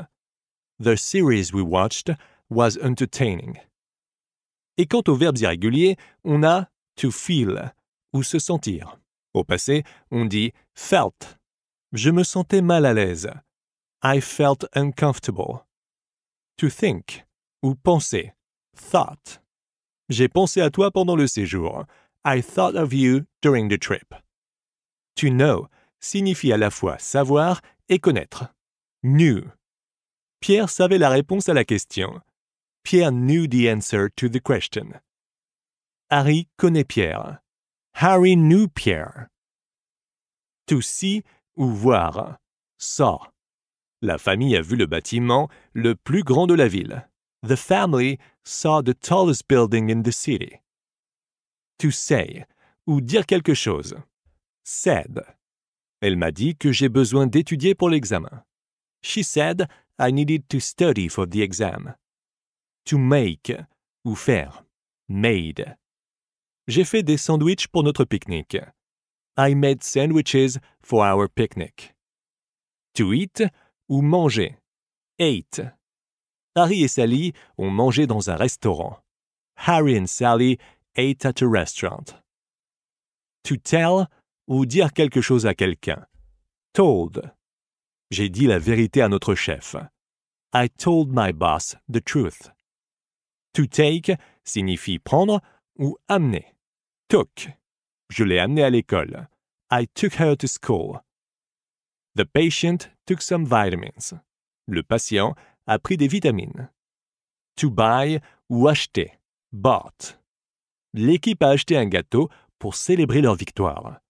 The series we watched was entertaining. Et quant aux verbes irréguliers, on a to feel ou se sentir. Au passé, on dit felt. Je me sentais mal à l'aise. I felt uncomfortable. To think ou penser. Thought. J'ai pensé à toi pendant le séjour. I thought of you during the trip. To know signifie à la fois savoir et connaître. Knew. Pierre savait la réponse à la question. Pierre knew the answer to the question. Harry connaît Pierre. Harry Pierre. « To see » ou voir. saw ». La famille a vu le bâtiment le plus grand de la ville. The family saw the tallest building in the city. To say ou dire quelque chose. Said. Elle m'a dit que j'ai besoin d'étudier pour l'examen. She said I needed to study for the exam. To make ou faire. Made j'ai fait des sandwiches pour notre pique-nique. I made sandwiches for our picnic. To eat ou manger. Ate. Harry et Sally ont mangé dans un restaurant. Harry and Sally ate at a restaurant. To tell ou dire quelque chose à quelqu'un. Told. J'ai dit la vérité à notre chef. I told my boss the truth. To take signifie prendre ou amener. Took. Je l'ai amenée à l'école. I took her to school. The patient took some vitamins. Le patient a pris des vitamines. To buy ou acheter. Bought. L'équipe a acheté un gâteau pour célébrer leur victoire.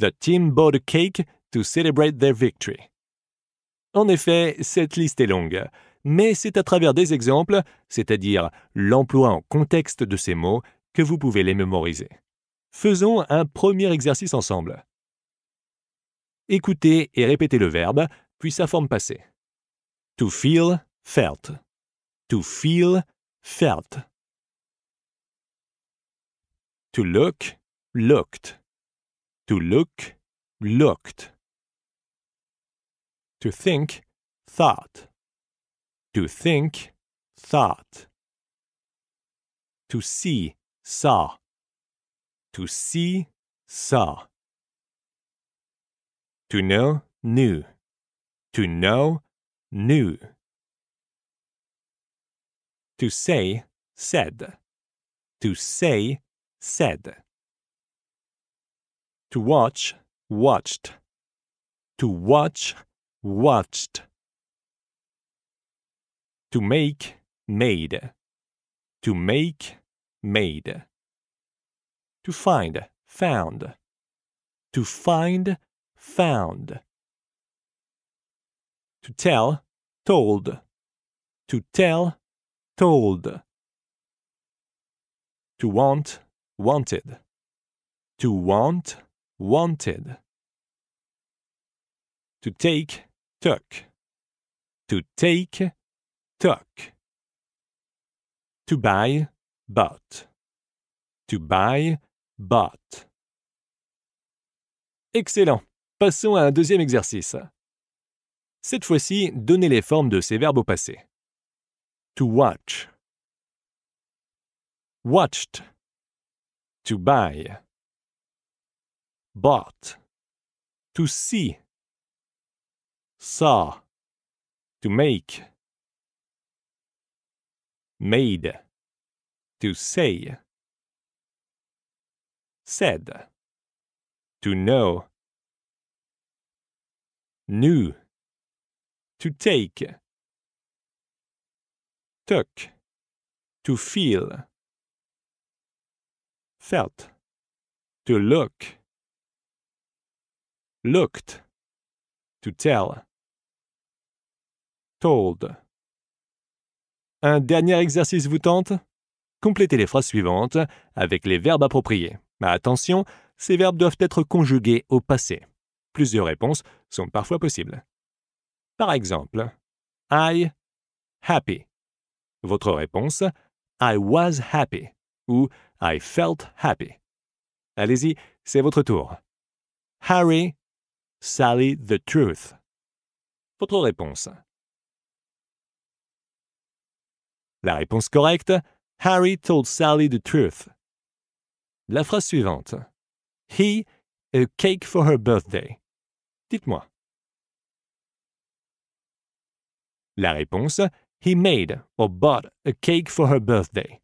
The team bought a cake to celebrate their victory. En effet, cette liste est longue, mais c'est à travers des exemples, c'est-à-dire l'emploi en contexte de ces mots, que vous pouvez les mémoriser. Faisons un premier exercice ensemble. Écoutez et répétez le verbe, puis sa forme passée. To feel, felt. To feel, felt. To look, looked. To look, looked. To think, thought. To think, thought. To see, saw. To see, saw. To know, knew. To know, knew. To say, said. To say, said. To watch, watched. To watch, watched. To make, made. To make, made to find, found. To find, found. To tell, told. To tell, told. To want, wanted. To want, wanted. To take, took. To take, took. To buy, bought. To buy, but. Excellent. Passons à un deuxième exercice. Cette fois-ci, donnez les formes de ces verbes au passé. To watch. Watched. To buy. Bought. To see. Saw. To make. Made. To say. said. To know. Knew. To take. Took. To feel. Felt. To look. Looked. To tell. Told. Un dernier exercice vous tente complétez les phrases suivantes avec les verbes appropriés. Mais Attention, ces verbes doivent être conjugués au passé. Plusieurs réponses sont parfois possibles. Par exemple, I happy. Votre réponse, I was happy ou I felt happy. Allez-y, c'est votre tour. Harry, Sally the truth. Votre réponse. La réponse correcte, Harry told Sally the truth. La phrase suivante. He, a cake for her birthday. Dites-moi. La réponse, he made or bought a cake for her birthday.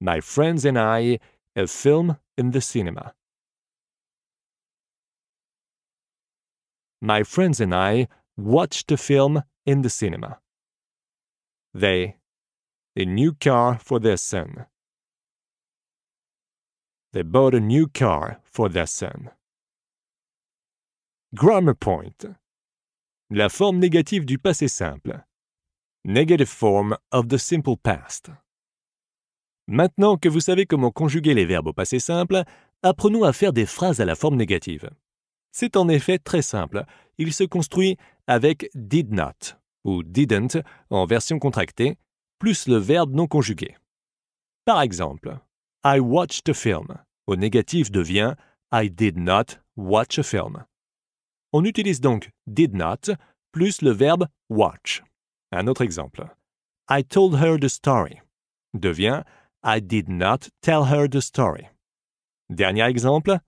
My friends and I, a film in the cinema. My friends and I watched the film in the cinema. They a new car for their son. They bought a new car for their son. Grammar point. La forme négative du passé simple. Negative form of the simple past. Maintenant que vous savez comment conjuguer les verbes au passé simple, apprenons à faire des phrases à la forme négative. C'est en effet très simple. Il se construit avec did not ou didn't en version contractée plus le verbe non conjugué. Par exemple, I watched a film au négatif devient I did not watch a film. On utilise donc did not plus le verbe watch. Un autre exemple. I told her the story devient I did not tell her the story. Dernier exemple.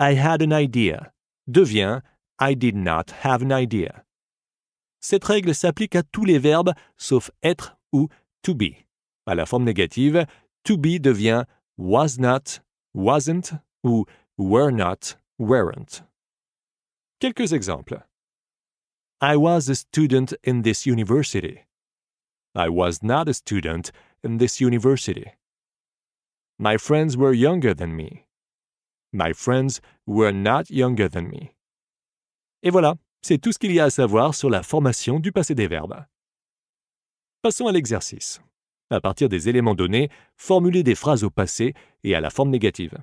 I had an idea devient I did not have an idea. Cette règle s'applique à tous les verbes sauf être ou to be. À la forme négative, to be devient was not, wasn't ou were not, weren't. Quelques exemples. I was a student in this university. I was not a student in this university. My friends were younger than me. My friends were not younger than me. Et voilà, c'est tout ce qu'il y a à savoir sur la formation du passé des verbes. Passons à l'exercice. À partir des éléments donnés, formulez des phrases au passé et à la forme négative.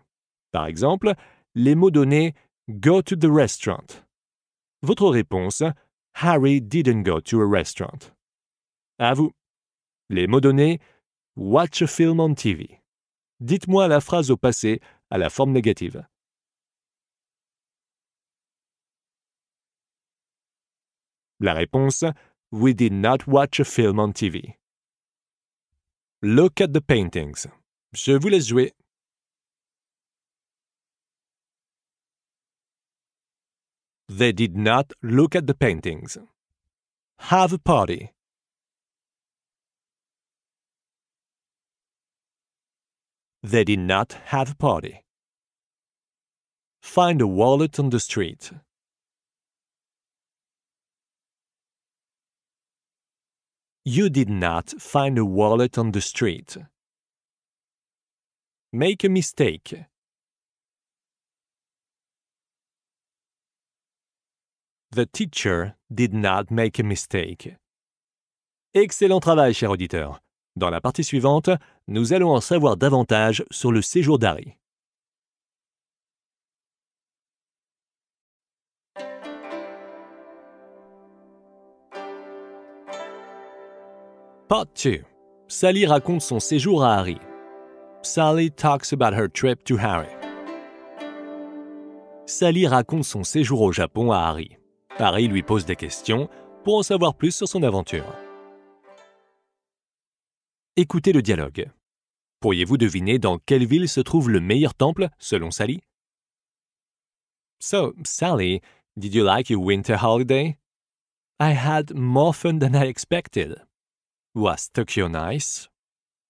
Par exemple, les mots donnés Go to the restaurant. Votre réponse Harry didn't go to a restaurant. À vous. Les mots donnés Watch a film on TV. Dites-moi la phrase au passé à la forme négative. La réponse we did not watch a film on TV. Look at the paintings. Je vous laisse jouer. They did not look at the paintings. Have a party. They did not have a party. Find a wallet on the street. You did not find a wallet on the street. Make a mistake. The teacher did not make a mistake. Excellent travail, cher auditeur. Dans la partie suivante, nous allons en savoir davantage sur le séjour d'Harry. Part 2. Sally raconte son séjour à Harry. Sally talks about her trip to Harry. Sally raconte son séjour au Japon à Harry. Harry lui pose des questions pour en savoir plus sur son aventure. Écoutez le dialogue. Pourriez-vous deviner dans quelle ville se trouve le meilleur temple selon Sally? So, Sally, did you like your winter holiday? I had more fun than I expected. Was Tokyo nice?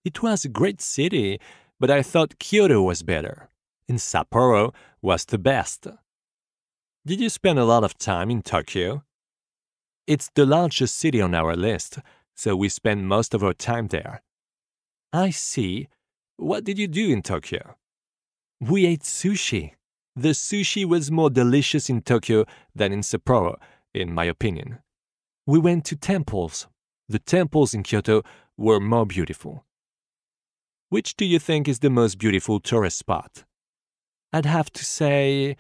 It was a great city, but I thought Kyoto was better, and Sapporo was the best. Did you spend a lot of time in Tokyo? It's the largest city on our list, so we spend most of our time there. I see. What did you do in Tokyo? We ate sushi. The sushi was more delicious in Tokyo than in Sapporo, in my opinion. We went to temples, the temples in Kyoto were more beautiful. Which do you think is the most beautiful tourist spot? I'd have to say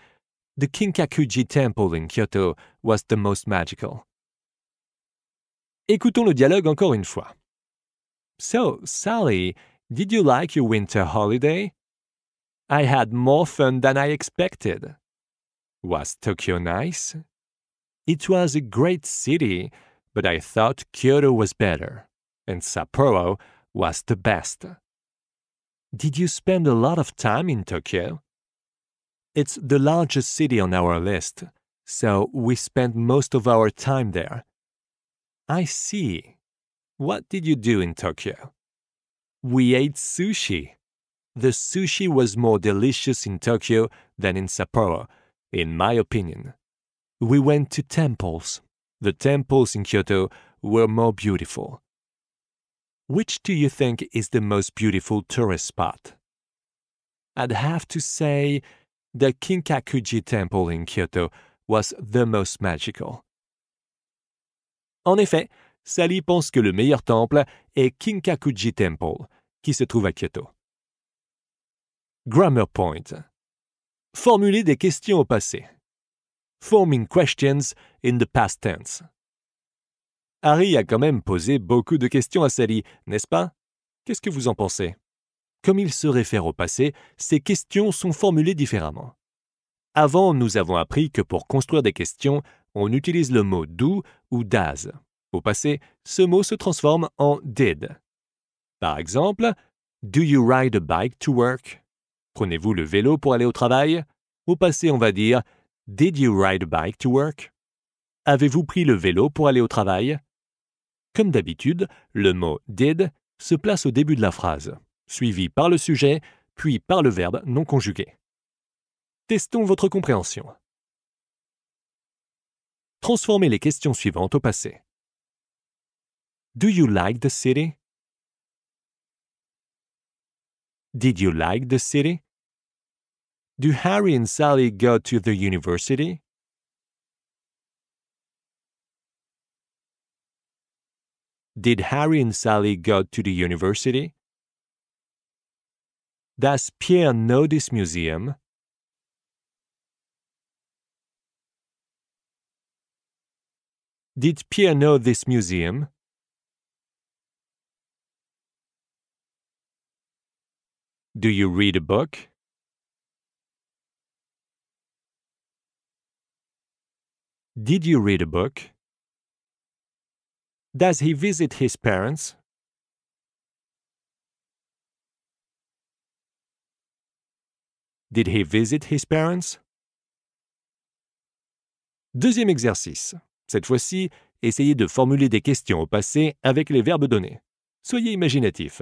the Kinkakuji Temple in Kyoto was the most magical. Écoutons le dialogue encore une fois. So, Sally, did you like your winter holiday? I had more fun than I expected. Was Tokyo nice? It was a great city, but I thought Kyoto was better, and Sapporo was the best. Did you spend a lot of time in Tokyo? It's the largest city on our list, so we spent most of our time there. I see. What did you do in Tokyo? We ate sushi. The sushi was more delicious in Tokyo than in Sapporo, in my opinion. We went to temples. The temples in Kyoto were more beautiful. Which do you think is the most beautiful tourist spot? I'd have to say the Kinkakuji Temple in Kyoto was the most magical. En effet, Sally pense que le meilleur temple est Kinkakuji Temple, qui se trouve à Kyoto. Grammar Point. Formuler des questions au passé. forming questions in the past tense. Harry a quand même posé beaucoup de questions à Sally, n'est-ce pas Qu'est-ce que vous en pensez Comme il se réfère au passé, ces questions sont formulées différemment. Avant, nous avons appris que pour construire des questions, on utilise le mot do ou does. Au passé, ce mot se transforme en did. Par exemple, Do you ride a bike to work Prenez-vous le vélo pour aller au travail Au passé, on va dire Did you ride a bike to work? Avez-vous pris le vélo pour aller au travail? Comme d'habitude, le mot did se place au début de la phrase, suivi par le sujet, puis par le verbe non conjugué. Testons votre compréhension. Transformez les questions suivantes au passé. Do you like the city? Did you like the city? Do Harry and Sally go to the university? Did Harry and Sally go to the university? Does Pierre know this museum? Did Pierre know this museum? Do you read a book? Did you read a book? Does he visit his parents? Did he visit his parents? Deuxième exercice. Cette fois-ci, essayez de formuler des questions au passé avec les verbes donnés. Soyez imaginatif.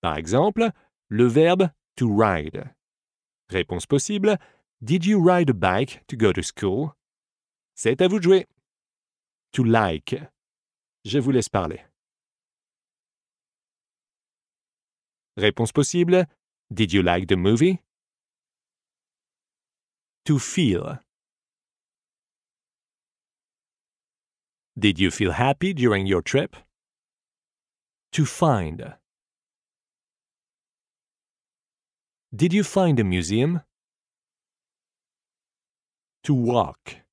Par exemple, le verbe to ride. Réponse possible Did you ride a bike to go to school? C'est à vous de jouer. To like. Je vous laisse parler. Réponse possible. Did you like the movie? To feel. Did you feel happy during your trip? To find. Did you find a museum? To walk.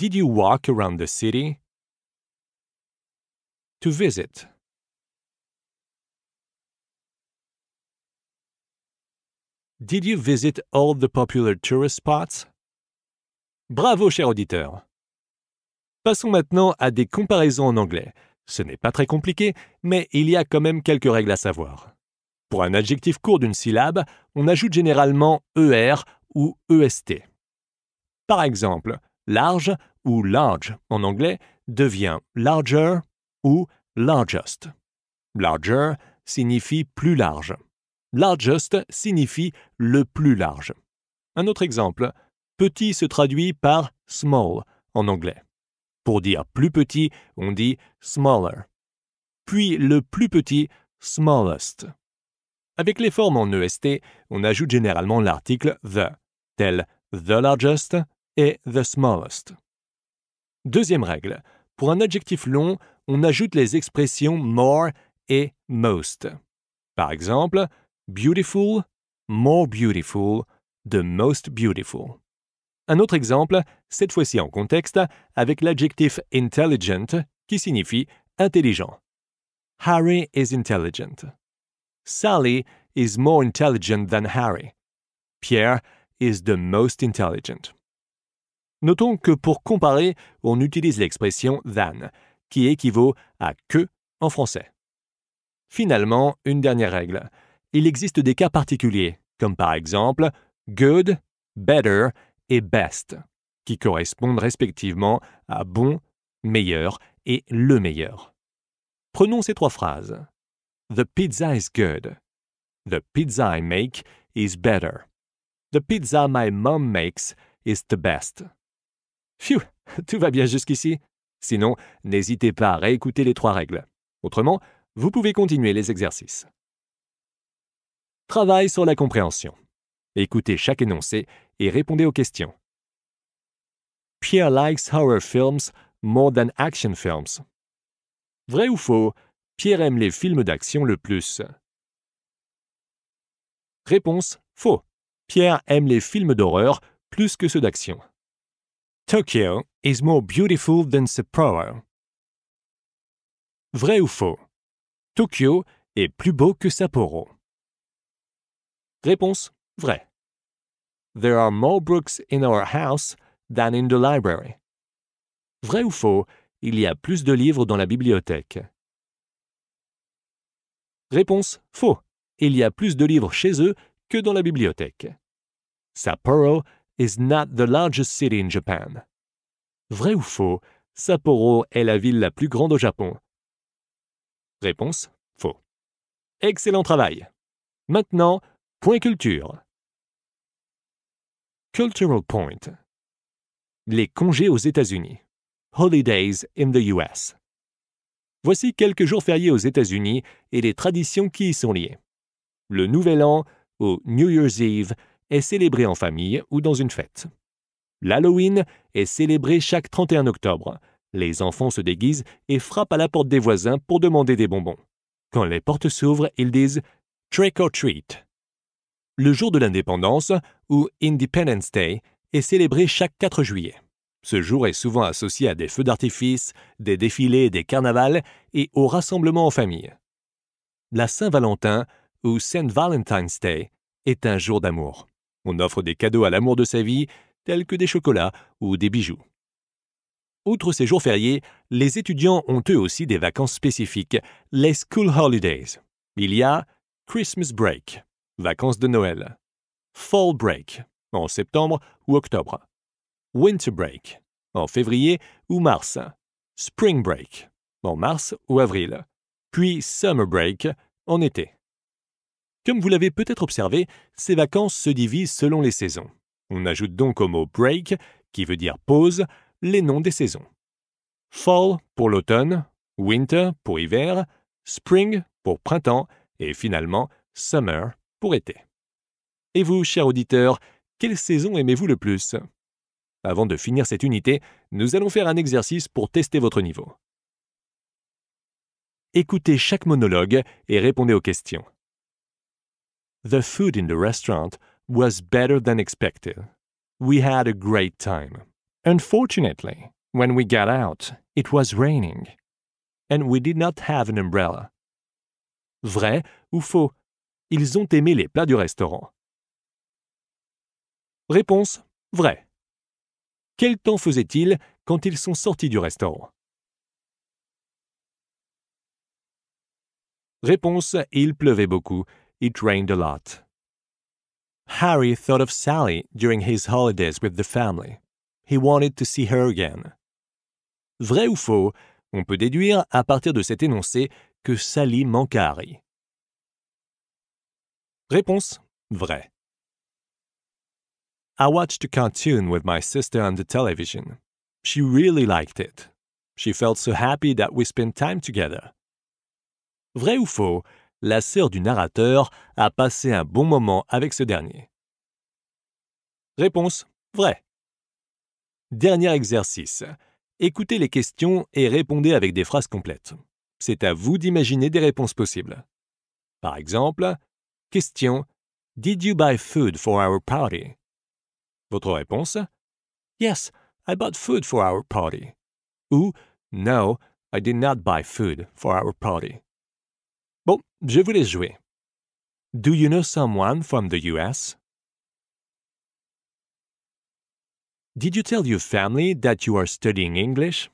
Did you walk around the city? To visit. Did you visit all the popular tourist spots? Bravo, cher auditeur! Passons maintenant à des comparaisons en anglais. Ce n'est pas très compliqué, mais il y a quand même quelques règles à savoir. Pour un adjectif court d'une syllabe, on ajoute généralement ER ou EST. Par exemple, large ou large en anglais devient larger ou largest. Larger signifie plus large. Largest signifie le plus large. Un autre exemple, petit se traduit par small en anglais. Pour dire plus petit, on dit smaller. Puis le plus petit, smallest. Avec les formes en EST, on ajoute généralement l'article the, tel the largest et the smallest. Deuxième règle, pour un adjectif long, on ajoute les expressions more et most. Par exemple, beautiful, more beautiful, the most beautiful. Un autre exemple, cette fois-ci en contexte, avec l'adjectif intelligent qui signifie intelligent. Harry is intelligent. Sally is more intelligent than Harry. Pierre is the most intelligent. Notons que pour comparer, on utilise l'expression than, qui équivaut à que en français. Finalement, une dernière règle. Il existe des cas particuliers, comme par exemple good, better et best, qui correspondent respectivement à bon, meilleur et le meilleur. Prenons ces trois phrases. The pizza is good. The pizza I make is better. The pizza my mom makes is the best. Phew, tout va bien jusqu'ici. Sinon, n'hésitez pas à réécouter les trois règles. Autrement, vous pouvez continuer les exercices. Travail sur la compréhension. Écoutez chaque énoncé et répondez aux questions. Pierre likes horror films more than action films. Vrai ou faux, Pierre aime les films d'action le plus. Réponse faux. Pierre aime les films d'horreur plus que ceux d'action. Tokyo is more beautiful than Sapporo. Vrai ou faux Tokyo est plus beau que Sapporo. Réponse vrai. There are more books in our house than in the library. Vrai ou faux Il y a plus de livres dans la bibliothèque. Réponse faux. Il y a plus de livres chez eux que dans la bibliothèque. Sapporo is not the largest city in Japan. Vrai ou faux, Sapporo est la ville la plus grande au Japon. Réponse faux. Excellent travail. Maintenant, point culture. Cultural point. Les congés aux États-Unis. Holidays in the US. Voici quelques jours fériés aux États-Unis et les traditions qui y sont liées. Le Nouvel An, ou New Year's Eve, est célébré en famille ou dans une fête. L'Halloween est célébré chaque 31 octobre. Les enfants se déguisent et frappent à la porte des voisins pour demander des bonbons. Quand les portes s'ouvrent, ils disent Trick or treat. Le jour de l'indépendance, ou Independence Day, est célébré chaque 4 juillet. Ce jour est souvent associé à des feux d'artifice, des défilés des carnavals et aux rassemblements en famille. La Saint-Valentin, ou Saint Valentine's Day, est un jour d'amour. On offre des cadeaux à l'amour de sa vie, tels que des chocolats ou des bijoux. Outre ces jours fériés, les étudiants ont eux aussi des vacances spécifiques, les School Holidays. Il y a Christmas Break, vacances de Noël, Fall Break, en septembre ou octobre, Winter Break, en février ou mars, Spring Break, en mars ou avril, puis Summer Break, en été. Comme vous l'avez peut-être observé, ces vacances se divisent selon les saisons. On ajoute donc au mot break, qui veut dire pause, les noms des saisons. Fall pour l'automne, winter pour hiver, spring pour printemps et finalement summer pour été. Et vous, chers auditeurs, quelle saison aimez-vous le plus Avant de finir cette unité, nous allons faire un exercice pour tester votre niveau. Écoutez chaque monologue et répondez aux questions. The food in the restaurant was better than expected. We had a great time. Unfortunately, when we got out, it was raining, and we did not have an umbrella. Vrai ou faux? Ils ont aimé les plats du restaurant. Réponse vrai. Quel temps faisait-il quand ils sont sortis du restaurant Réponse il pleuvait beaucoup it rained a lot. Harry thought of Sally during his holidays with the family. He wanted to see her again. Vrai ou faux, on peut déduire à partir de cet énoncé que Sally manque à Harry. Réponse vrai. I watched a cartoon with my sister on the television. She really liked it. She felt so happy that we spent time together. Vrai ou faux, la sœur du narrateur a passé un bon moment avec ce dernier Réponse Vrai. Dernier exercice. Écoutez les questions et répondez avec des phrases complètes. C'est à vous d'imaginer des réponses possibles. Par exemple, question Did you buy food for our party? Votre réponse Yes, I bought food for our party. Ou No, I did not buy food for our party. Je voulais jouer. Do you know someone from the US? Did you tell your family that you are studying English?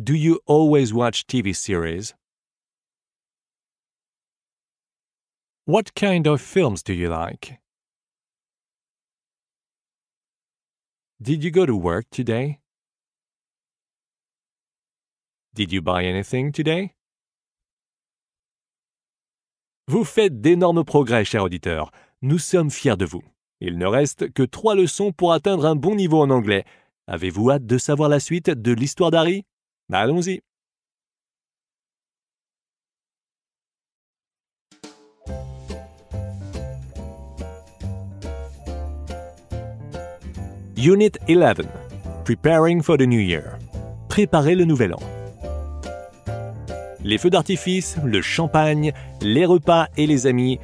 Do you always watch TV series? What kind of films do you like? Did you go to work today? Did you buy anything today? Vous faites d'énormes progrès, chers auditeurs. Nous sommes fiers de vous. Il ne reste que trois leçons pour atteindre un bon niveau en anglais. Avez-vous hâte de savoir la suite de l'histoire d'Harry Allons-y. Unit 11. Preparing for the New Year. Préparer le nouvel an les feux d'artifice, le champagne, les repas et les amis.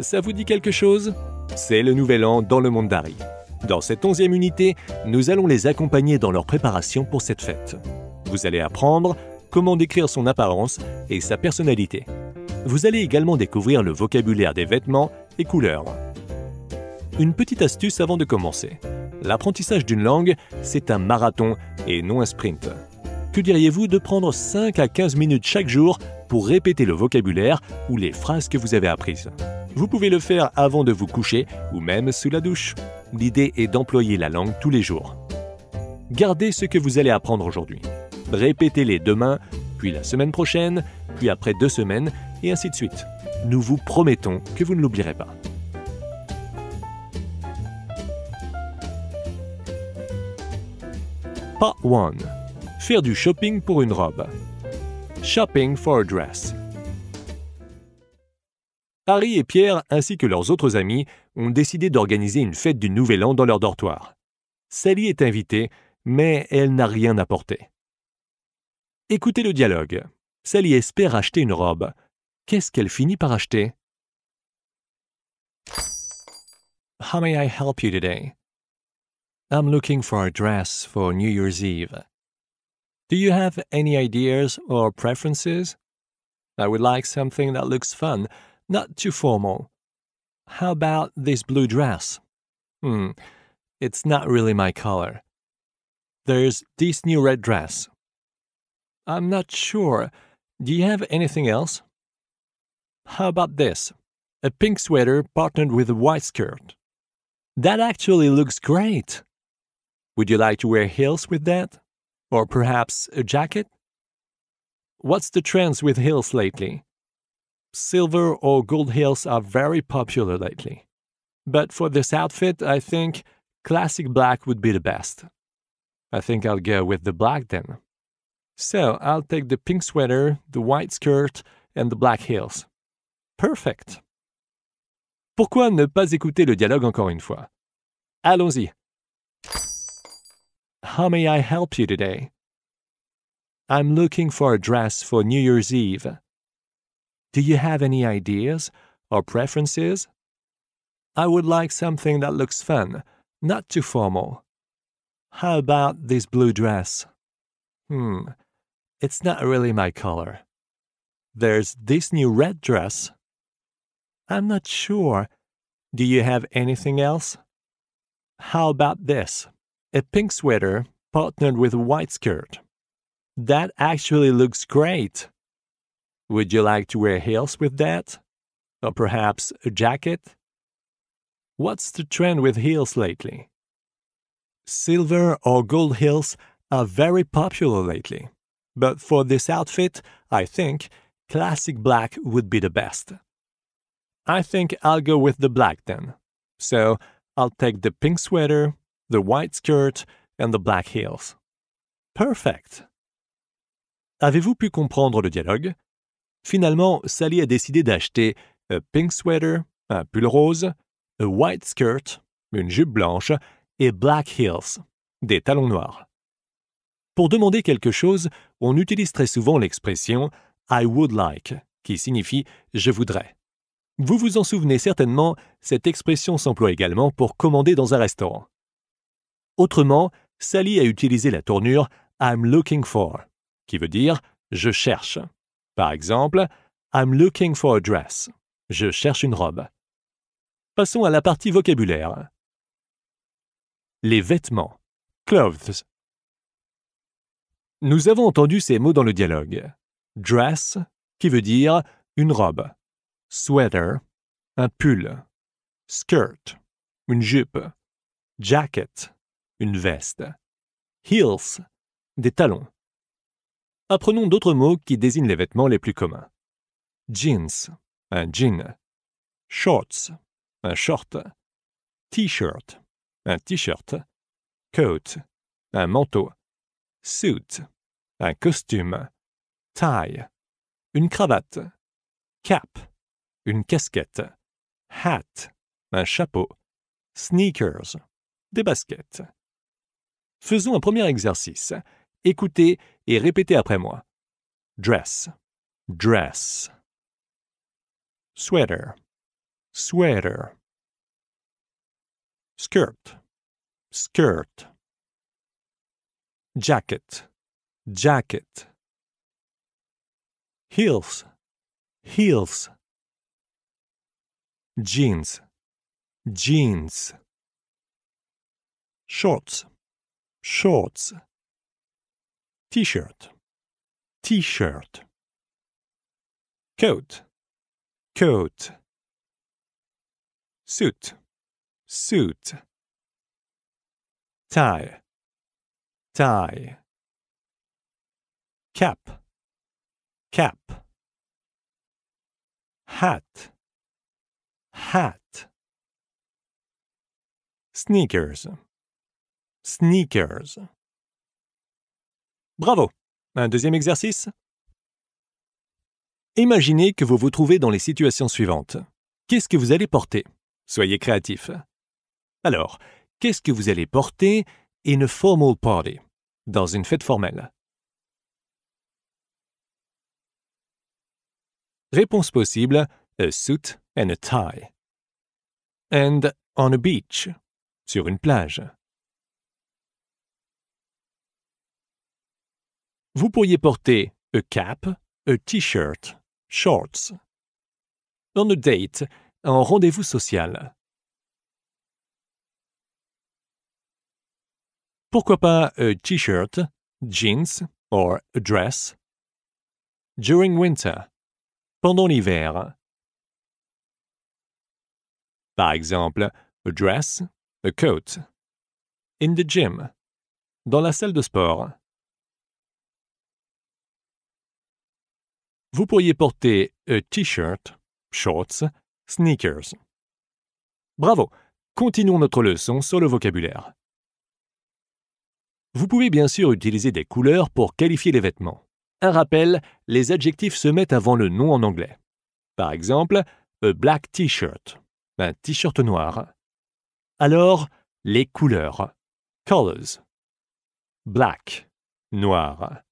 Ça vous dit quelque chose C'est le nouvel an dans le monde d'Harry. Dans cette onzième unité, nous allons les accompagner dans leur préparation pour cette fête. Vous allez apprendre comment décrire son apparence et sa personnalité. Vous allez également découvrir le vocabulaire des vêtements et couleurs. Une petite astuce avant de commencer. L'apprentissage d'une langue, c'est un marathon et non un sprint que diriez-vous de prendre 5 à 15 minutes chaque jour pour répéter le vocabulaire ou les phrases que vous avez apprises Vous pouvez le faire avant de vous coucher ou même sous la douche. L'idée est d'employer la langue tous les jours. Gardez ce que vous allez apprendre aujourd'hui. Répétez-les demain, puis la semaine prochaine, puis après deux semaines, et ainsi de suite. Nous vous promettons que vous ne l'oublierez pas. Part 1 Faire du shopping pour une robe. Shopping for a dress. Harry et Pierre, ainsi que leurs autres amis, ont décidé d'organiser une fête du Nouvel An dans leur dortoir. Sally est invitée, mais elle n'a rien apporté. Écoutez le dialogue. Sally espère acheter une robe. Qu'est-ce qu'elle finit par acheter How may I help you today? I'm looking for a dress for New Year's Eve. Do you have any ideas or preferences? I would like something that looks fun, not too formal. How about this blue dress? Hmm, it's not really my color. There's this new red dress. I'm not sure. Do you have anything else? How about this? A pink sweater partnered with a white skirt. That actually looks great. Would you like to wear heels with that? Or perhaps a jacket? What's the trends with heels lately? Silver or gold heels are very popular lately. But for this outfit, I think classic black would be the best. I think I'll go with the black then. So I'll take the pink sweater, the white skirt, and the black heels. Perfect. Pourquoi ne pas écouter le dialogue encore une fois Allons-y. How may I help you today? I'm looking for a dress for New Year's Eve. Do you have any ideas or preferences? I would like something that looks fun, not too formal. How about this blue dress? Hmm, it's not really my color. There's this new red dress. I'm not sure. Do you have anything else? How about this? a pink sweater partnered with a white skirt. That actually looks great. Would you like to wear heels with that? Or perhaps a jacket? What's the trend with heels lately? Silver or gold heels are very popular lately. But for this outfit, I think classic black would be the best. I think I'll go with the black then. So I'll take the pink sweater, the white skirt and the black heels. Perfect. Avez-vous pu comprendre le dialogue? Finalement, Sally a décidé d'acheter un pink sweater, un pull rose, a white skirt, une jupe blanche et black heels, des talons noirs. Pour demander quelque chose, on utilise très souvent l'expression I would like, qui signifie je voudrais. Vous vous en souvenez certainement, cette expression s'emploie également pour commander dans un restaurant. Autrement, Sally a utilisé la tournure I'm looking for, qui veut dire je cherche. Par exemple, I'm looking for a dress. Je cherche une robe. Passons à la partie vocabulaire. Les vêtements. Clothes. Nous avons entendu ces mots dans le dialogue. Dress, qui veut dire une robe. Sweater, un pull. Skirt, une jupe. Jacket, une veste. Heels, des talons. Apprenons d'autres mots qui désignent les vêtements les plus communs. Jeans, un jean. Shorts, un short. T-shirt, un t-shirt. Coat, un manteau. Suit, un costume. Tie, une cravate. Cap, une casquette. Hat, un chapeau. Sneakers, des baskets. Faisons un premier exercice. Écoutez et répétez après moi. Dress, dress. Sweater, sweater. Skirt, skirt. Jacket, jacket. Heels, heels. Jeans, jeans. Shorts, shorts t-shirt t-shirt coat coat suit suit tie tie cap cap hat hat sneakers sneakers. Bravo. Un deuxième exercice. Imaginez que vous vous trouvez dans les situations suivantes. Qu'est-ce que vous allez porter Soyez créatif. Alors, qu'est-ce que vous allez porter in a formal party Dans une fête formelle. Réponse possible a suit and a tie. And on a beach, sur une plage. Vous pourriez porter un cap, a t-shirt, shorts. On a date, un rendez-vous social. Pourquoi pas a t-shirt, jeans or a dress? During winter, pendant l'hiver. Par exemple, a dress, a coat. In the gym, dans la salle de sport. Vous pourriez porter un euh, t-shirt, shorts, sneakers. Bravo. Continuons notre leçon sur le vocabulaire. Vous pouvez bien sûr utiliser des couleurs pour qualifier les vêtements. Un rappel, les adjectifs se mettent avant le nom en anglais. Par exemple, a black t-shirt, un t-shirt noir. Alors, les couleurs. Colors. Black, noir.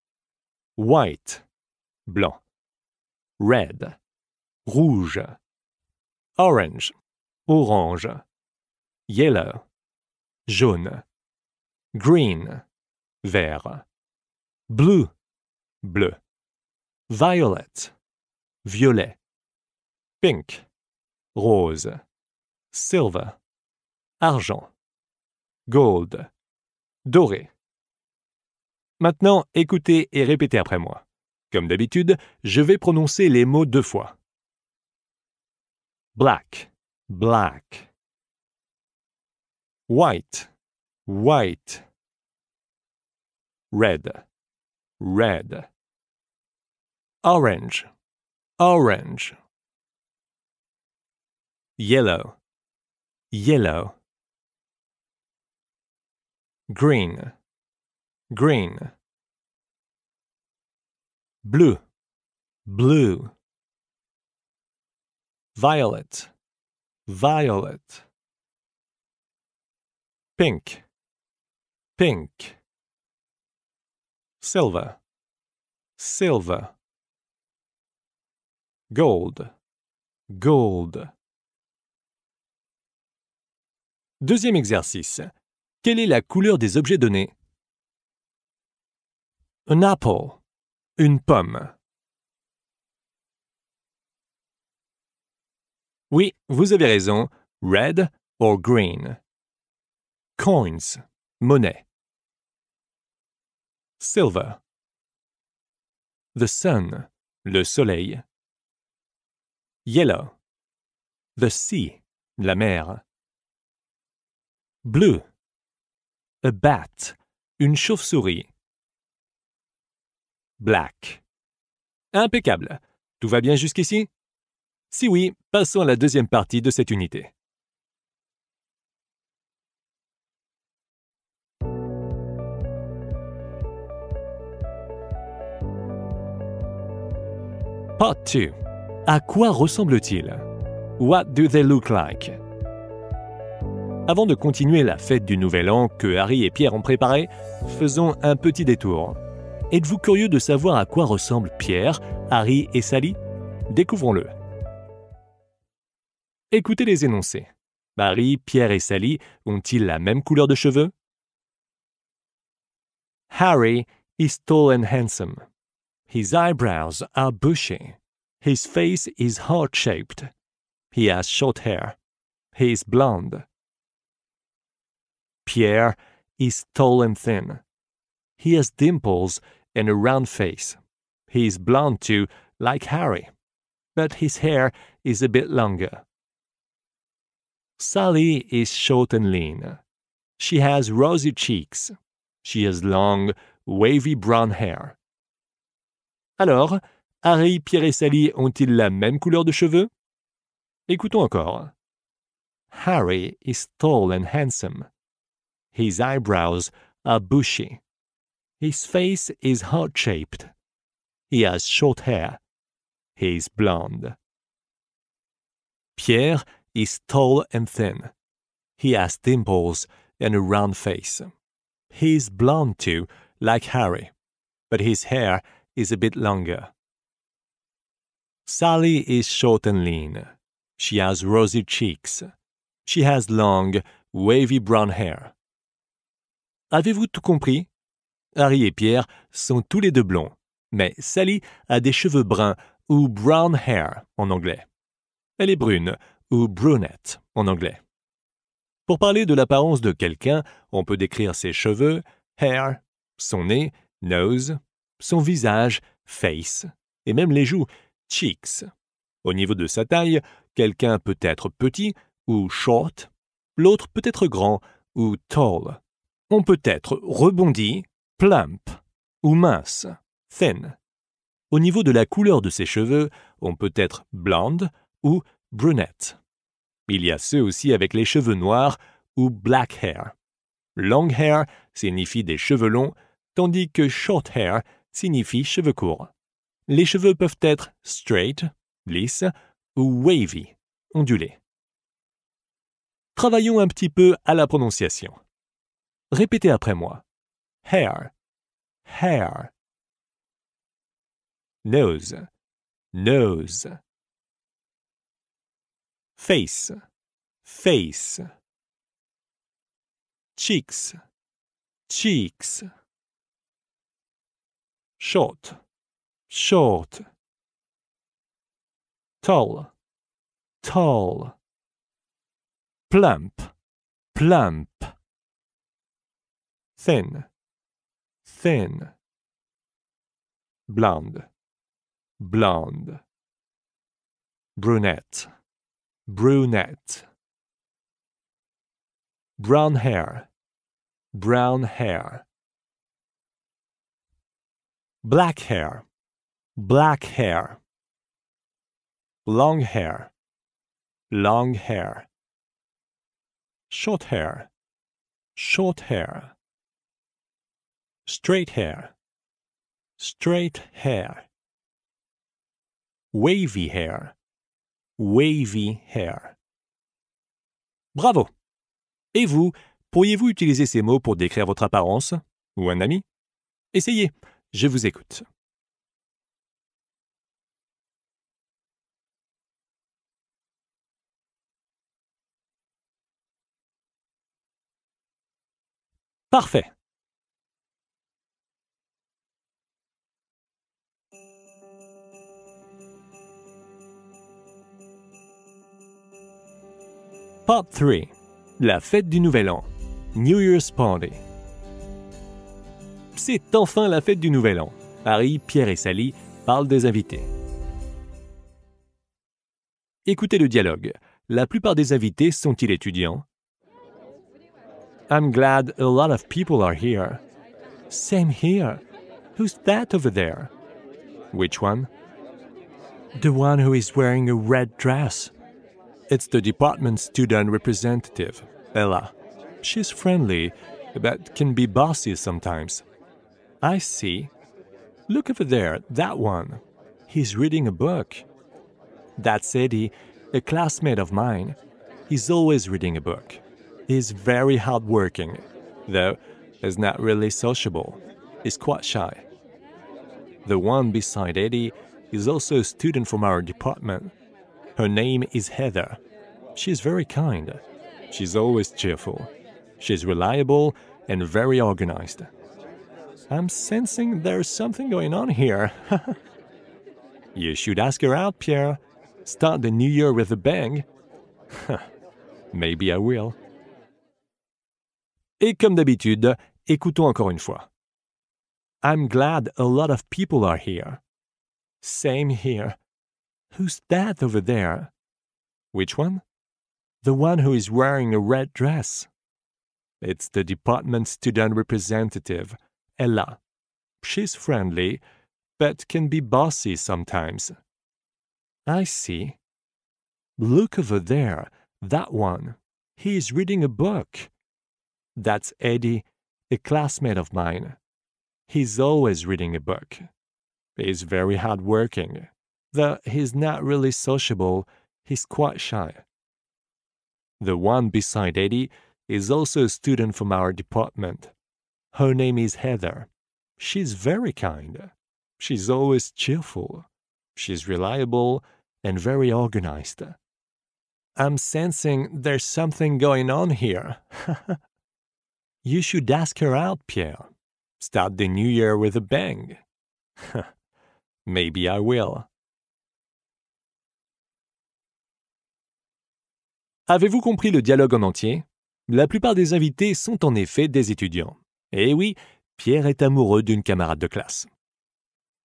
White, blanc red, rouge, orange, orange, yellow, jaune, green, vert, blue, bleu, violet, violet, pink, rose, silver, argent, gold, doré. Maintenant, écoutez et répétez après moi. Comme d'habitude, je vais prononcer les mots deux fois. Black, black. White, white. Red, red. Orange, orange. Yellow, yellow. Green, green bleu, bleu. Violet, violet. Pink, pink. Silver, silver. Gold, gold. Deuxième exercice. Quelle est la couleur des objets donnés? An apple. Une pomme. Oui, vous avez raison. Red or green. Coins, monnaie. Silver. The sun, le soleil. Yellow. The sea, la mer. Blue. A bat, une chauve-souris. Black. Impeccable. Tout va bien jusqu'ici Si oui, passons à la deuxième partie de cette unité. Part 2. À quoi ressemble-t-il What do they look like Avant de continuer la fête du Nouvel An que Harry et Pierre ont préparée, faisons un petit détour. Êtes-vous curieux de savoir à quoi ressemblent Pierre, Harry et Sally Découvrons-le. Écoutez les énoncés. Harry, Pierre et Sally ont-ils la même couleur de cheveux Harry is tall and handsome. His eyebrows are bushy. His face is heart-shaped. He has short hair. He is blonde. Pierre is tall and thin. He has dimples and a round face. He is blond too, like Harry, but his hair is a bit longer. Sally is short and lean. She has rosy cheeks. She has long, wavy brown hair. Alors, Harry, Pierre et Sally ont-ils la même couleur de cheveux? Écoutons encore. Harry is tall and handsome. His eyebrows are bushy. His face is heart-shaped. He has short hair. He is blond. Pierre is tall and thin. He has dimples and a round face. He is blond too, like Harry, but his hair is a bit longer. Sally is short and lean. She has rosy cheeks. She has long, wavy brown hair. Avez-vous tout compris? Harry et Pierre sont tous les deux blonds, mais Sally a des cheveux bruns ou brown hair en anglais. Elle est brune ou brunette en anglais. Pour parler de l'apparence de quelqu'un, on peut décrire ses cheveux, hair, son nez, nose, son visage, face, et même les joues, cheeks. Au niveau de sa taille, quelqu'un peut être petit ou short, l'autre peut être grand ou tall. On peut être rebondi plump ou mince, thin. Au niveau de la couleur de ses cheveux, on peut être blonde ou brunette. Il y a ceux aussi avec les cheveux noirs ou black hair. Long hair signifie des cheveux longs, tandis que short hair signifie cheveux courts. Les cheveux peuvent être straight, lisse ou wavy, ondulés. Travaillons un petit peu à la prononciation. Répétez après moi. hair, hair. Nose, nose. Face, face. Cheeks, cheeks. Short, short. Tall, tall. Plump, plump. Thin, thin blonde blonde brunette brunette brown hair brown hair black hair black hair long hair long hair short hair short hair straight hair, straight hair, wavy hair, wavy hair. Bravo! Et vous, pourriez-vous utiliser ces mots pour décrire votre apparence ou un ami Essayez, je vous écoute. Parfait. Part 3 La fête du Nouvel An New Year's Party C'est enfin la fête du Nouvel An. Harry, Pierre et Sally parlent des invités. Écoutez le dialogue. La plupart des invités sont-ils étudiants I'm glad a lot of people are here. Same here. Who's that over there? Which one? The one who is wearing a red dress. It's the department student representative, Ella. She's friendly, but can be bossy sometimes. I see. Look over there, that one. He's reading a book. That's Eddie, a classmate of mine. He's always reading a book. He's very hardworking, though is not really sociable. He's quite shy. The one beside Eddie is also a student from our department. Her name is Heather. She is very kind. She's always cheerful. She's reliable and very organized. I'm sensing there's something going on here. you should ask her out, Pierre. Start the new year with a bang. Maybe I will. Et comme d'habitude, écoutons encore une fois. I'm glad a lot of people are here. Same here. Who's that over there? Which one? The one who is wearing a red dress. It's the department student representative, Ella. She's friendly, but can be bossy sometimes. I see. Look over there, that one. He is reading a book. That's Eddie, a classmate of mine. He's always reading a book. He's very hardworking that he's not really sociable, he's quite shy. The one beside Eddie is also a student from our department. Her name is Heather. She's very kind. She's always cheerful. She's reliable and very organized. I'm sensing there's something going on here. you should ask her out, Pierre. Start the new year with a bang. Maybe I will. Avez-vous compris le dialogue en entier La plupart des invités sont en effet des étudiants. Eh oui, Pierre est amoureux d'une camarade de classe.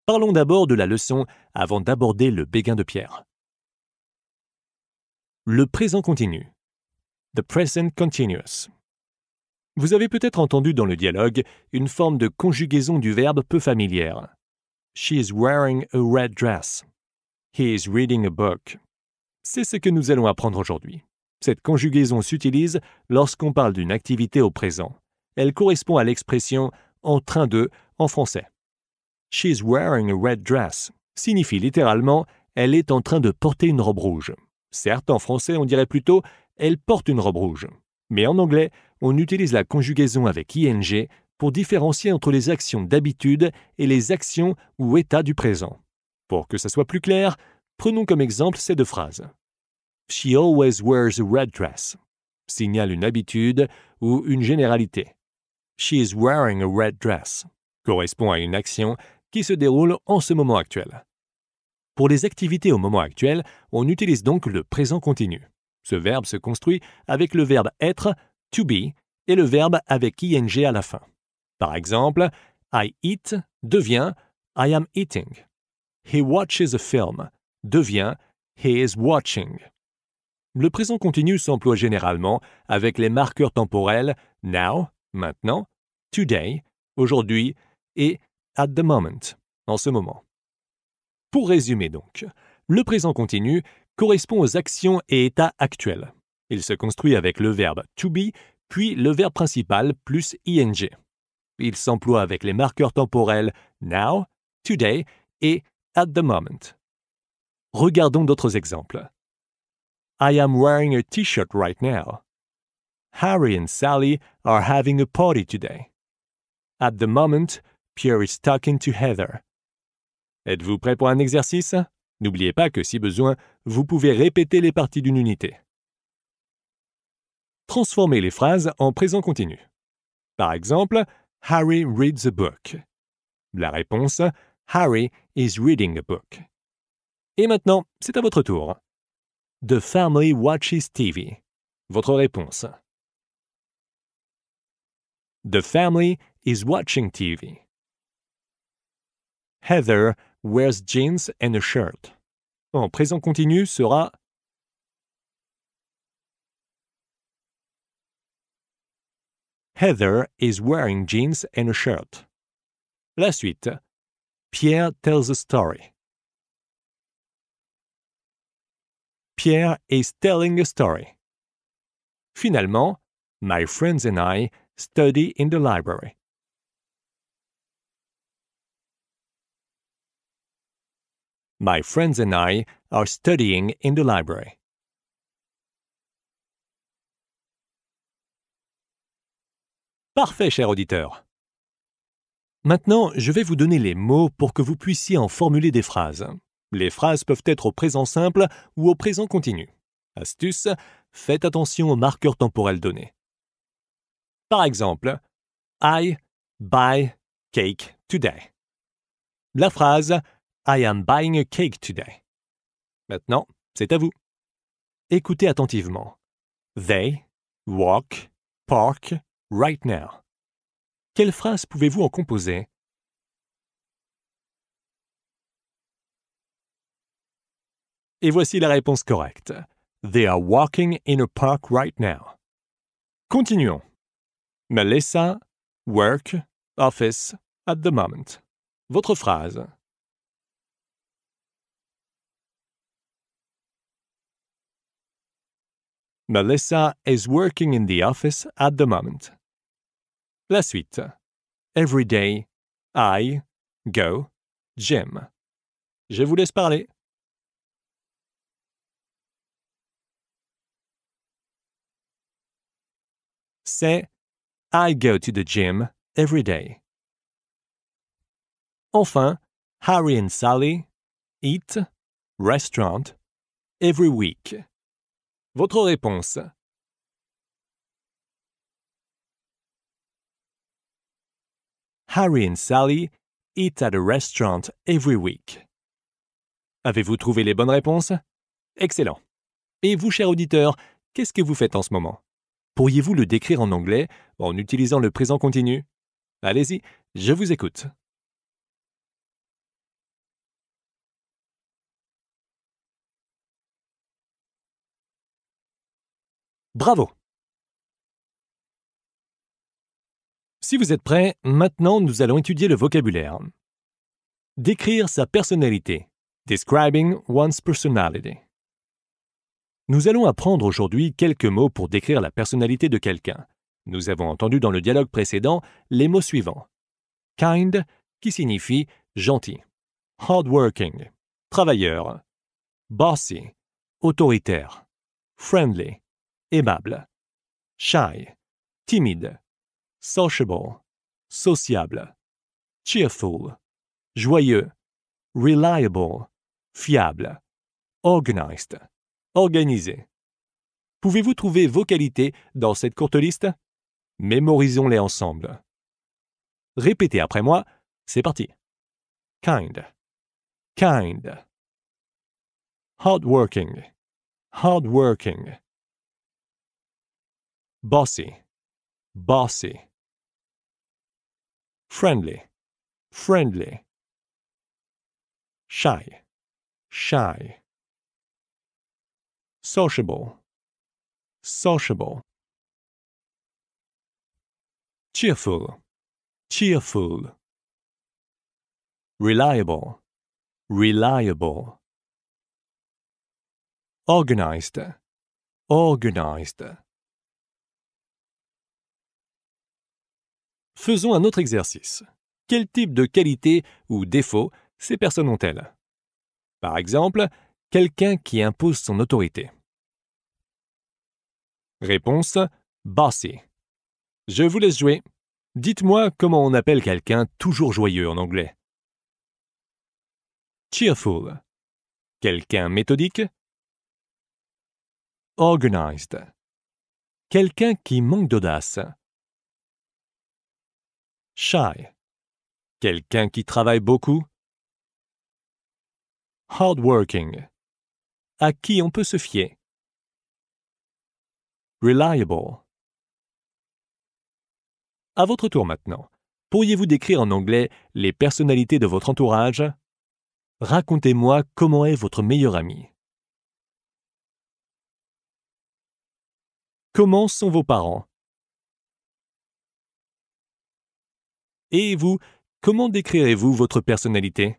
Parlons d'abord de la leçon avant d'aborder le béguin de Pierre. Le présent continu. The present continuous. Vous avez peut-être entendu dans le dialogue une forme de conjugaison du verbe peu familière. She is wearing a red dress. He is reading a book. C'est ce que nous allons apprendre aujourd'hui. Cette conjugaison s'utilise lorsqu'on parle d'une activité au présent. Elle correspond à l'expression en train de en français. She's wearing a red dress signifie littéralement elle est en train de porter une robe rouge. Certes, en français, on dirait plutôt elle porte une robe rouge. Mais en anglais, on utilise la conjugaison avec ing pour différencier entre les actions d'habitude et les actions ou états du présent. Pour que ça soit plus clair, prenons comme exemple ces deux phrases. She always wears a red dress signale une habitude ou une généralité. She is wearing a red dress correspond à une action qui se déroule en ce moment actuel. Pour les activités au moment actuel, on utilise donc le présent continu. Ce verbe se construit avec le verbe être, to be, et le verbe avec ing à la fin. Par exemple, I eat devient I am eating. He watches a film devient he is watching. Le présent continu s'emploie généralement avec les marqueurs temporels now, maintenant, today, aujourd'hui et at the moment, en ce moment. Pour résumer donc, le présent continu correspond aux actions et états actuels. Il se construit avec le verbe to be, puis le verbe principal plus ing. Il s'emploie avec les marqueurs temporels now, today et at the moment. Regardons d'autres exemples. I am wearing a t shirt right now. Harry and Sally are having a party today. At the moment, Pierre is talking to Heather. Êtes-vous prêt pour un exercice? N'oubliez pas que si besoin, vous pouvez répéter les parties d'une unité. Transformez les phrases en présent continu. Par exemple, Harry reads a book. La réponse, Harry is reading a book. Et maintenant, c'est à votre tour. The family watches TV. Votre réponse. The family is watching TV. Heather wears jeans and a shirt. En présent continu sera Heather is wearing jeans and a shirt. La suite. Pierre tells a story. Pierre is telling a story. Finalement, my friends and I study in the library. My friends and I are studying in the library. Parfait, cher auditeur. Maintenant, je vais vous donner les mots pour que vous puissiez en formuler des phrases. Les phrases peuvent être au présent simple ou au présent continu. Astuce, faites attention aux marqueurs temporels donnés. Par exemple, I buy cake today. La phrase I am buying a cake today. Maintenant, c'est à vous. Écoutez attentivement. They walk, park, right now. Quelle phrase pouvez-vous en composer Et voici la réponse correcte. They are walking in a park right now. Continuons. Melissa, work, office, at the moment. Votre phrase. Melissa is working in the office at the moment. La suite. Every day, I go gym. Je vous laisse parler. c'est I go to the gym every day. Enfin, Harry and Sally eat restaurant every week. Votre réponse. Harry and Sally eat at a restaurant every week. Avez-vous trouvé les bonnes réponses Excellent. Et vous, cher auditeur, qu'est-ce que vous faites en ce moment Pourriez-vous le décrire en anglais en utilisant le présent continu Allez-y, je vous écoute. Bravo Si vous êtes prêt, maintenant nous allons étudier le vocabulaire. Décrire sa personnalité. Describing one's personality. Nous allons apprendre aujourd'hui quelques mots pour décrire la personnalité de quelqu'un. Nous avons entendu dans le dialogue précédent les mots suivants. Kind, qui signifie gentil. Hardworking, travailleur. Bossy, autoritaire. Friendly, aimable. Shy, timide. Sociable, sociable. Cheerful, joyeux. Reliable, fiable. Organized, Organisé. Pouvez-vous trouver vos qualités dans cette courte liste Mémorisons-les ensemble. Répétez après moi, c'est parti. Kind. Kind. Hardworking. Hardworking. Bossy. Bossy. Friendly. Friendly. Shy. Shy sociable, sociable. Cheerful, cheerful. Reliable, reliable. Organized, organized. Faisons un autre exercice. Quel type de qualité ou défaut ces personnes ont-elles Par exemple, quelqu'un qui impose son autorité. Réponse Bossy. Je vous laisse jouer. Dites-moi comment on appelle quelqu'un toujours joyeux en anglais. Cheerful. Quelqu'un méthodique. Organized. Quelqu'un qui manque d'audace. Shy. Quelqu'un qui travaille beaucoup. Hardworking à qui on peut se fier. Reliable. À votre tour maintenant. Pourriez-vous décrire en anglais les personnalités de votre entourage Racontez-moi comment est votre meilleur ami. Comment sont vos parents Et vous, comment décrirez-vous votre personnalité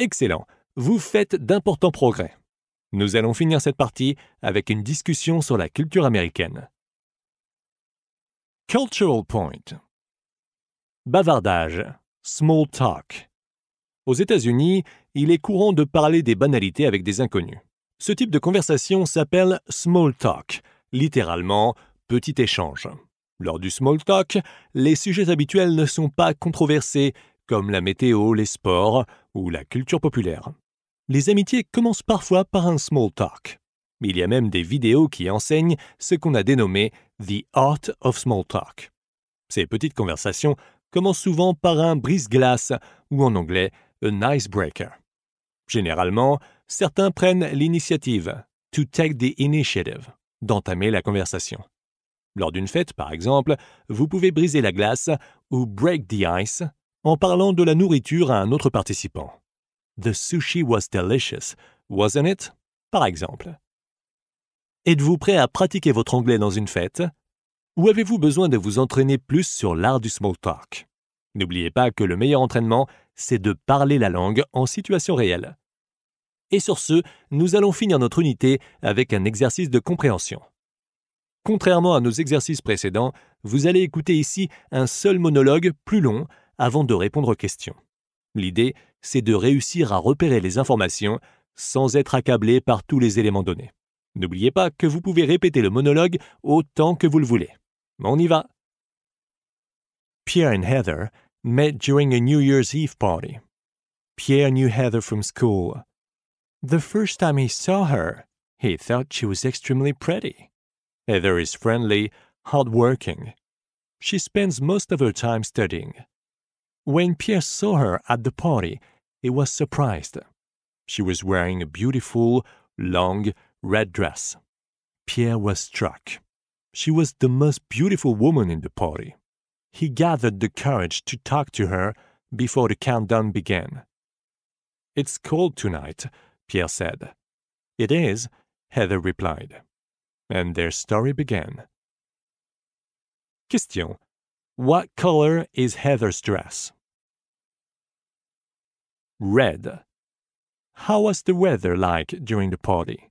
Excellent, vous faites d'importants progrès. Nous allons finir cette partie avec une discussion sur la culture américaine. Cultural Point Bavardage, small talk. Aux États-Unis, il est courant de parler des banalités avec des inconnus. Ce type de conversation s'appelle small talk, littéralement petit échange. Lors du small talk, les sujets habituels ne sont pas controversés, comme la météo, les sports ou la culture populaire. Les amitiés commencent parfois par un small talk. Il y a même des vidéos qui enseignent ce qu'on a dénommé The Art of Small Talk. Ces petites conversations commencent souvent par un brise-glace ou en anglais un icebreaker. Généralement, certains prennent l'initiative, to take the initiative, d'entamer la conversation. Lors d'une fête, par exemple, vous pouvez briser la glace ou break the ice en parlant de la nourriture à un autre participant. The sushi was delicious, wasn't it? Par exemple. Êtes-vous prêt à pratiquer votre anglais dans une fête? Ou avez-vous besoin de vous entraîner plus sur l'art du small talk? N'oubliez pas que le meilleur entraînement, c'est de parler la langue en situation réelle. Et sur ce, nous allons finir notre unité avec un exercice de compréhension. Contrairement à nos exercices précédents, vous allez écouter ici un seul monologue plus long avant de répondre aux questions. L'idée, c'est de réussir à repérer les informations sans être accablé par tous les éléments donnés. N'oubliez pas que vous pouvez répéter le monologue autant que vous le voulez. On y va. Pierre and Heather met during a New Year's Eve party. Pierre knew Heather from school. The first time he saw her, he thought she was extremely pretty. Heather is friendly, hardworking. She spends most of her time studying. When Pierre saw her at the party, he was surprised. She was wearing a beautiful, long, red dress. Pierre was struck. She was the most beautiful woman in the party. He gathered the courage to talk to her before the countdown began. It's cold tonight, Pierre said. It is, Heather replied. And their story began. Question. What color is Heather's dress? Red. How was the weather like during the party?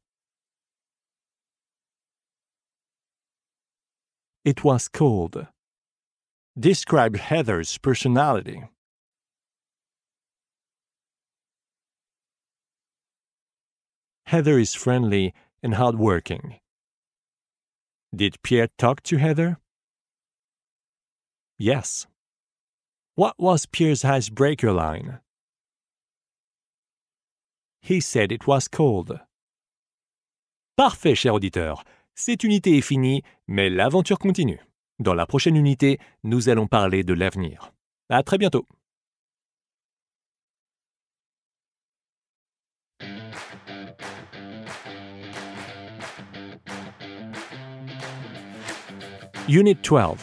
It was cold. Describe Heather's personality. Heather is friendly and hardworking. Did Pierre talk to Heather? Yes. What was Pierre's icebreaker line? He said it was cold. Parfait, cher auditeur. Cette unité est finie, mais l'aventure continue. Dans la prochaine unité, nous allons parler de l'avenir. À très bientôt. Unit 12.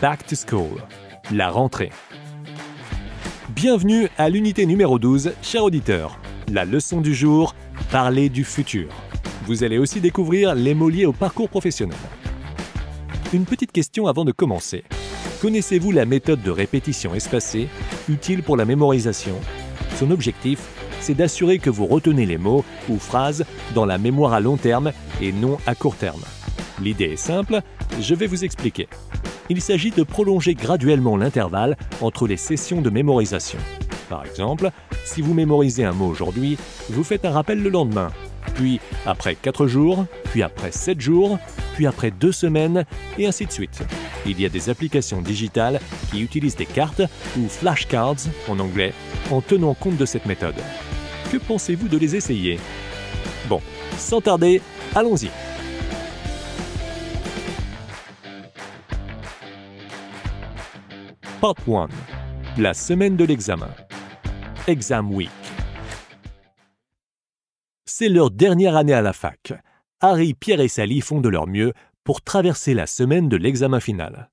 Back to School. La rentrée. Bienvenue à l'unité numéro 12, cher auditeur. La leçon du jour, parler du futur. Vous allez aussi découvrir les mots liés au parcours professionnel. Une petite question avant de commencer. Connaissez-vous la méthode de répétition espacée, utile pour la mémorisation Son objectif, c'est d'assurer que vous retenez les mots ou phrases dans la mémoire à long terme et non à court terme. L'idée est simple, je vais vous expliquer. Il s'agit de prolonger graduellement l'intervalle entre les sessions de mémorisation. Par exemple, si vous mémorisez un mot aujourd'hui, vous faites un rappel le lendemain, puis après 4 jours, puis après 7 jours, puis après 2 semaines, et ainsi de suite. Il y a des applications digitales qui utilisent des cartes ou flashcards en anglais en tenant compte de cette méthode. Que pensez-vous de les essayer Bon, sans tarder, allons-y. Part 1. La semaine de l'examen. Exam Week. C'est leur dernière année à la fac. Harry, Pierre et Sally font de leur mieux pour traverser la semaine de l'examen final.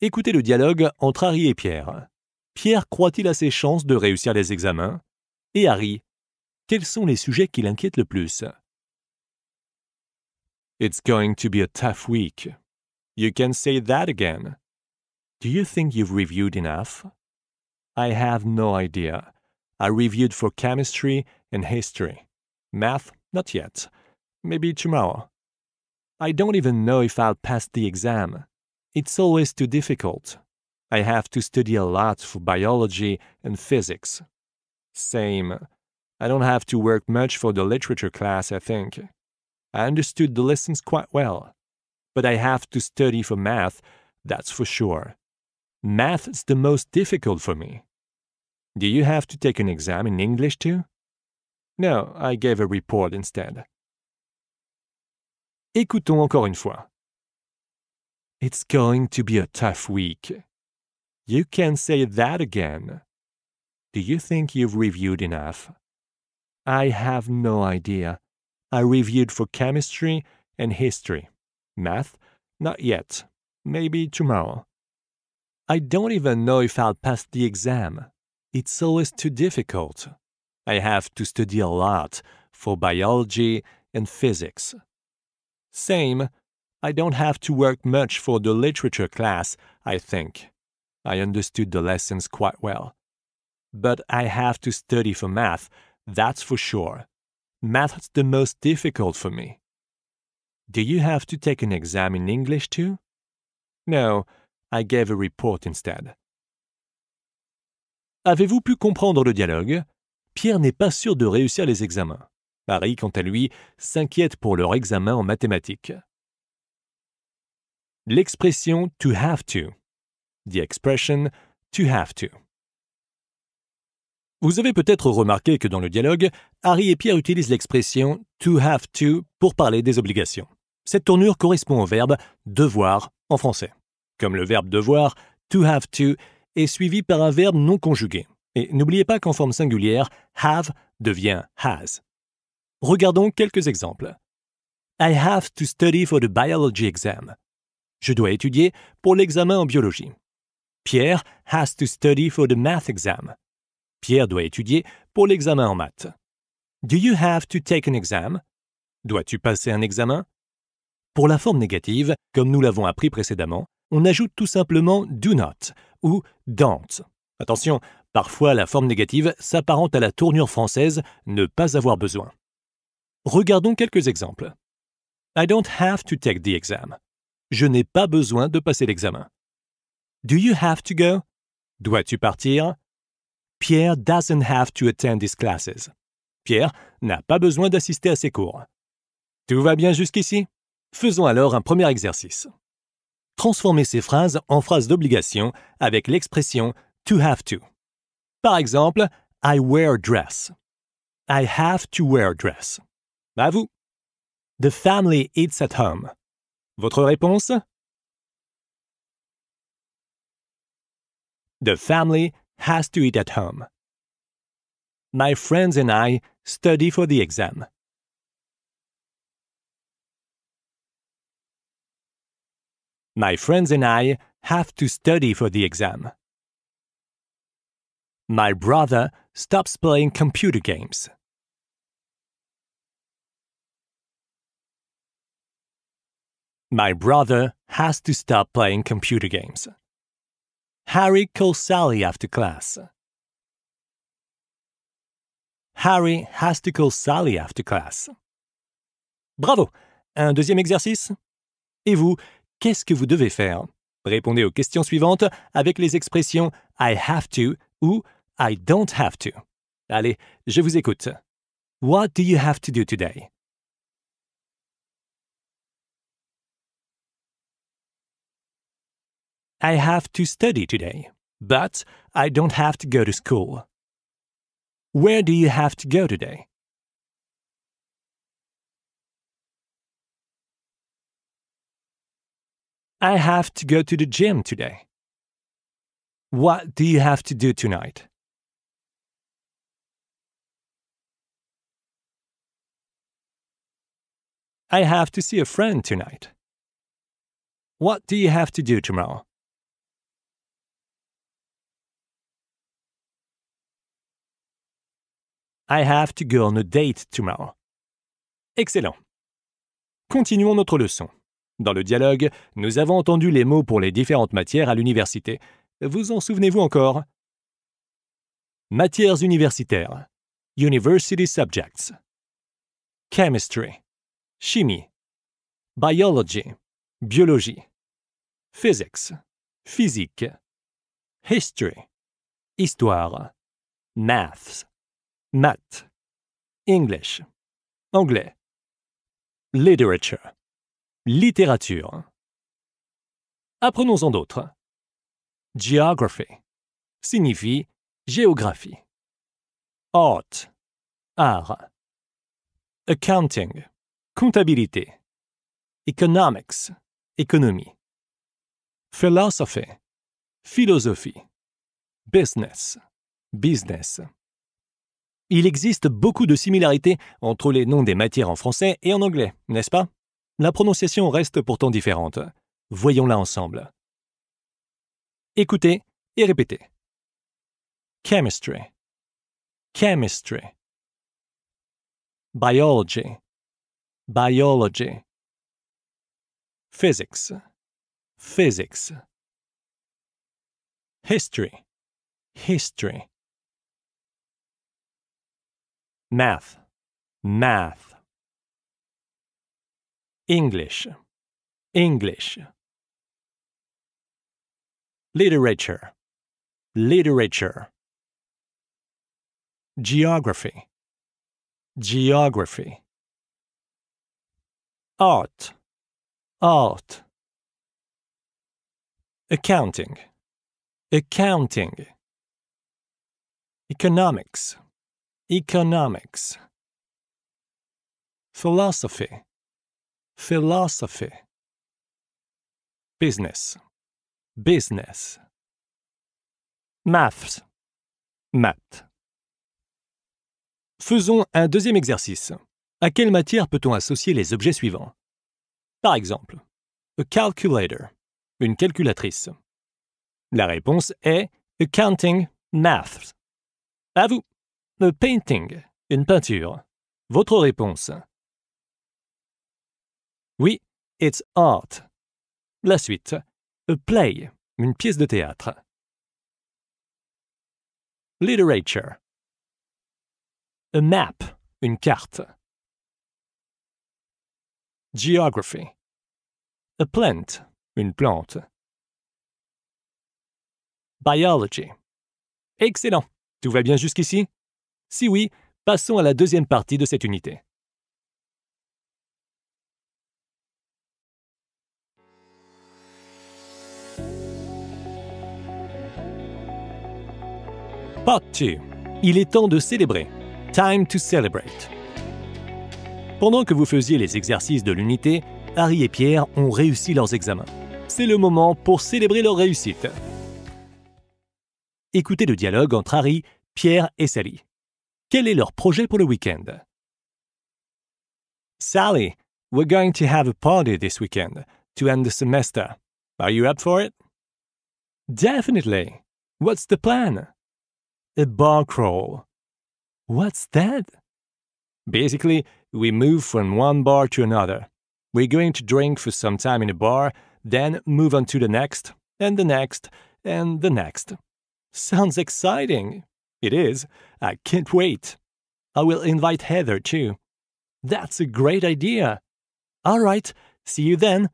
Écoutez le dialogue entre Harry et Pierre. Pierre croit-il à ses chances de réussir les examens Et Harry, quels sont les sujets qui l'inquiètent le plus It's going to be a tough week. You can say that again. Do you think you've reviewed enough? I have no idea. I reviewed for chemistry and history. Math, not yet. Maybe tomorrow. I don't even know if I'll pass the exam. It's always too difficult. I have to study a lot for biology and physics. Same. I don't have to work much for the literature class, I think. I understood the lessons quite well. But I have to study for math, that's for sure. Math is the most difficult for me. Do you have to take an exam in English too? No, I gave a report instead. Écoutons encore une fois. It's going to be a tough week. You can say that again. Do you think you've reviewed enough? I have no idea. I reviewed for chemistry and history. Math? Not yet. Maybe tomorrow. I don't even know if I'll pass the exam it's always too difficult. I have to study a lot for biology and physics. Same, I don't have to work much for the literature class, I think. I understood the lessons quite well. But I have to study for math, that's for sure. Math's the most difficult for me. Do you have to take an exam in English too? No, I gave a report instead. Avez-vous pu comprendre le dialogue Pierre n'est pas sûr de réussir les examens. Harry, quant à lui, s'inquiète pour leur examen en mathématiques. L'expression to have to. The expression to have to. Vous avez peut-être remarqué que dans le dialogue, Harry et Pierre utilisent l'expression to have to pour parler des obligations. Cette tournure correspond au verbe devoir en français. Comme le verbe devoir, to have to est suivi par un verbe non conjugué. Et n'oubliez pas qu'en forme singulière, have devient has. Regardons quelques exemples. I have to study for the biology exam. Je dois étudier pour l'examen en biologie. Pierre has to study for the math exam. Pierre doit étudier pour l'examen en maths. Do you have to take an exam? Dois-tu passer un examen? Pour la forme négative, comme nous l'avons appris précédemment, on ajoute tout simplement do not ou Dante. Attention, parfois la forme négative s'apparente à la tournure française ne pas avoir besoin. Regardons quelques exemples. I don't have to take the exam. Je n'ai pas besoin de passer l'examen. Do you have to go? Dois-tu partir? Pierre doesn't have to attend his classes. Pierre n'a pas besoin d'assister à ses cours. Tout va bien jusqu'ici? Faisons alors un premier exercice transformer ces phrases en phrases d'obligation avec l'expression to have to. Par exemple, I wear dress. I have to wear dress. Bah, à vous. The family eats at home. Votre réponse The family has to eat at home. My friends and I study for the exam. My friends and I have to study for the exam. My brother stops playing computer games. My brother has to stop playing computer games. Harry calls Sally after class. Harry has to call Sally after class. Bravo! Un deuxième exercice. Et vous, qu'est-ce que vous devez faire Répondez aux questions suivantes avec les expressions I have to ou I don't have to. Allez, je vous écoute. What do you have to do today? I have to study today, but I don't have to go to school. Where do you have to go today? I have to go to the gym today. What do you have to do tonight? I have to see a friend tonight. What do you have to do tomorrow? I have to go on a date tomorrow. Excellent. Continuons notre leçon. Dans le dialogue, nous avons entendu les mots pour les différentes matières à l'université. Vous en souvenez-vous encore Matières universitaires. University subjects. Chemistry. Chimie. Biology. Biologie. Physics. Physique. History. Histoire. Maths. Maths. English. Anglais. Literature. Littérature. Apprenons-en d'autres. Geography signifie géographie. Art, art. Accounting, comptabilité. Economics, économie. Philosophy, philosophie. Business, business. Il existe beaucoup de similarités entre les noms des matières en français et en anglais, n'est-ce pas la prononciation reste pourtant différente. Voyons-la ensemble. Écoutez et répétez. Chemistry. Chemistry. Biology. Biology. Physics. Physics. History. History. Math. Math. English, English. Literature, literature. Geography, geography. Art, art. Accounting, accounting. Economics, economics. Philosophy, philosophy, business, business, maths, math. Faisons un deuxième exercice. À quelle matière peut-on associer les objets suivants Par exemple, a calculator, une calculatrice. La réponse est counting maths. À vous. A painting, une peinture. Votre réponse. Oui, it's art. La suite. A play, une pièce de théâtre. Literature. A map, une carte. Geography. A plant, une plante. Biology. Excellent. Tout va bien jusqu'ici Si oui, passons à la deuxième partie de cette unité. 2. Il est temps de célébrer. Time to celebrate. Pendant que vous faisiez les exercices de l'unité, Harry et Pierre ont réussi leurs examens. C'est le moment pour célébrer leur réussite. Écoutez le dialogue entre Harry, Pierre et Sally. Quel est leur projet pour le week-end Sally, we're going to have a party this weekend to end the semester. Are you up for it? Definitely. What's the plan? a bar crawl. What's that? Basically, we move from one bar to another. We're going to drink for some time in a bar, then move on to the next, and the next, and the next. Sounds exciting. It is. I can't wait. I will invite Heather too. That's a great idea. All right, see you then.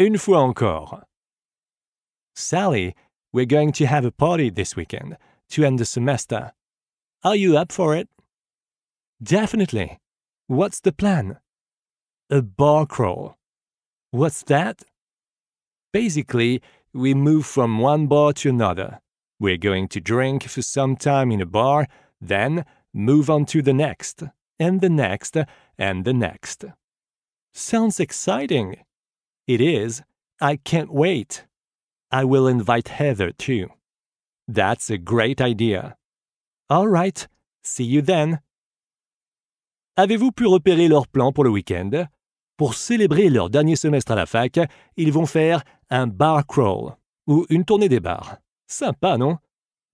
Une fois encore. Sally, we're going to have a party this weekend to end the semester. Are you up for it? Definitely. What's the plan? A bar crawl. What's that? Basically, we move from one bar to another. We're going to drink for some time in a bar, then move on to the next, and the next, and the next. Sounds exciting. It is. I can't wait. I will invite Heather too. That's a great idea. All right, see you then. Avez-vous pu repérer leur plan pour le week-end? Pour célébrer leur dernier semestre à la fac, ils vont faire un bar crawl ou une tournée des bars. Sympa, non?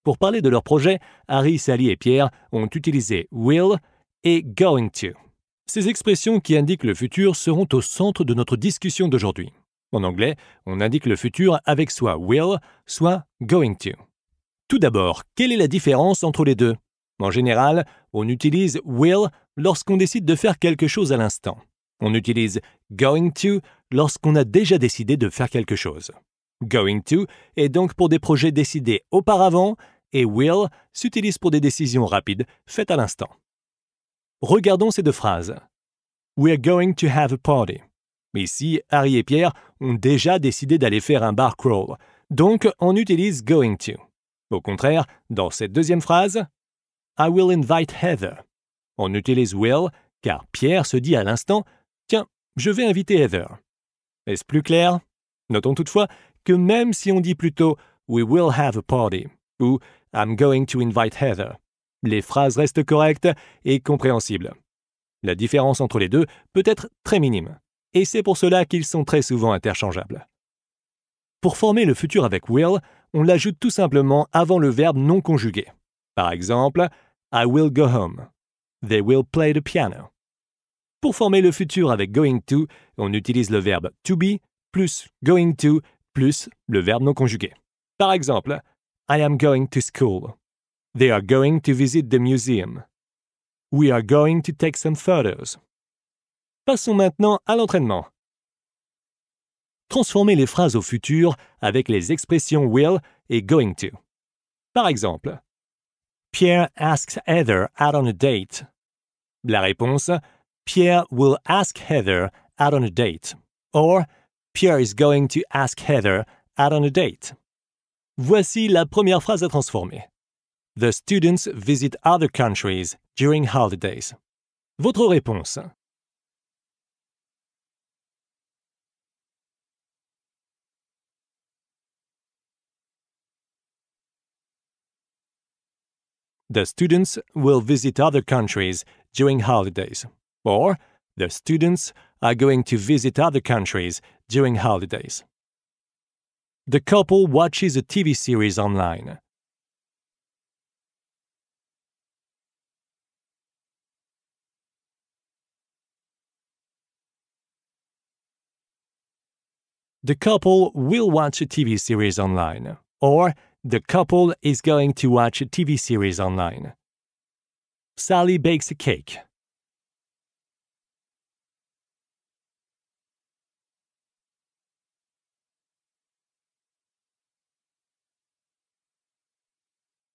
Pour parler de leur projet, Harry, Sally et Pierre ont utilisé will et going to. Ces expressions qui indiquent le futur seront au centre de notre discussion d'aujourd'hui. En anglais, on indique le futur avec soit will, soit going to. Tout d'abord, quelle est la différence entre les deux En général, on utilise will lorsqu'on décide de faire quelque chose à l'instant. On utilise going to lorsqu'on a déjà décidé de faire quelque chose. Going to est donc pour des projets décidés auparavant et will s'utilise pour des décisions rapides faites à l'instant. Regardons ces deux phrases. We're going to have a party. Ici, Harry et Pierre ont déjà décidé d'aller faire un bar crawl, donc on utilise going to. Au contraire, dans cette deuxième phrase, I will invite Heather. On utilise will car Pierre se dit à l'instant Tiens, je vais inviter Heather. Est-ce plus clair Notons toutefois que même si on dit plutôt We will have a party ou I'm going to invite Heather, les phrases restent correctes et compréhensibles. La différence entre les deux peut être très minime, et c'est pour cela qu'ils sont très souvent interchangeables. Pour former le futur avec will, on l'ajoute tout simplement avant le verbe non conjugué. Par exemple, I will go home. They will play the piano. Pour former le futur avec going to, on utilise le verbe to be plus going to plus le verbe non conjugué. Par exemple, I am going to school. They are going to visit the museum. We are going to take some photos. Passons maintenant à l'entraînement. Transformez les phrases au futur avec les expressions will et going to. Par exemple, Pierre asks Heather out on a date. La réponse, Pierre will ask Heather out on a date. Or, Pierre is going to ask Heather out on a date. Voici la première phrase à transformer. The students visit other countries during holidays. Votre réponse. The students will visit other countries during holidays, or the students are going to visit other countries during holidays. The couple watches a TV series online. The couple will watch a TV series online, or the couple is going to watch a TV series online. Sally bakes a cake.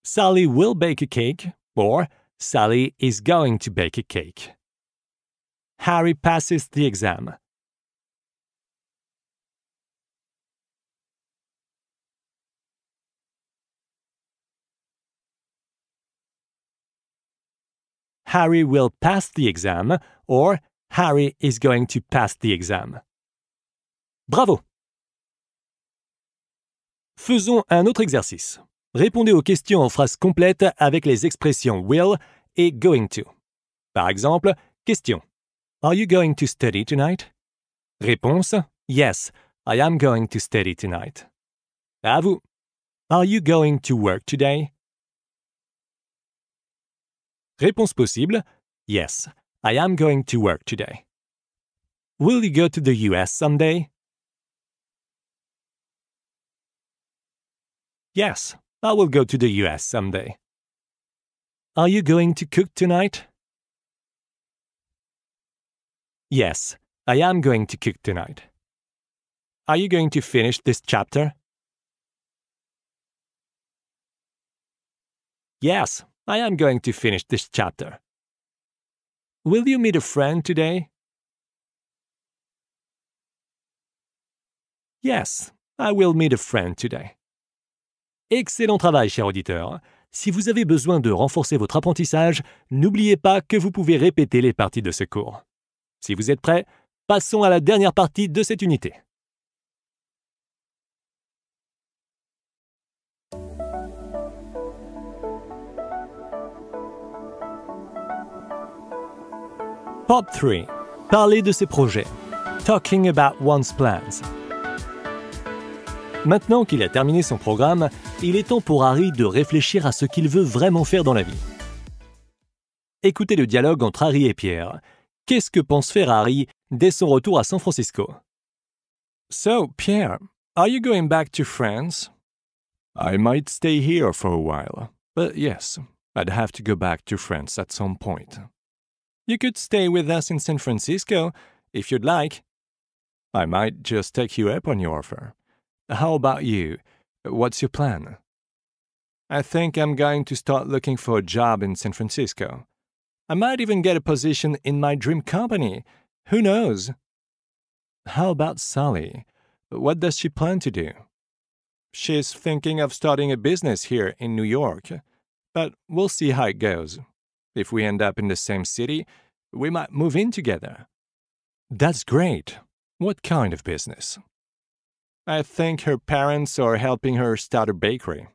Sally will bake a cake, or Sally is going to bake a cake. Harry passes the exam. Harry will pass the exam or Harry is going to pass the exam. Bravo! Faisons un autre exercice. Répondez aux questions en phrases complètes avec les expressions will et going to. Par exemple, question Are you going to study tonight? Réponse Yes, I am going to study tonight. À vous. Are you going to work today? Réponse possible. Yes, I am going to work today. Will you go to the US someday? Yes, I will go to the US someday. Are you going to cook tonight? Yes, I am going to cook tonight. Are you going to finish this chapter? Yes, I am going to finish this chapter. Will you meet a friend today? Yes, I will meet a friend today. Excellent travail, cher auditeur. Si vous avez besoin de renforcer votre apprentissage, n'oubliez pas que vous pouvez répéter les parties de ce cours. Si vous êtes prêt, passons à la dernière partie de cette unité. Part 3. Parler de ses projets. Talking about one's plans. Maintenant qu'il a terminé son programme, il est temps pour Harry de réfléchir à ce qu'il veut vraiment faire dans la vie. Écoutez le dialogue entre Harry et Pierre. Qu'est-ce que pense faire Harry dès son retour à San Francisco So, Pierre, are you going back to France I might stay here for a while, but yes, I'd have to go back to France at some point. You could stay with us in San Francisco, if you'd like. I might just take you up on your offer. How about you? What's your plan? I think I'm going to start looking for a job in San Francisco. I might even get a position in my dream company. Who knows? How about Sally? What does she plan to do? She's thinking of starting a business here in New York, but we'll see how it goes. If we end up in the same city, we might move in together. That's great. What kind of business? I think her parents are helping her start a bakery.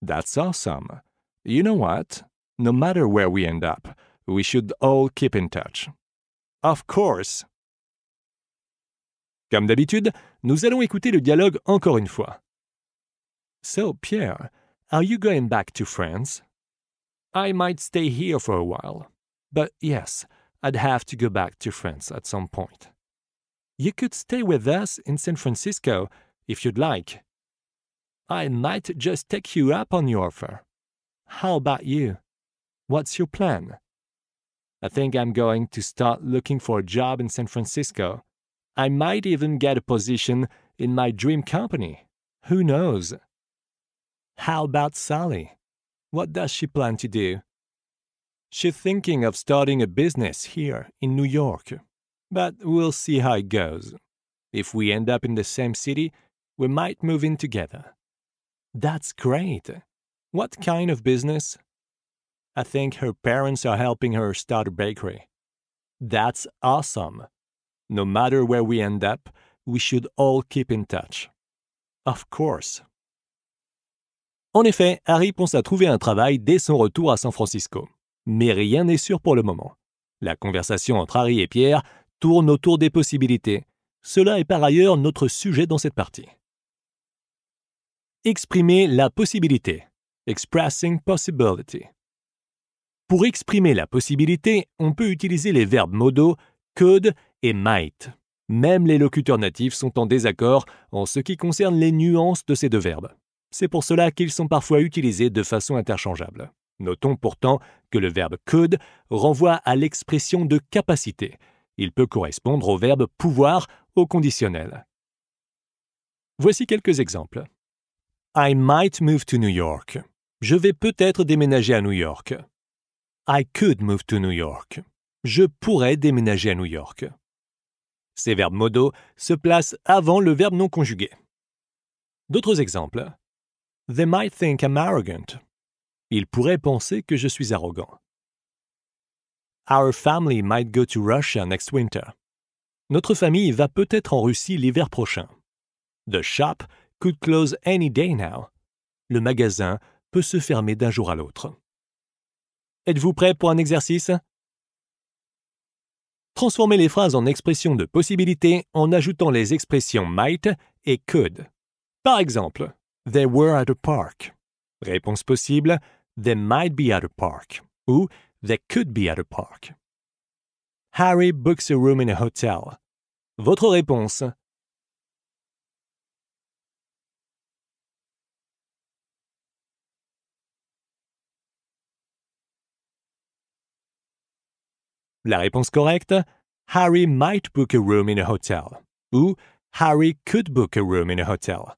That's awesome. You know what? No matter where we end up, we should all keep in touch. Of course! Comme d'habitude, nous allons écouter le dialogue encore une fois. So, Pierre, are you going back to France? I might stay here for a while. But yes, I'd have to go back to France at some point. You could stay with us in San Francisco if you'd like. I might just take you up on your offer. How about you? What's your plan? I think I'm going to start looking for a job in San Francisco. I might even get a position in my dream company. Who knows? How about Sally? What does she plan to do? She's thinking of starting a business here in New York, but we'll see how it goes. If we end up in the same city, we might move in together. That's great. What kind of business? I think her parents are helping her start a bakery. That's awesome. No matter where we end up, we should all keep in touch. Of course. En effet, Harry pense à trouver un travail dès son retour à San Francisco. Mais rien n'est sûr pour le moment. La conversation entre Harry et Pierre tourne autour des possibilités. Cela est par ailleurs notre sujet dans cette partie. Exprimer la possibilité. Expressing possibility. Pour exprimer la possibilité, on peut utiliser les verbes modaux could et might. Même les locuteurs natifs sont en désaccord en ce qui concerne les nuances de ces deux verbes. C'est pour cela qu'ils sont parfois utilisés de façon interchangeable. Notons pourtant que le verbe could renvoie à l'expression de capacité. Il peut correspondre au verbe pouvoir au conditionnel. Voici quelques exemples. I might move to New York. Je vais peut-être déménager à New York. I could move to New York. Je pourrais déménager à New York. Ces verbes modaux se placent avant le verbe non conjugué. D'autres exemples. They might think I'm arrogant. Ils pourraient penser que je suis arrogant. Our family might go to Russia next winter. Notre famille va peut-être en Russie l'hiver prochain. The shop could close any day now. Le magasin peut se fermer d'un jour à l'autre. Êtes-vous prêt pour un exercice Transformez les phrases en expressions de possibilité en ajoutant les expressions might et could. Par exemple, They were at a park. Réponse possible. They might be at a park. Ou they could be at a park. Harry books a room in a hotel. Votre réponse. La réponse correcte, Harry might book a room in a hotel. Ou Harry could book a room in a hotel.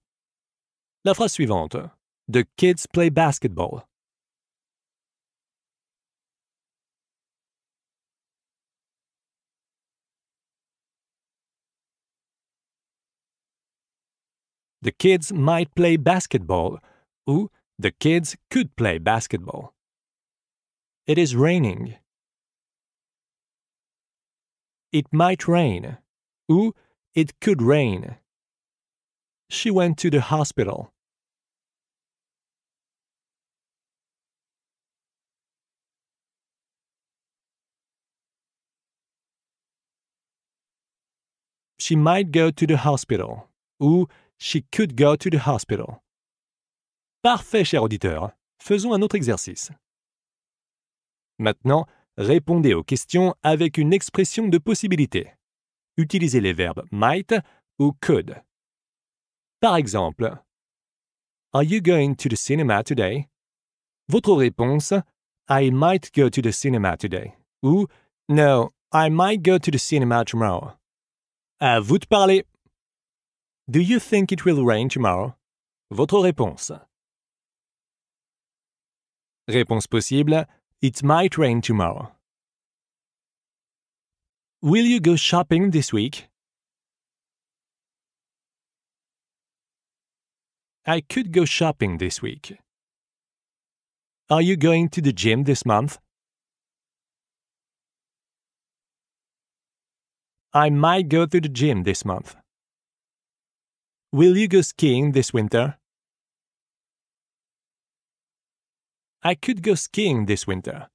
La phrase suivante. The kids play basketball. The kids might play basketball ou The kids could play basketball. It is raining. It might rain ou It could rain. She went to the hospital. She might go to the hospital. Ou She could go to the hospital. Parfait, cher auditeur. Faisons un autre exercice. Maintenant, répondez aux questions avec une expression de possibilité. Utilisez les verbes might ou could. Par exemple, Are you going to the cinema today? Votre réponse, I might go to the cinema today. Ou No, I might go to the cinema tomorrow. À vous de parler. Do you think it will rain tomorrow? Votre réponse. Réponse possible, It might rain tomorrow. Will you go shopping this week? I could go shopping this week. Are you going to the gym this month? I might go to the gym this month. Will you go skiing this winter? I could go skiing this winter.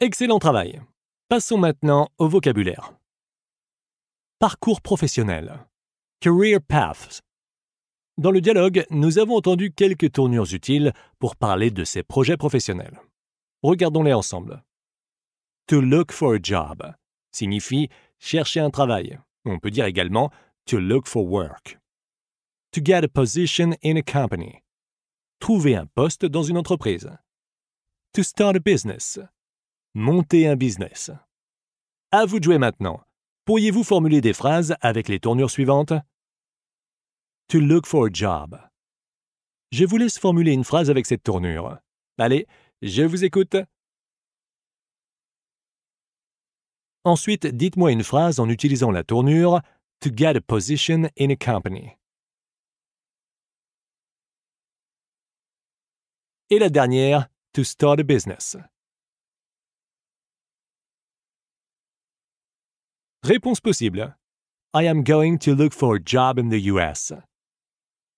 Excellent travail. Passons maintenant au vocabulaire. Parcours professionnel. Career Paths. Dans le dialogue, nous avons entendu quelques tournures utiles pour parler de ces projets professionnels. Regardons-les ensemble. To look for a job signifie chercher un travail. On peut dire également to look for work. To get a position in a company. Trouver un poste dans une entreprise. To start a business. Monter un business. À vous de jouer maintenant. Pourriez-vous formuler des phrases avec les tournures suivantes? To look for a job. Je vous laisse formuler une phrase avec cette tournure. Allez, je vous écoute. Ensuite, dites-moi une phrase en utilisant la tournure To get a position in a company. Et la dernière, To start a business. Réponse possible. I am going to look for a job in the US.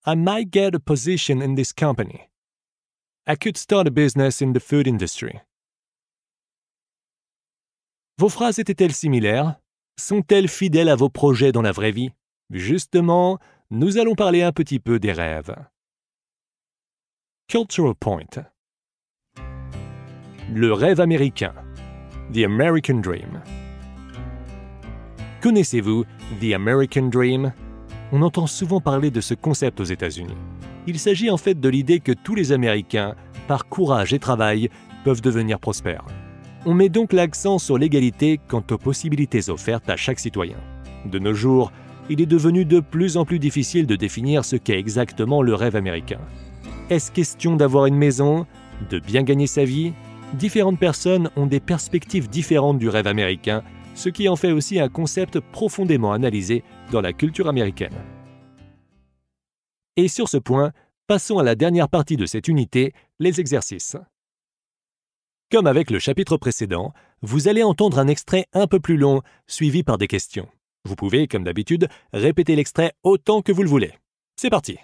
I might get a position in this company. I could start a business in the food industry. Vos phrases étaient-elles similaires Sont-elles fidèles à vos projets dans la vraie vie Justement, nous allons parler un petit peu des rêves. Cultural Point Le rêve américain. The American Dream. Connaissez-vous The American Dream On entend souvent parler de ce concept aux États-Unis. Il s'agit en fait de l'idée que tous les Américains, par courage et travail, peuvent devenir prospères. On met donc l'accent sur l'égalité quant aux possibilités offertes à chaque citoyen. De nos jours, il est devenu de plus en plus difficile de définir ce qu'est exactement le rêve américain. Est-ce question d'avoir une maison, de bien gagner sa vie Différentes personnes ont des perspectives différentes du rêve américain ce qui en fait aussi un concept profondément analysé dans la culture américaine. Et sur ce point, passons à la dernière partie de cette unité, les exercices. Comme avec le chapitre précédent, vous allez entendre un extrait un peu plus long, suivi par des questions. Vous pouvez, comme d'habitude, répéter l'extrait autant que vous le voulez. C'est parti.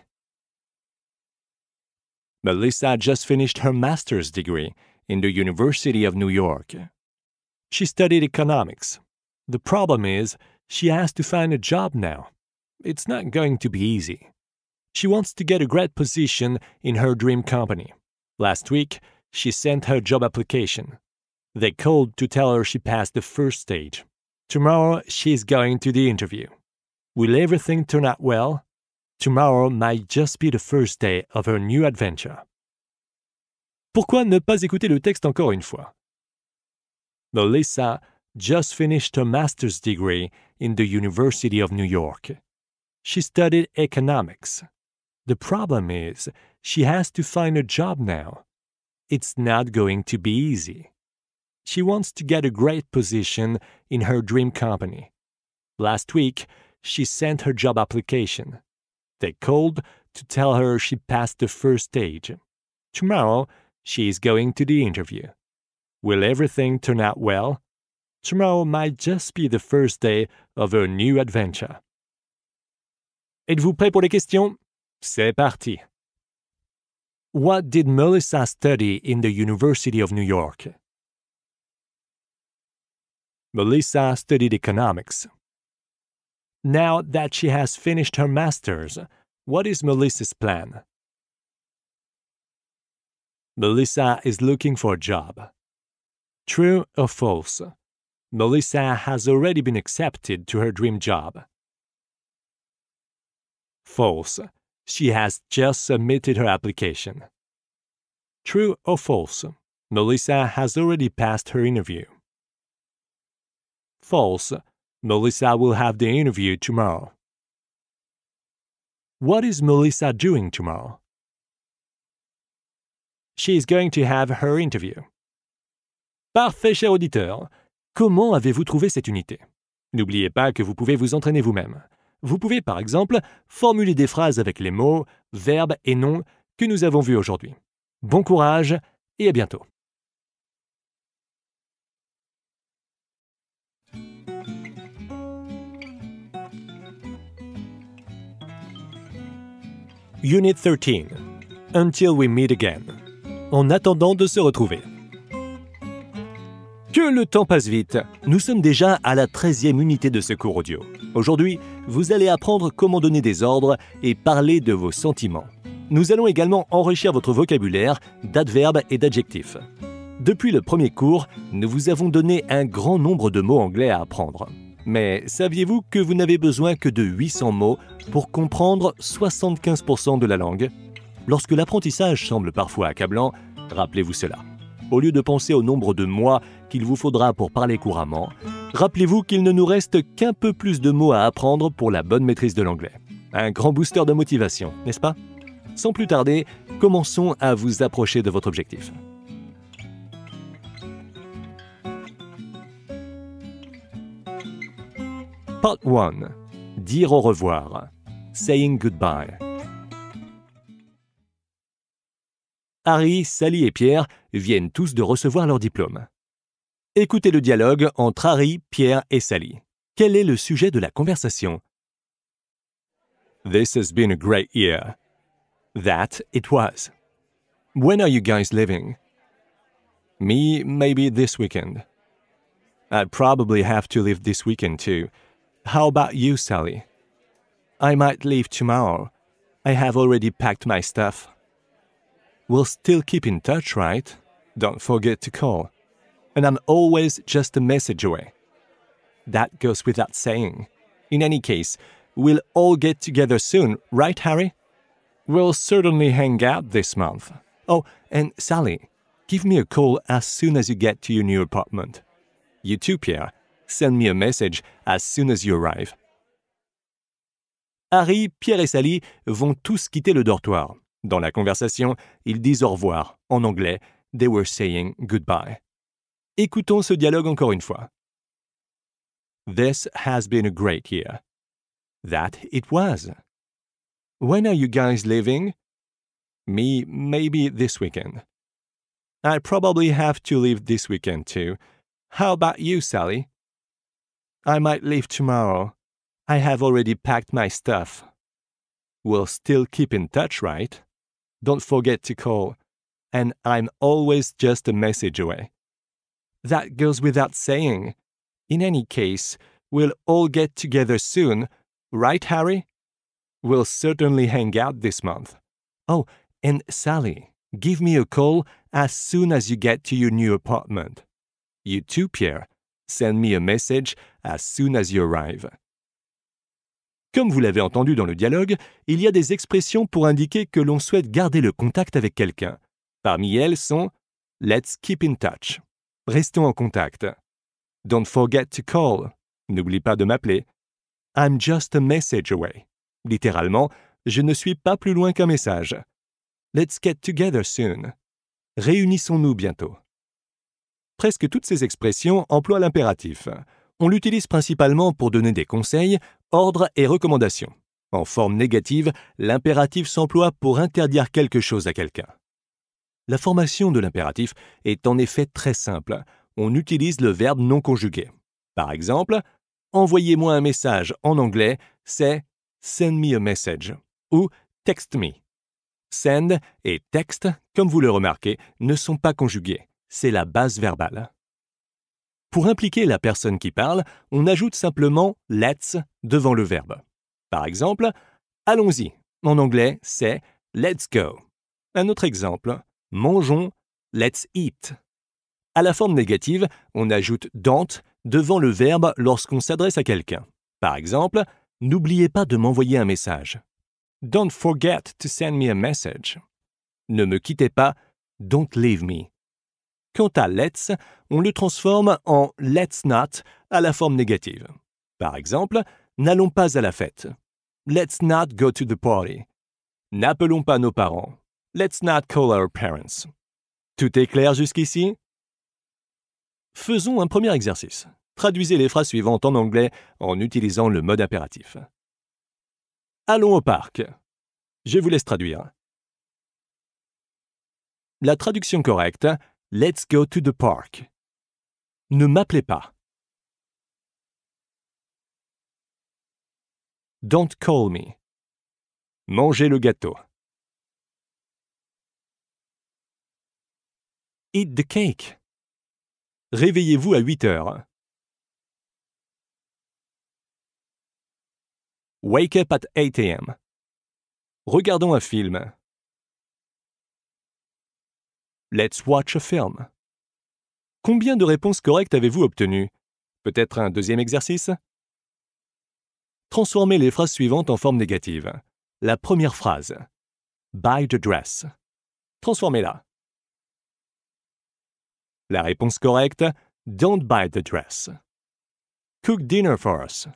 Melissa just finished her master's degree in the University of New York. She studied economics. The problem is, she has to find a job now. It's not going to be easy. She wants to get a great position in her dream company. Last week, she sent her job application. They called to tell her she passed the first stage. Tomorrow, she is going to the interview. Will everything turn out well? Tomorrow might just be the first day of her new adventure. Pourquoi ne pas écouter le texte encore une fois Melissa just finished her master's degree in the University of New York. She studied economics. The problem is, she has to find a job now. It's not going to be easy. She wants to get a great position in her dream company. Last week, she sent her job application. They called to tell her she passed the first stage. Tomorrow, she is going to the interview. Will everything turn out well? Tomorrow might just be the first day of her new adventure. Êtes-vous prêt pour les questions? C'est parti. What did Melissa study in the University of New York? Melissa studied economics. Now that she has finished her master's, what is Melissa's plan? Melissa is looking for a job. True or false? Melissa has already been accepted to her dream job. False. She has just submitted her application. True or false? Melissa has already passed her interview. False. Melissa will have the interview tomorrow. What is Melissa doing tomorrow? She is going to have her interview. Parfait, cher auditeur. Comment avez-vous trouvé cette unité N'oubliez pas que vous pouvez vous entraîner vous-même. Vous pouvez, par exemple, formuler des phrases avec les mots, verbes et noms que nous avons vus aujourd'hui. Bon courage et à bientôt. Unit 13. Until we meet again. En attendant de se retrouver. Que le temps passe vite Nous sommes déjà à la 13e unité de ce cours audio. Aujourd'hui, vous allez apprendre comment donner des ordres et parler de vos sentiments. Nous allons également enrichir votre vocabulaire d'adverbes et d'adjectifs. Depuis le premier cours, nous vous avons donné un grand nombre de mots anglais à apprendre. Mais saviez-vous que vous n'avez besoin que de 800 mots pour comprendre 75% de la langue Lorsque l'apprentissage semble parfois accablant, rappelez-vous cela au lieu de penser au nombre de mois qu'il vous faudra pour parler couramment, rappelez-vous qu'il ne nous reste qu'un peu plus de mots à apprendre pour la bonne maîtrise de l'anglais. Un grand booster de motivation, n'est-ce pas Sans plus tarder, commençons à vous approcher de votre objectif. Part 1. Dire au revoir. Saying goodbye. Harry, Sally et Pierre viennent tous de recevoir leur diplôme. Écoutez le dialogue entre Harry, Pierre et Sally. Quel est le sujet de la conversation This has been a great year. That it was. When are you guys leaving? Me, maybe this weekend. I'd probably have to leave this weekend too. How about you, Sally? I might leave tomorrow. I have already packed my stuff. We'll still keep in touch, right? Don't forget to call. And I'm always just a message away. That goes without saying. In any case, we'll all get together soon, right, Harry? We'll certainly hang out this month. Oh, and Sally, give me a call as soon as you get to your new apartment. You too, Pierre. Send me a message as soon as you arrive. Harry, Pierre et Sally vont tous quitter le dortoir. Dans la conversation, ils disent au revoir. En anglais, they were saying goodbye. Écoutons ce dialogue encore une fois. This has been a great year. That it was. When are you guys leaving? Me, maybe this weekend. I probably have to leave this weekend too. How about you, Sally? I might leave tomorrow. I have already packed my stuff. We'll still keep in touch, right? Don't forget to call. And I'm always just a message away. That goes without saying. In any case, we'll all get together soon, right, Harry? We'll certainly hang out this month. Oh, and Sally, give me a call as soon as you get to your new apartment. You too, Pierre. Send me a message as soon as you arrive. Comme vous l'avez entendu dans le dialogue, il y a des expressions pour indiquer que l'on souhaite garder le contact avec quelqu'un. Parmi elles sont Let's keep in touch. Restons en contact. Don't forget to call. N'oublie pas de m'appeler. I'm just a message away. Littéralement, je ne suis pas plus loin qu'un message. Let's get together soon. Réunissons-nous bientôt. Presque toutes ces expressions emploient l'impératif. On l'utilise principalement pour donner des conseils ordre et recommandation. En forme négative, l'impératif s'emploie pour interdire quelque chose à quelqu'un. La formation de l'impératif est en effet très simple. On utilise le verbe non conjugué. Par exemple, envoyez-moi un message en anglais, c'est send me a message ou text me. Send et text, comme vous le remarquez, ne sont pas conjugués. C'est la base verbale. Pour impliquer la personne qui parle, on ajoute simplement let's devant le verbe. Par exemple, allons-y. En anglais, c'est let's go. Un autre exemple, mangeons, let's eat. À la forme négative, on ajoute don't devant le verbe lorsqu'on s'adresse à quelqu'un. Par exemple, n'oubliez pas de m'envoyer un message. Don't forget to send me a message. Ne me quittez pas, don't leave me. Quant à let's, on le transforme en let's not à la forme négative. Par exemple, n'allons pas à la fête. Let's not go to the party. N'appelons pas nos parents. Let's not call our parents. Tout est clair jusqu'ici Faisons un premier exercice. Traduisez les phrases suivantes en anglais en utilisant le mode impératif. Allons au parc. Je vous laisse traduire. La traduction correcte Let's go to the park. Ne m'appelez pas. Don't call me. Mangez le gâteau. Eat the cake. Réveillez-vous à 8 heures. Wake up at 8 a.m. Regardons un film. Let's watch a film. Combien de réponses correctes avez-vous obtenues Peut-être un deuxième exercice Transformez les phrases suivantes en forme négative. La première phrase. Buy the dress. Transformez-la. La réponse correcte. Don't buy the dress. Cook dinner for us.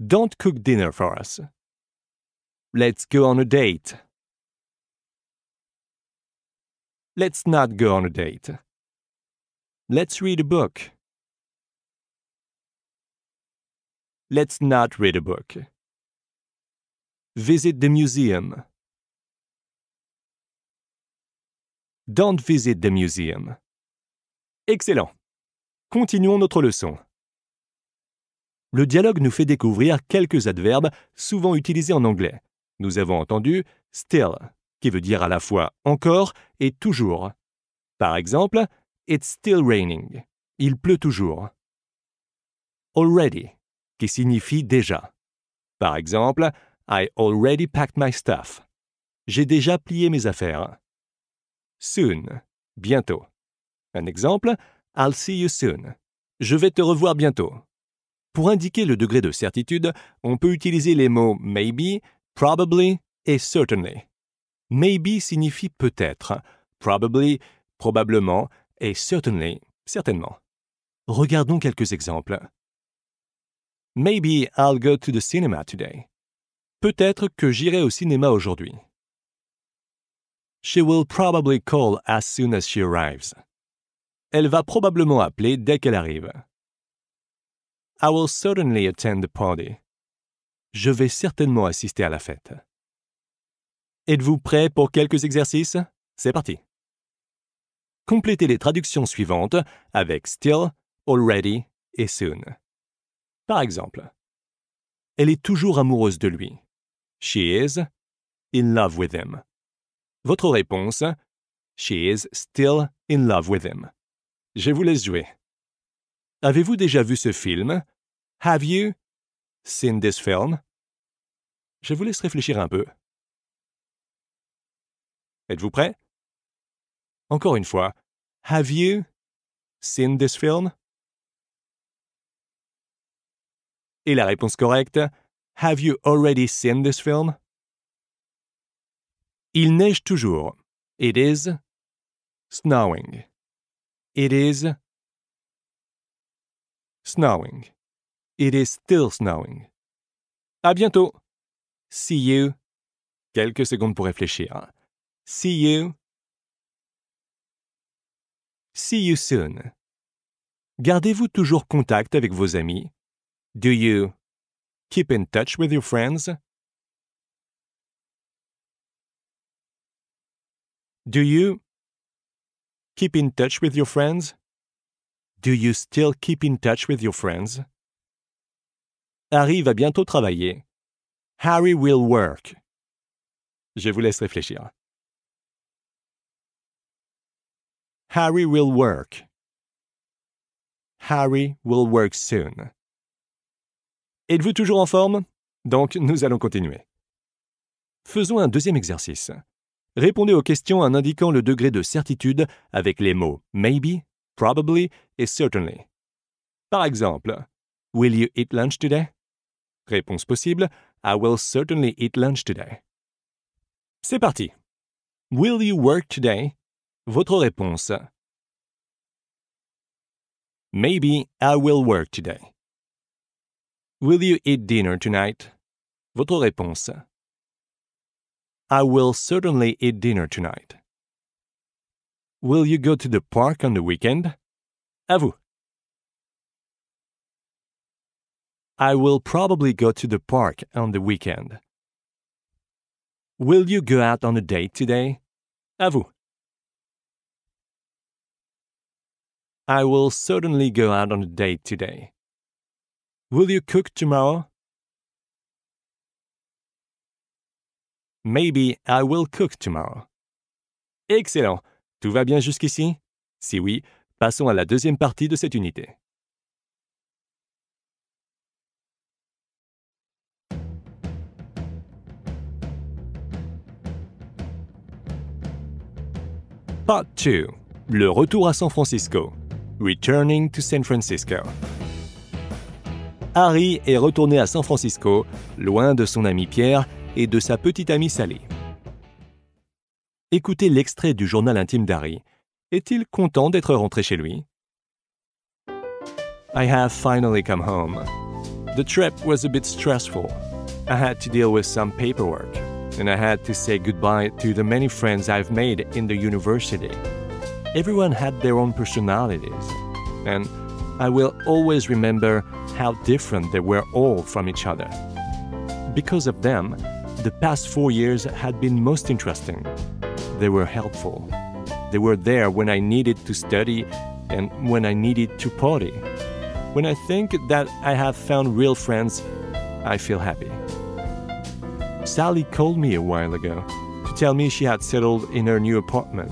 Don't cook dinner for us. Let's go on a date. Let's not go on a date. Let's read a book. Let's not read a book. Visit the museum. Don't visit the museum. Excellent. Continuons notre leçon. Le dialogue nous fait découvrir quelques adverbes souvent utilisés en anglais. Nous avons entendu still, qui veut dire à la fois encore et toujours. Par exemple, It's still raining. Il pleut toujours. Already, qui signifie déjà. Par exemple, I already packed my stuff. J'ai déjà plié mes affaires. Soon, bientôt. Un exemple, I'll see you soon. Je vais te revoir bientôt. Pour indiquer le degré de certitude, on peut utiliser les mots maybe, probably et certainly. Maybe signifie peut-être, hein, probably, probablement, et certainly, certainement. Regardons quelques exemples. Maybe I'll go to the cinema today. Peut-être que j'irai au cinéma aujourd'hui. She will probably call as soon as she arrives. Elle va probablement appeler dès qu'elle arrive. I will certainly attend the party. Je vais certainement assister à la fête. Êtes-vous prêt pour quelques exercices C'est parti. Complétez les traductions suivantes avec still, already et soon. Par exemple, elle est toujours amoureuse de lui. She is in love with him. Votre réponse, She is still in love with him. Je vous laisse jouer. Avez-vous déjà vu ce film? Have you seen this film? Je vous laisse réfléchir un peu. Êtes-vous prêt? Encore une fois, Have you seen this film? Et la réponse correcte, Have you already seen this film? Il neige toujours. It is snowing. It is snowing. It is still snowing. À bientôt. See you. Quelques secondes pour réfléchir. See you. See you soon. Gardez-vous toujours contact avec vos amis? Do you keep in touch with your friends? Do you keep in touch with your friends? Do you still keep in touch with your friends? Harry va bientôt travailler. Harry will work. Je vous laisse réfléchir. Harry will work. Harry will work soon. Êtes-vous toujours en forme Donc, nous allons continuer. Faisons un deuxième exercice. Répondez aux questions en indiquant le degré de certitude avec les mots maybe, probably et certainly. Par exemple, Will you eat lunch today? Réponse possible, I will certainly eat lunch today. C'est parti. Will you work today? Votre réponse. Maybe I will work today. Will you eat dinner tonight? Votre réponse. I will certainly eat dinner tonight. Will you go to the park on the weekend? À vous. I will probably go to the park on the weekend. Will you go out on a date today? À vous. I will certainly go out on a date today. Will you cook tomorrow? Maybe I will cook tomorrow. Excellent. Tout va bien jusqu'ici? Si oui, passons à la deuxième partie de cette unité. Part 2. Le retour à San Francisco. Returning to San Francisco. Harry est retourné à San Francisco, loin de son ami Pierre et de sa petite amie Sally. Écoutez l'extrait du journal intime d'Harry. Est-il content d'être rentré chez lui I have finally come home. The trip was a bit stressful. I had to deal with some paperwork, and I had to say goodbye to the many friends I've made in the university. Everyone had their own personalities, and I will always remember how different they were all from each other. Because of them, the past four years had been most interesting. They were helpful. They were there when I needed to study and when I needed to party. When I think that I have found real friends, I feel happy. Sally called me a while ago to tell me she had settled in her new apartment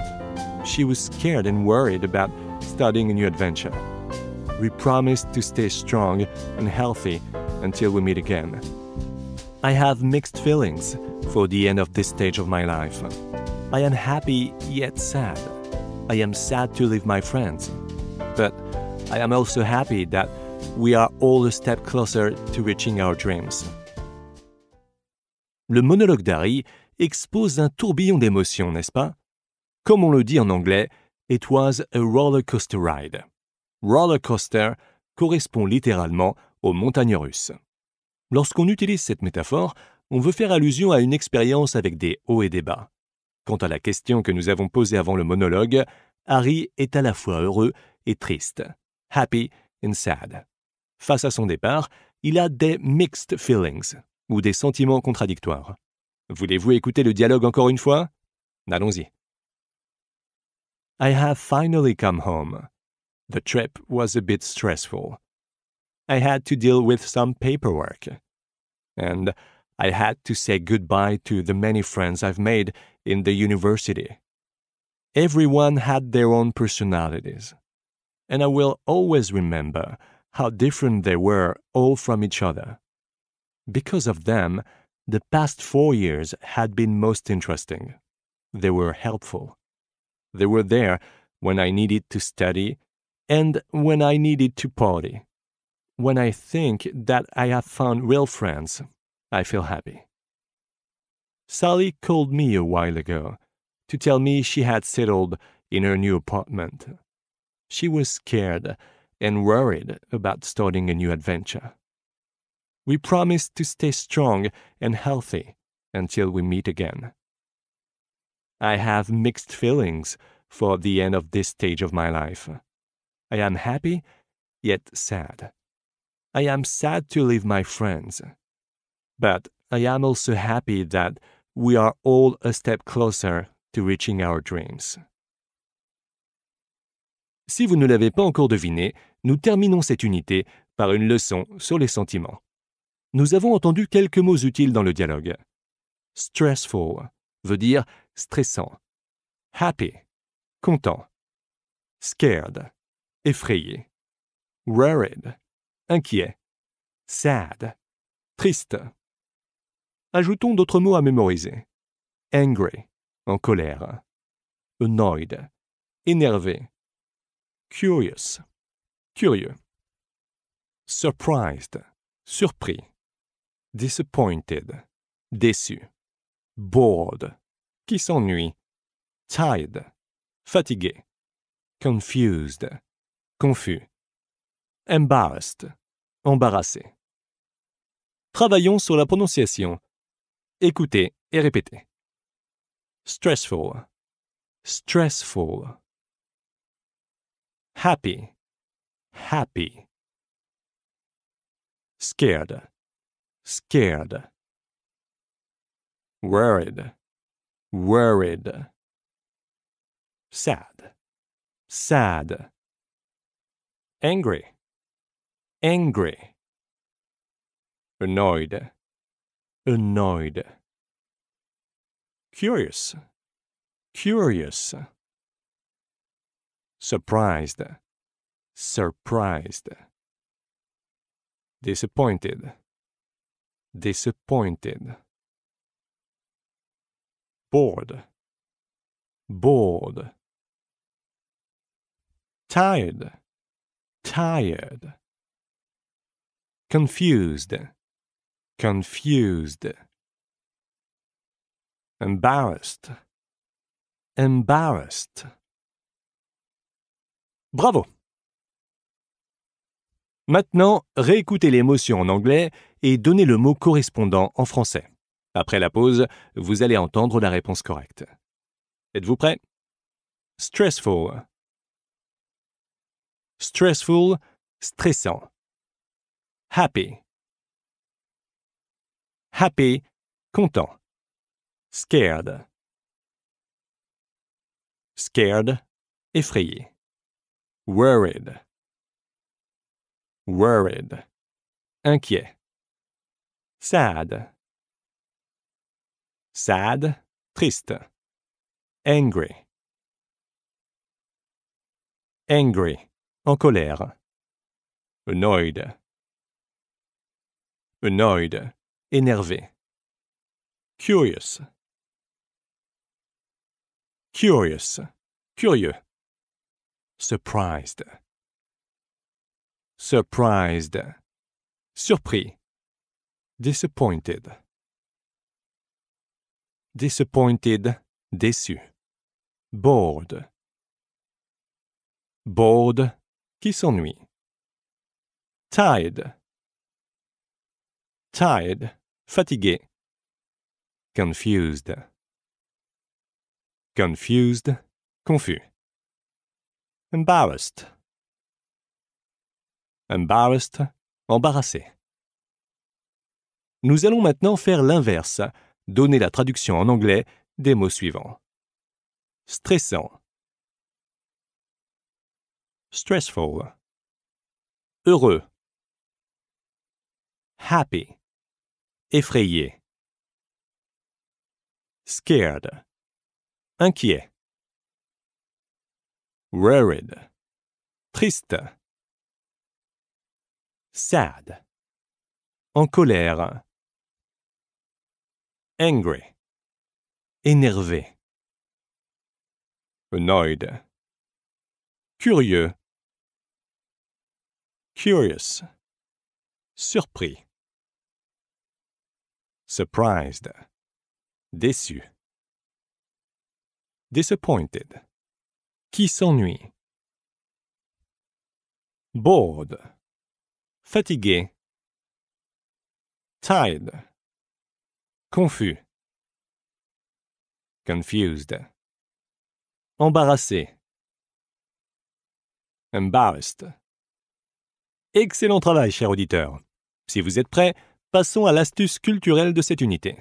she was scared and worried about starting a new adventure. We promised to stay strong and healthy until we meet again. I have mixed feelings for the end of this stage of my life. I am happy yet sad. I am sad to leave my friends, but I am also happy that we are all a step closer to reaching our dreams. Le monologue d'Harry expose un tourbillon d'émotions, n'est-ce pas Comme on le dit en anglais, It was a roller coaster ride. Roller coaster correspond littéralement aux montagnes russes. Lorsqu'on utilise cette métaphore, on veut faire allusion à une expérience avec des hauts et des bas. Quant à la question que nous avons posée avant le monologue, Harry est à la fois heureux et triste, happy and sad. Face à son départ, il a des mixed feelings, ou des sentiments contradictoires. Voulez-vous écouter le dialogue encore une fois Allons-y. I have finally come home. The trip was a bit stressful. I had to deal with some paperwork. And I had to say goodbye to the many friends I've made in the university. Everyone had their own personalities. And I will always remember how different they were all from each other. Because of them, the past four years had been most interesting. They were helpful, they were there when I needed to study and when I needed to party. When I think that I have found real friends, I feel happy. Sally called me a while ago to tell me she had settled in her new apartment. She was scared and worried about starting a new adventure. We promised to stay strong and healthy until we meet again. I have mixed feelings for the end of this stage of my life. I am happy, yet sad. I am sad to leave my friends. But I am also happy that we are all a step closer to reaching our dreams. Si vous ne l'avez pas encore deviné, nous terminons cette unité par une leçon sur les sentiments. Nous avons entendu quelques mots utiles dans le dialogue. Stressful veut dire stressant. Happy, content. Scared, effrayé. Worried, inquiet. Sad, triste. Ajoutons d'autres mots à mémoriser. Angry, en colère. Annoyed, énervé. Curious, curieux. Surprised, surpris. Disappointed, déçu. Bored, qui s'ennuie, tired, fatigué, confused, confus, embarrassed, embarrassé. Travaillons sur la prononciation. Écoutez et répétez. Stressful, stressful. Happy, happy. Scared, scared. Worried, worried. Sad, sad. Angry, angry. Annoyed, annoyed. Curious, curious. Surprised, surprised. Disappointed, disappointed. bored, bored. Tired, tired. Confused, confused. Embarrassed, embarrassed. Bravo! Maintenant, réécoutez l'émotion en anglais et donnez le mot correspondant en français. Après la pause, vous allez entendre la réponse correcte. Êtes-vous prêt Stressful. Stressful, stressant. Happy. Happy, content. Scared. Scared, effrayé. Worried. Worried, inquiet. Sad sad, triste. Angry. Angry, en colère. Annoyed. Annoyed, énervé. Curious. Curious, curieux. Surprised. Surprised, surpris. Disappointed disappointed, déçu. Bored. Bored, qui s'ennuie. Tired. Tired, fatigué. Confused. Confused, confus. Embarrassed. Embarrassed, embarrassé. Nous allons maintenant faire l'inverse. Donnez la traduction en anglais des mots suivants. Stressant. Stressful. Heureux. Happy. Effrayé. Scared. Inquiet. Worried. Triste. Sad. En colère angry, énervé. Annoyed. Curieux. Curious. Surpris. Surprised. Déçu. Disappointed. Qui s'ennuie? Bored. Fatigué. Tired Confus. Confused. Embarrassé. Embarrassed. Excellent travail, cher auditeur. Si vous êtes prêts, passons à l'astuce culturelle de cette unité.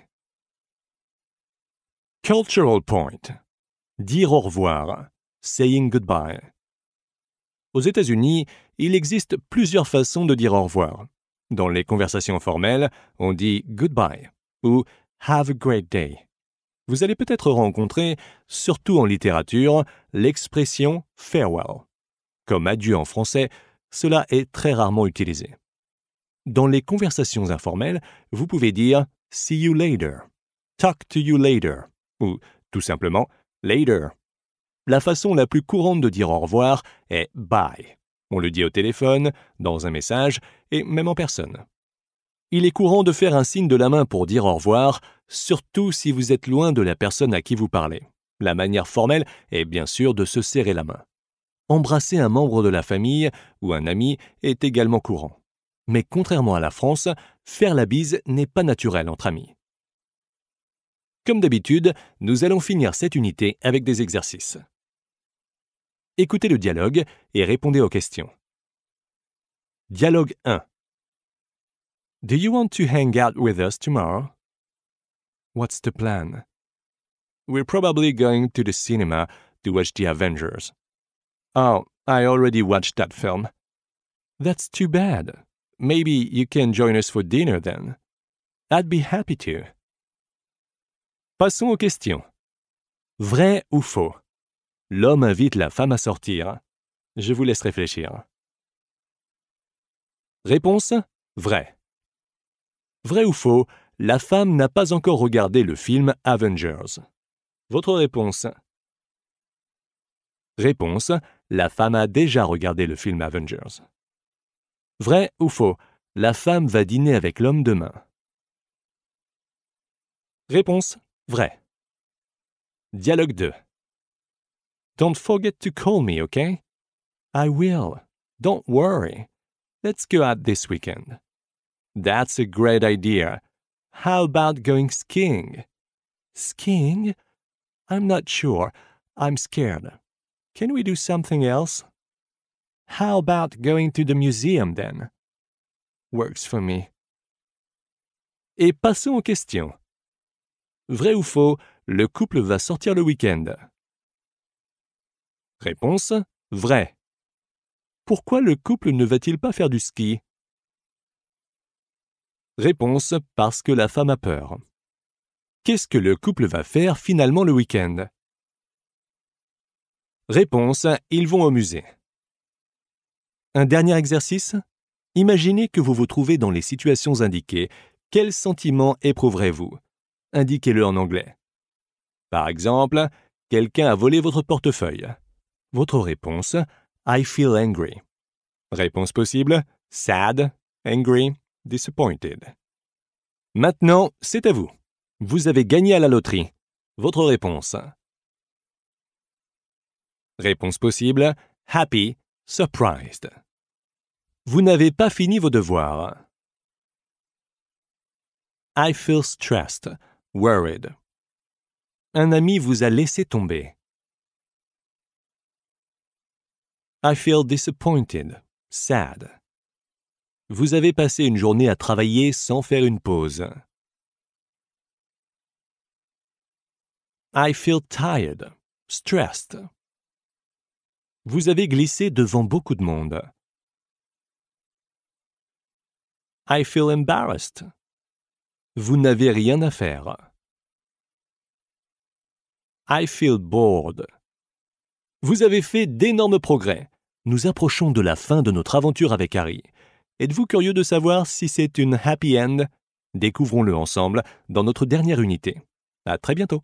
Cultural point. Dire au revoir. Saying goodbye. Aux États-Unis, il existe plusieurs façons de dire au revoir. Dans les conversations formelles, on dit goodbye ou Have a great day. Vous allez peut-être rencontrer, surtout en littérature, l'expression farewell. Comme adieu en français, cela est très rarement utilisé. Dans les conversations informelles, vous pouvez dire see you later, talk to you later, ou tout simplement later. La façon la plus courante de dire au revoir est bye. On le dit au téléphone, dans un message et même en personne il est courant de faire un signe de la main pour dire au revoir, surtout si vous êtes loin de la personne à qui vous parlez. La manière formelle est bien sûr de se serrer la main. Embrasser un membre de la famille ou un ami est également courant. Mais contrairement à la France, faire la bise n'est pas naturel entre amis. Comme d'habitude, nous allons finir cette unité avec des exercices. Écoutez le dialogue et répondez aux questions. Dialogue 1. Do you want to hang out with us tomorrow? What's the plan? We're probably going to the cinema to watch The Avengers. Oh, I already watched that film. That's too bad. Maybe you can join us for dinner then. I'd be happy to. Passons aux questions. Vrai ou faux L'homme invite la femme à sortir. Je vous laisse réfléchir. Réponse Vrai. Vrai ou faux, la femme n'a pas encore regardé le film Avengers. Votre réponse Réponse, la femme a déjà regardé le film Avengers. Vrai ou faux, la femme va dîner avec l'homme demain. Réponse Vrai. Dialogue 2. Don't forget to call me, okay? I will. Don't worry. Let's go out this weekend. That's a great idea. How about going skiing? Skiing? I'm not sure. I'm scared. Can we do something else? How about going to the museum then? Works for me. Et passons aux questions. Vrai ou faux, le couple va sortir le week-end Réponse Vrai. Pourquoi le couple ne va-t-il pas faire du ski Réponse parce que la femme a peur. Qu'est-ce que le couple va faire finalement le week-end Réponse ils vont au musée. Un dernier exercice Imaginez que vous vous trouvez dans les situations indiquées. Quel sentiment éprouverez-vous Indiquez-le en anglais. Par exemple, quelqu'un a volé votre portefeuille. Votre réponse I feel angry. Réponse possible Sad, angry, Disappointed. Maintenant, c'est à vous. Vous avez gagné à la loterie. Votre réponse. Réponse possible. Happy, surprised. Vous n'avez pas fini vos devoirs. I feel stressed, worried. Un ami vous a laissé tomber. I feel disappointed, sad. Vous avez passé une journée à travailler sans faire une pause. I feel tired, stressed. Vous avez glissé devant beaucoup de monde. I feel embarrassed. Vous n'avez rien à faire. I feel bored. Vous avez fait d'énormes progrès. Nous approchons de la fin de notre aventure avec Harry. Êtes-vous curieux de savoir si c'est une happy end Découvrons-le ensemble dans notre dernière unité. À très bientôt.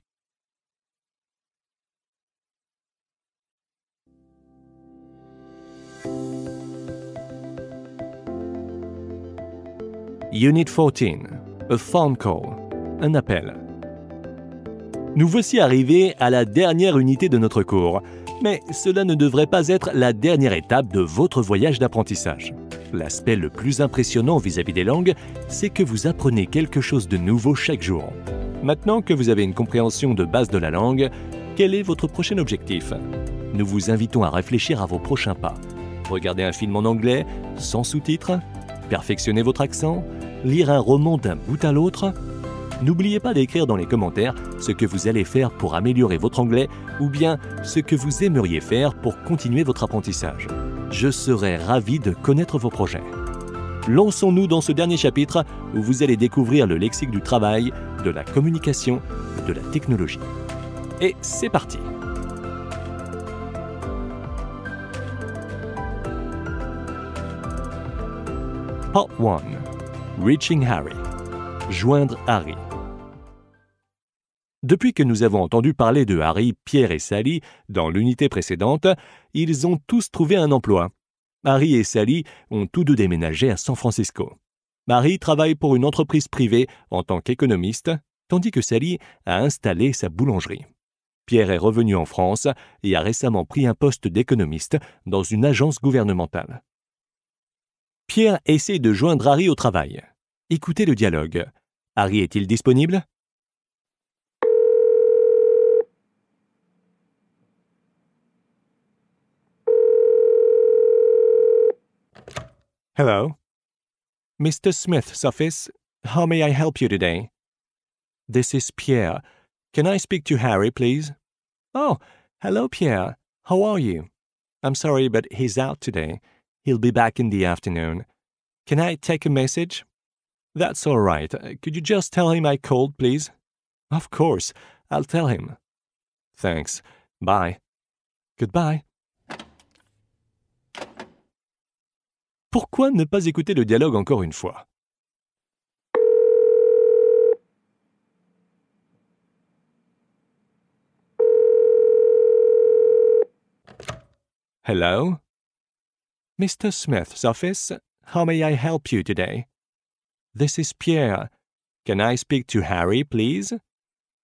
Unit 14. A phone call. Un appel. Nous voici arrivés à la dernière unité de notre cours, mais cela ne devrait pas être la dernière étape de votre voyage d'apprentissage. L'aspect le plus impressionnant vis-à-vis des langues, c'est que vous apprenez quelque chose de nouveau chaque jour. Maintenant que vous avez une compréhension de base de la langue, quel est votre prochain objectif Nous vous invitons à réfléchir à vos prochains pas. Regarder un film en anglais, sans sous-titres Perfectionner votre accent Lire un roman d'un bout à l'autre N'oubliez pas d'écrire dans les commentaires ce que vous allez faire pour améliorer votre anglais ou bien ce que vous aimeriez faire pour continuer votre apprentissage. Je serai ravi de connaître vos projets. Lançons-nous dans ce dernier chapitre où vous allez découvrir le lexique du travail, de la communication, de la technologie. Et c'est parti Part 1. Reaching Harry. Joindre Harry. Depuis que nous avons entendu parler de Harry, Pierre et Sally dans l'unité précédente, ils ont tous trouvé un emploi. Harry et Sally ont tous deux déménagé à San Francisco. Marie travaille pour une entreprise privée en tant qu'économiste, tandis que Sally a installé sa boulangerie. Pierre est revenu en France et a récemment pris un poste d'économiste dans une agence gouvernementale. Pierre essaie de joindre Harry au travail. Écoutez le dialogue. Harry est-il disponible Hello. Mr. Smith's office. How may I help you today? This is Pierre. Can I speak to Harry, please? Oh, hello, Pierre. How are you? I'm sorry, but he's out today. He'll be back in the afternoon. Can I take a message? That's all right. Could you just tell him I called, please? Of course. I'll tell him. Thanks. Bye. Goodbye. pourquoi ne pas écouter le dialogue encore une fois Hello? Mr. Smith's office, how may I help you today? This is Pierre. Can I speak to Harry, please?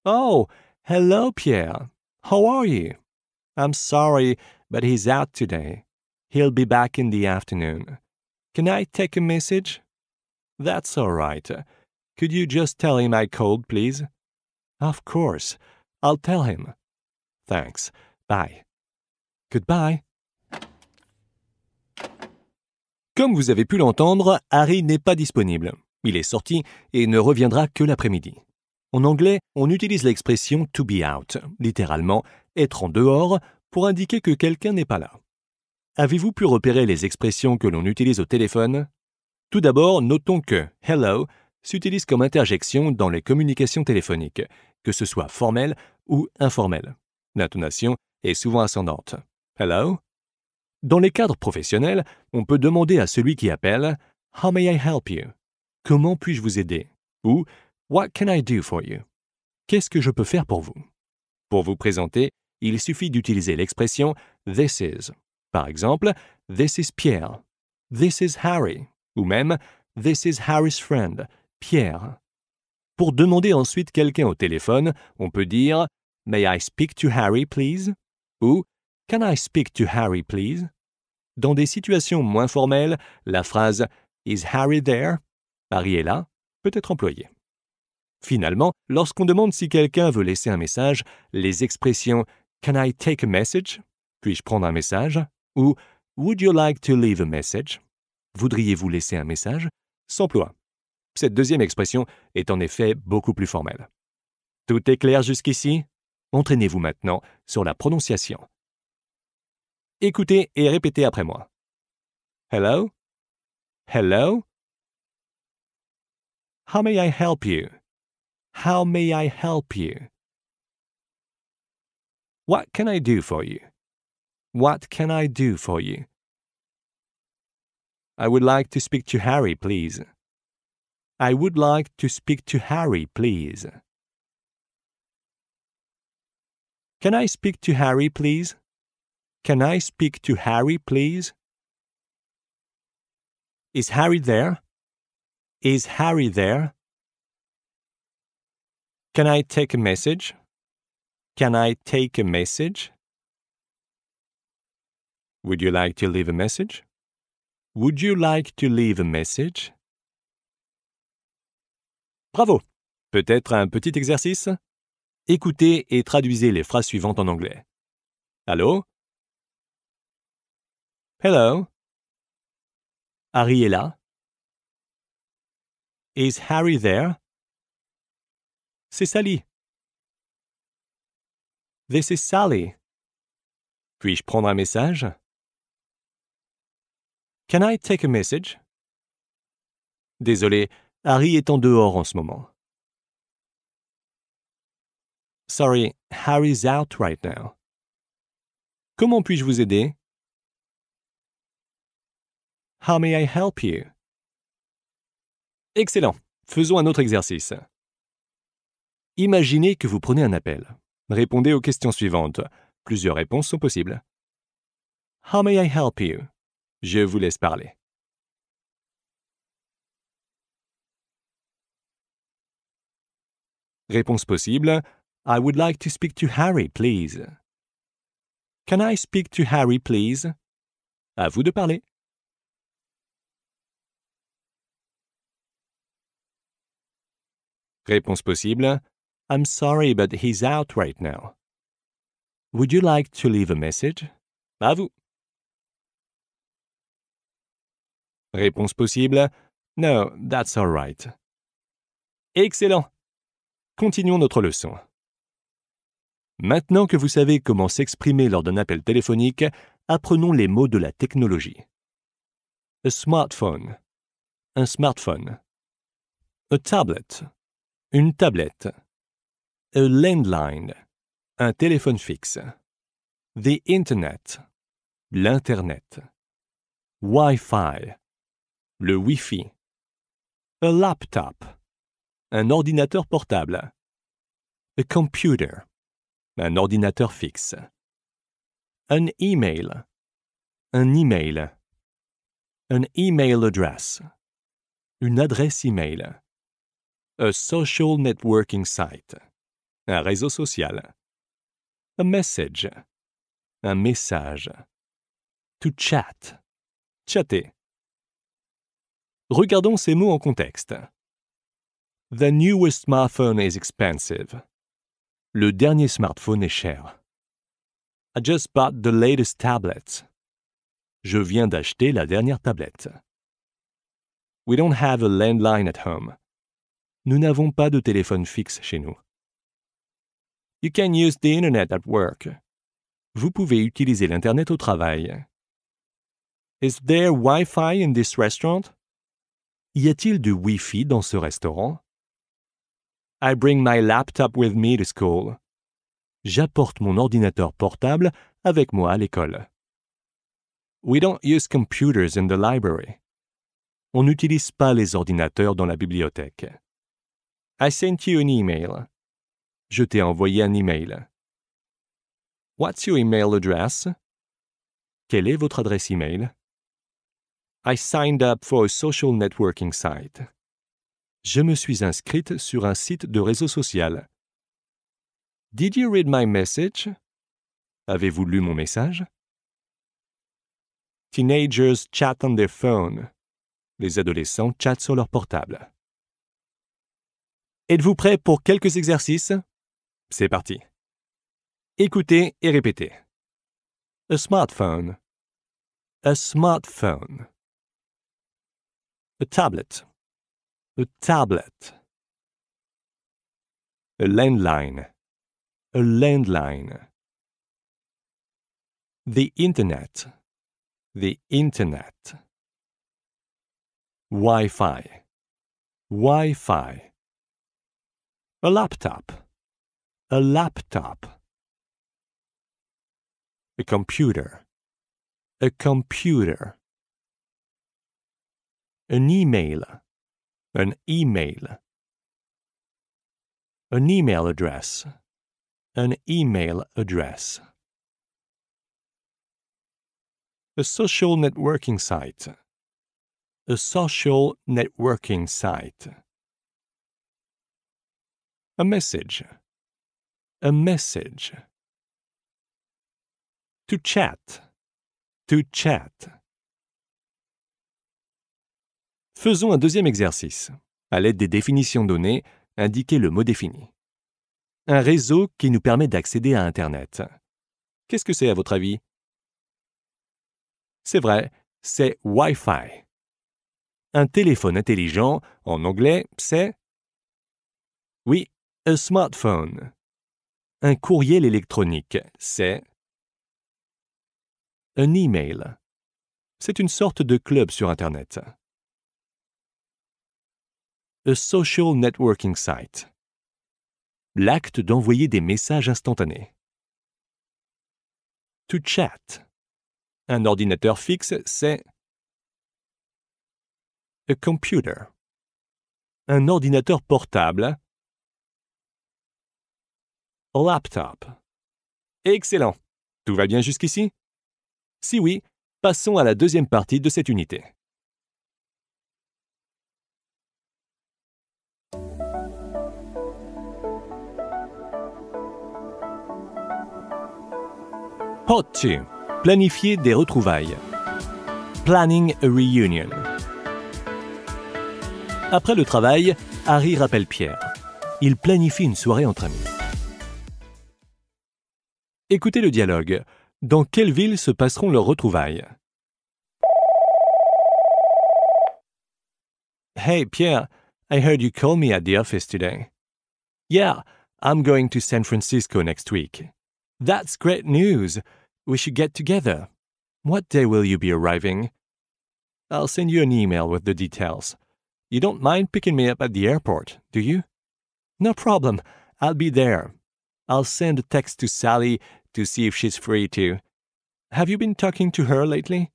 Oh, hello, Pierre. How are you? I'm sorry, but he's out today. He'll be back in the afternoon. Can I take a message? That's all right. Could you just tell him I please? Of course. I'll tell him. Thanks. Bye. Goodbye. Comme vous avez pu l'entendre, Harry n'est pas disponible. Il est sorti et ne reviendra que l'après-midi. En anglais, on utilise l'expression to be out, littéralement être en dehors, pour indiquer que quelqu'un n'est pas là. Avez-vous pu repérer les expressions que l'on utilise au téléphone Tout d'abord, notons que hello s'utilise comme interjection dans les communications téléphoniques, que ce soit formelles ou informelle. L'intonation est souvent ascendante. Hello Dans les cadres professionnels, on peut demander à celui qui appelle How may I help you Comment puis-je vous aider ou What can I do for you Qu'est-ce que je peux faire pour vous Pour vous présenter, il suffit d'utiliser l'expression This is par exemple, This is Pierre, This is Harry, ou même This is Harry's friend, Pierre. Pour demander ensuite quelqu'un au téléphone, on peut dire May I speak to Harry, please? ou Can I speak to Harry, please? Dans des situations moins formelles, la phrase Is Harry there? Harry est là peut être employée. Finalement, lorsqu'on demande si quelqu'un veut laisser un message, les expressions Can I take a message? Puis-je prendre un message? ou Would you like to leave a message Voudriez-vous laisser un message s'emploie. Cette deuxième expression est en effet beaucoup plus formelle. Tout est clair jusqu'ici Entraînez-vous maintenant sur la prononciation. Écoutez et répétez après moi. Hello? Hello? How may I help you? How may I help you? What can I do for you? What can I do for you? I would like to speak to Harry, please. I would like to speak to Harry, please. Can I speak to Harry, please? Can I speak to Harry, please? Is Harry there? Is Harry there? Can I take a message? Can I take a message? Would you like to leave a message? Would you like to leave a message? Bravo! Peut-être un petit exercice? Écoutez et traduisez les phrases suivantes en anglais. Allô? Hello. Harry est là? Is Harry there? C'est Sally. This is Sally. Puis-je prendre un message? Can I take a message? Désolé, Harry est en dehors en ce moment. Sorry, Harry's out right now. Comment puis-je vous aider? How may I help you? Excellent. Faisons un autre exercice. Imaginez que vous prenez un appel. Répondez aux questions suivantes. Plusieurs réponses sont possibles. How may I help you? Je vous laisse parler. Réponse possible. I would like to speak to Harry, please. Can I speak to Harry, please? À vous de parler. Réponse possible. I'm sorry, but he's out right now. Would you like to leave a message? À vous. Réponse possible No, that's right. » Excellent. Continuons notre leçon. Maintenant que vous savez comment s'exprimer lors d'un appel téléphonique, apprenons les mots de la technologie. A smartphone. Un smartphone. A tablet. Une tablette. A landline. Un téléphone fixe. The Internet. L'Internet. Wi-Fi le Wi-Fi, a laptop, un ordinateur portable, a computer, un ordinateur fixe, un email, un email, un email address, une adresse email, a social networking site, un réseau social, a message, un message, to chat, chatter, Regardons ces mots en contexte. The newest smartphone is expensive. Le dernier smartphone est cher. I just bought the latest tablet. Je viens d'acheter la dernière tablette. We don't have a landline at home. Nous n'avons pas de téléphone fixe chez nous. You can use the internet at work. Vous pouvez utiliser l'internet au travail. Is there Wi-Fi in this restaurant? Y a-t-il du Wi-Fi dans ce restaurant? I bring my laptop with me to school. J'apporte mon ordinateur portable avec moi à l'école. We don't use computers in the library. On n'utilise pas les ordinateurs dans la bibliothèque. I sent you an email. Je t'ai envoyé un email. What's your email address? Quelle est votre adresse email? I signed up for a social networking site. Je me suis inscrite sur un site de réseau social. Did you read my message? Avez-vous lu mon message? Teenagers chat on their phone. Les adolescents chatent sur leur portable. Êtes-vous prêt pour quelques exercices? C'est parti. Écoutez et répétez. A smartphone. A smartphone. A tablet. A tablet. A landline. A landline. The internet. The internet. Wi Fi. Wi Fi. A laptop. A laptop. A computer. A computer. Een e an Een e An email address. An email address. A social networking site. A social networking site. A message. A message. To chat. To chat. Faisons un deuxième exercice. À l'aide des définitions données, indiquez le mot défini. Un réseau qui nous permet d'accéder à Internet. Qu'est-ce que c'est à votre avis C'est vrai, c'est Wi-Fi. Un téléphone intelligent, en anglais, c'est Oui, un smartphone. Un courriel électronique, c'est un email. C'est une sorte de club sur Internet a social networking site. L'acte d'envoyer des messages instantanés. To chat. Un ordinateur fixe, c'est a computer. Un ordinateur portable. A laptop. Excellent. Tout va bien jusqu'ici Si oui, passons à la deuxième partie de cette unité. planifier des retrouvailles. Planning a reunion. Après le travail, Harry rappelle Pierre. Il planifie une soirée entre amis. Écoutez le dialogue. Dans quelle ville se passeront leurs retrouvailles Hey Pierre, I heard you call me at the office today. Yeah, I'm going to San Francisco next week. That's great news. We should get together. What day will you be arriving? I'll send you an email with the details. You don't mind picking me up at the airport, do you? No problem. I'll be there. I'll send a text to Sally to see if she's free too. Have you been talking to her lately?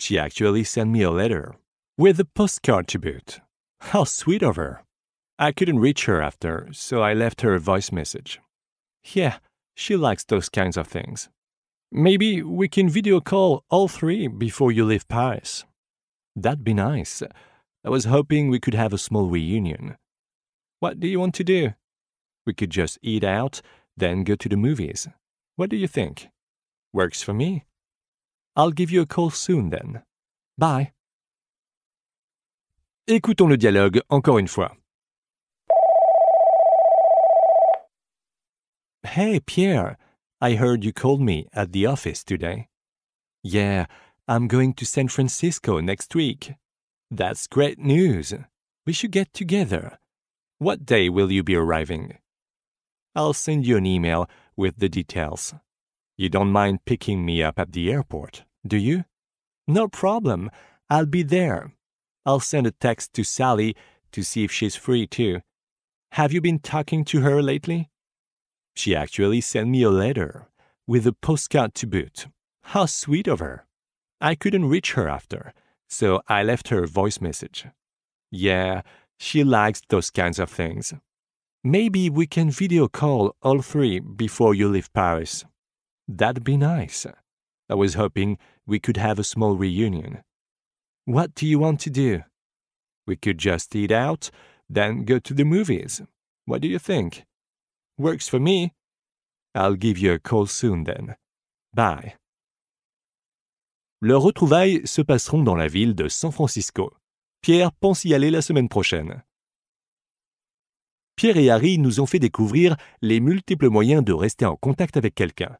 She actually sent me a letter with a postcard to boot. How sweet of her. I couldn't reach her after, so I left her a voice message. Yeah, she likes those kinds of things. Maybe we can video call all three before you leave Paris. That'd be nice. I was hoping we could have a small reunion. What do you want to do? We could just eat out, then go to the movies. What do you think? Works for me. I'll give you a call soon then. Bye. Écoutons le dialogue encore une fois. Hey, Pierre. I heard you called me at the office today. Yeah, I'm going to San Francisco next week. That's great news. We should get together. What day will you be arriving? I'll send you an email with the details. You don't mind picking me up at the airport, do you? No problem. I'll be there. I'll send a text to Sally to see if she's free too. Have you been talking to her lately? She actually sent me a letter with a postcard to boot. How sweet of her. I couldn't reach her after, so I left her a voice message. Yeah, she likes those kinds of things. Maybe we can video call all three before you leave Paris. That'd be nice. I was hoping we could have a small reunion. What do you want to do? We could just eat out, then go to the movies. What do you think? Works for me. I'll give you a call soon then. Bye. Leurs retrouvailles se passeront dans la ville de San Francisco. Pierre pense y aller la semaine prochaine. Pierre et Harry nous ont fait découvrir les multiples moyens de rester en contact avec quelqu'un.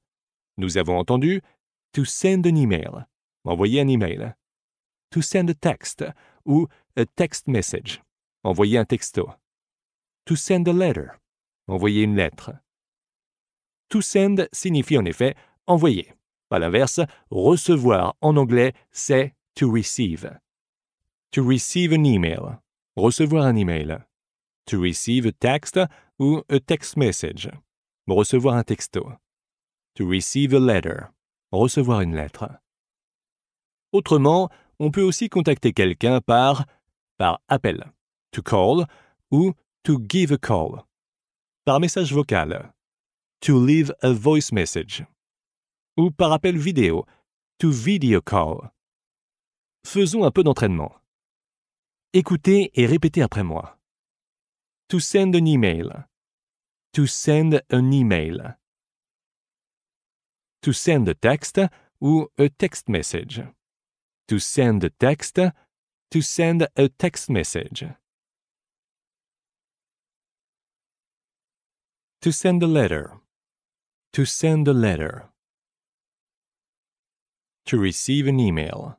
Nous avons entendu to send an email, envoyer un email, to send a text ou a text message, envoyer un texto, to send a letter, envoyer une lettre. To send signifie en effet envoyer. Par l'inverse, recevoir en anglais, c'est to receive. To receive an email, recevoir un email. To receive a text ou a text message, recevoir un texto. To receive a letter, recevoir une lettre. Autrement, on peut aussi contacter quelqu'un par, par appel, to call ou to give a call, par message vocal, to leave a voice message, ou par appel vidéo, to video call. Faisons un peu d'entraînement. Écoutez et répétez après moi. To send an email. To send an email. To send a text ou a text message. To send a text. To send a text message. To send a letter. To send a letter. To receive an email.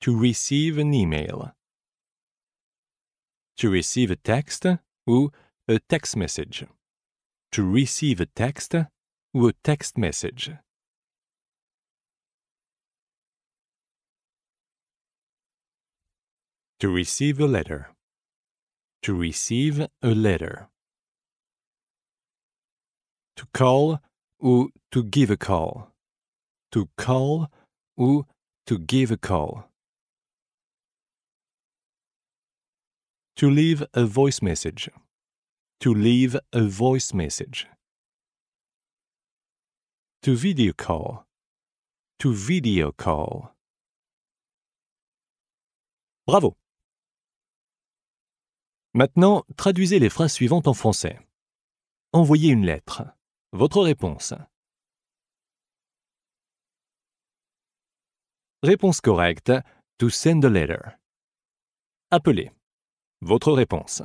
To receive an email. To receive a text ou a text message. To receive a text ou a text message. To receive a letter. To receive a letter. to call ou to give a call. To call ou to give a call. To leave a voice message. To leave a voice message. To video call. To video call. Bravo! Maintenant, traduisez les phrases suivantes en français. Envoyez une lettre. Votre réponse. Réponse correcte. To send a letter. Appelez. Votre réponse.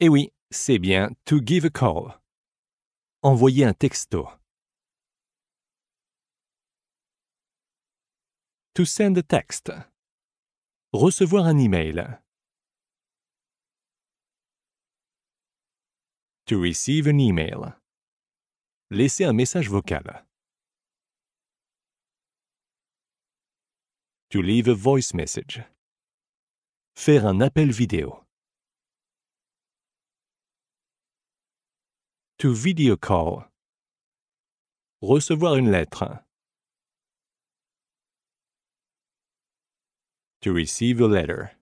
Eh oui, c'est bien to give a call. Envoyer un texto. To send a text. Recevoir un email. To receive an email. Laissez un message vocal. To leave a voice message. Faire un appel vidéo. To video call. Recevoir une lettre. To receive a letter.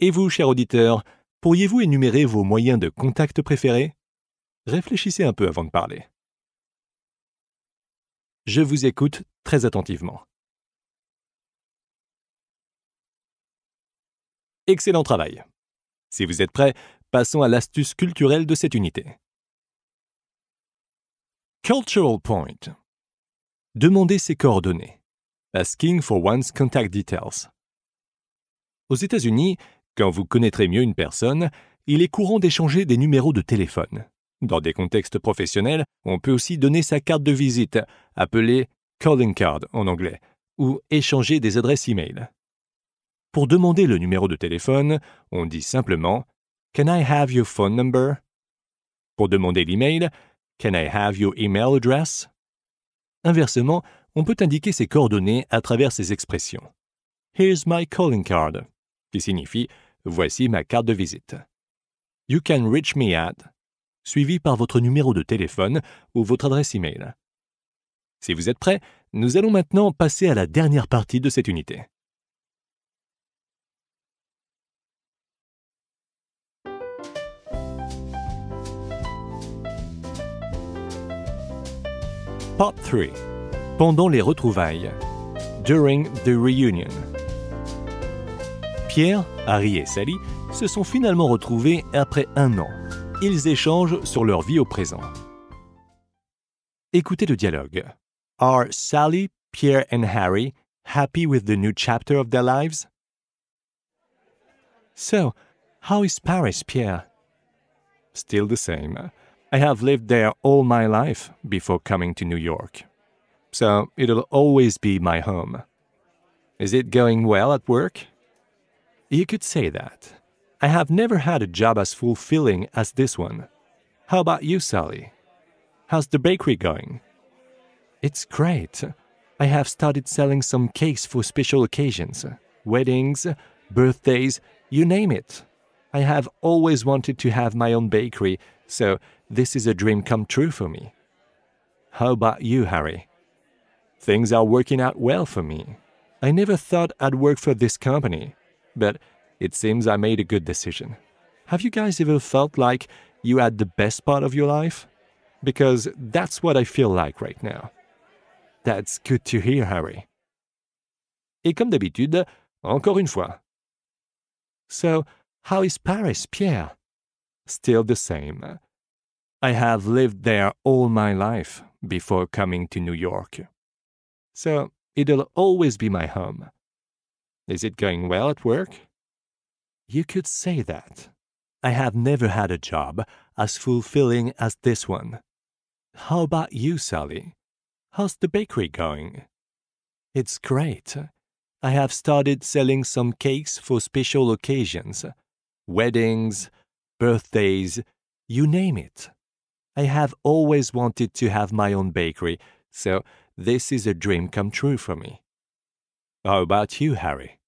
Et vous, cher auditeur, Pourriez-vous énumérer vos moyens de contact préférés Réfléchissez un peu avant de parler. Je vous écoute très attentivement. Excellent travail. Si vous êtes prêt, passons à l'astuce culturelle de cette unité. Cultural Point. Demandez ses coordonnées. Asking for one's contact details. Aux États-Unis, quand vous connaîtrez mieux une personne, il est courant d'échanger des numéros de téléphone. Dans des contextes professionnels, on peut aussi donner sa carte de visite, appelée calling card en anglais, ou échanger des adresses e-mail. Pour demander le numéro de téléphone, on dit simplement Can I have your phone number? Pour demander « Can I have your email address? Inversement, on peut indiquer ses coordonnées à travers ces expressions. Here's my calling card, qui signifie Voici ma carte de visite. You can reach me at, suivi par votre numéro de téléphone ou votre adresse email. Si vous êtes prêt, nous allons maintenant passer à la dernière partie de cette unité. Part 3. Pendant les retrouvailles. During the reunion. Pierre, Harry et Sally se sont finalement retrouvés après un an. Ils échangent sur leur vie au présent. Écoutez le dialogue. Are Sally, Pierre and Harry happy with the new chapter of their lives? So, how is Paris, Pierre? Still the same. I have lived there all my life before coming to New York. So it'll always be my home. Is it going well at work? You could say that. I have never had a job as fulfilling as this one. How about you, Sally? How's the bakery going? It's great. I have started selling some cakes for special occasions weddings, birthdays, you name it. I have always wanted to have my own bakery, so this is a dream come true for me. How about you, Harry? Things are working out well for me. I never thought I'd work for this company, but it seems I made a good decision. Have you guys ever felt like you had the best part of your life? Because that's what I feel like right now. That's good to hear, Harry. Et comme d'habitude, encore une fois. So, how is Paris, Pierre? Still the same. I have lived there all my life before coming to New York. So, it'll always be my home. Is it going well at work? You could say that. I have never had a job as fulfilling as this one. How about you, Sally? How's the bakery going? It's great. I have started selling some cakes for special occasions weddings, birthdays, you name it. I have always wanted to have my own bakery, so this is a dream come true for me. How about you, Harry?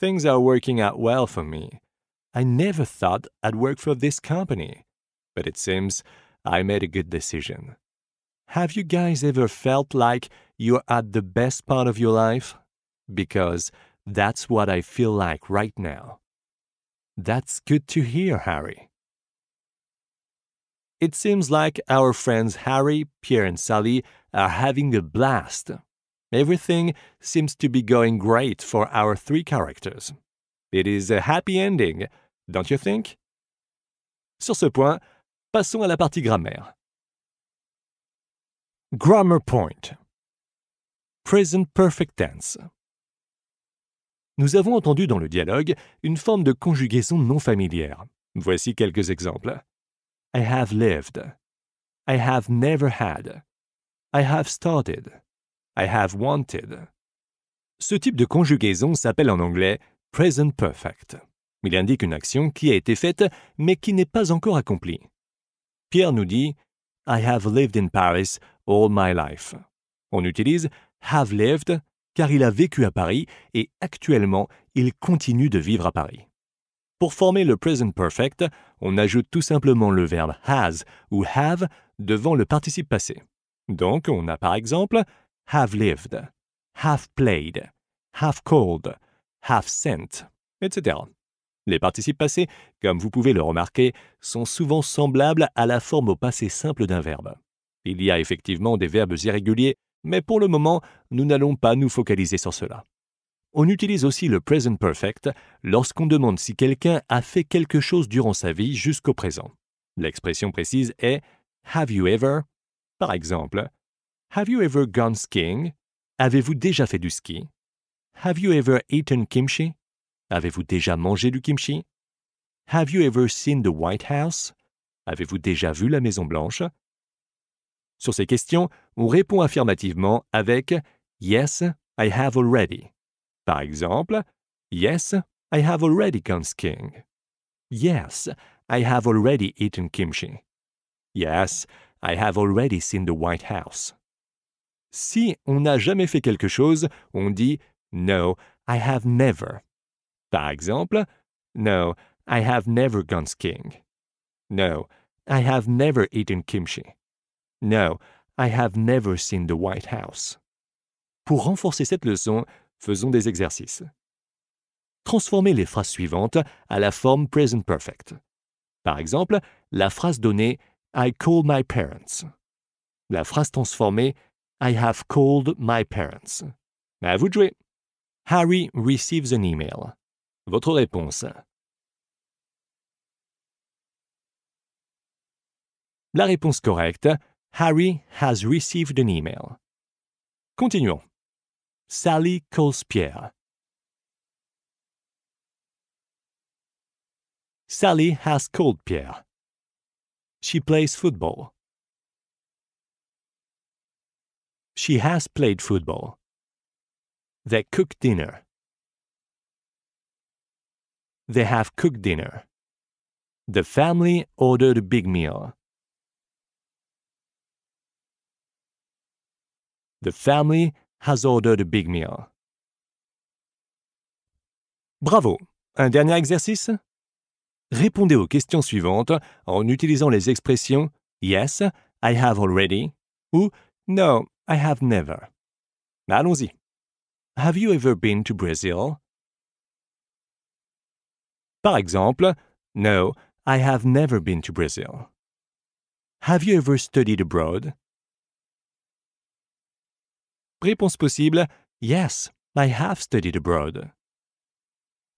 Things are working out well for me. I never thought I'd work for this company, but it seems I made a good decision. Have you guys ever felt like you're at the best part of your life? Because that's what I feel like right now. That's good to hear, Harry. It seems like our friends Harry, Pierre, and Sally are having a blast Everything seems to be going great for our three characters. It is a happy ending, don't you think? Sur ce point, passons à la partie grammaire. Grammar point. Present perfect tense. Nous avons entendu dans le dialogue une forme de conjugaison non familière. Voici quelques exemples. I have lived. I have never had. I have started. I have wanted. Ce type de conjugaison s'appelle en anglais present perfect. Il indique une action qui a été faite mais qui n'est pas encore accomplie. Pierre nous dit I have lived in Paris all my life. On utilise have lived car il a vécu à Paris et actuellement il continue de vivre à Paris. Pour former le present perfect, on ajoute tout simplement le verbe has ou have devant le participe passé. Donc on a par exemple have lived, have played, have called, have sent, etc. Les participes passés, comme vous pouvez le remarquer, sont souvent semblables à la forme au passé simple d'un verbe. Il y a effectivement des verbes irréguliers, mais pour le moment, nous n'allons pas nous focaliser sur cela. On utilise aussi le present perfect lorsqu'on demande si quelqu'un a fait quelque chose durant sa vie jusqu'au présent. L'expression précise est Have you ever Par exemple, Have you ever gone skiing? Avez-vous déjà fait du ski? Have you ever eaten kimchi? Avez-vous déjà mangé du kimchi? Have you ever seen the White House? Avez-vous déjà vu la Maison Blanche? Sur ces questions, on répond affirmativement avec Yes, I have already. Par exemple, Yes, I have already gone skiing. Yes, I have already eaten kimchi. Yes, I have already seen the White House. Si on n'a jamais fait quelque chose, on dit No, I have never. Par exemple, No, I have never gone skiing. No, I have never eaten kimchi. No, I have never seen the White House. Pour renforcer cette leçon, faisons des exercices. Transformez les phrases suivantes à la forme present perfect. Par exemple, la phrase donnée I call my parents. La phrase transformée I have called my parents. À vous de jouer. Harry receives an email. Votre réponse. La réponse correcte, Harry has received an email. Continuons. Sally calls Pierre. Sally has called Pierre. She plays football. She has played football. They cook dinner. They have cooked dinner. The family ordered a big meal. The family has ordered a big meal. Bravo! Un dernier exercice? Répondez aux questions suivantes en utilisant les expressions Yes, I have already ou No, I have never. Allons-y. Have you ever been to Brazil? Par exemple, no, I have never been to Brazil. Have you ever studied abroad? Réponse possible, yes, I have studied abroad.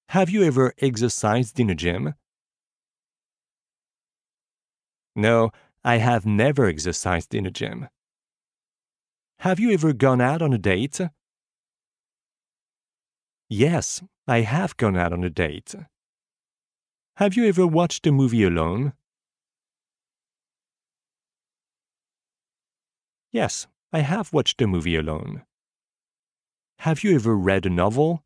Have you ever exercised in a gym? No, I have never exercised in a gym. Have you ever gone out on a date? Yes, I have gone out on a date. Have you ever watched a movie alone? Yes, I have watched a movie alone. Have you ever read a novel?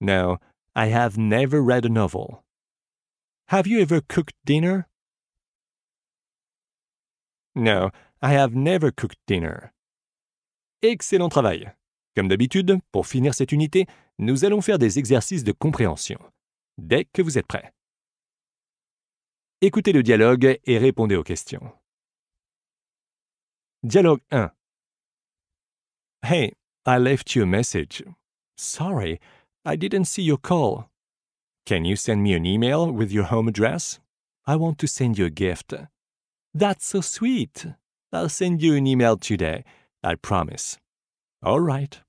No, I have never read a novel. Have you ever cooked dinner? No, I have never cooked dinner. Excellent travail. Comme d'habitude, pour finir cette unité, nous allons faire des exercices de compréhension. Dès que vous êtes prêt. Écoutez le dialogue et répondez aux questions. Dialogue 1. Hey, I left you a message. Sorry, I didn't see your call. Can you send me an email with your home address? I want to send you a gift. That's so sweet. I'll send you an email today. I promise. All right.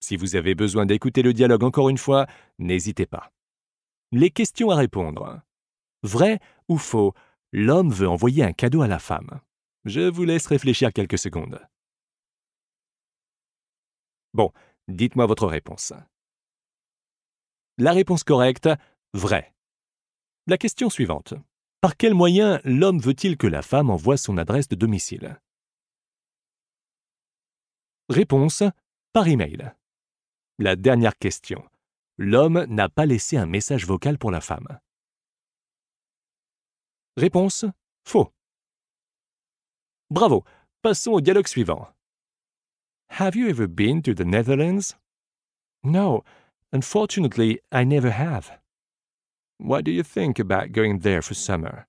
Si vous avez besoin d'écouter le dialogue encore une fois, n'hésitez pas. Les questions à répondre. Vrai ou faux, l'homme veut envoyer un cadeau à la femme. Je vous laisse réfléchir quelques secondes. Bon, dites-moi votre réponse. La réponse correcte, vrai. La question suivante. Par quel moyen l'homme veut-il que la femme envoie son adresse de domicile Réponse par email. La dernière question. L'homme n'a pas laissé un message vocal pour la femme. Réponse faux. Bravo. Passons au dialogue suivant. Have you ever been to the Netherlands? No, unfortunately, I never have. What do you think about going there for summer?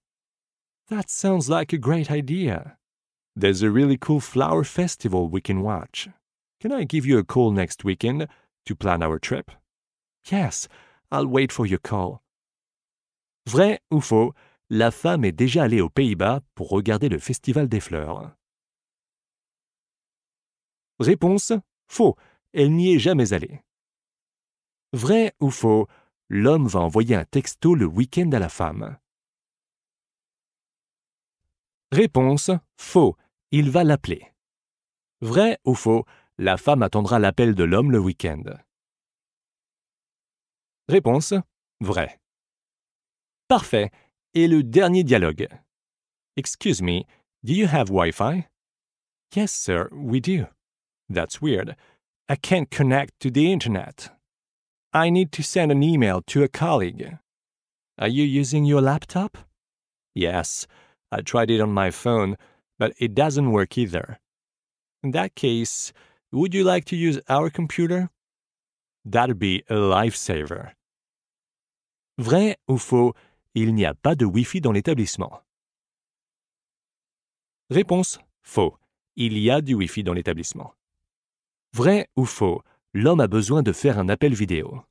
That sounds like a great idea. There's a really cool flower festival we can watch. Can I give you a call next weekend to plan our trip? Yes, I'll wait for your call. Vrai ou faux, la femme est déjà allée aux Pays-Bas pour regarder le Festival des fleurs. Réponse Faux, elle n'y est jamais allée. Vrai ou faux, l'homme va envoyer un texto le week-end à la femme. Réponse Faux. Il va l'appeler. Vrai ou faux La femme attendra l'appel de l'homme le week-end. Réponse Vrai. Parfait. Et le dernier dialogue. Excuse me, do you have Wi-Fi? Yes, sir, we do. That's weird. I can't connect to the internet. I need to send an email to a colleague. Are you using your laptop? Yes, I tried it on my phone, but it doesn't work either. In that case, would you like to use our computer? That'd be a lifesaver. Vrai ou faux, il n'y a pas de Wi-Fi dans l'établissement. Réponse faux. Il y a du Wi-Fi dans l'établissement. Vrai ou faux, l'homme a besoin de faire un appel vidéo.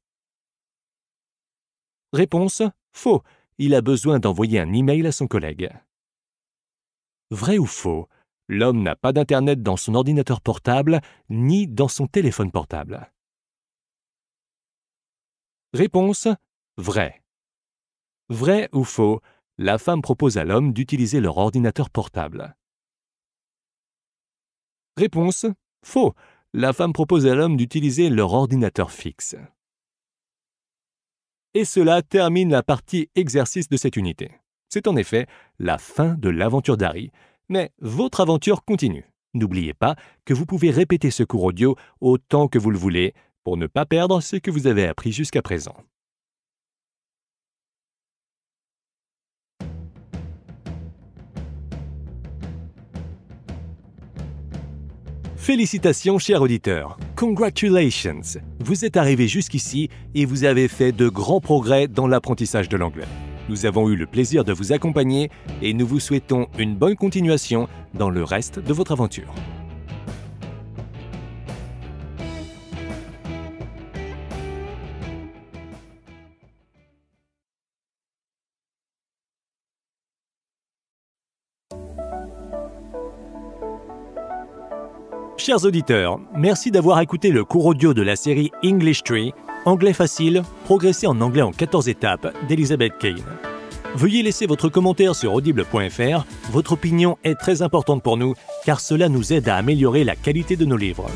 Réponse Faux. Il a besoin d'envoyer un email à son collègue. Vrai ou faux L'homme n'a pas d'Internet dans son ordinateur portable ni dans son téléphone portable. Réponse Vrai. Vrai ou faux La femme propose à l'homme d'utiliser leur ordinateur portable. Réponse Faux la femme propose à l'homme d'utiliser leur ordinateur fixe. Et cela termine la partie exercice de cette unité. C'est en effet la fin de l'aventure d'Harry, mais votre aventure continue. N'oubliez pas que vous pouvez répéter ce cours audio autant que vous le voulez pour ne pas perdre ce que vous avez appris jusqu'à présent. Félicitations, chers auditeurs. Congratulations. Vous êtes arrivés jusqu'ici et vous avez fait de grands progrès dans l'apprentissage de l'anglais. Nous avons eu le plaisir de vous accompagner et nous vous souhaitons une bonne continuation dans le reste de votre aventure. Chers auditeurs, merci d'avoir écouté le cours audio de la série English Tree, Anglais facile, progresser en anglais en 14 étapes d'Elizabeth Kane. Veuillez laisser votre commentaire sur audible.fr, votre opinion est très importante pour nous car cela nous aide à améliorer la qualité de nos livres.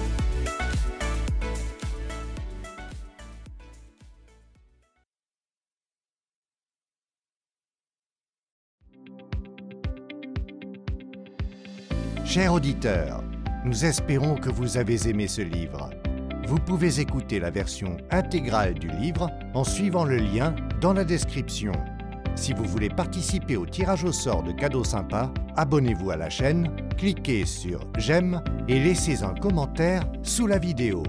Chers auditeurs, nous espérons que vous avez aimé ce livre. Vous pouvez écouter la version intégrale du livre en suivant le lien dans la description. Si vous voulez participer au tirage au sort de cadeaux sympas, abonnez-vous à la chaîne, cliquez sur J'aime et laissez un commentaire sous la vidéo.